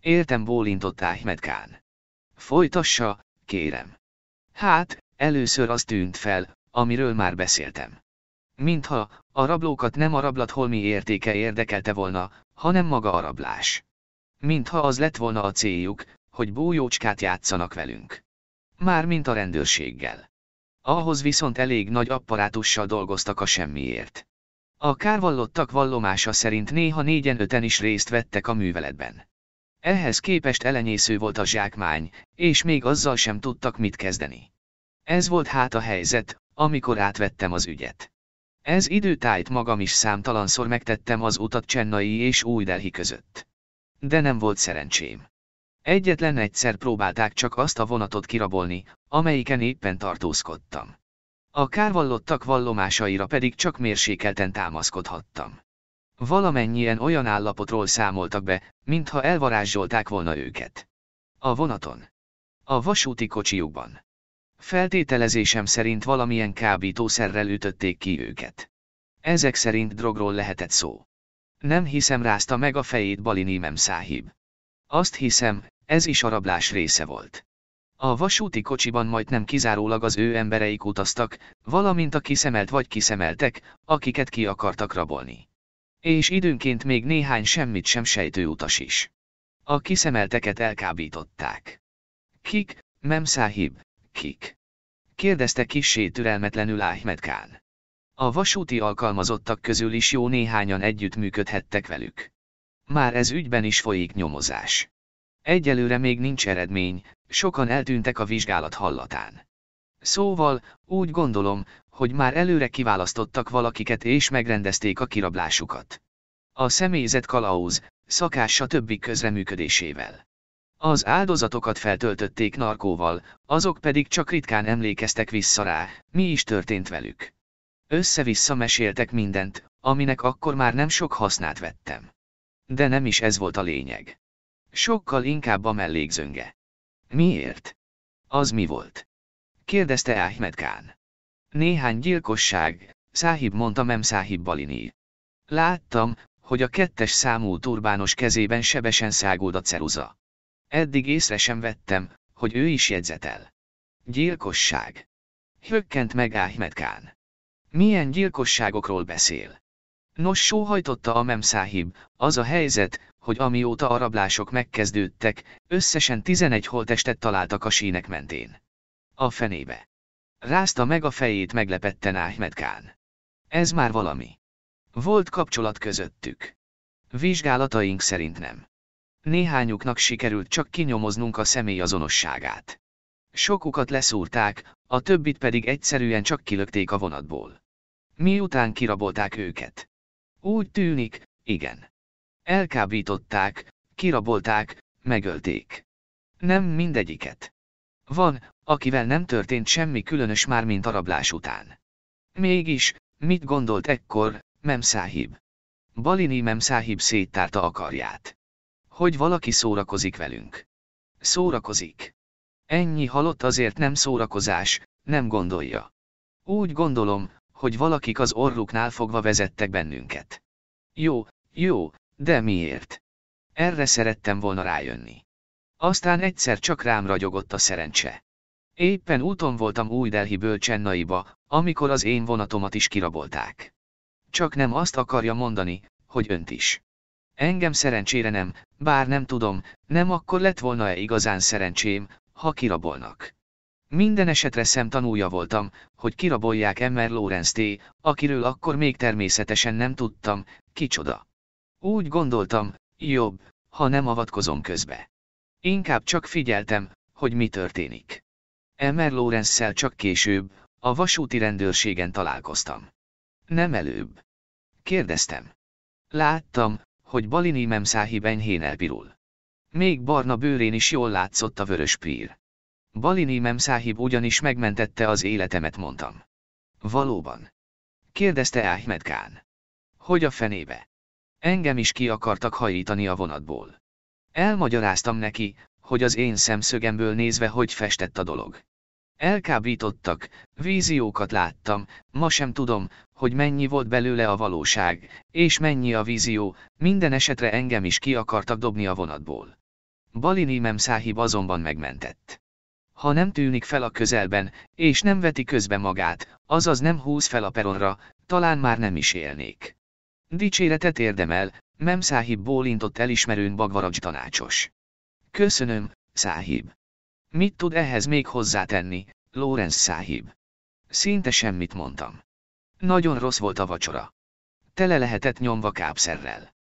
Éltem bólintott Ahmed Khan. Folytassa, kérem. Hát, először az tűnt fel, amiről már beszéltem. Mintha, a rablókat nem a rablat holmi értéke érdekelte volna, hanem maga a rablás. Mintha az lett volna a céljuk, hogy bújócskát játszanak velünk. Mármint a rendőrséggel. Ahhoz viszont elég nagy apparátussal dolgoztak a semmiért. A kárvallottak vallomása szerint néha négyen-öten is részt vettek a műveletben. Ehhez képest elenyésző volt a zsákmány, és még azzal sem tudtak mit kezdeni. Ez volt hát a helyzet, amikor átvettem az ügyet. Ez időtájt magam is számtalanszor megtettem az utat Csennai és Új Delhi között. De nem volt szerencsém. Egyetlen egyszer próbálták csak azt a vonatot kirabolni, amelyiken éppen tartózkodtam. A kárvallottak vallomásaira pedig csak mérsékelten támaszkodhattam. Valamennyien olyan állapotról számoltak be, mintha elvarázsolták volna őket. A vonaton. A vasúti kocsiukban. Feltételezésem szerint valamilyen kábítószerrel ütötték ki őket. Ezek szerint drogról lehetett szó. Nem hiszem rázta meg a fejét Balinímem száhib. Azt hiszem, ez is a rablás része volt. A vasúti kocsiban majdnem kizárólag az ő embereik utaztak, valamint a kiszemelt vagy kiszemeltek, akiket ki akartak rabolni. És időnként még néhány semmit sem sejtő utas is. A kiszemelteket elkábították. Kik, Memszáhib, kik? Kérdezte kissé türelmetlenül Ahmed Kán. A vasúti alkalmazottak közül is jó néhányan együttműködhettek velük. Már ez ügyben is folyik nyomozás. Egyelőre még nincs eredmény, sokan eltűntek a vizsgálat hallatán. Szóval, úgy gondolom, hogy már előre kiválasztottak valakiket és megrendezték a kirablásukat. A személyzet kalauz, szakása többi közreműködésével. Az áldozatokat feltöltötték narkóval, azok pedig csak ritkán emlékeztek vissza rá, mi is történt velük. Össze-vissza meséltek mindent, aminek akkor már nem sok hasznát vettem. De nem is ez volt a lényeg. Sokkal inkább a mellégzönge. Miért? Az mi volt? Kérdezte Ahmed Kán. Néhány gyilkosság, Száhib mondta Mem Száhib Balini. Láttam, hogy a kettes számú turbános kezében sebesen szágód a ceruza. Eddig észre sem vettem, hogy ő is jegyzetel. Gyilkosság. Hökkent meg Ahmed Kán. Milyen gyilkosságokról beszél? Nos sóhajtotta a memszáhib, az a helyzet, hogy amióta a rablások megkezdődtek, összesen 11 holtestet találtak a sínek mentén. A fenébe. Rázta meg a fejét meglepetten Ahmed Khan. Ez már valami. Volt kapcsolat közöttük. Vizsgálataink szerint nem. Néhányuknak sikerült csak kinyomoznunk a személy azonosságát. Sokukat leszúrták, a többit pedig egyszerűen csak kilökték a vonatból. Miután kirabolták őket. Úgy tűnik, igen. Elkábították, kirabolták, megölték. Nem mindegyiket. Van, akivel nem történt semmi különös már, mint a rablás után. Mégis, mit gondolt ekkor, Memszáhib? Balini Memszáhib széttárta a karját. Hogy valaki szórakozik velünk. Szórakozik. Ennyi halott azért nem szórakozás, nem gondolja. Úgy gondolom, hogy valakik az orruknál fogva vezettek bennünket. Jó, jó, de miért? Erre szerettem volna rájönni. Aztán egyszer csak rám ragyogott a szerencse. Éppen úton voltam új Delhi bölcsennaiba, amikor az én vonatomat is kirabolták. Csak nem azt akarja mondani, hogy önt is. Engem szerencsére nem, bár nem tudom, nem akkor lett volna-e igazán szerencsém, ha kirabolnak. Minden esetre szemtanúja voltam, hogy kirabolják Emmer Lorenz T., akiről akkor még természetesen nem tudtam, kicsoda. Úgy gondoltam, jobb, ha nem avatkozom közbe. Inkább csak figyeltem, hogy mi történik. Emer lawrence csak később, a vasúti rendőrségen találkoztam. Nem előbb. Kérdeztem. Láttam, hogy Balini Memszáhi benyhén elpirul. Még barna bőrén is jól látszott a vörös pír. Balini Memszáhib ugyanis megmentette az életemet, mondtam. Valóban. Kérdezte Ahmed Kán. Hogy a fenébe? Engem is ki akartak hajítani a vonatból. Elmagyaráztam neki, hogy az én szemszögemből nézve hogy festett a dolog. Elkábítottak, víziókat láttam, ma sem tudom, hogy mennyi volt belőle a valóság, és mennyi a vízió, minden esetre engem is ki akartak dobni a vonatból. Balini Memszáhib azonban megmentett. Ha nem tűnik fel a közelben, és nem veti közbe magát, azaz nem húz fel a peronra, talán már nem is élnék. Dicséretet érdemel, nem száhib bólintott elismerőn bagvaracs tanácsos. Köszönöm, száhib. Mit tud ehhez még hozzátenni, Lorenz száhib? Szinte semmit mondtam. Nagyon rossz volt a vacsora. Tele lehetett nyomva kápszerrel.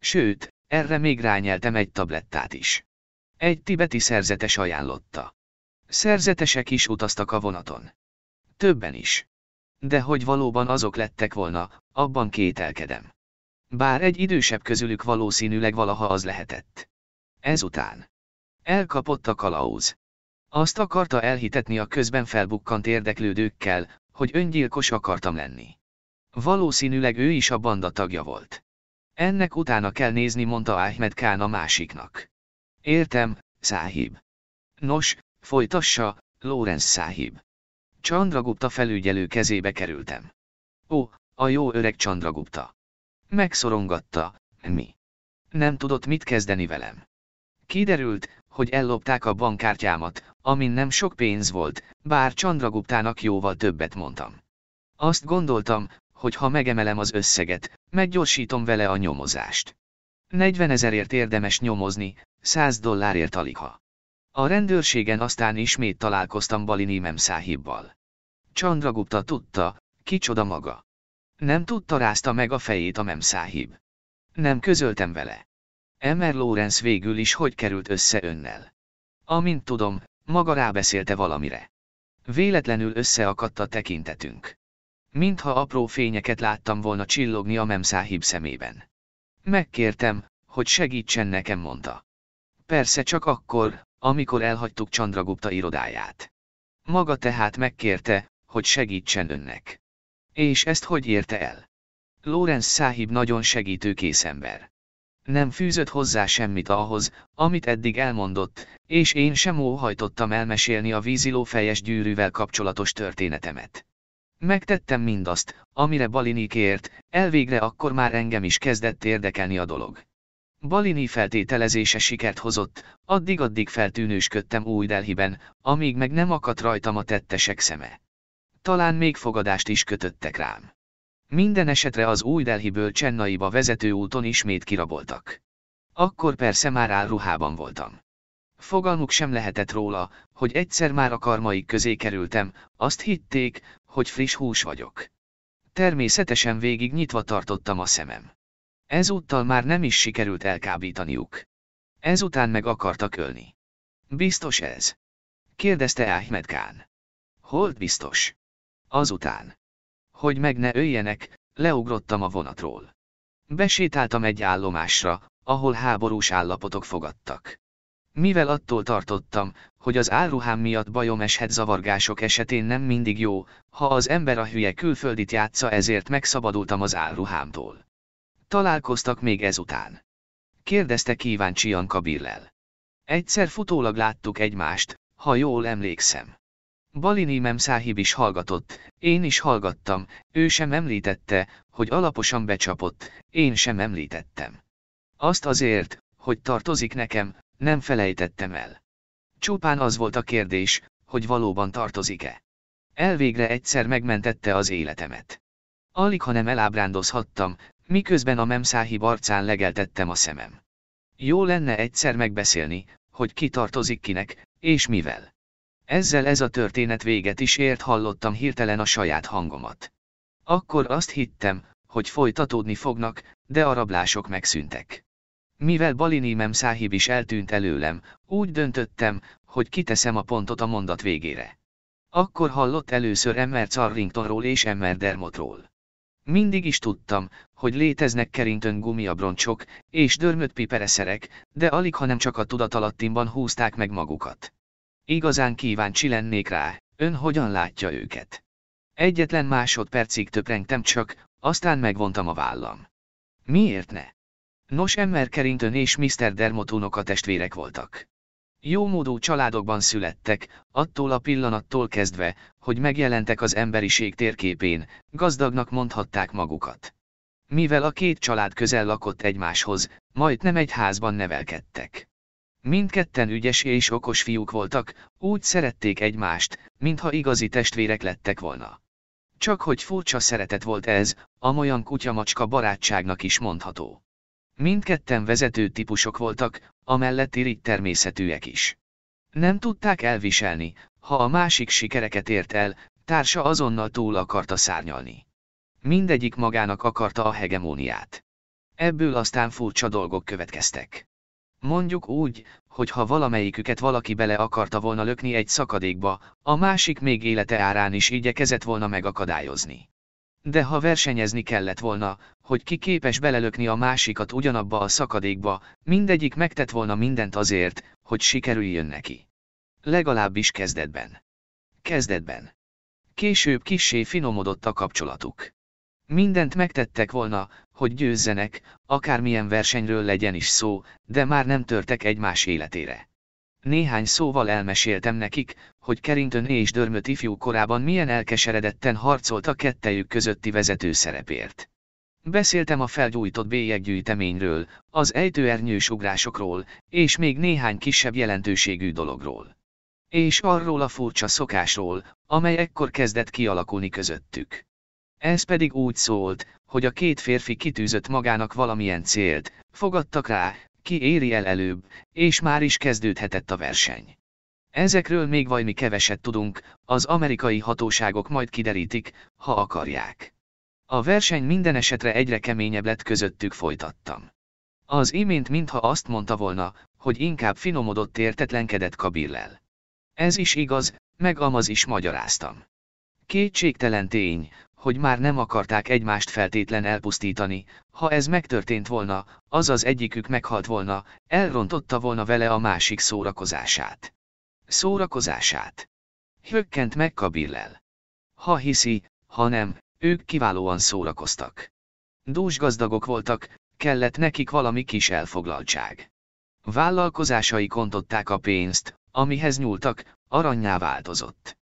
Sőt, erre még rányeltem egy tablettát is. Egy tibeti szerzetes ajánlotta. Szerzetesek is utaztak a vonaton. Többen is. De hogy valóban azok lettek volna, abban kételkedem. Bár egy idősebb közülük valószínűleg valaha az lehetett. Ezután. Elkapott a kalauz. Azt akarta elhitetni a közben felbukkant érdeklődőkkel, hogy öngyilkos akartam lenni. Valószínűleg ő is a banda tagja volt. Ennek utána kell nézni, mondta Ahmed Kán a másiknak. Értem, száhib. Nos, folytassa, Lorenz száhib. Csandragupta felügyelő kezébe kerültem. Ó, a jó öreg Csandragupta. Megszorongatta, mi? Nem tudott mit kezdeni velem. Kiderült, hogy ellopták a bankkártyámat, amin nem sok pénz volt, bár Csandraguptának jóval többet mondtam. Azt gondoltam, hogy ha megemelem az összeget, meggyorsítom vele a nyomozást. 40 ezerért érdemes nyomozni, 100 dollárért alig ha. A rendőrségen aztán ismét találkoztam Balinímem száhibbal. Csandragupta tudta, kicsoda maga. Nem tudta rázta meg a fejét a memszáhib. Nem közöltem vele. Emmer Lawrence végül is hogy került össze önnel. Amint tudom, maga rábeszélte valamire. Véletlenül összeakadt a tekintetünk. Mintha apró fényeket láttam volna csillogni a memszáhib szemében. Megkértem, hogy segítsen nekem, mondta. Persze csak akkor, amikor elhagytuk Csandragupta irodáját. Maga tehát megkérte, hogy segítsen önnek. És ezt hogy érte el? Lorenz Száhib nagyon segítőkész ember. Nem fűzött hozzá semmit ahhoz, amit eddig elmondott, és én sem óhajtottam elmesélni a víziló fejes gyűrűvel kapcsolatos történetemet. Megtettem mindazt, amire Balini kért, elvégre akkor már engem is kezdett érdekelni a dolog. Balini feltételezése sikert hozott, addig-addig feltűnősködtem új Delhiben, amíg meg nem akadt rajtam a tettesek szeme talán még fogadást is kötöttek rám. Minden esetre az új Delhiből Csennaiba vezető úton ismét kiraboltak. Akkor persze már ruhában voltam. Fogalmuk sem lehetett róla, hogy egyszer már a karmaik közé kerültem, azt hitték, hogy friss hús vagyok. Természetesen végig nyitva tartottam a szemem. Ezúttal már nem is sikerült elkábítaniuk. Ezután meg akartak ölni. Biztos ez? kérdezte Ahmed Kán. Holt biztos. Azután, hogy meg ne öljenek, leugrottam a vonatról. Besétáltam egy állomásra, ahol háborús állapotok fogadtak. Mivel attól tartottam, hogy az áruhám miatt bajom eshet zavargások esetén nem mindig jó, ha az ember a hülye külföldit játsza ezért megszabadultam az áruhámtól. Találkoztak még ezután. Kérdezte kíváncsian Kabirlel. Egyszer futólag láttuk egymást, ha jól emlékszem. Balinímem száhib is hallgatott, én is hallgattam, ő sem említette, hogy alaposan becsapott, én sem említettem. Azt azért, hogy tartozik nekem, nem felejtettem el. Csupán az volt a kérdés, hogy valóban tartozik-e. Elvégre egyszer megmentette az életemet. Alig ha nem elábrándozhattam, miközben a memszáhib arcán legeltettem a szemem. Jó lenne egyszer megbeszélni, hogy ki tartozik kinek, és mivel. Ezzel ez a történet véget is ért hallottam hirtelen a saját hangomat. Akkor azt hittem, hogy folytatódni fognak, de a rablások megszűntek. Mivel Balinímem száhib is eltűnt előlem, úgy döntöttem, hogy kiteszem a pontot a mondat végére. Akkor hallott először Emmer Carringtonról és Emmer Dermotról. Mindig is tudtam, hogy léteznek kerintön gumiabroncsok és dörmött pipereszerek, de alig hanem csak a tudatalattimban húzták meg magukat. Igazán kíváncsi lennék rá, ön hogyan látja őket. Egyetlen másodpercig töprengtem csak, aztán megvontam a vállam. Miért ne? Nos Emmer Kerintön és Mr. Dermot a testvérek voltak. Jómódú családokban születtek, attól a pillanattól kezdve, hogy megjelentek az emberiség térképén, gazdagnak mondhatták magukat. Mivel a két család közel lakott egymáshoz, majd nem egy házban nevelkedtek. Mindketten ügyes és okos fiúk voltak, úgy szerették egymást, mintha igazi testvérek lettek volna. Csak hogy furcsa szeretet volt ez, amolyan kutyamacska barátságnak is mondható. Mindketten vezető típusok voltak, amellett irigy természetűek is. Nem tudták elviselni, ha a másik sikereket ért el, társa azonnal túl akarta szárnyalni. Mindegyik magának akarta a hegemóniát. Ebből aztán furcsa dolgok következtek. Mondjuk úgy, hogy ha valamelyiküket valaki bele akarta volna lökni egy szakadékba, a másik még élete árán is igyekezett volna megakadályozni. De ha versenyezni kellett volna, hogy ki képes belelökni a másikat ugyanabba a szakadékba, mindegyik megtett volna mindent azért, hogy sikerüljön neki. Legalábbis kezdetben. Kezdetben. Később kissé finomodott a kapcsolatuk. Mindent megtettek volna, hogy győzzenek, akármilyen versenyről legyen is szó, de már nem törtek egymás életére. Néhány szóval elmeséltem nekik, hogy Kerintöné és Dörmöt ifjú korában milyen elkeseredetten harcolt a kettejük közötti vezető szerepért. Beszéltem a felgyújtott bélyeggyűjteményről, az ejtőernyős ugrásokról, és még néhány kisebb jelentőségű dologról. És arról a furcsa szokásról, amely ekkor kezdett kialakulni közöttük. Ez pedig úgy szólt, hogy a két férfi kitűzött magának valamilyen célt, fogadtak rá, ki éri el előbb, és már is kezdődhetett a verseny. Ezekről még vajmi keveset tudunk, az amerikai hatóságok majd kiderítik, ha akarják. A verseny minden esetre egyre keményebb lett közöttük folytattam. Az imént mintha azt mondta volna, hogy inkább finomodott értetlenkedett Kabillel. Ez is igaz, meg amaz is magyaráztam. Kétségtelen tény, hogy már nem akarták egymást feltétlen elpusztítani, ha ez megtörtént volna, azaz egyikük meghalt volna, elrontotta volna vele a másik szórakozását. Szórakozását. Hökkent meg Kabillel. Ha hiszi, ha nem, ők kiválóan szórakoztak. Dús gazdagok voltak, kellett nekik valami kis elfoglaltság. Vállalkozásai kontották a pénzt, amihez nyúltak, aranyá változott.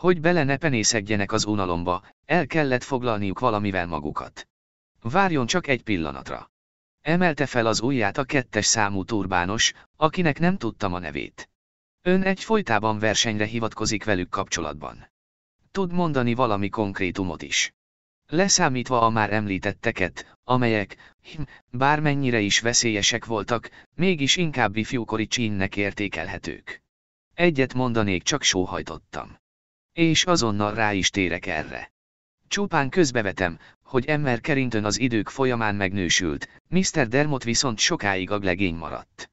Hogy bele ne penészedjenek az unalomba, el kellett foglalniuk valamivel magukat. Várjon csak egy pillanatra. Emelte fel az ujját a kettes számú turbános, akinek nem tudtam a nevét. Ön egy folytában versenyre hivatkozik velük kapcsolatban. Tud mondani valami konkrétumot is. Leszámítva a már említetteket, amelyek, hm, bármennyire is veszélyesek voltak, mégis inkább ifjúkori csínnek értékelhetők. Egyet mondanék csak sóhajtottam. És azonnal rá is térek erre. Csupán közbevetem, hogy Emmer Carrington az idők folyamán megnősült, Mr. Dermot viszont sokáig aglegény maradt.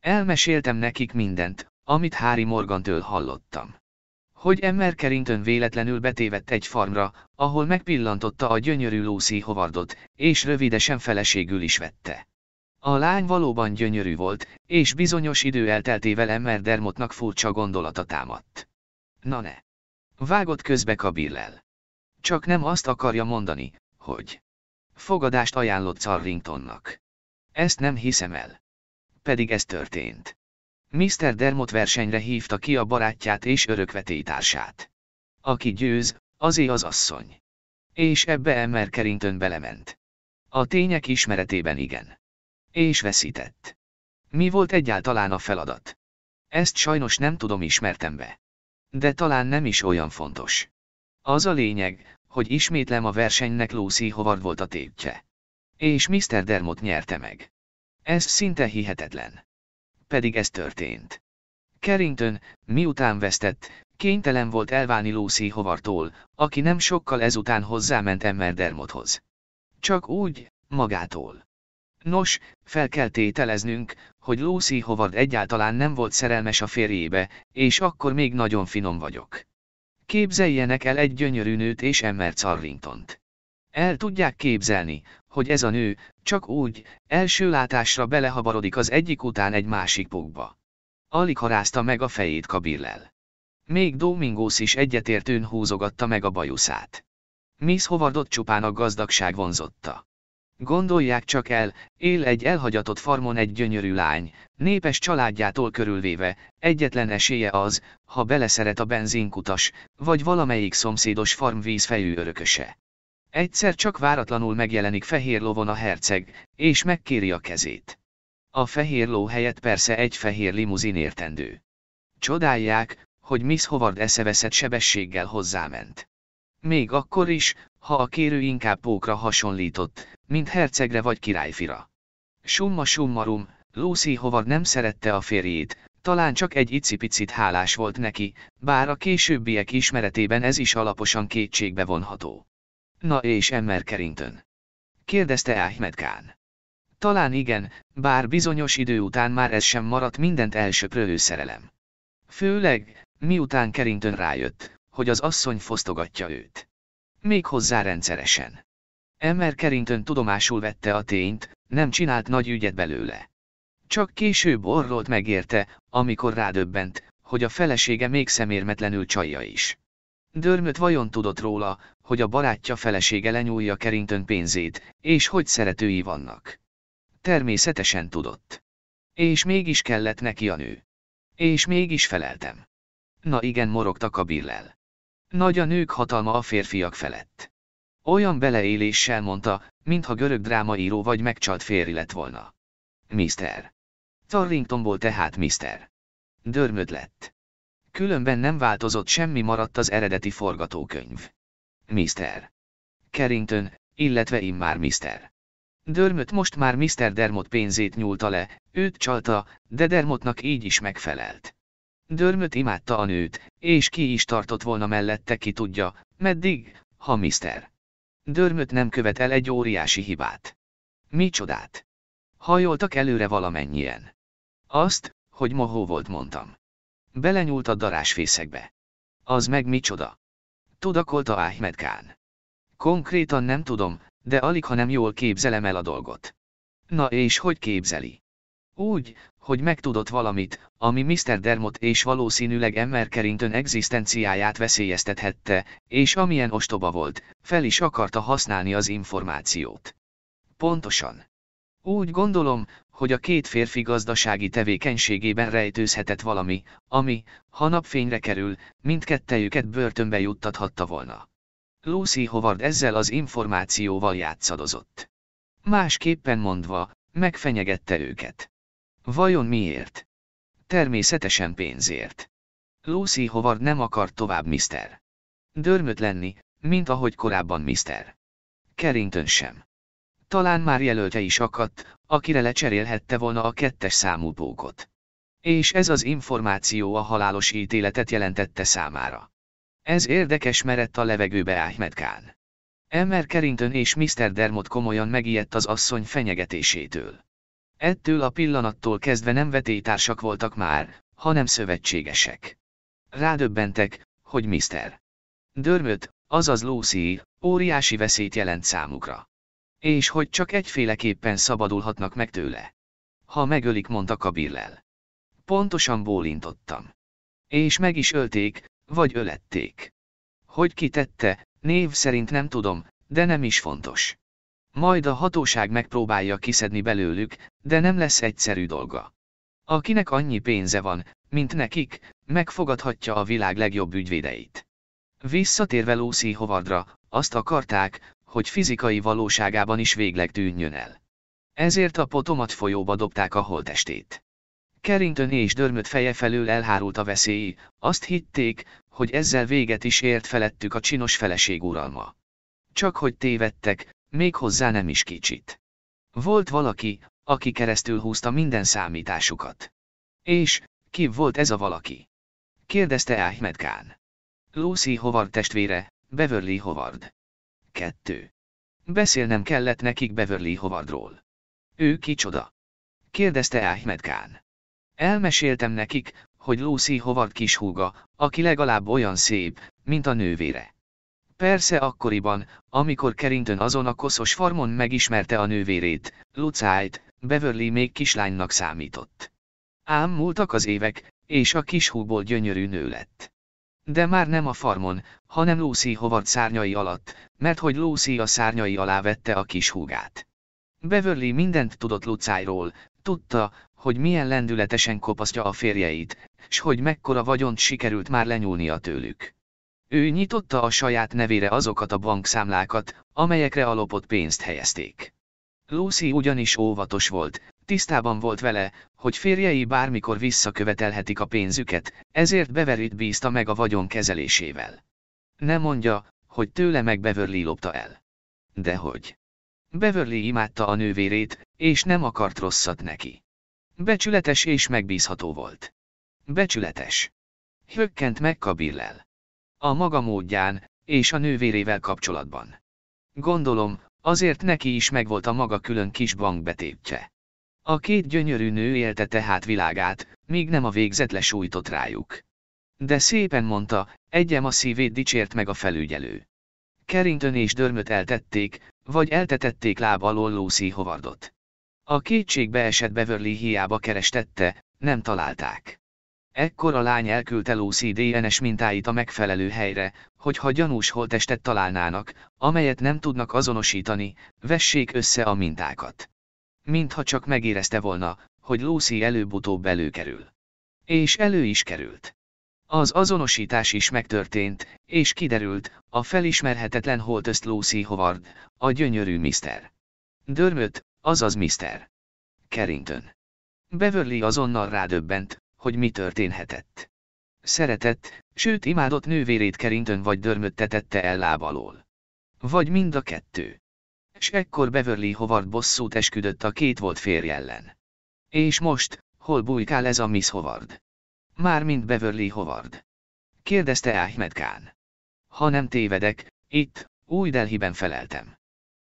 Elmeséltem nekik mindent, amit Harry Morgantől hallottam. Hogy Emmer Carrington véletlenül betévett egy farmra, ahol megpillantotta a gyönyörű Lucy Howardot, és rövidesen feleségül is vette. A lány valóban gyönyörű volt, és bizonyos idő elteltével Emmer Dermotnak furcsa gondolata támadt. Na ne! Vágott közbe Kabillel. Csak nem azt akarja mondani, hogy fogadást ajánlott Carringtonnak. Ezt nem hiszem el. Pedig ez történt. Mr. Dermot versenyre hívta ki a barátját és örökvetétársát. Aki győz, azé az asszony. És ebbe Emmer Carrington belement. A tények ismeretében igen. És veszített. Mi volt egyáltalán a feladat? Ezt sajnos nem tudom ismertem be de talán nem is olyan fontos. Az a lényeg, hogy ismétlem a versenynek Lucy Howard volt a tétje. És Mr. Dermot nyerte meg. Ez szinte hihetetlen. Pedig ez történt. Carrington, miután vesztett, kénytelen volt elválni Lucy Hovartól, aki nem sokkal ezután hozzáment Emmer Dermothoz. Csak úgy, magától. Nos, fel kell tételeznünk, hogy Lucy Howard egyáltalán nem volt szerelmes a férjébe, és akkor még nagyon finom vagyok. Képzeljenek el egy gyönyörű nőt és Emmer Carringtont. El tudják képzelni, hogy ez a nő, csak úgy, első látásra belehabarodik az egyik után egy másik pukba. Alig harázta meg a fejét Kabirlel. Még Domingos is egyetértőn húzogatta meg a bajuszát. Miss Howardot csupán a gazdagság vonzotta. Gondolják csak el, él egy elhagyatott farmon egy gyönyörű lány, népes családjától körülvéve, egyetlen esélye az, ha beleszeret a benzinkutas, vagy valamelyik szomszédos vízfejű örököse. Egyszer csak váratlanul megjelenik fehér lovon a herceg, és megkéri a kezét. A fehér ló helyett persze egy fehér limuzin értendő. Csodálják, hogy Miss Howard eszeveszett sebességgel hozzáment. Még akkor is, ha a kérő inkább pókra hasonlított, mint hercegre vagy királyfira. Summa summarum, Lucy Howard nem szerette a férjét, talán csak egy icipicit hálás volt neki, bár a későbbiek ismeretében ez is alaposan kétségbe vonható. Na és Emmer Carrington? Kérdezte Ahmed Khan. Talán igen, bár bizonyos idő után már ez sem maradt mindent elsöprő szerelem. Főleg, miután Carrington rájött, hogy az asszony fosztogatja őt. Méghozzá rendszeresen. Emmer Carrington tudomásul vette a tényt, nem csinált nagy ügyet belőle. Csak később orrolt megérte, amikor rádöbbent, hogy a felesége még szemérmetlenül csalja is. Dörmöt vajon tudott róla, hogy a barátja felesége lenyúlja Carrington pénzét, és hogy szeretői vannak. Természetesen tudott. És mégis kellett neki a nő. És mégis feleltem. Na igen morogtak a billel. Nagy a nők hatalma a férfiak felett. Olyan beleéléssel mondta, mintha görög drámaíró vagy megcsalt férj lett volna. Mister. Tarringtonból tehát Mister. Dörmöd lett. Különben nem változott semmi maradt az eredeti forgatókönyv. Mister. Carrington, illetve immár Mister. Dörmöt most már Mr. Dermot pénzét nyúlta le, őt csalta, de Dermotnak így is megfelelt. Dörmöt imádta a nőt, és ki is tartott volna mellette ki tudja, meddig, ha Mr. Dörmöt nem követel egy óriási hibát. Mi csodát? Hajoltak előre valamennyien. Azt, hogy mohó volt mondtam. Belenyúlt a darásfészekbe. Az meg micsoda? Tudakolta Ahmed Khan. Konkrétan nem tudom, de alig ha nem jól képzelem el a dolgot. Na és hogy képzeli? Úgy, hogy megtudott valamit, ami Mr. Dermot és valószínűleg Emmer Carrington egzisztenciáját veszélyeztethette, és amilyen ostoba volt, fel is akarta használni az információt. Pontosan. Úgy gondolom, hogy a két férfi gazdasági tevékenységében rejtőzhetett valami, ami, ha napfényre kerül, mindkettejüket börtönbe juttathatta volna. Lucy Howard ezzel az információval játszadozott. Másképpen mondva, megfenyegette őket. Vajon miért? Természetesen pénzért. Lucy Howard nem akart tovább Mr. Dörmöt lenni, mint ahogy korábban Mr. Carrington sem. Talán már jelölte is akadt, akire lecserélhette volna a kettes számú bókot. És ez az információ a halálos ítéletet jelentette számára. Ez érdekes merett a levegőbe Ahmed Khan. Emmer Carrington és Mr. Dermot komolyan megijedt az asszony fenyegetésétől. Ettől a pillanattól kezdve nem vetétársak voltak már, hanem szövetségesek. Rádöbbentek, hogy Mr. Dörmöt, azaz Lucy, óriási veszélyt jelent számukra. És hogy csak egyféleképpen szabadulhatnak meg tőle. Ha megölik, mondta Kabirlel. Pontosan bólintottam. És meg is ölték, vagy ölették. Hogy kitette, név szerint nem tudom, de nem is fontos. Majd a hatóság megpróbálja kiszedni belőlük, de nem lesz egyszerű dolga. Akinek annyi pénze van, mint nekik, megfogadhatja a világ legjobb ügyvédeit. Visszatérve Lucy Howardra, azt akarták, hogy fizikai valóságában is végleg tűnjön el. Ezért a potomat folyóba dobták a holtestét. Carrington és dörmött feje felől elhárult a veszély, azt hitték, hogy ezzel véget is ért felettük a csinos feleség uralma. Csak hogy tévedtek, még hozzá nem is kicsit. Volt valaki, aki keresztül húzta minden számításukat. És, ki volt ez a valaki? Kérdezte Ahmed Khan. Lucy Howard testvére, Beverly Howard. Kettő. Beszélnem kellett nekik Beverly Howardról. Ő kicsoda? Kérdezte Ahmed Khan. Elmeséltem nekik, hogy Lucy Howard kishúga, aki legalább olyan szép, mint a nővére. Persze akkoriban, amikor Kerintön azon a koszos farmon megismerte a nővérét, Lucájt, Beverly még kislánynak számított. Ám múltak az évek, és a kis húból gyönyörű nő lett. De már nem a farmon, hanem Lucy hovart szárnyai alatt, mert hogy Lucy a szárnyai alá vette a kis húgát. Beverly mindent tudott Lucájról, tudta, hogy milyen lendületesen kopasztja a férjeit, s hogy mekkora vagyont sikerült már lenyúlnia tőlük. Ő nyitotta a saját nevére azokat a bankszámlákat, amelyekre a lopott pénzt helyezték. Lucy ugyanis óvatos volt, tisztában volt vele, hogy férjei bármikor visszakövetelhetik a pénzüket, ezért Beverit bízta meg a vagyon kezelésével. Nem mondja, hogy tőle meg Beverly lopta el. Dehogy. Beverly imádta a nővérét, és nem akart rosszat neki. Becsületes és megbízható volt. Becsületes. Hökkent meg Kabirlel a maga módján, és a nővérével kapcsolatban. Gondolom, azért neki is megvolt a maga külön kis bankbetétje. A két gyönyörű nő élte tehát világát, még nem a végzet lesújtott rájuk. De szépen mondta, egyem a szívét dicsért meg a felügyelő. Kerintön és dörmöt eltették, vagy eltetették láb alól Lucy Howardot. A kétségbe esett Beverly hiába kerestette, nem találták. Ekkor a lány elküldte Lucy DNS mintáit a megfelelő helyre, hogyha gyanús holtestet találnának, amelyet nem tudnak azonosítani, vessék össze a mintákat. Mintha csak megérezte volna, hogy Lucy előbb-utóbb előkerül. És elő is került. Az azonosítás is megtörtént, és kiderült, a felismerhetetlen holteszt Lucy Howard, a gyönyörű Mr. Dörmöt, azaz Mr. Carrington. Beverly azonnal rádöbbent, hogy mi történhetett. Szeretett, sőt imádott nővérét kerintön vagy dörmöttetette el láb alól. Vagy mind a kettő. És ekkor Beverly Howard bosszút esküdött a két volt férj ellen. És most, hol bujkál ez a Miss Howard? Mármint Beverly Howard. Kérdezte Ahmed Khan. Ha nem tévedek, itt, új Delhiben feleltem.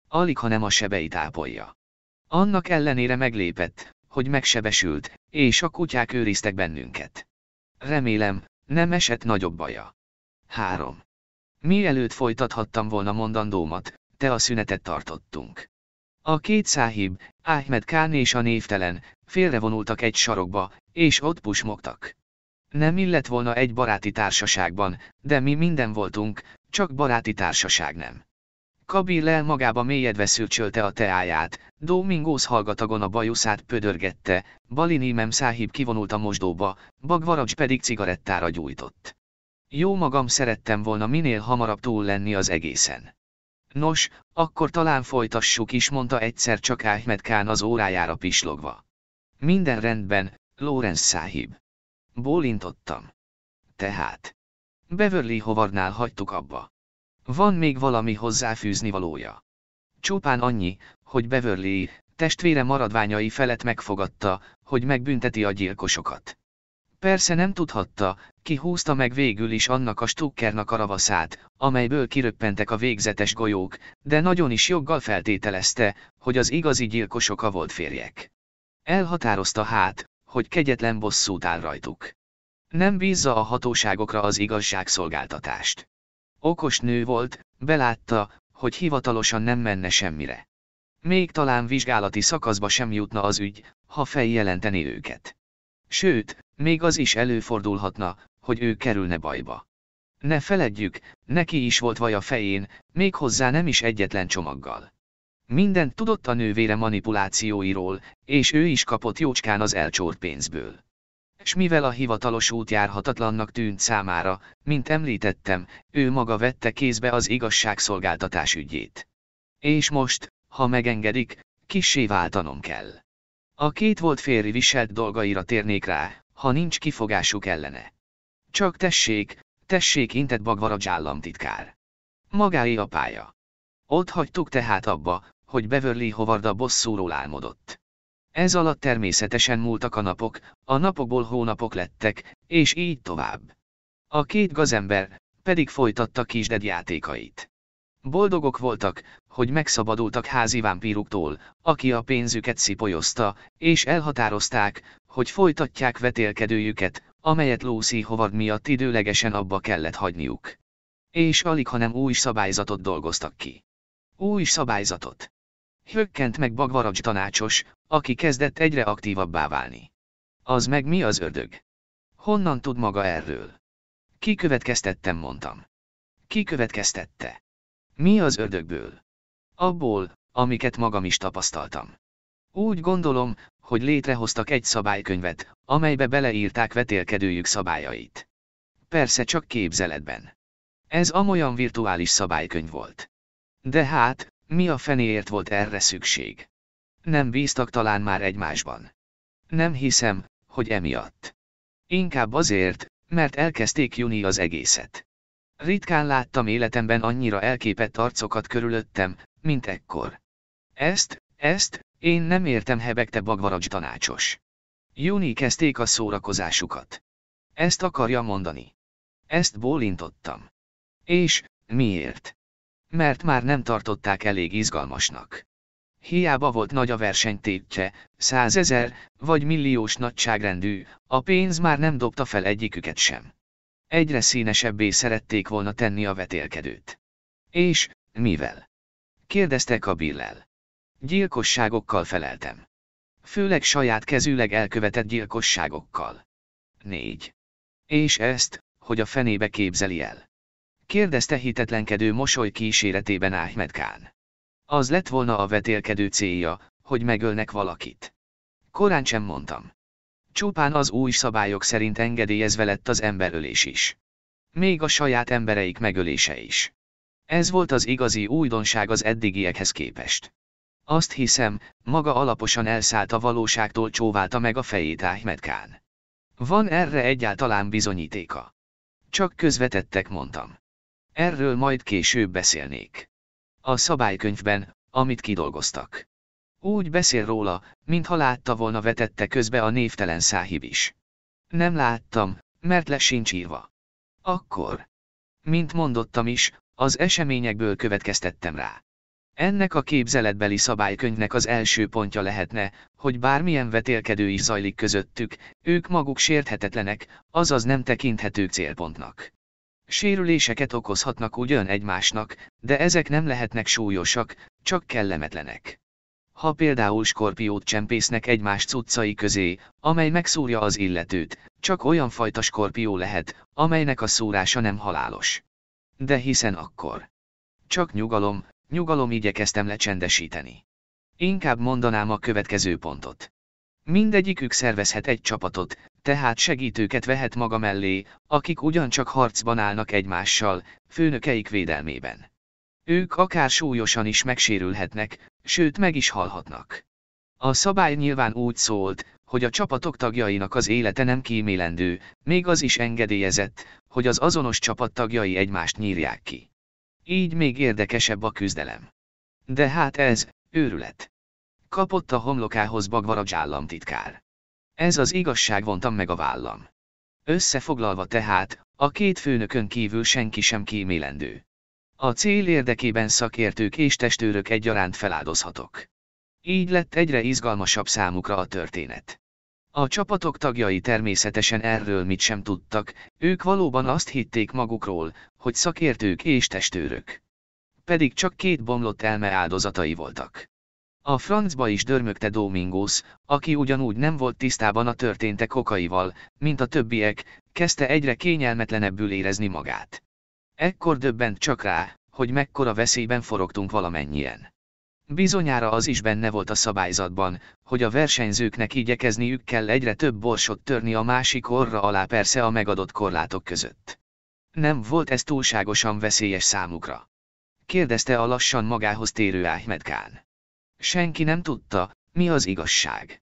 Alig, ha nem a sebeit ápolja. Annak ellenére meglépett, hogy megsebesült, és a kutyák őriztek bennünket. Remélem, nem esett nagyobb baja. 3. Mielőtt folytathattam volna mondandómat, te a szünetet tartottunk. A két száhib, Ahmed Kán és a névtelen, félrevonultak egy sarokba, és ott pusmogtak. Nem illett volna egy baráti társaságban, de mi minden voltunk, csak baráti társaság nem. Kabile magába mélyedve szürcsölte a teáját, Domingos hallgatagon a bajuszát pödörgette, Balinimem száhib kivonult a mosdóba, Bagvaracs pedig cigarettára gyújtott. Jó magam szerettem volna minél hamarabb túl lenni az egészen. Nos, akkor talán folytassuk is, mondta egyszer csak Ahmed Kán az órájára pislogva. Minden rendben, Lorenz száhib. Bólintottam. Tehát. Beverly Howardnál hagytuk abba. Van még valami hozzáfűzni valója. Csupán annyi, hogy Beverly, testvére maradványai felett megfogadta, hogy megbünteti a gyilkosokat. Persze nem tudhatta, ki húzta meg végül is annak a stukkernak a ravaszát, amelyből kiröppentek a végzetes golyók, de nagyon is joggal feltételezte, hogy az igazi gyilkosok a volt férjek. Elhatározta hát, hogy kegyetlen bosszút áll rajtuk. Nem bízza a hatóságokra az igazságszolgáltatást. Okos nő volt, belátta, hogy hivatalosan nem menne semmire. Még talán vizsgálati szakaszba sem jutna az ügy, ha feljelenteni őket. Sőt, még az is előfordulhatna, hogy ő kerülne bajba. Ne feledjük, neki is volt vaj a fején, még hozzá nem is egyetlen csomaggal. Mindent tudott a nővére manipulációiról, és ő is kapott jócskán az elcsórt pénzből s mivel a hivatalos út járhatatlannak tűnt számára, mint említettem, ő maga vette kézbe az igazságszolgáltatás ügyét. És most, ha megengedik, kissé váltanom kell. A két volt férj viselt dolgaira térnék rá, ha nincs kifogásuk ellene. Csak tessék, tessék intett Bagvaradzs államtitkár. Magáé a pálya. Ott hagytuk tehát abba, hogy Beverly Howard a bosszúról álmodott. Ez alatt természetesen múltak a napok, a napokból hónapok lettek, és így tovább. A két gazember pedig folytatta kisded játékait. Boldogok voltak, hogy megszabadultak házi vámpíruktól, aki a pénzüket szipolyozta, és elhatározták, hogy folytatják vetélkedőjüket, amelyet Lucy Howard miatt időlegesen abba kellett hagyniuk. És alig hanem új szabályzatot dolgoztak ki. Új szabályzatot. Hökkent meg Bagvaracs tanácsos, aki kezdett egyre aktívabbá válni. Az meg mi az ördög? Honnan tud maga erről? Ki következtettem, mondtam. Ki következtette? Mi az ördögből? Abból, amiket magam is tapasztaltam. Úgy gondolom, hogy létrehoztak egy szabálykönyvet, amelybe beleírták vetélkedőjük szabályait. Persze csak képzeletben. Ez amolyan virtuális szabálykönyv volt. De hát, mi a fenéért volt erre szükség? Nem bíztak talán már egymásban. Nem hiszem, hogy emiatt. Inkább azért, mert elkezdték juni az egészet. Ritkán láttam életemben annyira elképett arcokat körülöttem, mint ekkor. Ezt, ezt, én nem értem hebegte bagvaracs tanácsos. Juni kezdték a szórakozásukat. Ezt akarja mondani. Ezt bólintottam. És, miért? Mert már nem tartották elég izgalmasnak. Hiába volt nagy a versenytétje, százezer vagy milliós nagyságrendű, a pénz már nem dobta fel egyiküket sem. Egyre színesebbé szerették volna tenni a vetélkedőt. És, mivel? Kérdezte a Billel. Gyilkosságokkal feleltem. Főleg saját kezűleg elkövetett gyilkosságokkal. 4. És ezt, hogy a fenébe képzeli el? Kérdezte hitetlenkedő mosoly kíséretében Ahmed Khan. Az lett volna a vetélkedő célja, hogy megölnek valakit. Korán sem mondtam. Csupán az új szabályok szerint engedélyezve lett az emberölés is. Még a saját embereik megölése is. Ez volt az igazi újdonság az eddigiekhez képest. Azt hiszem, maga alaposan elszállt a valóságtól csóválta meg a fejét Ahmed Khan. Van erre egyáltalán bizonyítéka. Csak közvetettek mondtam. Erről majd később beszélnék a szabálykönyvben, amit kidolgoztak. Úgy beszél róla, mintha látta volna vetette közbe a névtelen száhib is. Nem láttam, mert le sincs írva. Akkor. Mint mondottam is, az eseményekből következtettem rá. Ennek a képzeletbeli szabálykönyvnek az első pontja lehetne, hogy bármilyen vetélkedő is zajlik közöttük, ők maguk sérthetetlenek, azaz nem tekinthetők célpontnak. Sérüléseket okozhatnak ugyan egymásnak, de ezek nem lehetnek súlyosak, csak kellemetlenek. Ha például skorpiót csempésznek egymás cuccai közé, amely megszúrja az illetőt, csak olyan fajta skorpió lehet, amelynek a szúrása nem halálos. De hiszen akkor. Csak nyugalom, nyugalom igyekeztem lecsendesíteni. Inkább mondanám a következő pontot. Mindegyikük szervezhet egy csapatot, tehát segítőket vehet maga mellé, akik ugyancsak harcban állnak egymással, főnökeik védelmében. Ők akár súlyosan is megsérülhetnek, sőt meg is halhatnak. A szabály nyilván úgy szólt, hogy a csapatok tagjainak az élete nem kímélendő, még az is engedélyezett, hogy az azonos csapat tagjai egymást nyírják ki. Így még érdekesebb a küzdelem. De hát ez, őrület. Kapott a homlokához Bagvaradzs államtitkár. Ez az igazság vontam meg a vállam. Összefoglalva tehát, a két főnökön kívül senki sem kímélendő. A cél érdekében szakértők és testőrök egyaránt feláldozhatok. Így lett egyre izgalmasabb számukra a történet. A csapatok tagjai természetesen erről mit sem tudtak, ők valóban azt hitték magukról, hogy szakértők és testőrök. Pedig csak két bomlott elme áldozatai voltak. A francba is dörmögte Domingos, aki ugyanúgy nem volt tisztában a történtek okaival, mint a többiek, kezdte egyre kényelmetlenebbül érezni magát. Ekkor döbbent csak rá, hogy mekkora veszélyben forogtunk valamennyien. Bizonyára az is benne volt a szabályzatban, hogy a versenyzőknek igyekezniük kell egyre több borsot törni a másik orra alá persze a megadott korlátok között. Nem volt ez túlságosan veszélyes számukra. Kérdezte a lassan magához térő Ahmed Khan. Senki nem tudta, mi az igazság.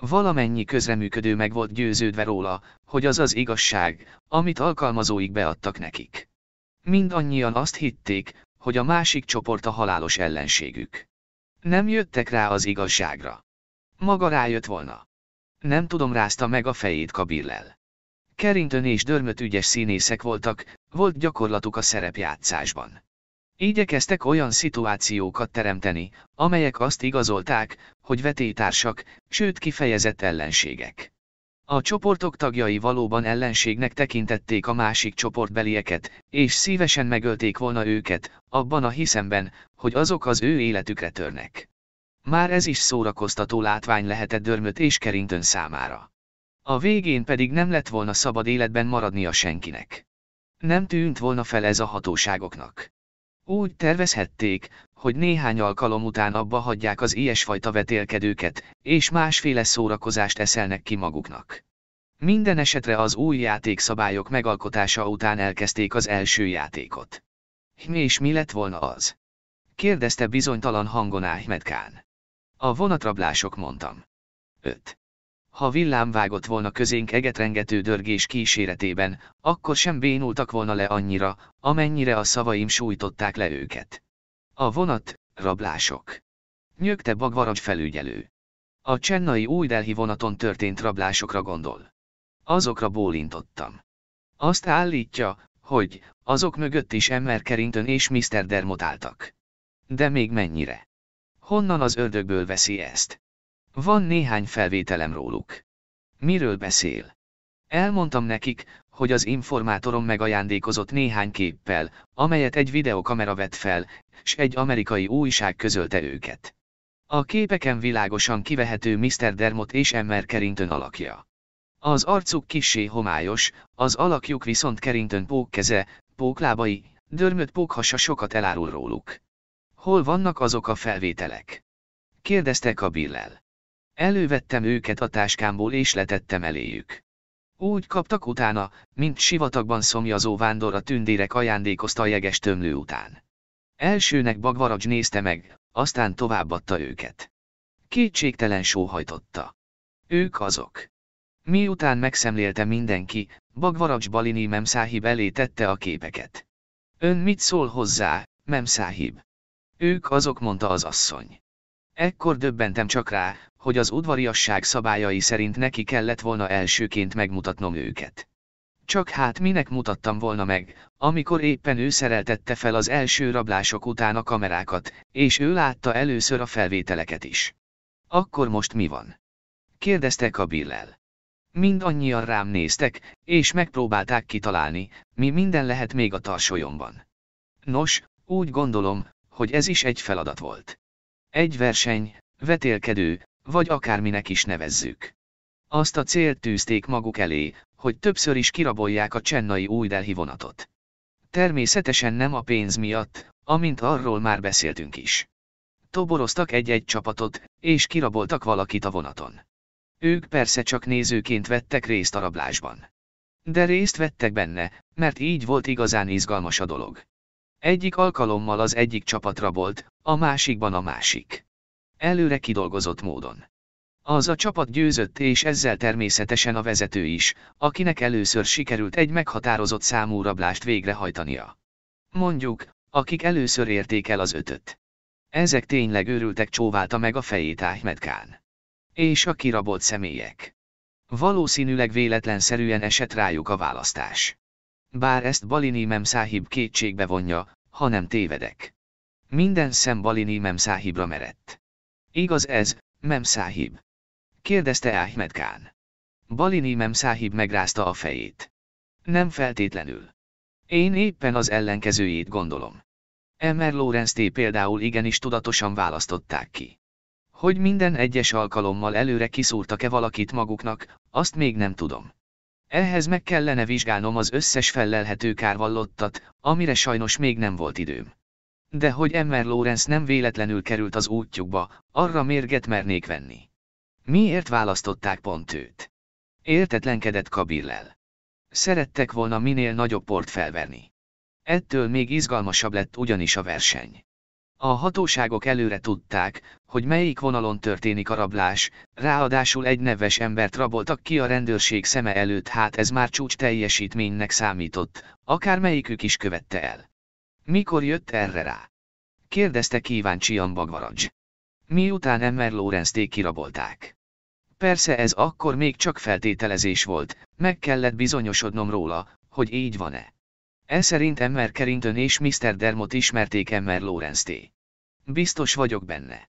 Valamennyi közreműködő meg volt győződve róla, hogy az az igazság, amit alkalmazóik beadtak nekik. Mindannyian azt hitték, hogy a másik csoport a halálos ellenségük. Nem jöttek rá az igazságra. Maga rájött volna. Nem tudom rázta meg a fejét Kabirlel. Kerintön és Dörmöt ügyes színészek voltak, volt gyakorlatuk a szerepjátszásban. Igyekeztek olyan szituációkat teremteni, amelyek azt igazolták, hogy vetétársak, sőt kifejezett ellenségek. A csoportok tagjai valóban ellenségnek tekintették a másik csoportbelieket, és szívesen megölték volna őket, abban a hiszemben, hogy azok az ő életükre törnek. Már ez is szórakoztató látvány lehetett dörmöt és kerintön számára. A végén pedig nem lett volna szabad életben maradnia senkinek. Nem tűnt volna fel ez a hatóságoknak. Úgy tervezhették, hogy néhány alkalom után abba hagyják az ilyesfajta vetélkedőket, és másféle szórakozást eszelnek ki maguknak. Minden esetre az új játékszabályok megalkotása után elkezdték az első játékot. Hm, és mi lett volna az? kérdezte bizonytalan hangon Ahmed Kán. A vonatrablások mondtam. 5. Ha villám vágott volna közénk egetrengető dörgés kíséretében, akkor sem bénultak volna le annyira, amennyire a szavaim sújtották le őket. A vonat, rablások. Nyögte Bagvaragy felügyelő. A csennai új Delhi vonaton történt rablásokra gondol. Azokra bólintottam. Azt állítja, hogy azok mögött is Emmer Kerintön és Mr. Dermot álltak. De még mennyire? Honnan az ördögből veszi ezt? Van néhány felvételem róluk. Miről beszél? Elmondtam nekik, hogy az informátorom megajándékozott néhány képpel, amelyet egy videokamera vett fel, s egy amerikai újság közölte őket. A képeken világosan kivehető Mr. Dermot és Emmer Kerintön alakja. Az arcuk kissé homályos, az alakjuk viszont keze, pók lábai, dörmött hasa sokat elárul róluk. Hol vannak azok a felvételek? Kérdezte a Elővettem őket a táskámból és letettem eléjük. Úgy kaptak utána, mint sivatagban szomjazó vándor a tündérek ajándékozta a jeges tömlő után. Elsőnek Bagvaradzs nézte meg, aztán továbbadta őket. Kétségtelen sóhajtotta. Ők azok. Miután megszemlélte mindenki, Bagvaracs Balini Memszáhib elé tette a képeket. Ön mit szól hozzá, Memszáhib? Ők azok, mondta az asszony. Ekkor döbbentem csak rá, hogy az udvariasság szabályai szerint neki kellett volna elsőként megmutatnom őket. Csak hát minek mutattam volna meg, amikor éppen ő szereltette fel az első rablások után a kamerákat, és ő látta először a felvételeket is. Akkor most mi van? Kérdezte a Mind Mindannyian rám néztek, és megpróbálták kitalálni, mi minden lehet még a tarsolyomban. Nos, úgy gondolom, hogy ez is egy feladat volt. Egy verseny, vetélkedő, vagy akárminek is nevezzük. Azt a célt tűzték maguk elé, hogy többször is kirabolják a csennai delhi vonatot. Természetesen nem a pénz miatt, amint arról már beszéltünk is. Toboroztak egy-egy csapatot, és kiraboltak valakit a vonaton. Ők persze csak nézőként vettek részt a rablásban. De részt vettek benne, mert így volt igazán izgalmas a dolog. Egyik alkalommal az egyik csapat rabolt, a másikban a másik. Előre kidolgozott módon. Az a csapat győzött és ezzel természetesen a vezető is, akinek először sikerült egy meghatározott számú rablást végrehajtania. Mondjuk, akik először érték el az ötöt. Ezek tényleg őrültek csóválta meg a fejét Ahmed Khan. És a kirabolt személyek. Valószínűleg véletlenszerűen esett rájuk a választás. Bár ezt Balini Memszáhib száhib kétségbe vonja, ha nem tévedek. Minden szem Balini Memszáhibra merett. Igaz ez, Memszáhib? kérdezte Ahmed Kán. Balini Memszáhib megrázta a fejét. Nem feltétlenül. Én éppen az ellenkezőjét gondolom. Emmer Lorenz T. például igenis tudatosan választották ki. Hogy minden egyes alkalommal előre kiszúrtak-e valakit maguknak, azt még nem tudom. Ehhez meg kellene vizsgálnom az összes fellelhető kárvallottat, amire sajnos még nem volt időm de hogy Emmer Lawrence nem véletlenül került az útjukba, arra mérget mernék venni. Miért választották pont őt? Értetlenkedett Kabillel. Szerettek volna minél nagyobb port felverni. Ettől még izgalmasabb lett ugyanis a verseny. A hatóságok előre tudták, hogy melyik vonalon történik a rablás, ráadásul egy neves embert raboltak ki a rendőrség szeme előtt, hát ez már csúcs teljesítménynek számított, akár melyikük is követte el. Mikor jött erre rá? Kérdezte kíváncsian Bagvarancs. Miután Emmer Lorenzték kirabolták. Persze ez akkor még csak feltételezés volt, meg kellett bizonyosodnom róla, hogy így van-e. E szerint Emmer Kerintön és Mr. Dermot ismerték Emmer Lorenzté. Biztos vagyok benne.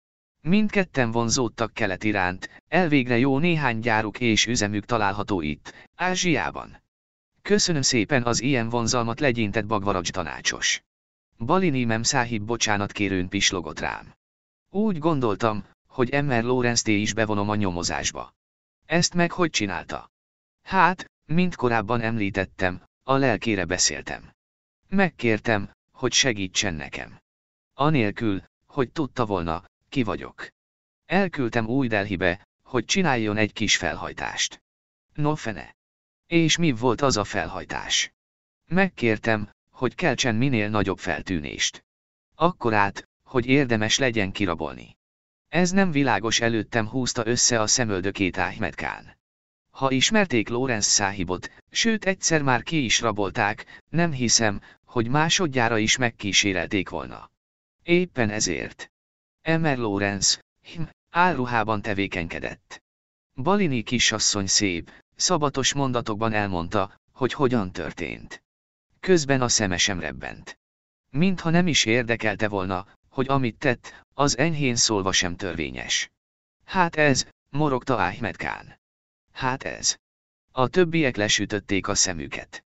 Mindketten vonzódtak kelet iránt, elvégre jó néhány gyáruk és üzemük található itt, Ázsiában. Köszönöm szépen az ilyen vonzalmat legyintett Bagvaracs tanácsos. Balini Memszáhib bocsánatkérőn pislogott rám. Úgy gondoltam, hogy Emmer té is bevonom a nyomozásba. Ezt meg hogy csinálta? Hát, mint korábban említettem, a lelkére beszéltem. Megkértem, hogy segítsen nekem. Anélkül, hogy tudta volna, ki vagyok. Elküldtem új Delhibe, hogy csináljon egy kis felhajtást. No fene. És mi volt az a felhajtás? Megkértem, hogy keltsen minél nagyobb feltűnést. Akkor át, hogy érdemes legyen kirabolni. Ez nem világos előttem húzta össze a szemöldökét Ahmed Khan. Ha ismerték Lorenz száhibot, sőt egyszer már ki is rabolták, nem hiszem, hogy másodjára is megkísérelték volna. Éppen ezért. Emer Lorenz, hm, álruhában tevékenykedett. Balini kisasszony szép, szabatos mondatokban elmondta, hogy hogyan történt közben a szeme sem rebbent. Mintha nem is érdekelte volna, hogy amit tett, az enyhén szólva sem törvényes. Hát ez, morogta Ahmed Khan. Hát ez. A többiek lesütötték a szemüket.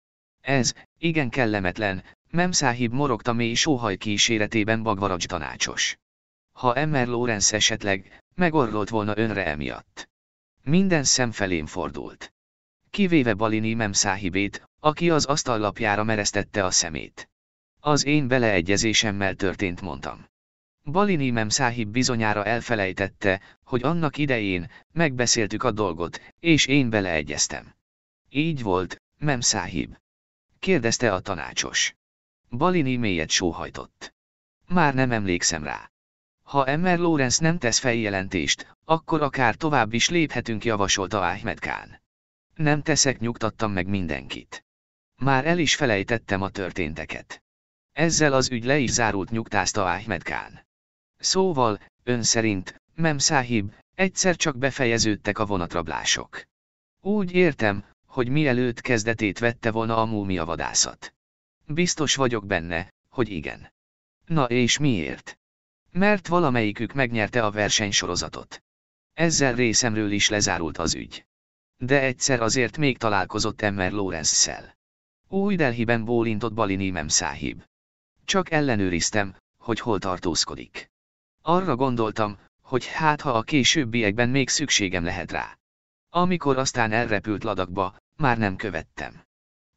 Ez, igen kellemetlen, Memszáhib morogta mély sóhaj kíséretében Bagvaracs tanácsos. Ha Emmer Lorenz esetleg, megorlott volna önre emiatt. Minden szem felém fordult. Kivéve Balini Memszáhibét, aki az asztallapjára meresztette a szemét. Az én beleegyezésemmel történt mondtam. Balinimem száhib bizonyára elfelejtette, hogy annak idején, megbeszéltük a dolgot, és én beleegyeztem. Így volt, mem száhib. Kérdezte a tanácsos. Balini mélyet sóhajtott. Már nem emlékszem rá. Ha Emmer Lawrence nem tesz feljelentést, akkor akár tovább is léphetünk javasolta Ahmed Khan. Nem teszek nyugtattam meg mindenkit. Már el is felejtettem a történteket. Ezzel az ügy le is zárult nyugtázta Ahmed Khan. Szóval, ön szerint, Mem Száhib, egyszer csak befejeződtek a vonatrablások. Úgy értem, hogy mielőtt kezdetét vette volna a múmia vadászat. Biztos vagyok benne, hogy igen. Na és miért? Mert valamelyikük megnyerte a versenysorozatot. Ezzel részemről is lezárult az ügy. De egyszer azért még találkozott Emmer Lawrence-szel. Új Delhiben bólintott Balini Mem száhib. Csak ellenőriztem, hogy hol tartózkodik. Arra gondoltam, hogy hát ha a későbbiekben még szükségem lehet rá. Amikor aztán elrepült ladakba, már nem követtem.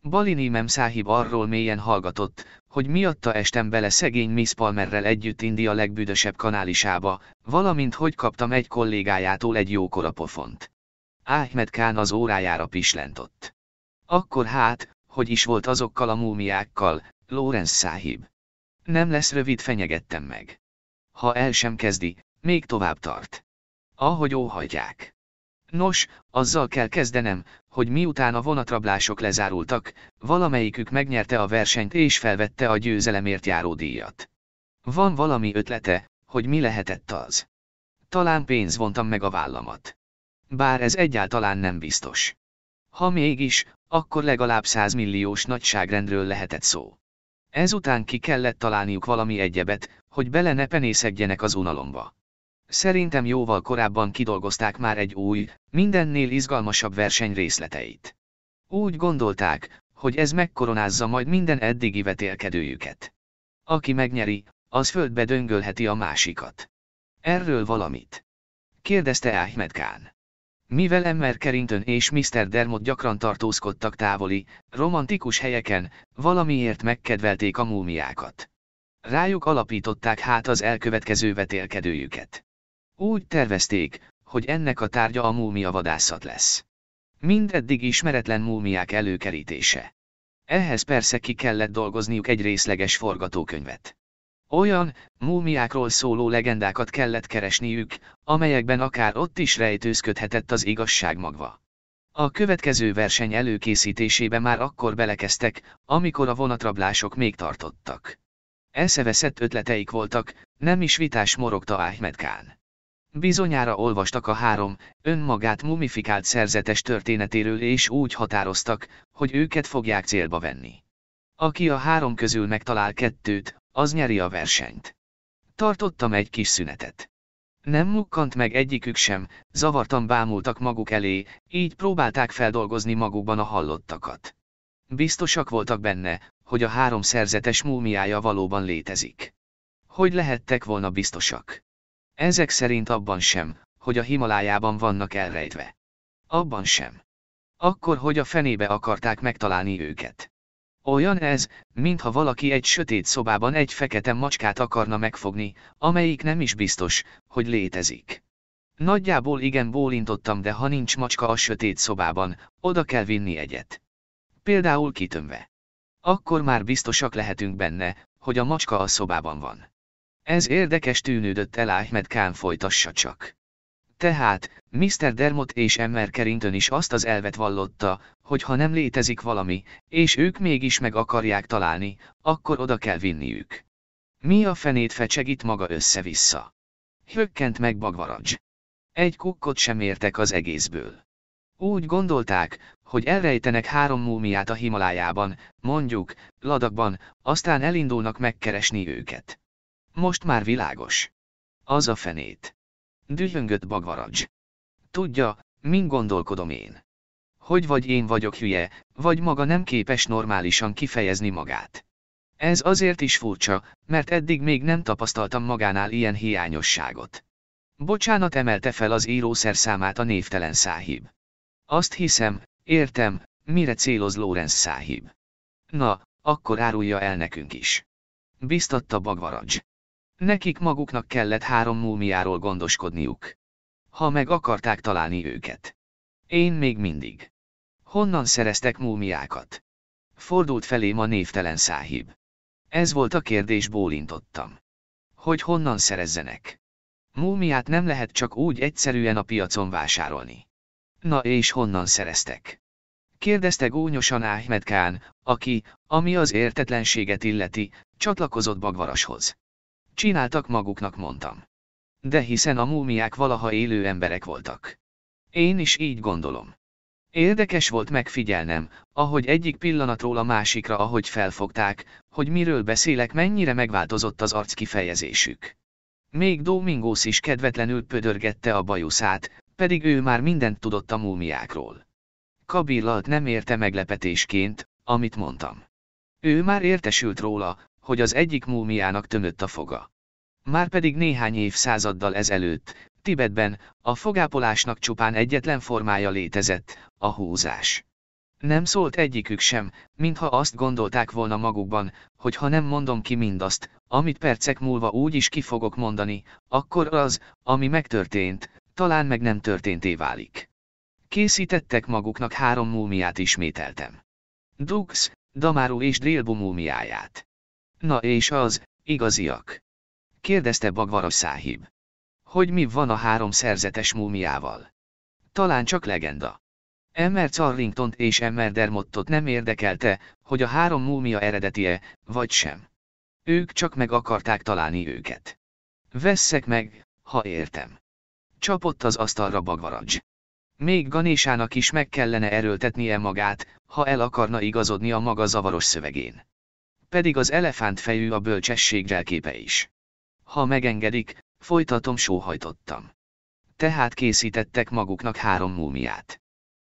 Balini száhib arról mélyen hallgatott, hogy miatta estem bele szegény Miss Palmerrel együtt India legbüdösebb kanálisába, valamint hogy kaptam egy kollégájától egy jókora pofont. Ahmed Kán az órájára pislentott. Akkor hát, hogy is volt azokkal a múmiákkal, Lorenz száhib. Nem lesz rövid fenyegettem meg. Ha el sem kezdi, még tovább tart. Ahogy óhajtják. Nos, azzal kell kezdenem, hogy miután a vonatrablások lezárultak, valamelyikük megnyerte a versenyt és felvette a győzelemért járó díjat. Van valami ötlete, hogy mi lehetett az. Talán pénz vontam meg a vállamat. Bár ez egyáltalán nem biztos. Ha mégis, akkor legalább 100 milliós nagyságrendről lehetett szó. Ezután ki kellett találniuk valami egyebet, hogy bele ne penészedjenek az unalomba. Szerintem jóval korábban kidolgozták már egy új, mindennél izgalmasabb verseny részleteit. Úgy gondolták, hogy ez megkoronázza majd minden eddigi vetélkedőjüket. Aki megnyeri, az földbe döngölheti a másikat. Erről valamit. Kérdezte Ahmed Khan. Mivel Emmer Carrington és Mr. Dermot gyakran tartózkodtak távoli, romantikus helyeken, valamiért megkedvelték a múmiákat. Rájuk alapították hát az elkövetkező vetélkedőjüket. Úgy tervezték, hogy ennek a tárgya a múmia vadászat lesz. Mindeddig ismeretlen múmiák előkerítése. Ehhez persze ki kellett dolgozniuk egy részleges forgatókönyvet. Olyan, múmiákról szóló legendákat kellett keresniük, amelyekben akár ott is rejtőzködhetett az igazság magva. A következő verseny előkészítésébe már akkor belekeztek, amikor a vonatrablások még tartottak. Eszeveszett ötleteik voltak, nem is vitás morogta Ahmed Khan. Bizonyára olvastak a három, önmagát mumifikált szerzetes történetéről és úgy határoztak, hogy őket fogják célba venni. Aki a három közül megtalál kettőt, az nyeri a versenyt. Tartottam egy kis szünetet. Nem mukkant meg egyikük sem, zavartan bámultak maguk elé, így próbálták feldolgozni magukban a hallottakat. Biztosak voltak benne, hogy a három szerzetes múmiája valóban létezik. Hogy lehettek volna biztosak? Ezek szerint abban sem, hogy a Himalájában vannak elrejtve. Abban sem. Akkor hogy a fenébe akarták megtalálni őket? Olyan ez, mintha valaki egy sötét szobában egy fekete macskát akarna megfogni, amelyik nem is biztos, hogy létezik. Nagyjából igen bólintottam, de ha nincs macska a sötét szobában, oda kell vinni egyet. Például kitömve. Akkor már biztosak lehetünk benne, hogy a macska a szobában van. Ez érdekes tűnődött el Ahmed Kán folytassa csak. Tehát, Mr. Dermot és Emmer Carrington is azt az elvet vallotta, hogy ha nem létezik valami, és ők mégis meg akarják találni, akkor oda kell vinniük. Mi a fenét fecseg itt maga össze-vissza? Hökkent meg Bagvaradj. Egy kukkot sem értek az egészből. Úgy gondolták, hogy elrejtenek három múmiát a Himalájában, mondjuk, Ladakban, aztán elindulnak megkeresni őket. Most már világos. Az a fenét. Dühöngött bagaracs. Tudja, min gondolkodom én. Hogy vagy én vagyok hülye, vagy maga nem képes normálisan kifejezni magát. Ez azért is furcsa, mert eddig még nem tapasztaltam magánál ilyen hiányosságot. Bocsánat emelte fel az írószer számát a névtelen száhib. Azt hiszem, értem, mire céloz Lorenz száhib. Na, akkor árulja el nekünk is. Biztatta Bagvaradzs. Nekik maguknak kellett három múmiáról gondoskodniuk. Ha meg akarták találni őket. Én még mindig. Honnan szereztek múmiákat? Fordult felém a névtelen száhib. Ez volt a kérdés, bólintottam. Hogy honnan szerezzenek? Múmiát nem lehet csak úgy egyszerűen a piacon vásárolni. Na és honnan szereztek? Kérdezte gúnyosan Ahmed Kán, aki, ami az értetlenséget illeti, csatlakozott Bagvarashoz. Csináltak maguknak mondtam. De hiszen a múmiák valaha élő emberek voltak. Én is így gondolom. Érdekes volt megfigyelnem, ahogy egyik pillanatról a másikra ahogy felfogták, hogy miről beszélek mennyire megváltozott az arc kifejezésük. Még Domingos is kedvetlenül pödörgette a bajuszát, pedig ő már mindent tudott a múmiákról. Kabillalt nem érte meglepetésként, amit mondtam. Ő már értesült róla, hogy az egyik múmiának tömött a foga. Márpedig néhány évszázaddal ezelőtt, Tibetben, a fogápolásnak csupán egyetlen formája létezett, a húzás. Nem szólt egyikük sem, mintha azt gondolták volna magukban, hogy ha nem mondom ki mindazt, amit percek múlva úgy is ki fogok mondani, akkor az, ami megtörtént, talán meg nem történté válik. Készítettek maguknak három múmiát ismételtem. Dux, Damaru és Drilbu múmiáját. Na és az, igaziak? Kérdezte Bagvaros száhib. Hogy mi van a három szerzetes múmiával? Talán csak legenda. Emmer Carringtont és Emmer Dermottot nem érdekelte, hogy a három múmia eredetie, vagy sem. Ők csak meg akarták találni őket. Vesszek meg, ha értem. Csapott az asztalra bagvarancs. Még Ganésának is meg kellene erőltetnie magát, ha el akarna igazodni a maga zavaros szövegén pedig az elefántfejű a bölcsesség jelképe is. Ha megengedik, folytatom sóhajtottam. Tehát készítettek maguknak három múmiát.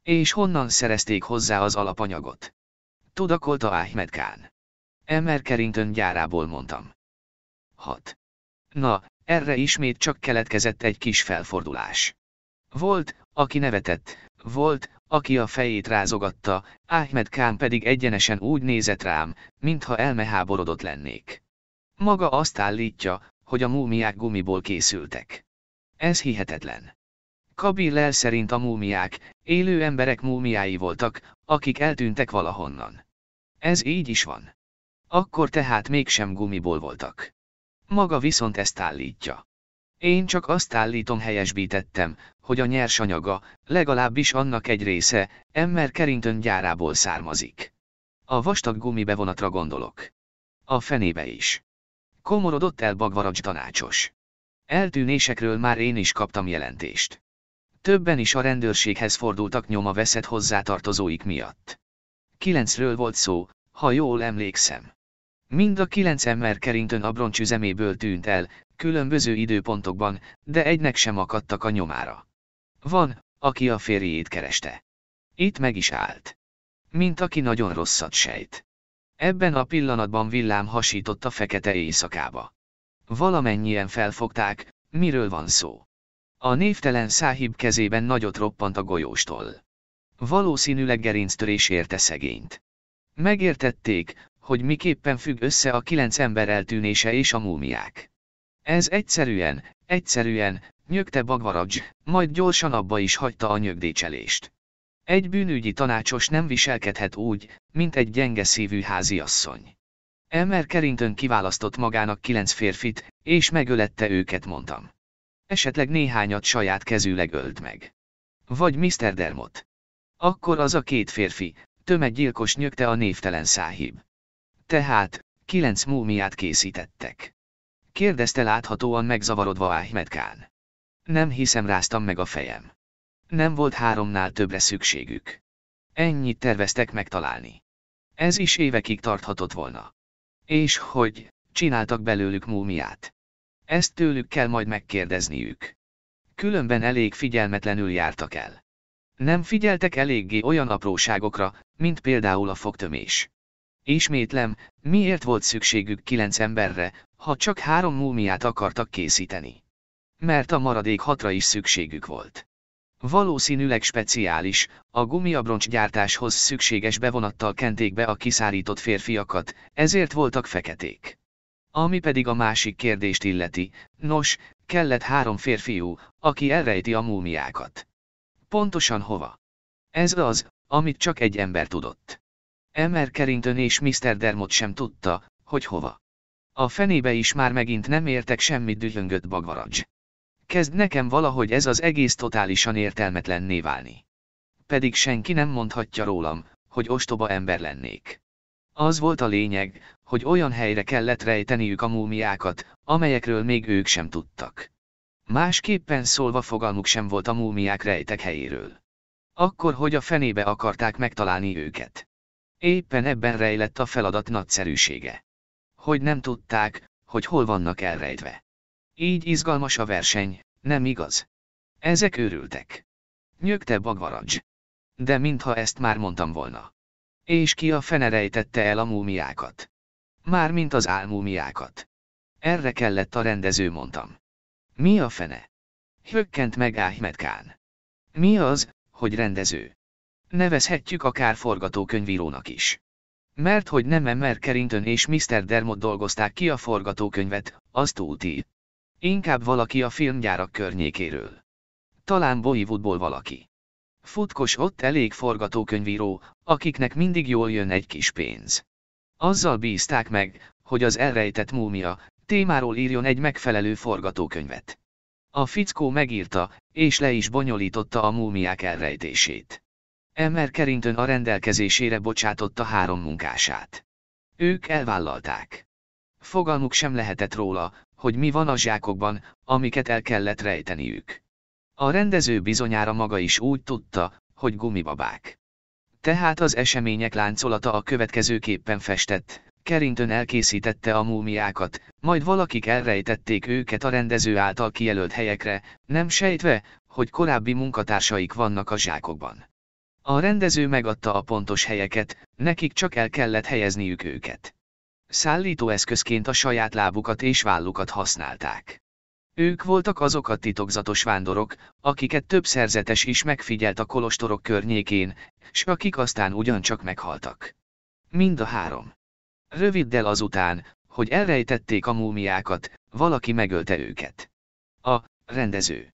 És honnan szerezték hozzá az alapanyagot? Tudakolta Ahmed Khan. Emer Carrington gyárából mondtam. 6. Na, erre ismét csak keletkezett egy kis felfordulás. Volt, aki nevetett, volt, aki a fejét rázogatta, Ahmed Khan pedig egyenesen úgy nézett rám, mintha elmeháborodott lennék. Maga azt állítja, hogy a múmiák gumiból készültek. Ez hihetetlen. Kabil el szerint a múmiák, élő emberek múmiái voltak, akik eltűntek valahonnan. Ez így is van. Akkor tehát mégsem gumiból voltak. Maga viszont ezt állítja. Én csak azt állítom helyesbítettem, hogy a nyersanyaga, legalábbis annak egy része, Emmer Carrington gyárából származik. A vastag gumibevonatra gondolok. A fenébe is. Komorodott el Bagvaracs tanácsos. Eltűnésekről már én is kaptam jelentést. Többen is a rendőrséghez fordultak nyoma veszett hozzátartozóik miatt. Kilencről volt szó, ha jól emlékszem. Mind a kilenc ember Carrington abroncsüzeméből tűnt el, különböző időpontokban, de egynek sem akadtak a nyomára. Van, aki a férjét kereste. Itt meg is állt. Mint aki nagyon rosszat sejt. Ebben a pillanatban villám hasított a fekete éjszakába. Valamennyien felfogták, miről van szó. A névtelen száhib kezében nagyot roppant a golyóstól. Valószínűleg gerinctörés érte szegényt. Megértették, hogy miképpen függ össze a kilenc ember eltűnése és a múmiák. Ez egyszerűen, egyszerűen, nyögte Bagvaradzs, majd gyorsan abba is hagyta a nyögdécselést. Egy bűnügyi tanácsos nem viselkedhet úgy, mint egy gyenge szívű háziasszony. Elmer Kerintön kiválasztott magának kilenc férfit, és megölette őket mondtam. Esetleg néhányat saját kezűleg ölt meg. Vagy Mr. Dermot. Akkor az a két férfi, tömeggyilkos nyögte a névtelen száhib. Tehát, kilenc múmiát készítettek kérdezte láthatóan megzavarodva Ahmed Khan. Nem hiszem ráztam meg a fejem. Nem volt háromnál többre szükségük. Ennyit terveztek megtalálni. Ez is évekig tarthatott volna. És hogy, csináltak belőlük múmiát. Ezt tőlük kell majd megkérdezniük. Különben elég figyelmetlenül jártak el. Nem figyeltek eléggé olyan apróságokra, mint például a fogtömés. Ismétlem, miért volt szükségük kilenc emberre, ha csak három múmiát akartak készíteni. Mert a maradék hatra is szükségük volt. Valószínűleg speciális, a gyártáshoz szükséges bevonattal kenték be a kiszárított férfiakat, ezért voltak feketék. Ami pedig a másik kérdést illeti, nos, kellett három férfiú, aki elrejti a múmiákat. Pontosan hova? Ez az, amit csak egy ember tudott. Emmer Kerintön és Mr. Dermot sem tudta, hogy hova. A fenébe is már megint nem értek semmit dühöngött bagvaradzs. Kezd nekem valahogy ez az egész totálisan értelmetlenné válni. Pedig senki nem mondhatja rólam, hogy ostoba ember lennék. Az volt a lényeg, hogy olyan helyre kellett rejteniük a múmiákat, amelyekről még ők sem tudtak. Másképpen szólva fogalmuk sem volt a múmiák rejtek helyéről. Akkor hogy a fenébe akarták megtalálni őket. Éppen ebben rejlett a feladat nagyszerűsége hogy nem tudták, hogy hol vannak elrejtve. Így izgalmas a verseny, nem igaz? Ezek őrültek. Nyögte Bagvarancs. De mintha ezt már mondtam volna. És ki a fene rejtette el a múmiákat? Mármint az álmúmiákat. Erre kellett a rendező mondtam. Mi a fene? Hökkent meg Ahmed Kán. Mi az, hogy rendező? Nevezhetjük akár forgatókönyvírónak is. Mert hogy nem Emmer Kerinton és Mr. Dermot dolgozták ki a forgatókönyvet, azt úti. Inkább valaki a filmgyárak környékéről. Talán Bollywoodból valaki. Futkos ott elég forgatókönyvíró, akiknek mindig jól jön egy kis pénz. Azzal bízták meg, hogy az elrejtett múmia témáról írjon egy megfelelő forgatókönyvet. A fickó megírta, és le is bonyolította a múmiák elrejtését. Emmer Carrington a rendelkezésére bocsátotta három munkását. Ők elvállalták. Fogalmuk sem lehetett róla, hogy mi van a zsákokban, amiket el kellett rejteniük. A rendező bizonyára maga is úgy tudta, hogy gumibabák. Tehát az események láncolata a következőképpen festett, Carrington elkészítette a múmiákat, majd valakik elrejtették őket a rendező által kijelölt helyekre, nem sejtve, hogy korábbi munkatársaik vannak a zsákokban. A rendező megadta a pontos helyeket, nekik csak el kellett helyezniük őket. Szállítóeszközként a saját lábukat és vállukat használták. Ők voltak azok a titokzatos vándorok, akiket több szerzetes is megfigyelt a kolostorok környékén, s akik aztán ugyancsak meghaltak. Mind a három. Röviddel azután, hogy elrejtették a múmiákat, valaki megölte őket. A rendező.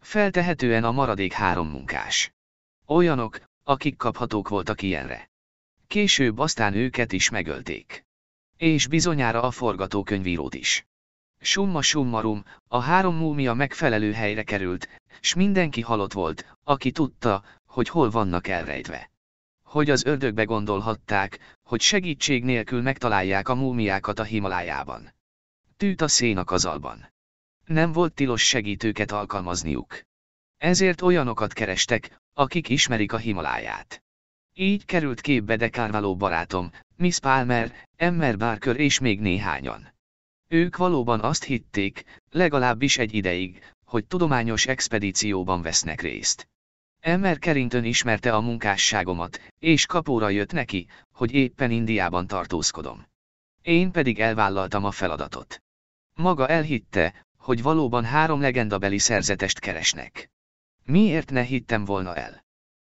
Feltehetően a maradék három munkás. Olyanok, akik kaphatók voltak ilyenre. Később aztán őket is megölték. És bizonyára a forgatókönyvírót is. Summa summarum, a három múmia megfelelő helyre került, s mindenki halott volt, aki tudta, hogy hol vannak elrejtve. Hogy az ördögbe gondolhatták, hogy segítség nélkül megtalálják a múmiákat a Himalájában. Tűt a szén a kazalban. Nem volt tilos segítőket alkalmazniuk. Ezért olyanokat kerestek, akik ismerik a Himaláját. Így került képbe de Carvalho barátom, Miss Palmer, Emmer Barker és még néhányan. Ők valóban azt hitték, legalábbis egy ideig, hogy tudományos expedícióban vesznek részt. Emmer Kerintön ismerte a munkásságomat, és kapóra jött neki, hogy éppen Indiában tartózkodom. Én pedig elvállaltam a feladatot. Maga elhitte, hogy valóban három legendabeli szerzetest keresnek. Miért ne hittem volna el?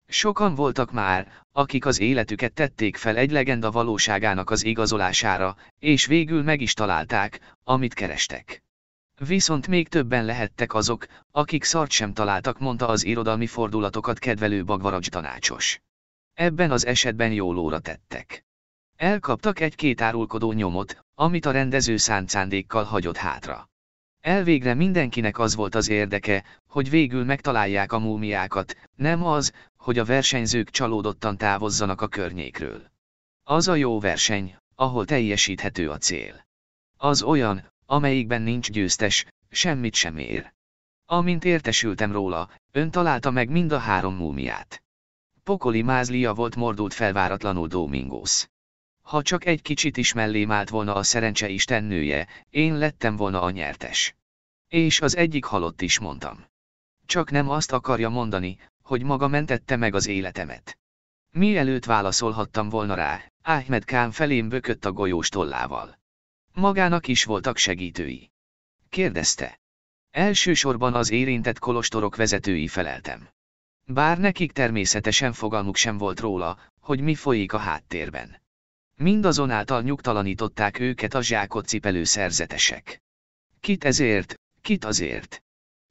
Sokan voltak már, akik az életüket tették fel egy legenda valóságának az igazolására, és végül meg is találták, amit kerestek. Viszont még többen lehettek azok, akik szart sem találtak, mondta az irodalmi fordulatokat kedvelő bagvaracs tanácsos. Ebben az esetben óra tettek. Elkaptak egy-két árulkodó nyomot, amit a rendező szánt szándékkal hagyott hátra. Elvégre mindenkinek az volt az érdeke, hogy végül megtalálják a múmiákat, nem az, hogy a versenyzők csalódottan távozzanak a környékről. Az a jó verseny, ahol teljesíthető a cél. Az olyan, amelyikben nincs győztes, semmit sem ér. Amint értesültem róla, ön találta meg mind a három múmiát. Pokoli mázlia volt mordult felváratlanul Domingos. Ha csak egy kicsit is mellém állt volna a szerencse istennője, én lettem volna a nyertes. És az egyik halott is mondtam. Csak nem azt akarja mondani, hogy maga mentette meg az életemet. Mielőtt válaszolhattam volna rá, Ahmed Kán felém bökött a golyós tollával. Magának is voltak segítői. Kérdezte. Elsősorban az érintett kolostorok vezetői feleltem. Bár nekik természetesen fogalmuk sem volt róla, hogy mi folyik a háttérben. Mindazonáltal nyugtalanították őket a zsákot cipelő szerzetesek. Kit ezért, kit azért.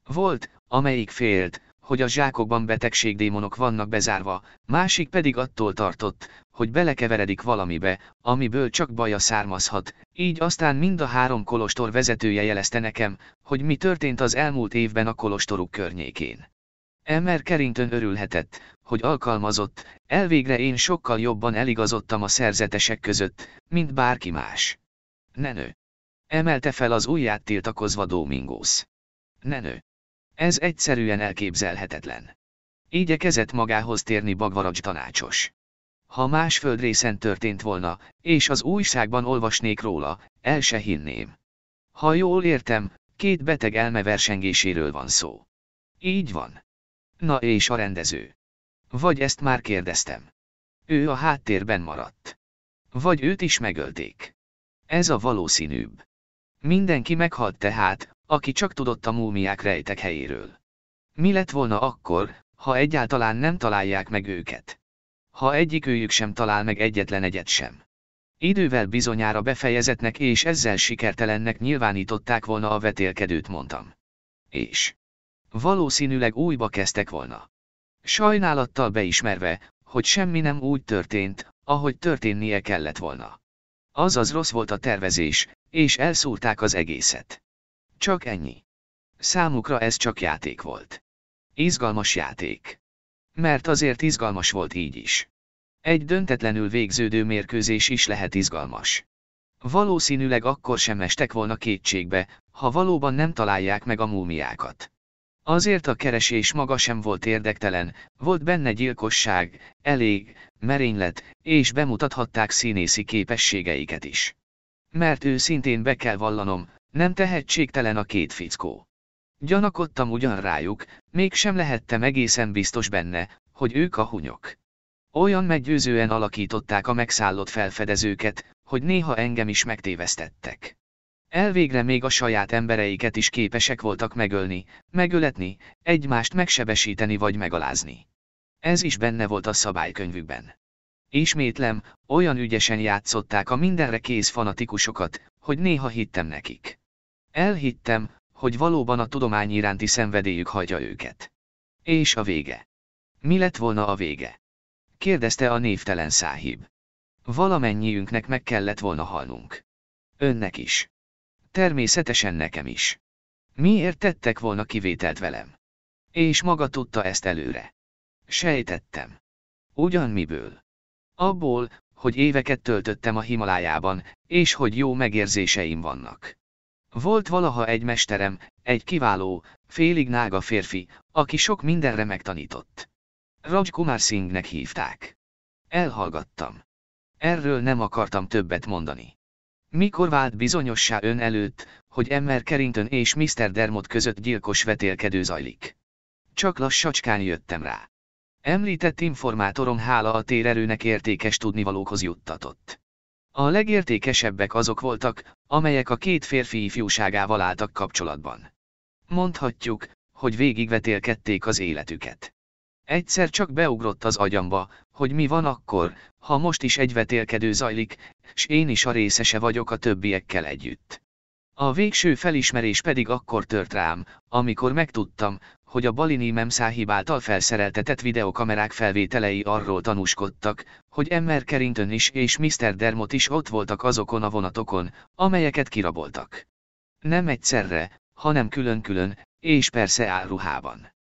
Volt, amelyik félt, hogy a zsákokban betegségdémonok vannak bezárva, másik pedig attól tartott, hogy belekeveredik valamibe, amiből csak baja származhat, így aztán mind a három kolostor vezetője jelezte nekem, hogy mi történt az elmúlt évben a kolostoruk környékén. Elmer Kerinton örülhetett, hogy alkalmazott, elvégre én sokkal jobban eligazodtam a szerzetesek között, mint bárki más. Nenő. Emelte fel az ujját tiltakozva Domingos. Nenő. Ez egyszerűen elképzelhetetlen. Igyekezett magához térni Bagvaracs tanácsos. Ha más földrészen történt volna, és az újságban olvasnék róla, el se hinném. Ha jól értem, két beteg elme versengéséről van szó. Így van. Na és a rendező. Vagy ezt már kérdeztem. Ő a háttérben maradt. Vagy őt is megölték. Ez a valószínűbb. Mindenki meghalt tehát, aki csak tudott a múmiák rejtek helyéről. Mi lett volna akkor, ha egyáltalán nem találják meg őket? Ha egyik őjük sem talál meg egyetlen egyet sem. Idővel bizonyára befejezetnek és ezzel sikertelennek nyilvánították volna a vetélkedőt mondtam. És valószínűleg újba kezdtek volna. Sajnálattal beismerve, hogy semmi nem úgy történt, ahogy történnie kellett volna. Azaz rossz volt a tervezés, és elszúrták az egészet. Csak ennyi. Számukra ez csak játék volt. Izgalmas játék. Mert azért izgalmas volt így is. Egy döntetlenül végződő mérkőzés is lehet izgalmas. Valószínűleg akkor sem estek volna kétségbe, ha valóban nem találják meg a múmiákat. Azért a keresés maga sem volt érdektelen, volt benne gyilkosság, elég, merénylet, és bemutathatták színészi képességeiket is. Mert ő szintén be kell vallanom, nem tehetségtelen a két fickó. Gyanakodtam ugyan rájuk, mégsem lehettem egészen biztos benne, hogy ők a hunyok. Olyan meggyőzően alakították a megszállott felfedezőket, hogy néha engem is megtévesztettek. Elvégre még a saját embereiket is képesek voltak megölni, megöletni, egymást megsebesíteni vagy megalázni. Ez is benne volt a szabálykönyvükben. Ismétlem, olyan ügyesen játszották a mindenre kész fanatikusokat, hogy néha hittem nekik. Elhittem, hogy valóban a tudomány iránti szenvedélyük hagyja őket. És a vége. Mi lett volna a vége? Kérdezte a névtelen száhib. Valamennyiünknek meg kellett volna halnunk. Önnek is természetesen nekem is. Miért tettek volna kivételt velem? És maga tudta ezt előre. Sejtettem. Ugyan miből? Abból, hogy éveket töltöttem a Himalájában, és hogy jó megérzéseim vannak. Volt valaha egy mesterem, egy kiváló, félig nága férfi, aki sok mindenre megtanított. Raj Kumar Singhnek hívták. Elhallgattam. Erről nem akartam többet mondani. Mikor vált bizonyossá ön előtt, hogy Emmer Carrington és Mr. Dermot között gyilkos vetélkedő zajlik? Csak lassacskán jöttem rá. Említett informátorom hála a térerőnek értékes tudnivalókhoz juttatott. A legértékesebbek azok voltak, amelyek a két férfi ifjúságával álltak kapcsolatban. Mondhatjuk, hogy végigvetélkedték az életüket. Egyszer csak beugrott az agyamba, hogy mi van akkor, ha most is egy vetélkedő zajlik, s én is a részese vagyok a többiekkel együtt. A végső felismerés pedig akkor tört rám, amikor megtudtam, hogy a balini memszáhib által felszereltetett videokamerák felvételei arról tanúskodtak, hogy Emmer Carrington is és Mr. Dermot is ott voltak azokon a vonatokon, amelyeket kiraboltak. Nem egyszerre, hanem külön-külön, és persze áruhában.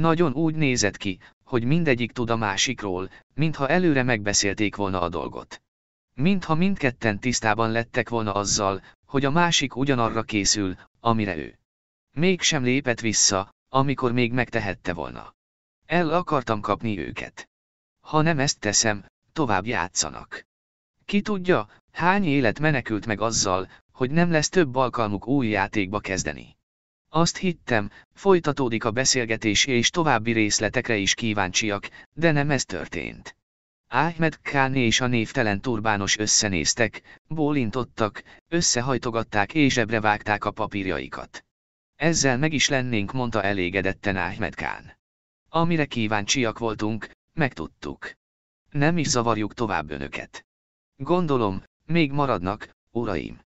Nagyon úgy nézett ki, hogy mindegyik tud a másikról, mintha előre megbeszélték volna a dolgot. Mintha mindketten tisztában lettek volna azzal, hogy a másik ugyanarra készül, amire ő. Mégsem lépett vissza, amikor még megtehette volna. El akartam kapni őket. Ha nem ezt teszem, tovább játszanak. Ki tudja, hány élet menekült meg azzal, hogy nem lesz több alkalmuk új játékba kezdeni. Azt hittem, folytatódik a beszélgetés és további részletekre is kíváncsiak, de nem ez történt. Ahmed Káné és a névtelen turbános összenéztek, bólintottak, összehajtogatták és zsebre vágták a papírjaikat. Ezzel meg is lennénk, mondta elégedetten Ahmed Kán. Amire kíváncsiak voltunk, megtudtuk. Nem is zavarjuk tovább önöket. Gondolom, még maradnak, uraim.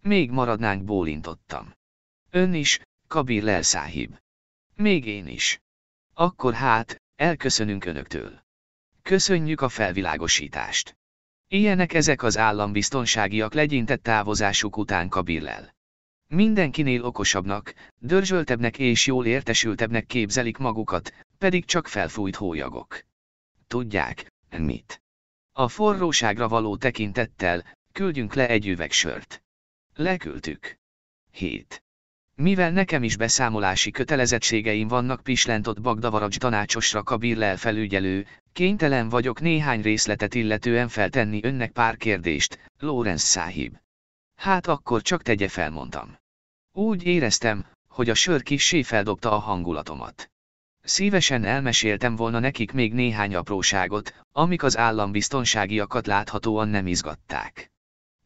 Még maradnánk, bólintottam. Ön is, Kabir Lelszáhib. Még én is. Akkor hát, elköszönünk Önöktől. Köszönjük a felvilágosítást. Ilyenek ezek az állambiztonságiak legyintett távozásuk után Kabirlel. Mindenkinél okosabbnak, dörzsöltebbnek és jól értesültebbnek képzelik magukat, pedig csak felfújt hólyagok. Tudják, mit? A forróságra való tekintettel, küldjünk le egy üveg sört. Leküldtük. 7. Mivel nekem is beszámolási kötelezettségeim vannak pislentott Bagdavaracs tanácsosra Kabir Lel felügyelő, kénytelen vagyok néhány részletet illetően feltenni önnek pár kérdést, Lorenz száhib. Hát akkor csak tegye fel mondtam. Úgy éreztem, hogy a sör kissé feldobta a hangulatomat. Szívesen elmeséltem volna nekik még néhány apróságot, amik az állambiztonságiakat láthatóan nem izgatták.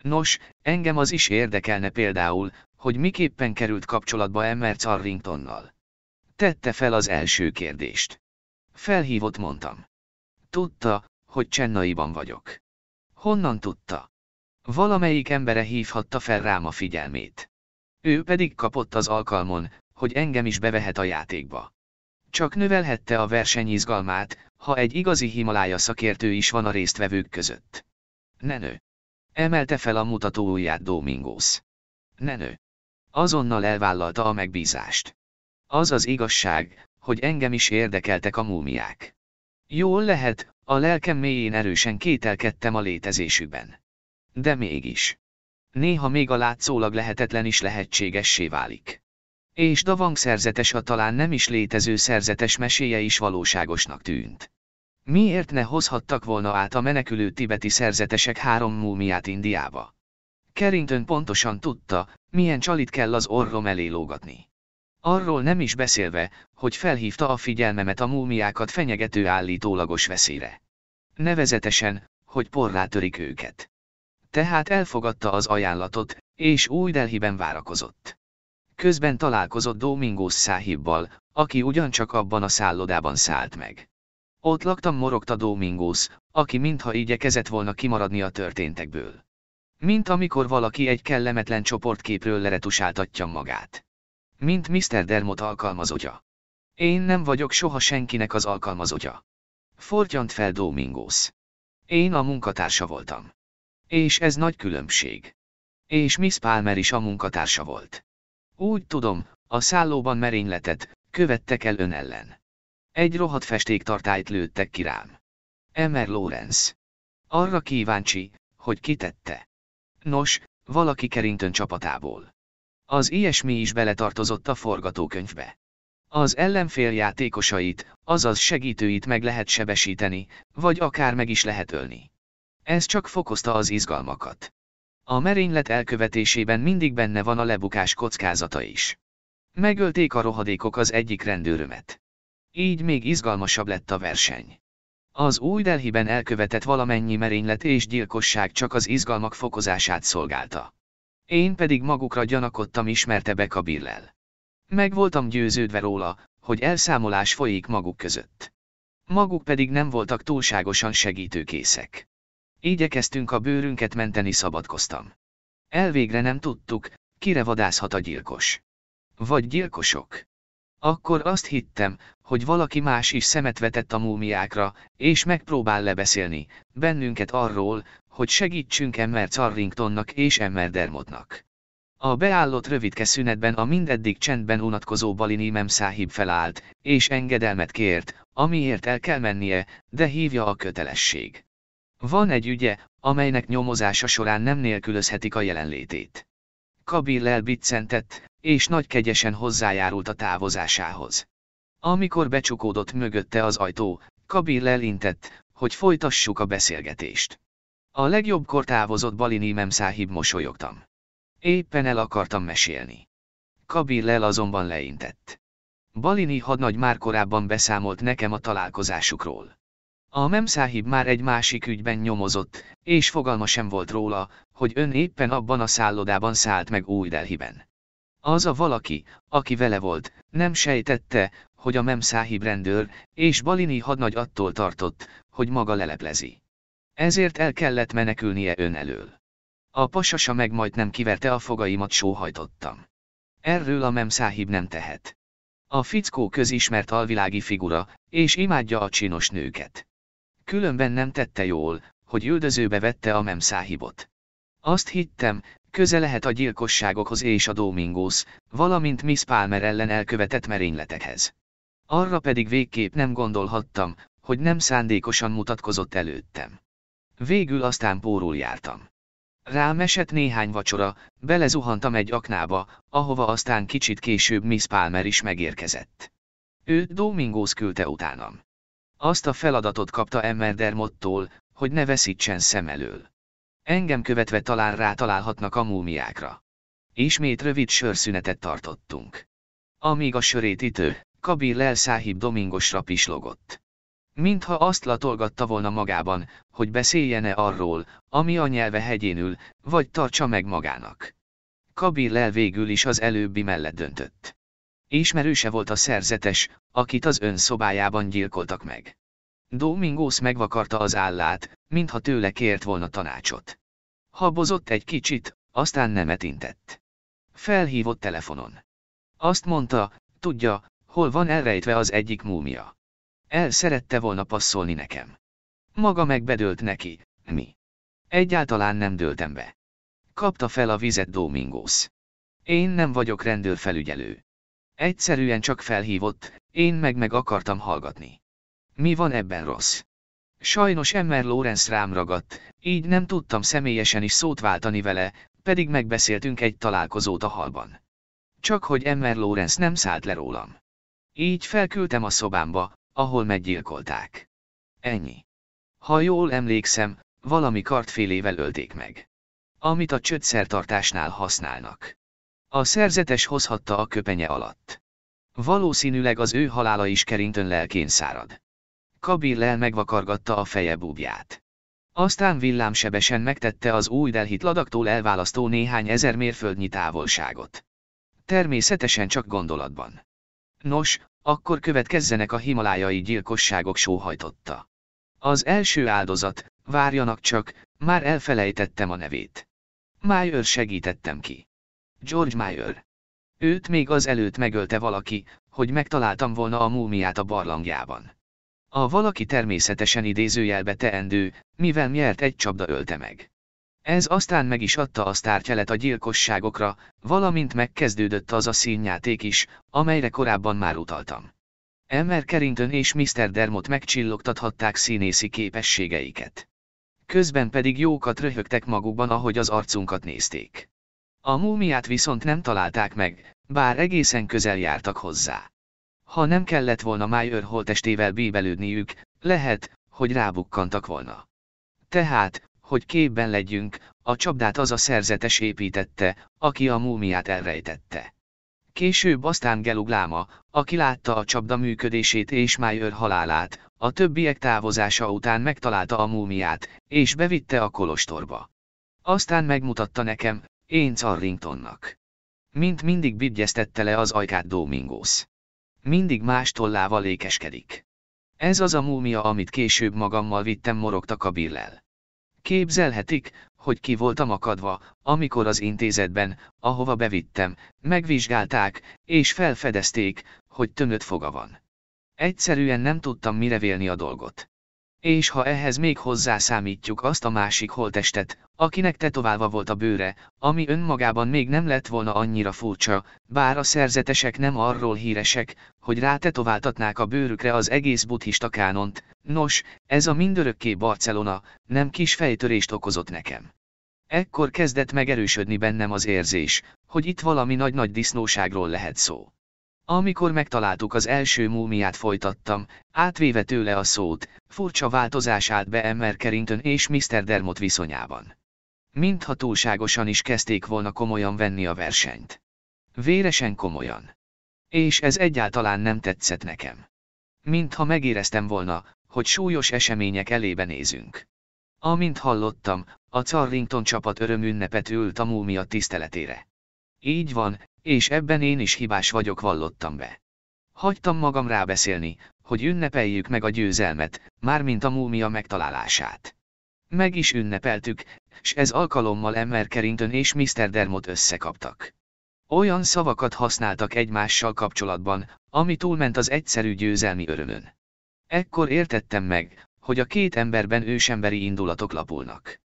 Nos, engem az is érdekelne például, hogy miképpen került kapcsolatba Emmer Carringtonnal. Tette fel az első kérdést. Felhívott mondtam. Tudta, hogy Csennaiban vagyok. Honnan tudta? Valamelyik embere hívhatta fel rám a figyelmét. Ő pedig kapott az alkalmon, hogy engem is bevehet a játékba. Csak növelhette a verseny izgalmát, ha egy igazi Himalája szakértő is van a résztvevők között. Nenő. Emelte fel a mutató ujját Domingos. Nenő. Azonnal elvállalta a megbízást. Az az igazság, hogy engem is érdekeltek a múmiák. Jól lehet, a lelkem mélyén erősen kételkedtem a létezésükben. De mégis. Néha még a látszólag lehetetlen is lehetségessé válik. És Davang szerzetes a talán nem is létező szerzetes meséje is valóságosnak tűnt. Miért ne hozhattak volna át a menekülő tibeti szerzetesek három múmiát Indiába? Carrington pontosan tudta, milyen csalit kell az orrom elé lógatni. Arról nem is beszélve, hogy felhívta a figyelmemet a múmiákat fenyegető állítólagos veszélyre. Nevezetesen, hogy porrá törik őket. Tehát elfogadta az ajánlatot, és új Delhiben várakozott. Közben találkozott Domingos száhibbal, aki ugyancsak abban a szállodában szállt meg. Ott laktam morogta Domingos, aki mintha igyekezett volna kimaradni a történtekből. Mint amikor valaki egy kellemetlen csoportképről leretusáltatja magát. Mint Mr. Dermot alkalmazója. Én nem vagyok soha senkinek az alkalmazója. Fortyant fel Domingos. Én a munkatársa voltam. És ez nagy különbség. És Miss Palmer is a munkatársa volt. Úgy tudom, a szállóban merényletet, követtek el ön ellen. Egy rohadt festéktartályt lőttek ki rám. Emer Lawrence. Arra kíváncsi, hogy kitette. Nos, valaki Kerintön csapatából. Az ilyesmi is beletartozott a forgatókönyvbe. Az ellenfél játékosait, azaz segítőit meg lehet sebesíteni, vagy akár meg is lehet ölni. Ez csak fokozta az izgalmakat. A merénylet elkövetésében mindig benne van a lebukás kockázata is. Megölték a rohadékok az egyik rendőrömet. Így még izgalmasabb lett a verseny. Az új Delhiben elkövetett valamennyi merénylet és gyilkosság csak az izgalmak fokozását szolgálta. Én pedig magukra gyanakodtam ismerte Beka Birlel. Meg voltam győződve róla, hogy elszámolás folyik maguk között. Maguk pedig nem voltak túlságosan segítőkészek. Igyekeztünk a bőrünket menteni szabadkoztam. Elvégre nem tudtuk, kire vadászhat a gyilkos. Vagy gyilkosok. Akkor azt hittem, hogy valaki más is szemet vetett a múmiákra, és megpróbál lebeszélni, bennünket arról, hogy segítsünk Emmer Carringtonnak és Emmer Dermotnak. A beállott rövidke szünetben a mindeddig csendben unatkozó Balini Memszáhib felállt, és engedelmet kért, amiért el kell mennie, de hívja a kötelesség. Van egy ügye, amelynek nyomozása során nem nélkülözhetik a jelenlétét. Kabil elbiccentett, és nagy kegyesen hozzájárult a távozásához. Amikor becsukódott mögötte az ajtó, Kabil lelintett, hogy folytassuk a beszélgetést. A legjobbkor távozott Balini Memszáhib mosolyogtam. Éppen el akartam mesélni. lel azonban leintett. Balini hadnagy már korábban beszámolt nekem a találkozásukról. A Memszáhib már egy másik ügyben nyomozott, és fogalma sem volt róla, hogy ön éppen abban a szállodában szállt meg új Delhiben. Az a valaki, aki vele volt, nem sejtette, hogy a memszáhib rendőr és balini hadnagy attól tartott, hogy maga leleplezi. Ezért el kellett menekülnie ön elől. A pasasa meg majdnem kiverte a fogaimat sóhajtottam. Erről a memszáhib nem tehet. A fickó közismert alvilági figura, és imádja a csinos nőket. Különben nem tette jól, hogy üldözőbe vette a memszáhibot. Azt hittem, köze lehet a gyilkosságokhoz és a Domingos, valamint Miss Palmer ellen elkövetett merényletekhez. Arra pedig végképp nem gondolhattam, hogy nem szándékosan mutatkozott előttem. Végül aztán pórul jártam. Rám esett néhány vacsora, belezuhantam egy aknába, ahova aztán kicsit később Miss Palmer is megérkezett. Ő Domingos küldte utánam. Azt a feladatot kapta Emmerdermottól, hogy ne veszítsen szem elől. Engem követve talán rá találhatnak a múmiákra. Ismét rövid sörszünetet tartottunk. Amíg a sörét itő, Kabir lelszáhib domingosra pislogott. Mintha azt latolgatta volna magában, hogy beszéljene arról, ami a nyelve hegyén ül, vagy tartsa meg magának. Kabir lel végül is az előbbi mellett döntött. Ismerőse volt a szerzetes, akit az ön szobájában gyilkoltak meg. Domingos megvakarta az állát, mintha tőle kért volna tanácsot. Habozott egy kicsit, aztán nem etintett. Felhívott telefonon. Azt mondta, tudja, hol van elrejtve az egyik múmia. El szerette volna passzolni nekem. Maga megbedőlt neki, mi? Egyáltalán nem dőltem be. Kapta fel a vizet Domingos. Én nem vagyok rendőrfelügyelő. Egyszerűen csak felhívott, én meg meg akartam hallgatni. Mi van ebben rossz? Sajnos Emmer Lawrence rám ragadt, így nem tudtam személyesen is szót váltani vele, pedig megbeszéltünk egy találkozót a halban. Csak hogy Emmer Lawrence nem szállt le rólam. Így felküldtem a szobámba, ahol meggyilkolták. Ennyi. Ha jól emlékszem, valami kartfélével ölték meg. Amit a csötszertartásnál használnak. A szerzetes hozhatta a köpenye alatt. Valószínűleg az ő halála is kerintön lelkén szárad kabillel megvakargatta a feje búbját. Aztán villámsebesen megtette az új delhit ladaktól elválasztó néhány ezer mérföldnyi távolságot. Természetesen csak gondolatban. Nos, akkor következzenek a himalájai gyilkosságok sóhajtotta. Az első áldozat, várjanak csak, már elfelejtettem a nevét. Mayer segítettem ki. George Mayer. Őt még az előtt megölte valaki, hogy megtaláltam volna a múmiát a barlangjában. A valaki természetesen idézőjelbe teendő, mivel miért egy csapda ölte meg. Ez aztán meg is adta a sztártjelet a gyilkosságokra, valamint megkezdődött az a színjáték is, amelyre korábban már utaltam. Emmer Carrington és Mr. Dermot megcsillogtathatták színészi képességeiket. Közben pedig jókat röhögtek magukban, ahogy az arcunkat nézték. A múmiát viszont nem találták meg, bár egészen közel jártak hozzá. Ha nem kellett volna Meyer holtestével bíbelődniük, lehet, hogy rábukkantak volna. Tehát, hogy képben legyünk, a csapdát az a szerzetes építette, aki a múmiát elrejtette. Később aztán Gelug láma, aki látta a csapda működését és Meyer halálát, a többiek távozása után megtalálta a múmiát, és bevitte a kolostorba. Aztán megmutatta nekem, én Carringtonnak. Mint mindig bigyeztette le az ajkát Domingos. Mindig más tollával ékeskedik. Ez az a múmia, amit később magammal vittem a Billel. Képzelhetik, hogy ki voltam akadva, amikor az intézetben, ahova bevittem, megvizsgálták, és felfedezték, hogy tömött foga van. Egyszerűen nem tudtam mire vélni a dolgot. És ha ehhez még hozzászámítjuk azt a másik holtestet, akinek tetoválva volt a bőre, ami önmagában még nem lett volna annyira furcsa, bár a szerzetesek nem arról híresek, hogy rátetováltatnák a bőrükre az egész buddhista kánont, nos, ez a mindörökké Barcelona, nem kis fejtörést okozott nekem. Ekkor kezdett megerősödni bennem az érzés, hogy itt valami nagy-nagy disznóságról lehet szó. Amikor megtaláltuk az első múmiát folytattam, átvéve tőle a szót, furcsa változás állt be Emmer Kerinton és Mr. Dermot viszonyában. Mintha túlságosan is kezdték volna komolyan venni a versenyt. Véresen komolyan. És ez egyáltalán nem tetszett nekem. Mintha megéreztem volna, hogy súlyos események elébe nézünk. Amint hallottam, a Carrington csapat örömünnepet ült a múmia tiszteletére. Így van, és ebben én is hibás vagyok vallottam be. Hagytam magam rábeszélni, hogy ünnepeljük meg a győzelmet, mármint a múmia megtalálását. Meg is ünnepeltük, s ez alkalommal Emmer Carrington és Mr. Dermot összekaptak. Olyan szavakat használtak egymással kapcsolatban, ami túlment az egyszerű győzelmi örömön. Ekkor értettem meg, hogy a két emberben ősemberi indulatok lapulnak.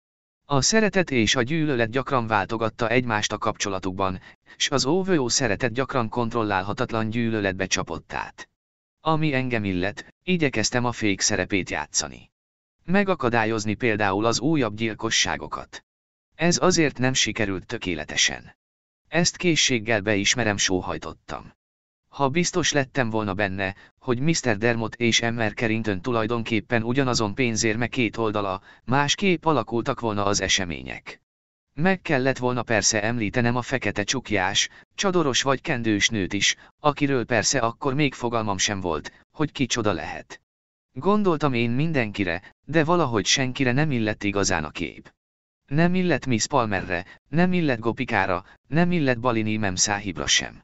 A szeretet és a gyűlölet gyakran váltogatta egymást a kapcsolatukban, s az óvő szeretet gyakran kontrollálhatatlan gyűlöletbe csapott át. Ami engem illet, igyekeztem a fék szerepét játszani. Megakadályozni például az újabb gyilkosságokat. Ez azért nem sikerült tökéletesen. Ezt készséggel beismerem sóhajtottam. Ha biztos lettem volna benne, hogy Mr. Dermot és Emmer Carrington tulajdonképpen ugyanazon pénzérme két oldala, másképp alakultak volna az események. Meg kellett volna persze említenem a fekete csukjás, csadoros vagy kendős nőt is, akiről persze akkor még fogalmam sem volt, hogy ki csoda lehet. Gondoltam én mindenkire, de valahogy senkire nem illett igazán a kép. Nem illett Miss Palmerre, nem illett Gopikára, nem illett Balini Memszáhibra sem.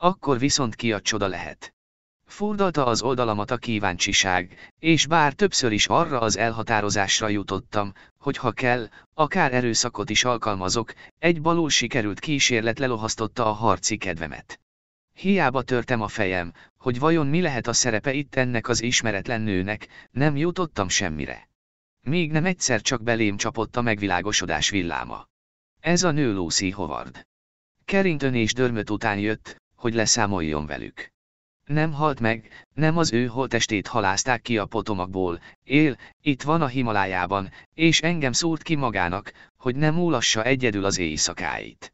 Akkor viszont ki a csoda lehet. Furdalta az oldalamat a kíváncsiság, és bár többször is arra az elhatározásra jutottam, hogy ha kell, akár erőszakot is alkalmazok, egy balul sikerült kísérlet lelohasztotta a harci kedvemet. Hiába törtem a fejem, hogy vajon mi lehet a szerepe itt ennek az ismeretlen nőnek, nem jutottam semmire. Még nem egyszer csak belém csapott a megvilágosodás villáma. Ez a nő Lucy Howard. Carrington és Dörmöt után jött, hogy leszámoljon velük. Nem halt meg, nem az ő holtestét halázták ki a potomakból, él, itt van a Himalájában, és engem szólt ki magának, hogy nem múlassa egyedül az éjszakáit.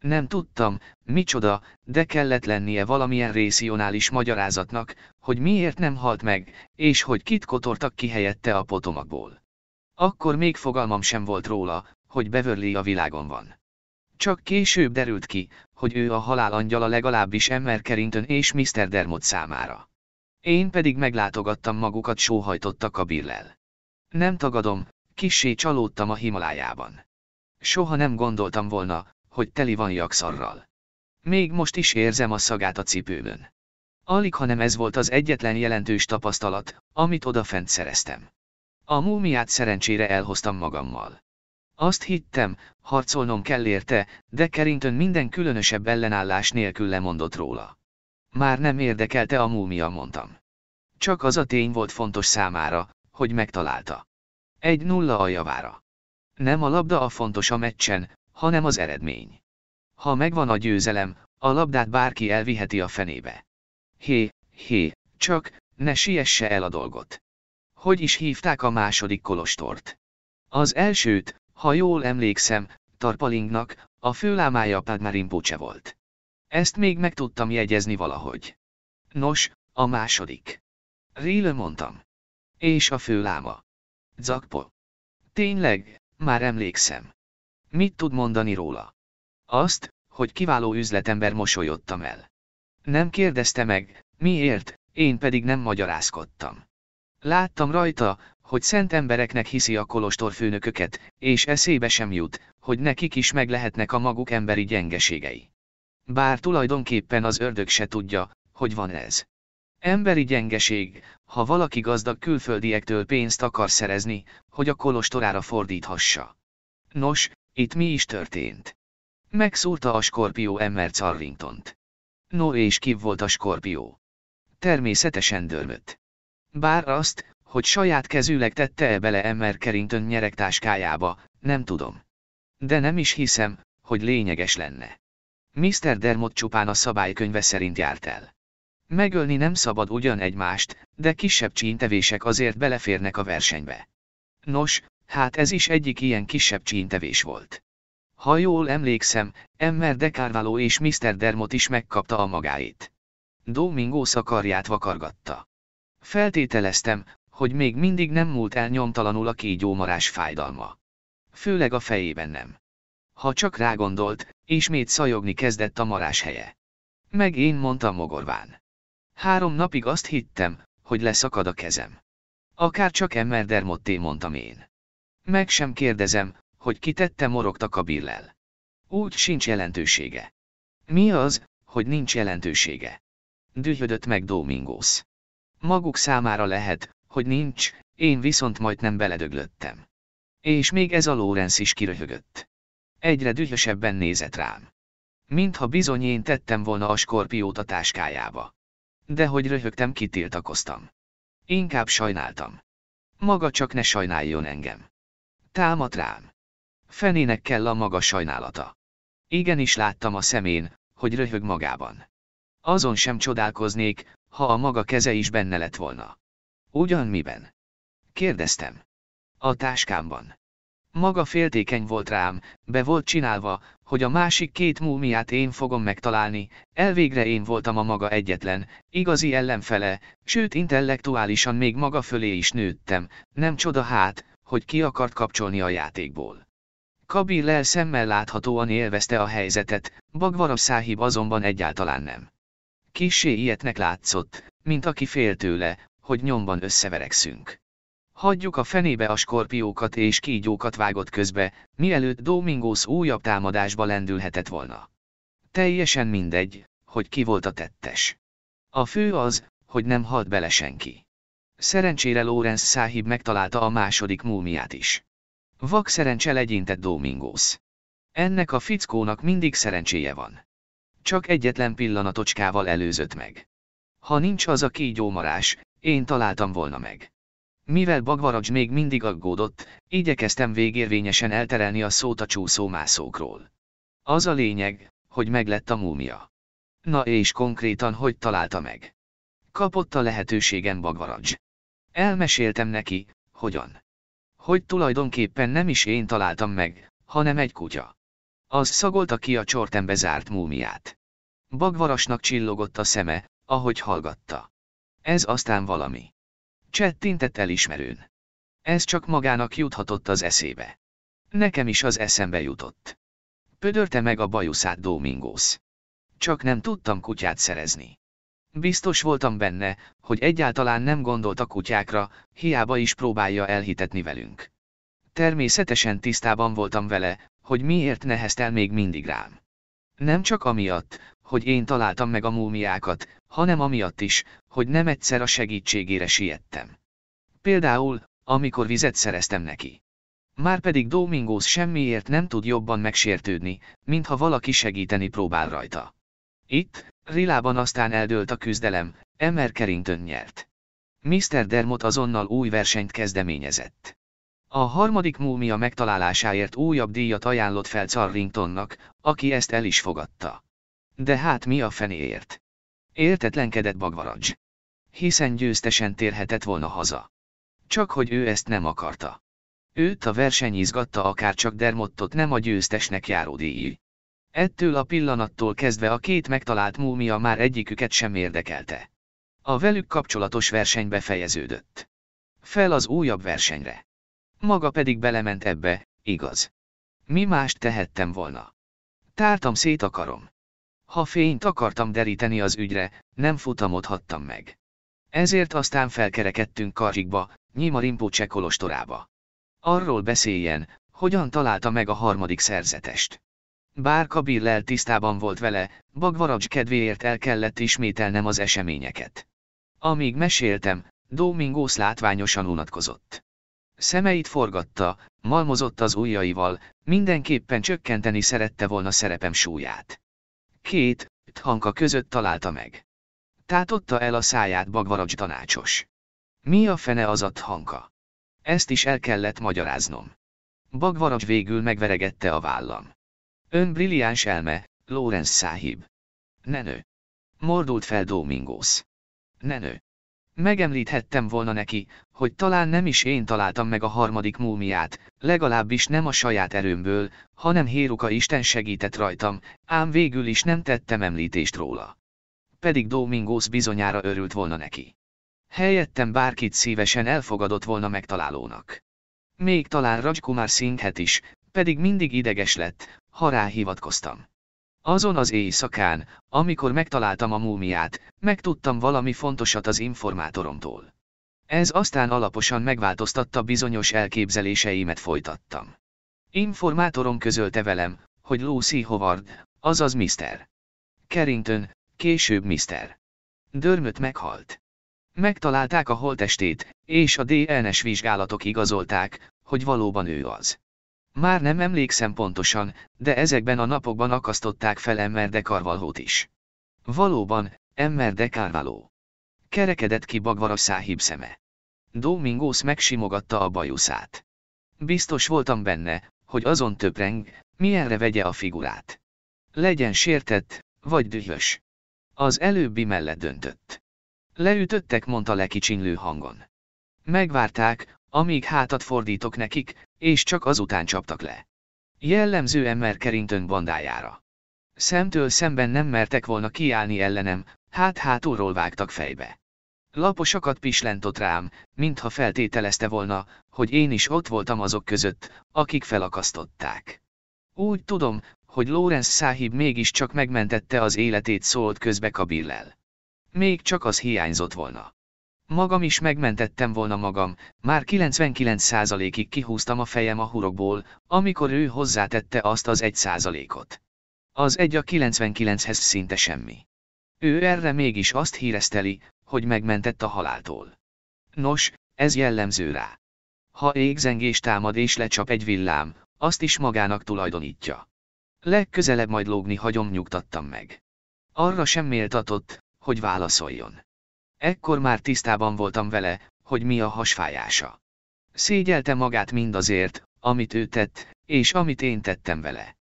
Nem tudtam, micsoda, de kellett lennie valamilyen részionális magyarázatnak, hogy miért nem halt meg, és hogy kit kotortak ki helyette a potomakból. Akkor még fogalmam sem volt róla, hogy Beverly a világon van. Csak később derült ki, hogy ő a angyala legalábbis Emmer Kerintön és Mr. Dermot számára. Én pedig meglátogattam magukat sóhajtottak a billel. Nem tagadom, kissé csalódtam a Himalájában. Soha nem gondoltam volna, hogy teli van jakszarral. Még most is érzem a szagát a cipőmön. Alig, hanem ez volt az egyetlen jelentős tapasztalat, amit odafent szereztem. A múmiát szerencsére elhoztam magammal. Azt hittem, harcolnom kell érte, de Kerintön minden különösebb ellenállás nélkül lemondott róla. Már nem érdekelte a múmia, mondtam. Csak az a tény volt fontos számára, hogy megtalálta. Egy nulla a javára. Nem a labda a fontos a meccsen, hanem az eredmény. Ha megvan a győzelem, a labdát bárki elviheti a fenébe. Hé, hé, csak, ne siesse el a dolgot. Hogy is hívták a második kolostort? Az elsőt, ha jól emlékszem, Tarpalingnak, a főlámája Padmarinpoche volt. Ezt még meg tudtam jegyezni valahogy. Nos, a második. Rélő mondtam. És a főláma. Zakpo. Tényleg, már emlékszem. Mit tud mondani róla? Azt, hogy kiváló üzletember mosolyodtam el. Nem kérdezte meg, miért, én pedig nem magyarázkodtam. Láttam rajta, hogy szent embereknek hiszi a kolostor főnököket, és eszébe sem jut, hogy nekik is meglehetnek a maguk emberi gyengeségei. Bár tulajdonképpen az ördög se tudja, hogy van ez. Emberi gyengeség, ha valaki gazdag külföldiektől pénzt akar szerezni, hogy a kolostorára fordíthassa. Nos, itt mi is történt? Megszúrta a skorpió Emmer Carringtont. No és ki volt a skorpió? Természetesen dörmött. Bár azt, hogy saját kezűleg tette-e bele Emmer Kerintön nyeregtáskájába, nem tudom. De nem is hiszem, hogy lényeges lenne. Mr. Dermot csupán a szabálykönyve szerint járt el. Megölni nem szabad ugyan egymást, de kisebb csíntevések azért beleférnek a versenybe. Nos, hát ez is egyik ilyen kisebb csíntevés volt. Ha jól emlékszem, Emmer de Carvalho és Mr. Dermot is megkapta a magáét. Domingo szakarját vakargatta. Feltételeztem, hogy még mindig nem múlt el nyomtalanul a kígyómarás fájdalma. Főleg a fejében nem. Ha csak rágondolt, ismét szajogni kezdett a marás helye. Meg én mondtam mogorván. Három napig azt hittem, hogy leszakad a kezem. Akár csak Emmerdermotté mondtam én. Meg sem kérdezem, hogy kitette morogtak a billel. Úgy sincs jelentősége. Mi az, hogy nincs jelentősége? Dühödött meg Domingos. Maguk számára lehet, hogy nincs, én viszont majdnem beledöglöttem. És még ez a Lorenz is kiröhögött. Egyre dühösebben nézett rám. Mintha bizony én tettem volna a skorpiót a táskájába. De hogy röhögtem, kitiltakoztam. Inkább sajnáltam. Maga csak ne sajnáljon engem. Támad rám. Fenének kell a maga sajnálata. Igenis láttam a szemén, hogy röhög magában. Azon sem csodálkoznék, ha a maga keze is benne lett volna. Ugyan miben? Kérdeztem. A táskámban. Maga féltékeny volt rám, be volt csinálva, hogy a másik két múmiát én fogom megtalálni, elvégre én voltam a maga egyetlen, igazi ellenfele, sőt intellektuálisan még maga fölé is nőttem, nem csoda hát, hogy ki akart kapcsolni a játékból. Kabir lel szemmel láthatóan élvezte a helyzetet, Bagvara száhib azonban egyáltalán nem. Kissé ilyetnek látszott, mint aki fél tőle, hogy nyomban összeverekszünk. Hagyjuk a fenébe a skorpiókat és kígyókat vágott közbe, mielőtt Domingos újabb támadásba lendülhetett volna. Teljesen mindegy, hogy ki volt a tettes. A fő az, hogy nem halt bele senki. Szerencsére Lorenz Száhib megtalálta a második múmiát is. Vak szerencse legyintett Domingos. Ennek a fickónak mindig szerencséje van csak egyetlen pillanatocskával előzött meg. Ha nincs az a kígyómarás, én találtam volna meg. Mivel Bagvaradzs még mindig aggódott, igyekeztem végérvényesen elterelni a szót a csúszómászókról. Az a lényeg, hogy meglett a múmia. Na és konkrétan hogy találta meg? Kapott a lehetőségen Bagvaradzs. Elmeséltem neki, hogyan. Hogy tulajdonképpen nem is én találtam meg, hanem egy kutya. Az szagolta ki a csortembe zárt múmiát. Bagvarasnak csillogott a szeme, ahogy hallgatta. Ez aztán valami. tintett elismerőn. Ez csak magának juthatott az eszébe. Nekem is az eszembe jutott. Pödörte meg a bajuszát Domingos. Csak nem tudtam kutyát szerezni. Biztos voltam benne, hogy egyáltalán nem gondolt a kutyákra, hiába is próbálja elhitetni velünk. Természetesen tisztában voltam vele, hogy miért neheztel még mindig rám. Nem csak amiatt, hogy én találtam meg a múmiákat, hanem amiatt is, hogy nem egyszer a segítségére siettem. Például, amikor vizet szereztem neki. Márpedig Domingos semmiért nem tud jobban megsértődni, mintha valaki segíteni próbál rajta. Itt, Rilában aztán eldőlt a küzdelem, Emmer Carrington nyert. Mr. Dermot azonnal új versenyt kezdeményezett. A harmadik múmia megtalálásáért újabb díjat ajánlott fel Carringtonnak, aki ezt el is fogadta. De hát mi a fenéért? Értetlenkedett Bagvaradj. Hiszen győztesen térhetett volna haza. Csak hogy ő ezt nem akarta. Őt a verseny izgatta akárcsak Dermottot nem a győztesnek járó díj. Ettől a pillanattól kezdve a két megtalált múmia már egyiküket sem érdekelte. A velük kapcsolatos verseny befejeződött. Fel az újabb versenyre. Maga pedig belement ebbe, igaz. Mi mást tehettem volna? Tártam szét akarom. Ha fényt akartam deríteni az ügyre, nem futamodhattam meg. Ezért aztán felkerekedtünk Karikba, Nyima Rinpoche kolostorába. Arról beszéljen, hogyan találta meg a harmadik szerzetest. Bár Kabir tisztában volt vele, Bagvaradzs kedvéért el kellett ismételnem az eseményeket. Amíg meséltem, Domingos látványosan unatkozott. Szemeit forgatta, malmozott az ujjaival, mindenképpen csökkenteni szerette volna szerepem súlyát. Két, hanka között találta meg. Tátotta el a száját bagvaracs tanácsos. Mi a fene az a hanka? Ezt is el kellett magyaráznom. Bagvaracs végül megveregette a vállam. Ön brilliáns elme, Lorenz száhib. Nenő. Mordult fel Domingos. Nenő. Megemlíthettem volna neki, hogy talán nem is én találtam meg a harmadik múmiát, legalábbis nem a saját erőmből, hanem Héruka Isten segített rajtam, ám végül is nem tettem említést róla. Pedig Domingos bizonyára örült volna neki. Helyettem bárkit szívesen elfogadott volna megtalálónak. Még talán Rajkumar Singhet is, pedig mindig ideges lett, ha rá hivatkoztam. Azon az éjszakán, amikor megtaláltam a múmiát, megtudtam valami fontosat az informátoromtól. Ez aztán alaposan megváltoztatta bizonyos elképzeléseimet folytattam. Informátorom közölte velem, hogy Lucy Howard, azaz Mr. Carrington, később Mr. Dörmöt meghalt. Megtalálták a holtestét, és a DNS vizsgálatok igazolták, hogy valóban ő az. Már nem emlékszem pontosan, de ezekben a napokban akasztották fel Emmer de Carvalhót is. Valóban, Emmer de Carvalho. Kerekedett ki Bagvara száhib szeme. Domingos megsimogatta a bajuszát. Biztos voltam benne, hogy azon töpreng, milyenre vegye a figurát. Legyen sértett, vagy dühös. Az előbbi mellett döntött. Leütöttek, mondta lekicsinlő hangon. Megvárták, amíg hátat fordítok nekik, és csak azután csaptak le. Jellemzően Merkerintön bandájára. Szemtől szemben nem mertek volna kiállni ellenem, hát hátulról vágtak fejbe. Laposakat pislentott rám, mintha feltételezte volna, hogy én is ott voltam azok között, akik felakasztották. Úgy tudom, hogy Lorenz Száhib mégiscsak megmentette az életét szólt közbe Kabillel. Még csak az hiányzott volna. Magam is megmentettem volna magam, már 99%-ig kihúztam a fejem a hurokból, amikor ő hozzátette azt az 1%-ot. Az egy a 99-hez szinte semmi. Ő erre mégis azt hírezteli, hogy megmentett a haláltól. Nos, ez jellemző rá. Ha égzengés támad és lecsap egy villám, azt is magának tulajdonítja. Legközelebb majd lógni hagyom nyugtattam meg. Arra sem méltatott, hogy válaszoljon. Ekkor már tisztában voltam vele, hogy mi a hasfájása. Szégyelte magát mindazért, amit ő tett, és amit én tettem vele.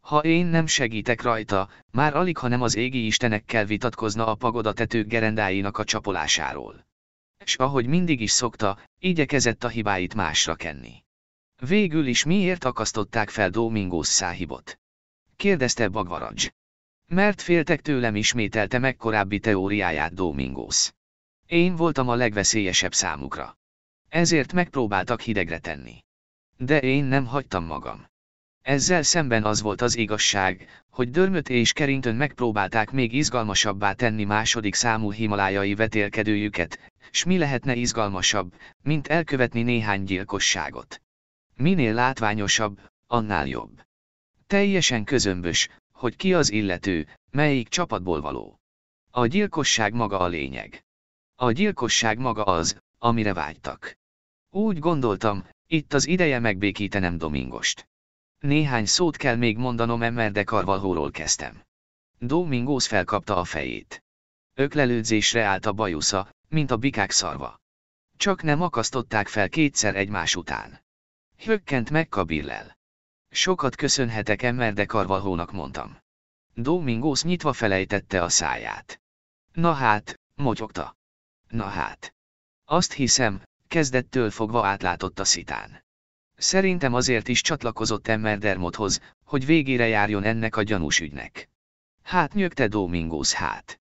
Ha én nem segítek rajta, már alig ha nem az égi istenekkel vitatkozna a pagoda tetők gerendáinak a csapolásáról. És ahogy mindig is szokta, igyekezett a hibáit másra kenni. Végül is miért akasztották fel Domingos száhibot? Kérdezte Bagvaradzs. Mert féltek tőlem ismételte meg korábbi teóriáját Domingos. Én voltam a legveszélyesebb számukra. Ezért megpróbáltak hidegre tenni. De én nem hagytam magam. Ezzel szemben az volt az igazság, hogy Dörmöt és Kerintön megpróbálták még izgalmasabbá tenni második számú himalájai vetélkedőjüket, s mi lehetne izgalmasabb, mint elkövetni néhány gyilkosságot. Minél látványosabb, annál jobb. Teljesen közömbös, hogy ki az illető, melyik csapatból való. A gyilkosság maga a lényeg. A gyilkosság maga az, amire vágytak. Úgy gondoltam, itt az ideje megbékítenem Domingost. Néhány szót kell még mondanom Emmer de kezdtem. Domingos felkapta a fejét. Öklelődzésre állt a bajusza, mint a bikák szarva. Csak nem akasztották fel kétszer egymás után. Hökkent meg Kabillel. Sokat köszönhetek Emmer de mondtam. Domingos nyitva felejtette a száját. Na hát, motyogta. Na hát. Azt hiszem, kezdettől fogva átlátott a szitán. Szerintem azért is csatlakozott Dermothoz, hogy végére járjon ennek a gyanús ügynek. Hát nyögte Domingos hát.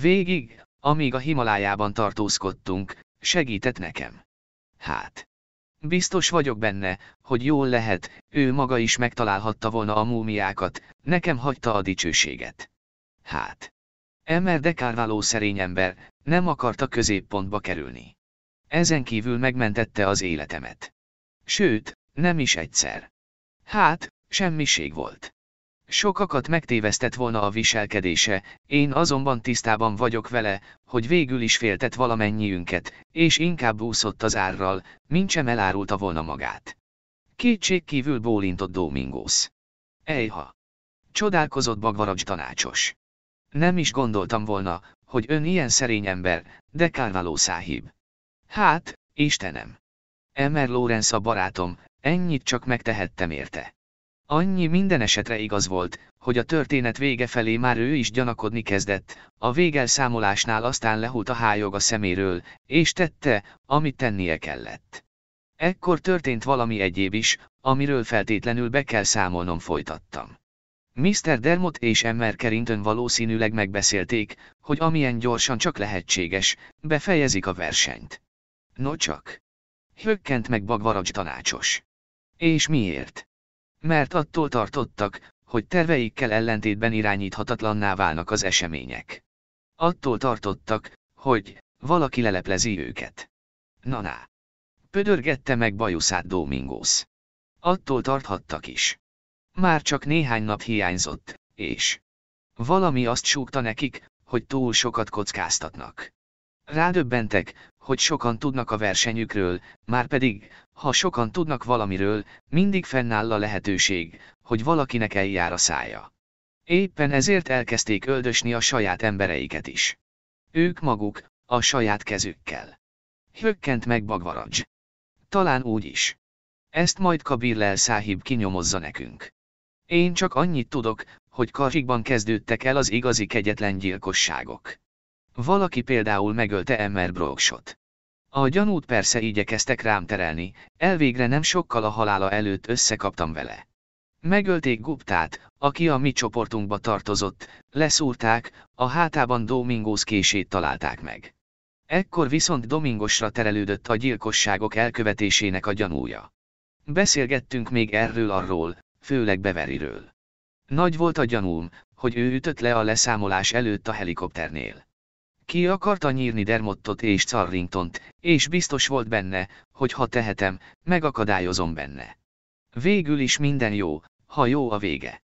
Végig, amíg a Himalájában tartózkodtunk, segített nekem. Hát. Biztos vagyok benne, hogy jól lehet, ő maga is megtalálhatta volna a múmiákat, nekem hagyta a dicsőséget. Hát. Emmer de Carvalho szerény ember, nem akarta középpontba kerülni. Ezen kívül megmentette az életemet. Sőt, nem is egyszer. Hát, semmiség volt. Sokakat megtévesztett volna a viselkedése, én azonban tisztában vagyok vele, hogy végül is féltett valamennyiünket, és inkább úszott az árral, mint sem elárulta volna magát. Kétség kívül bólintott Domingos. Ejha! Csodálkozott Bagvaracs tanácsos. Nem is gondoltam volna, hogy ön ilyen szerény ember, de kárvaló száhib. Hát, Istenem! Emer Lorenz a barátom, ennyit csak megtehettem érte. Annyi minden esetre igaz volt, hogy a történet vége felé már ő is gyanakodni kezdett, a végelszámolásnál aztán lehult a hájog a szeméről, és tette, amit tennie kellett. Ekkor történt valami egyéb is, amiről feltétlenül be kell számolnom folytattam. Mr. Dermot és Emmer Carrington valószínűleg megbeszélték, hogy amilyen gyorsan csak lehetséges, befejezik a versenyt. No csak. Hökkent meg Bagvaraj tanácsos. És miért? Mert attól tartottak, hogy terveikkel ellentétben irányíthatatlanná válnak az események. Attól tartottak, hogy valaki leleplezi őket. Naná. Pödörgette meg bajuszát Domingos. Attól tarthattak is. Már csak néhány nap hiányzott, és valami azt súgta nekik, hogy túl sokat kockáztatnak. Rádöbbentek, hogy sokan tudnak a versenyükről, már pedig, ha sokan tudnak valamiről, mindig fennáll a lehetőség, hogy valakinek eljár a szája. Éppen ezért elkezdték öldösni a saját embereiket is. Ők maguk, a saját kezükkel. Hökkent meg Bagvaradzs. Talán úgy is. Ezt majd Kabir Lel Száhib kinyomozza nekünk. Én csak annyit tudok, hogy Karikban kezdődtek el az igazi kegyetlen gyilkosságok. Valaki például megölte Emmer Brooksot. A gyanút persze igyekeztek rám terelni, elvégre nem sokkal a halála előtt összekaptam vele. Megölték Guptát, aki a mi csoportunkba tartozott, leszúrták, a hátában Domingos kését találták meg. Ekkor viszont Domingosra terelődött a gyilkosságok elkövetésének a gyanúja. Beszélgettünk még erről arról, főleg Beveriről. Nagy volt a gyanúm, hogy ő ütött le a leszámolás előtt a helikopternél. Ki akarta nyírni Dermottot és Carringtont, és biztos volt benne, hogy ha tehetem, megakadályozom benne. Végül is minden jó, ha jó a vége.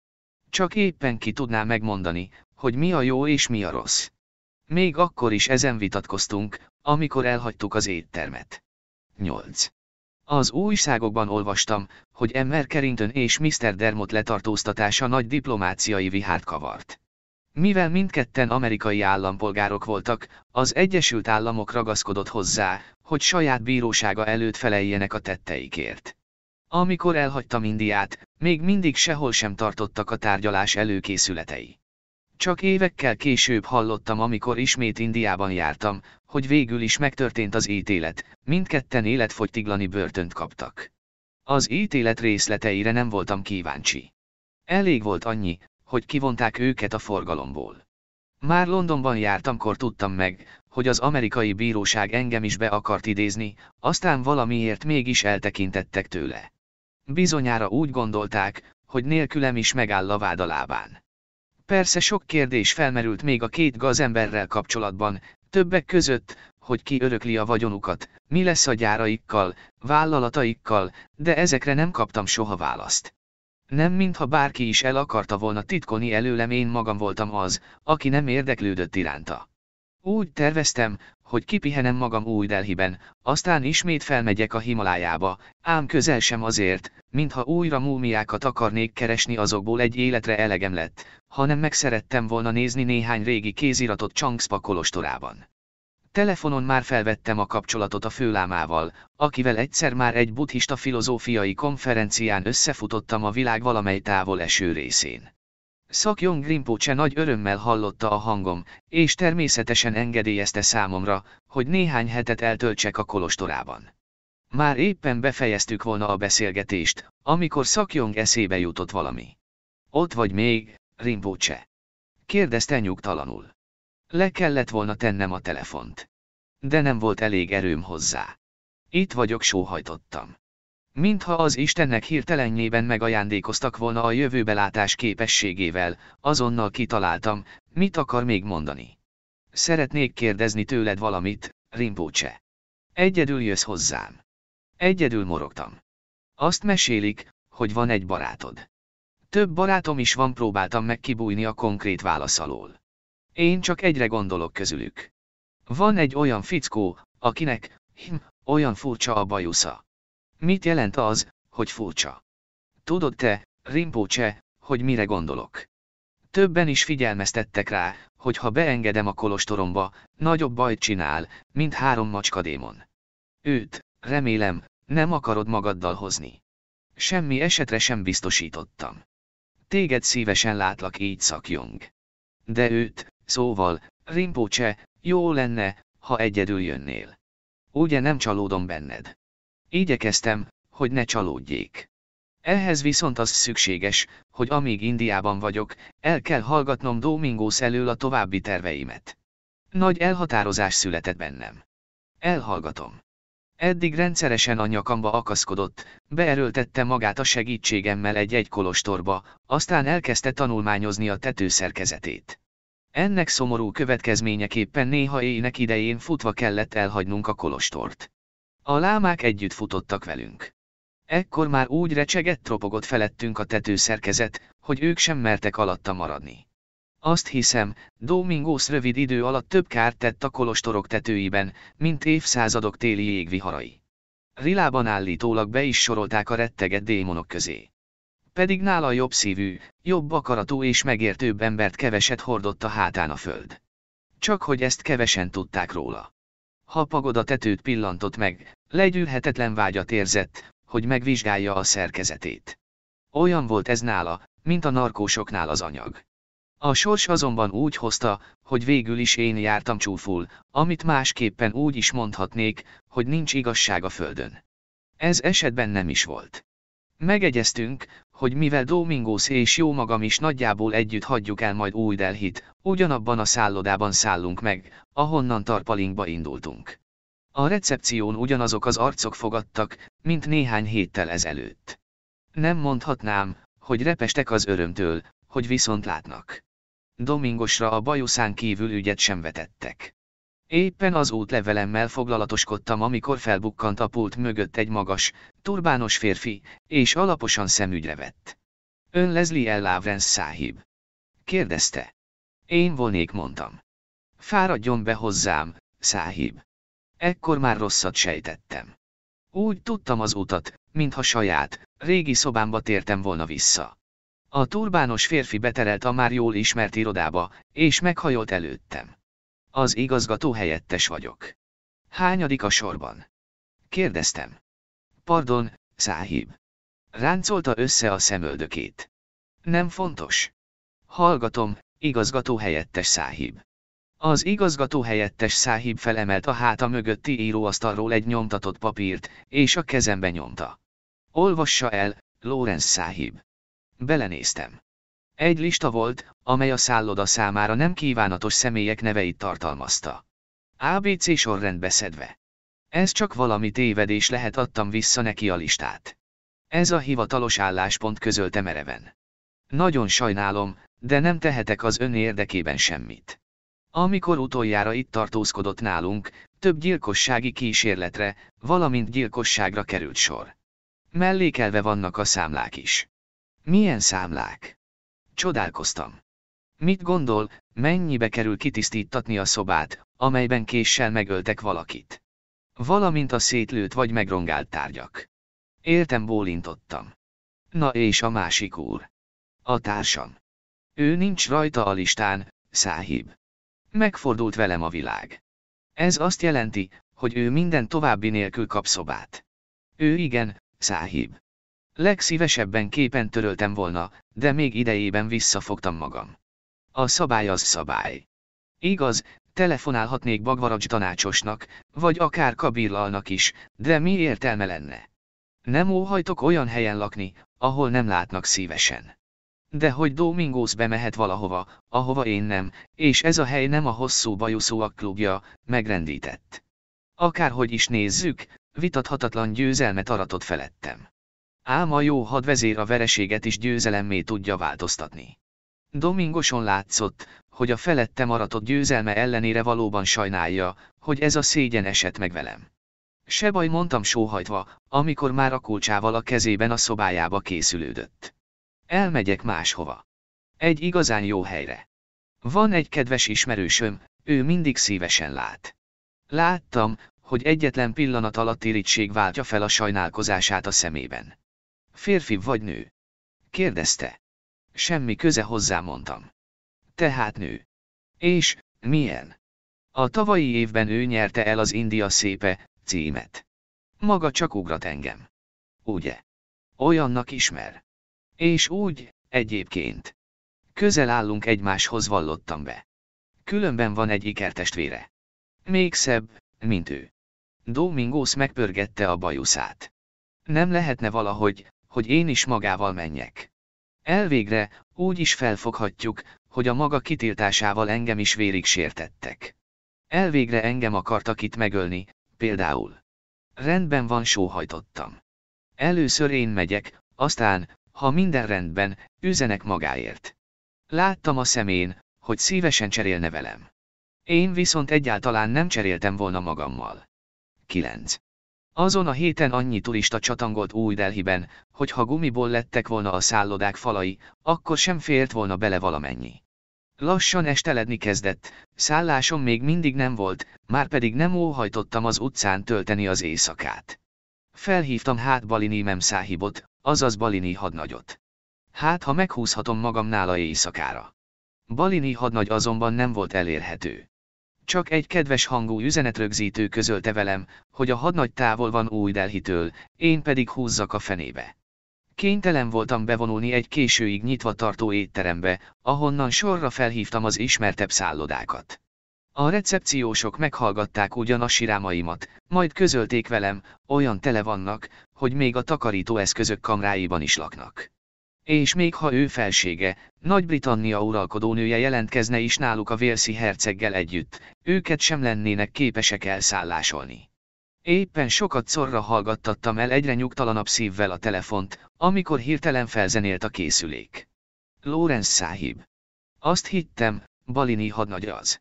Csak éppen ki tudná megmondani, hogy mi a jó és mi a rossz. Még akkor is ezen vitatkoztunk, amikor elhagytuk az éttermet. 8. Az újságokban olvastam, hogy Emmer Carrington és Mr. Dermot letartóztatása nagy diplomáciai vihárt kavart. Mivel mindketten amerikai állampolgárok voltak, az Egyesült Államok ragaszkodott hozzá, hogy saját bírósága előtt feleljenek a tetteikért. Amikor elhagytam Indiát, még mindig sehol sem tartottak a tárgyalás előkészületei. Csak évekkel később hallottam, amikor ismét Indiában jártam, hogy végül is megtörtént az ítélet, mindketten életfogytiglani börtönt kaptak. Az ítélet részleteire nem voltam kíváncsi. Elég volt annyi, hogy kivonták őket a forgalomból. Már Londonban jártamkor tudtam meg, hogy az amerikai bíróság engem is be akart idézni, aztán valamiért mégis eltekintettek tőle. Bizonyára úgy gondolták, hogy nélkülem is megáll a vád a lábán. Persze sok kérdés felmerült még a két gazemberrel kapcsolatban, többek között, hogy ki örökli a vagyonukat, mi lesz a gyáraikkal, vállalataikkal, de ezekre nem kaptam soha választ. Nem mintha bárki is el akarta volna titkolni előlem én magam voltam az, aki nem érdeklődött iránta. Úgy terveztem, hogy kipihenem magam új Delhiben, aztán ismét felmegyek a Himalájába, ám közel sem azért, mintha újra múmiákat akarnék keresni azokból egy életre elegem lett, hanem meg szerettem volna nézni néhány régi kéziratot Changspa kolostorában. Telefonon már felvettem a kapcsolatot a főlámával, akivel egyszer már egy buddhista filozófiai konferencián összefutottam a világ valamely távol eső részén. Szakjong Rinpoche nagy örömmel hallotta a hangom, és természetesen engedélyezte számomra, hogy néhány hetet eltöltsek a kolostorában. Már éppen befejeztük volna a beszélgetést, amikor Szakjong eszébe jutott valami. Ott vagy még, Rinpoche? Kérdezte nyugtalanul. Le kellett volna tennem a telefont. De nem volt elég erőm hozzá. Itt vagyok, sóhajtottam. Mintha az Istennek hirtelennyében megajándékoztak volna a jövőbelátás képességével, azonnal kitaláltam, mit akar még mondani. Szeretnék kérdezni tőled valamit, Rimpócse. Egyedül jössz hozzám. Egyedül morogtam. Azt mesélik, hogy van egy barátod. Több barátom is van, próbáltam meg kibújni a konkrét válasz alól. Én csak egyre gondolok közülük. Van egy olyan fickó, akinek, hm, olyan furcsa a bajusza. Mit jelent az, hogy furcsa? Tudod te, Rimpócse, hogy mire gondolok? Többen is figyelmeztettek rá, hogy ha beengedem a kolostoromba, nagyobb bajt csinál, mint három macskadémon. Őt, remélem, nem akarod magaddal hozni. Semmi esetre sem biztosítottam. Téged szívesen látlak így szakjong. De őt, szóval, Rimpócse, jó lenne, ha egyedül jönnél. Ugye nem csalódom benned? Igyekeztem, hogy ne csalódjék. Ehhez viszont az szükséges, hogy amíg Indiában vagyok, el kell hallgatnom Domingos elől a további terveimet. Nagy elhatározás született bennem. Elhallgatom. Eddig rendszeresen a nyakamba akaszkodott, beerőltette magát a segítségemmel egy-egy kolostorba, aztán elkezdte tanulmányozni a tetőszerkezetét. Ennek szomorú következményeképpen néha éjnek idején futva kellett elhagynunk a kolostort. A lámák együtt futottak velünk. Ekkor már úgy recsegett tropogott felettünk a tetőszerkezet, hogy ők sem mertek alatta maradni. Azt hiszem, Domingos rövid idő alatt több kárt tett a kolostorok tetőiben, mint évszázadok téli égviharai. Rilában állítólag be is sorolták a retteget démonok közé. Pedig nála jobb szívű, jobb akaratú és megértőbb embert keveset hordott a hátán a föld. Csak hogy ezt kevesen tudták róla ha pagoda tetőt pillantott meg, legyűrhetetlen vágyat érzett, hogy megvizsgálja a szerkezetét. Olyan volt ez nála, mint a narkósoknál az anyag. A sors azonban úgy hozta, hogy végül is én jártam csúful, amit másképpen úgy is mondhatnék, hogy nincs igazság a földön. Ez esetben nem is volt. Megegyeztünk, hogy mivel Domingos és jó magam is nagyjából együtt hagyjuk el majd új Delhit, ugyanabban a szállodában szállunk meg, ahonnan tarpalinkba indultunk. A recepción ugyanazok az arcok fogadtak, mint néhány héttel ezelőtt. Nem mondhatnám, hogy repestek az örömtől, hogy viszont látnak. Domingosra a bajuszán kívül ügyet sem vetettek. Éppen az útlevelemmel foglalatoskodtam, amikor felbukkant a pult mögött egy magas, turbános férfi, és alaposan szemügyre vett. Ön Leslie L. Lawrence száhib. Kérdezte. Én volnék, mondtam. Fáradjon be hozzám, száhib. Ekkor már rosszat sejtettem. Úgy tudtam az utat, mintha saját, régi szobámba tértem volna vissza. A turbános férfi beterelt a már jól ismert irodába, és meghajolt előttem. Az igazgató helyettes vagyok. Hányadik a sorban? Kérdeztem. Pardon, száhib. Ráncolta össze a szemöldökét. Nem fontos. Hallgatom, igazgató helyettes száhib. Az igazgató helyettes száhib felemelt a háta mögötti íróasztalról egy nyomtatott papírt, és a kezembe nyomta. Olvassa el, Lorenz száhib. Belenéztem. Egy lista volt, amely a szálloda számára nem kívánatos személyek neveit tartalmazta. ABC sorrendbe szedve. Ez csak valami tévedés lehet adtam vissza neki a listát. Ez a hivatalos álláspont közölte mereven. Nagyon sajnálom, de nem tehetek az ön érdekében semmit. Amikor utoljára itt tartózkodott nálunk, több gyilkossági kísérletre, valamint gyilkosságra került sor. Mellékelve vannak a számlák is. Milyen számlák? Csodálkoztam. Mit gondol, mennyibe kerül kitisztítatni a szobát, amelyben késsel megöltek valakit? Valamint a szétlőtt vagy megrongált tárgyak. Éltem bólintottam. Na és a másik úr. A társam. Ő nincs rajta a listán, száhib. Megfordult velem a világ. Ez azt jelenti, hogy ő minden további nélkül kap szobát. Ő igen, száhib. Legszívesebben képen töröltem volna, de még idejében visszafogtam magam. A szabály az szabály. Igaz, telefonálhatnék Bagvaracs tanácsosnak, vagy akár Kabillalnak is, de mi értelme lenne? Nem óhajtok olyan helyen lakni, ahol nem látnak szívesen. De hogy Domingos bemehet valahova, ahova én nem, és ez a hely nem a hosszú bajuszóak klubja, megrendített. Akárhogy is nézzük, vitathatatlan győzelmet aratott felettem. Ám a jó hadvezér a vereséget is győzelemmé tudja változtatni. Domingoson látszott, hogy a felette maradott győzelme ellenére valóban sajnálja, hogy ez a szégyen esett meg velem. Se baj mondtam sóhajtva, amikor már a kulcsával a kezében a szobájába készülődött. Elmegyek máshova. Egy igazán jó helyre. Van egy kedves ismerősöm, ő mindig szívesen lát. Láttam, hogy egyetlen pillanat alatt irítség váltja fel a sajnálkozását a szemében. Férfi vagy nő? Kérdezte. Semmi köze hozzá mondtam. Tehát nő. És, milyen? A tavalyi évben ő nyerte el az India szépe címet. Maga csak ugrat engem. Ugye? Olyannak ismer. És úgy, egyébként. Közel állunk egymáshoz vallottam be. Különben van egy ikertestvére. Még szebb, mint ő. Domingos megpörgette a bajuszát. Nem lehetne valahogy, hogy én is magával menjek. Elvégre, úgy is felfoghatjuk, hogy a maga kitiltásával engem is vérig sértettek. Elvégre engem akartak itt megölni, például. Rendben van sóhajtottam. Először én megyek, aztán, ha minden rendben, üzenek magáért. Láttam a szemén, hogy szívesen cserélne velem. Én viszont egyáltalán nem cseréltem volna magammal. 9. Azon a héten annyi turista csatangolt új Delhiben, hogy ha gumiból lettek volna a szállodák falai, akkor sem félt volna bele valamennyi. Lassan esteledni kezdett, szállásom még mindig nem volt, már pedig nem óhajtottam az utcán tölteni az éjszakát. Felhívtam hát Balini memszáhibot, azaz Balini hadnagyot. Hát ha meghúzhatom magam nála éjszakára. Balini hadnagy azonban nem volt elérhető. Csak egy kedves hangú üzenetrögzítő közölte velem, hogy a hadnagy távol van új Delhitől, én pedig húzzak a fenébe. Kénytelen voltam bevonulni egy későig nyitva tartó étterembe, ahonnan sorra felhívtam az ismertebb szállodákat. A recepciósok meghallgatták ugyan a sirámaimat, majd közölték velem, olyan tele vannak, hogy még a takarító eszközök kamráiban is laknak. És még ha ő felsége, Nagy-Britannia uralkodónője jelentkezne is náluk a Vélszi herceggel együtt, őket sem lennének képesek elszállásolni. Éppen sokat szorra hallgattattam el egyre nyugtalanabb szívvel a telefont, amikor hirtelen felzenélt a készülék. Lorenz száhib. Azt hittem, Balini hadnagy az.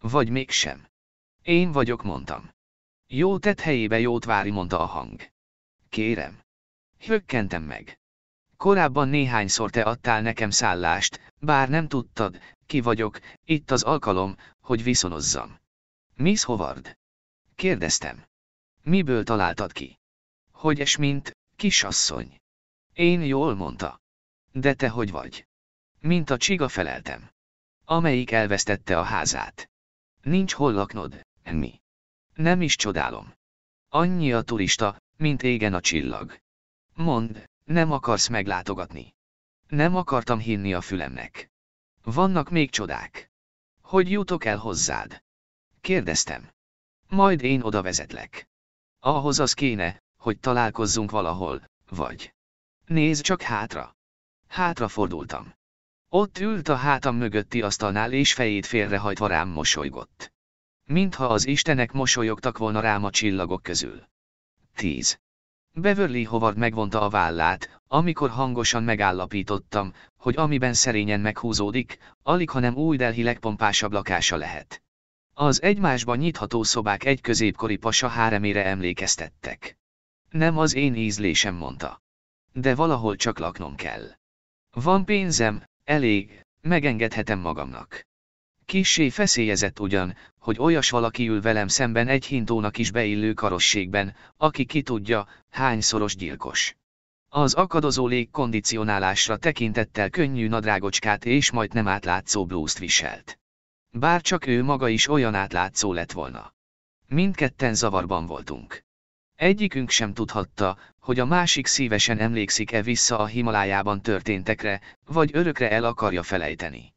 Vagy mégsem. Én vagyok, mondtam. Jó tett helyébe jót vári, mondta a hang. Kérem. Hökkentem meg korábban néhányszor te adtál nekem szállást, bár nem tudtad, ki vagyok, itt az alkalom, hogy viszonozzam. Miss Howard? Kérdeztem. Miből találtad ki? Hogy es mint, kisasszony. Én jól mondta. De te hogy vagy? Mint a csiga feleltem. Amelyik elvesztette a házát. Nincs hol laknod, mi. Nem is csodálom. Annyi a turista, mint égen a csillag. Mond, nem akarsz meglátogatni. Nem akartam hinni a fülemnek. Vannak még csodák. Hogy jutok el hozzád? Kérdeztem. Majd én oda vezetlek. Ahhoz az kéne, hogy találkozzunk valahol, vagy. Nézd csak hátra. Hátra fordultam. Ott ült a hátam mögötti asztalnál és fejét félrehajtva rám mosolygott. Mintha az istenek mosolyogtak volna rám a csillagok közül. 10. Beverly Howard megvonta a vállát, amikor hangosan megállapítottam, hogy amiben szerényen meghúzódik, alig hanem új delhi legpompásabb lakása lehet. Az egymásba nyitható szobák egy középkori pasa háremére emlékeztettek. Nem az én ízlésem mondta. De valahol csak laknom kell. Van pénzem, elég, megengedhetem magamnak. Kissé feszélyezett ugyan, hogy olyas valaki ül velem szemben egy hintónak is beillő karosségben, aki ki tudja, hányszoros gyilkos. Az akadozó légkondicionálásra tekintettel könnyű nadrágocskát és majd nem átlátszó blúzt viselt. Bár csak ő maga is olyan átlátszó lett volna. Mindketten zavarban voltunk. Egyikünk sem tudhatta, hogy a másik szívesen emlékszik-e vissza a Himalájában történtekre, vagy örökre el akarja felejteni.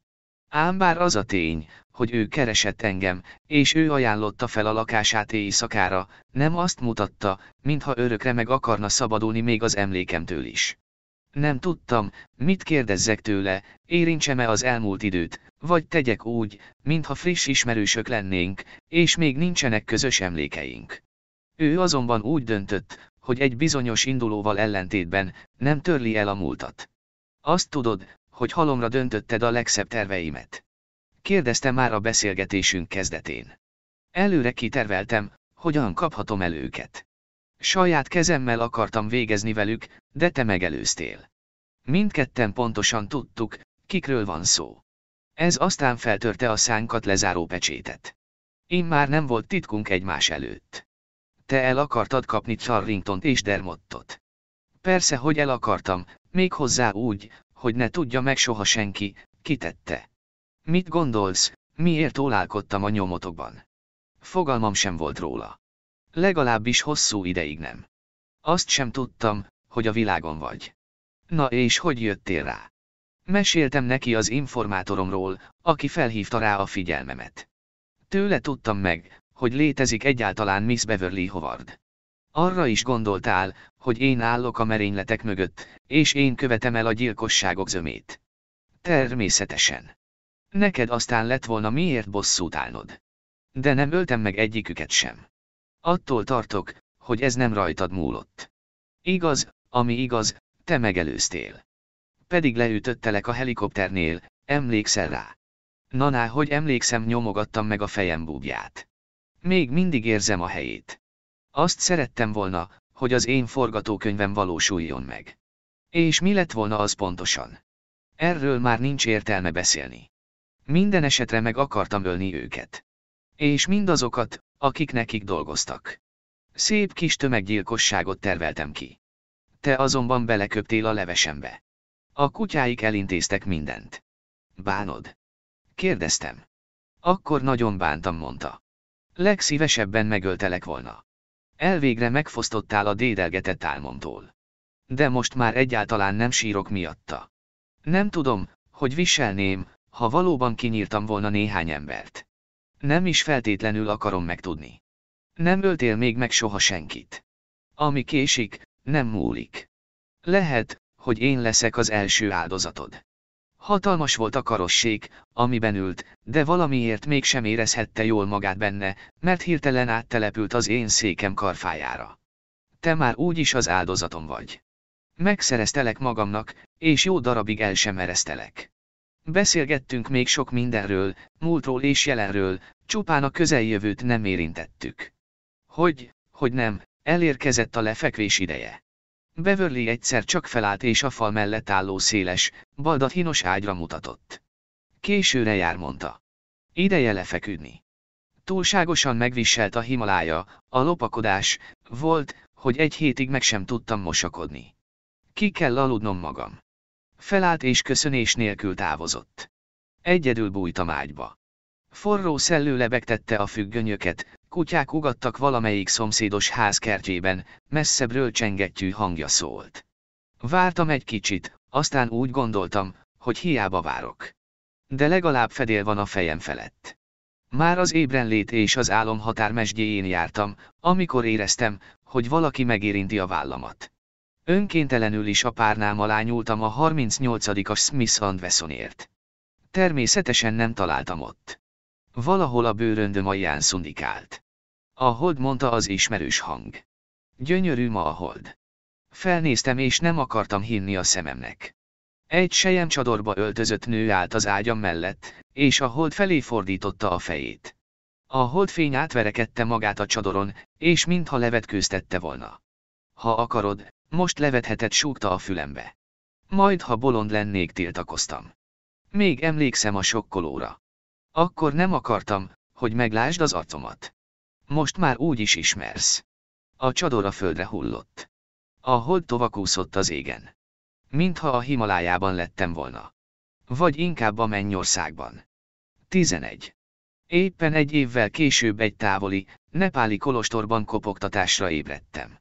Ám bár az a tény, hogy ő keresett engem, és ő ajánlotta fel a lakását éjszakára, nem azt mutatta, mintha örökre meg akarna szabadulni még az emlékemtől is. Nem tudtam, mit kérdezzek tőle, érintsem-e az elmúlt időt, vagy tegyek úgy, mintha friss ismerősök lennénk, és még nincsenek közös emlékeink. Ő azonban úgy döntött, hogy egy bizonyos indulóval ellentétben nem törli el a múltat. Azt tudod, hogy halomra döntötted a legszebb terveimet. Kérdezte már a beszélgetésünk kezdetén. Előre kiterveltem, hogyan kaphatom el őket. Saját kezemmel akartam végezni velük, de te megelőztél. Mindketten pontosan tudtuk, kikről van szó. Ez aztán feltörte a szánkat lezáró pecsétet. Én már nem volt titkunk egymás előtt. Te el akartad kapni Charringtont és Dermottot. Persze, hogy el akartam, még hozzá úgy, hogy ne tudja meg soha senki, kitette. Mit gondolsz, miért ólálkodtam a nyomotokban? Fogalmam sem volt róla. Legalábbis hosszú ideig nem. Azt sem tudtam, hogy a világon vagy. Na és hogy jöttél rá? Meséltem neki az informátoromról, aki felhívta rá a figyelmemet. Tőle tudtam meg, hogy létezik egyáltalán Miss Beverly Howard. Arra is gondoltál, hogy én állok a merényletek mögött, és én követem el a gyilkosságok zömét. Természetesen. Neked aztán lett volna miért bosszút állnod. De nem öltem meg egyiküket sem. Attól tartok, hogy ez nem rajtad múlott. Igaz, ami igaz, te megelőztél. Pedig leütöttelek a helikopternél, emlékszel rá. Naná, hogy emlékszem, nyomogattam meg a fejem búbját. Még mindig érzem a helyét. Azt szerettem volna, hogy az én forgatókönyvem valósuljon meg. És mi lett volna az pontosan? Erről már nincs értelme beszélni. Minden esetre meg akartam ölni őket. És mindazokat, akik nekik dolgoztak. Szép kis tömeggyilkosságot terveltem ki. Te azonban beleköptél a levesembe. A kutyáik elintéztek mindent. Bánod? Kérdeztem. Akkor nagyon bántam, mondta. Legszívesebben megöltelek volna. Elvégre megfosztottál a dédelgetett álmomtól. De most már egyáltalán nem sírok miatta. Nem tudom, hogy viselném, ha valóban kinyírtam volna néhány embert. Nem is feltétlenül akarom megtudni. Nem öltél még meg soha senkit. Ami késik, nem múlik. Lehet, hogy én leszek az első áldozatod. Hatalmas volt a karosség, amiben ült, de valamiért mégsem érezhette jól magát benne, mert hirtelen áttelepült az én székem karfájára. Te már úgyis az áldozatom vagy. Megszereztelek magamnak, és jó darabig el sem eresztelek. Beszélgettünk még sok mindenről, múltról és jelenről, csupán a közeljövőt nem érintettük. Hogy, hogy nem, elérkezett a lefekvés ideje. Beverly egyszer csak felállt és a fal mellett álló széles, hinos ágyra mutatott. Későre jár, mondta. Ideje lefeküdni. Túlságosan megviselt a Himalája, a lopakodás, volt, hogy egy hétig meg sem tudtam mosakodni. Ki kell aludnom magam. Felállt és köszönés nélkül távozott. Egyedül bújtam ágyba. Forró szellő lebegtette a függönyöket, Kutyák ugattak valamelyik szomszédos ház kertjében, messzebbről csengettyű hangja szólt. Vártam egy kicsit, aztán úgy gondoltam, hogy hiába várok. De legalább fedél van a fejem felett. Már az ébrenlét és az álom határmesdjéjén jártam, amikor éreztem, hogy valaki megérinti a vállamat. Önkéntelenül is a párnám alá nyúltam a 38-as Smith Wessonért. Természetesen nem találtam ott. Valahol a bőröndöm alján szundikált. A hold mondta az ismerős hang. Gyönyörű ma a hold. Felnéztem és nem akartam hinni a szememnek. Egy sejem csadorba öltözött nő állt az ágyam mellett, és a hold felé fordította a fejét. A fény átverekedte magát a csadoron, és mintha levetkőztette volna. Ha akarod, most levetheted súgta a fülembe. Majd ha bolond lennék tiltakoztam. Még emlékszem a sokkolóra. Akkor nem akartam, hogy meglásd az acomat. Most már úgy is ismersz. A csador a földre hullott. A hold tovakúszott az égen. Mintha a Himalájában lettem volna. Vagy inkább a mennyországban. 11. Éppen egy évvel később egy távoli, nepáli kolostorban kopogtatásra ébredtem.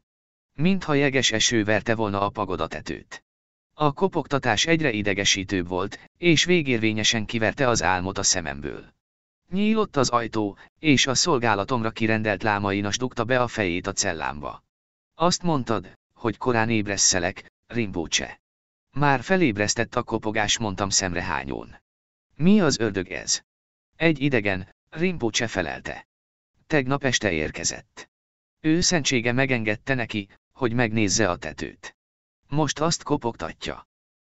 Mintha jeges eső verte volna a pagodatetőt. A kopogtatás egyre idegesítőbb volt, és végérvényesen kiverte az álmot a szememből. Nyílott az ajtó, és a szolgálatomra kirendelt lámainas dugta be a fejét a cellámba. Azt mondtad, hogy korán ébreszelek, Rimbócse. Már felébresztett a kopogás, mondtam szemrehányón. Mi az ördög ez? Egy idegen, Rimbócse felelte. Tegnap este érkezett. Ő szentsége megengedte neki, hogy megnézze a tetőt. Most azt kopogtatja.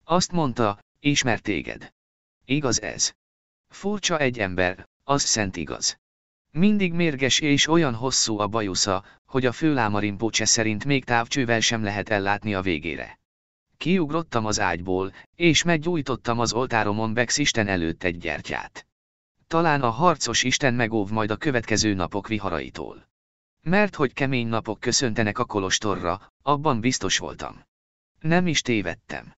Azt mondta, ismer téged. Igaz ez. Furcsa egy ember, az szent igaz. Mindig mérges és olyan hosszú a bajusza, hogy a főlámarimpócse szerint még távcsővel sem lehet ellátni a végére. Kiugrottam az ágyból, és meggyújtottam az oltáromon Bex Isten előtt egy gyertyát. Talán a harcos Isten megóv majd a következő napok viharaitól. Mert hogy kemény napok köszöntenek a kolostorra, abban biztos voltam. Nem is tévedtem.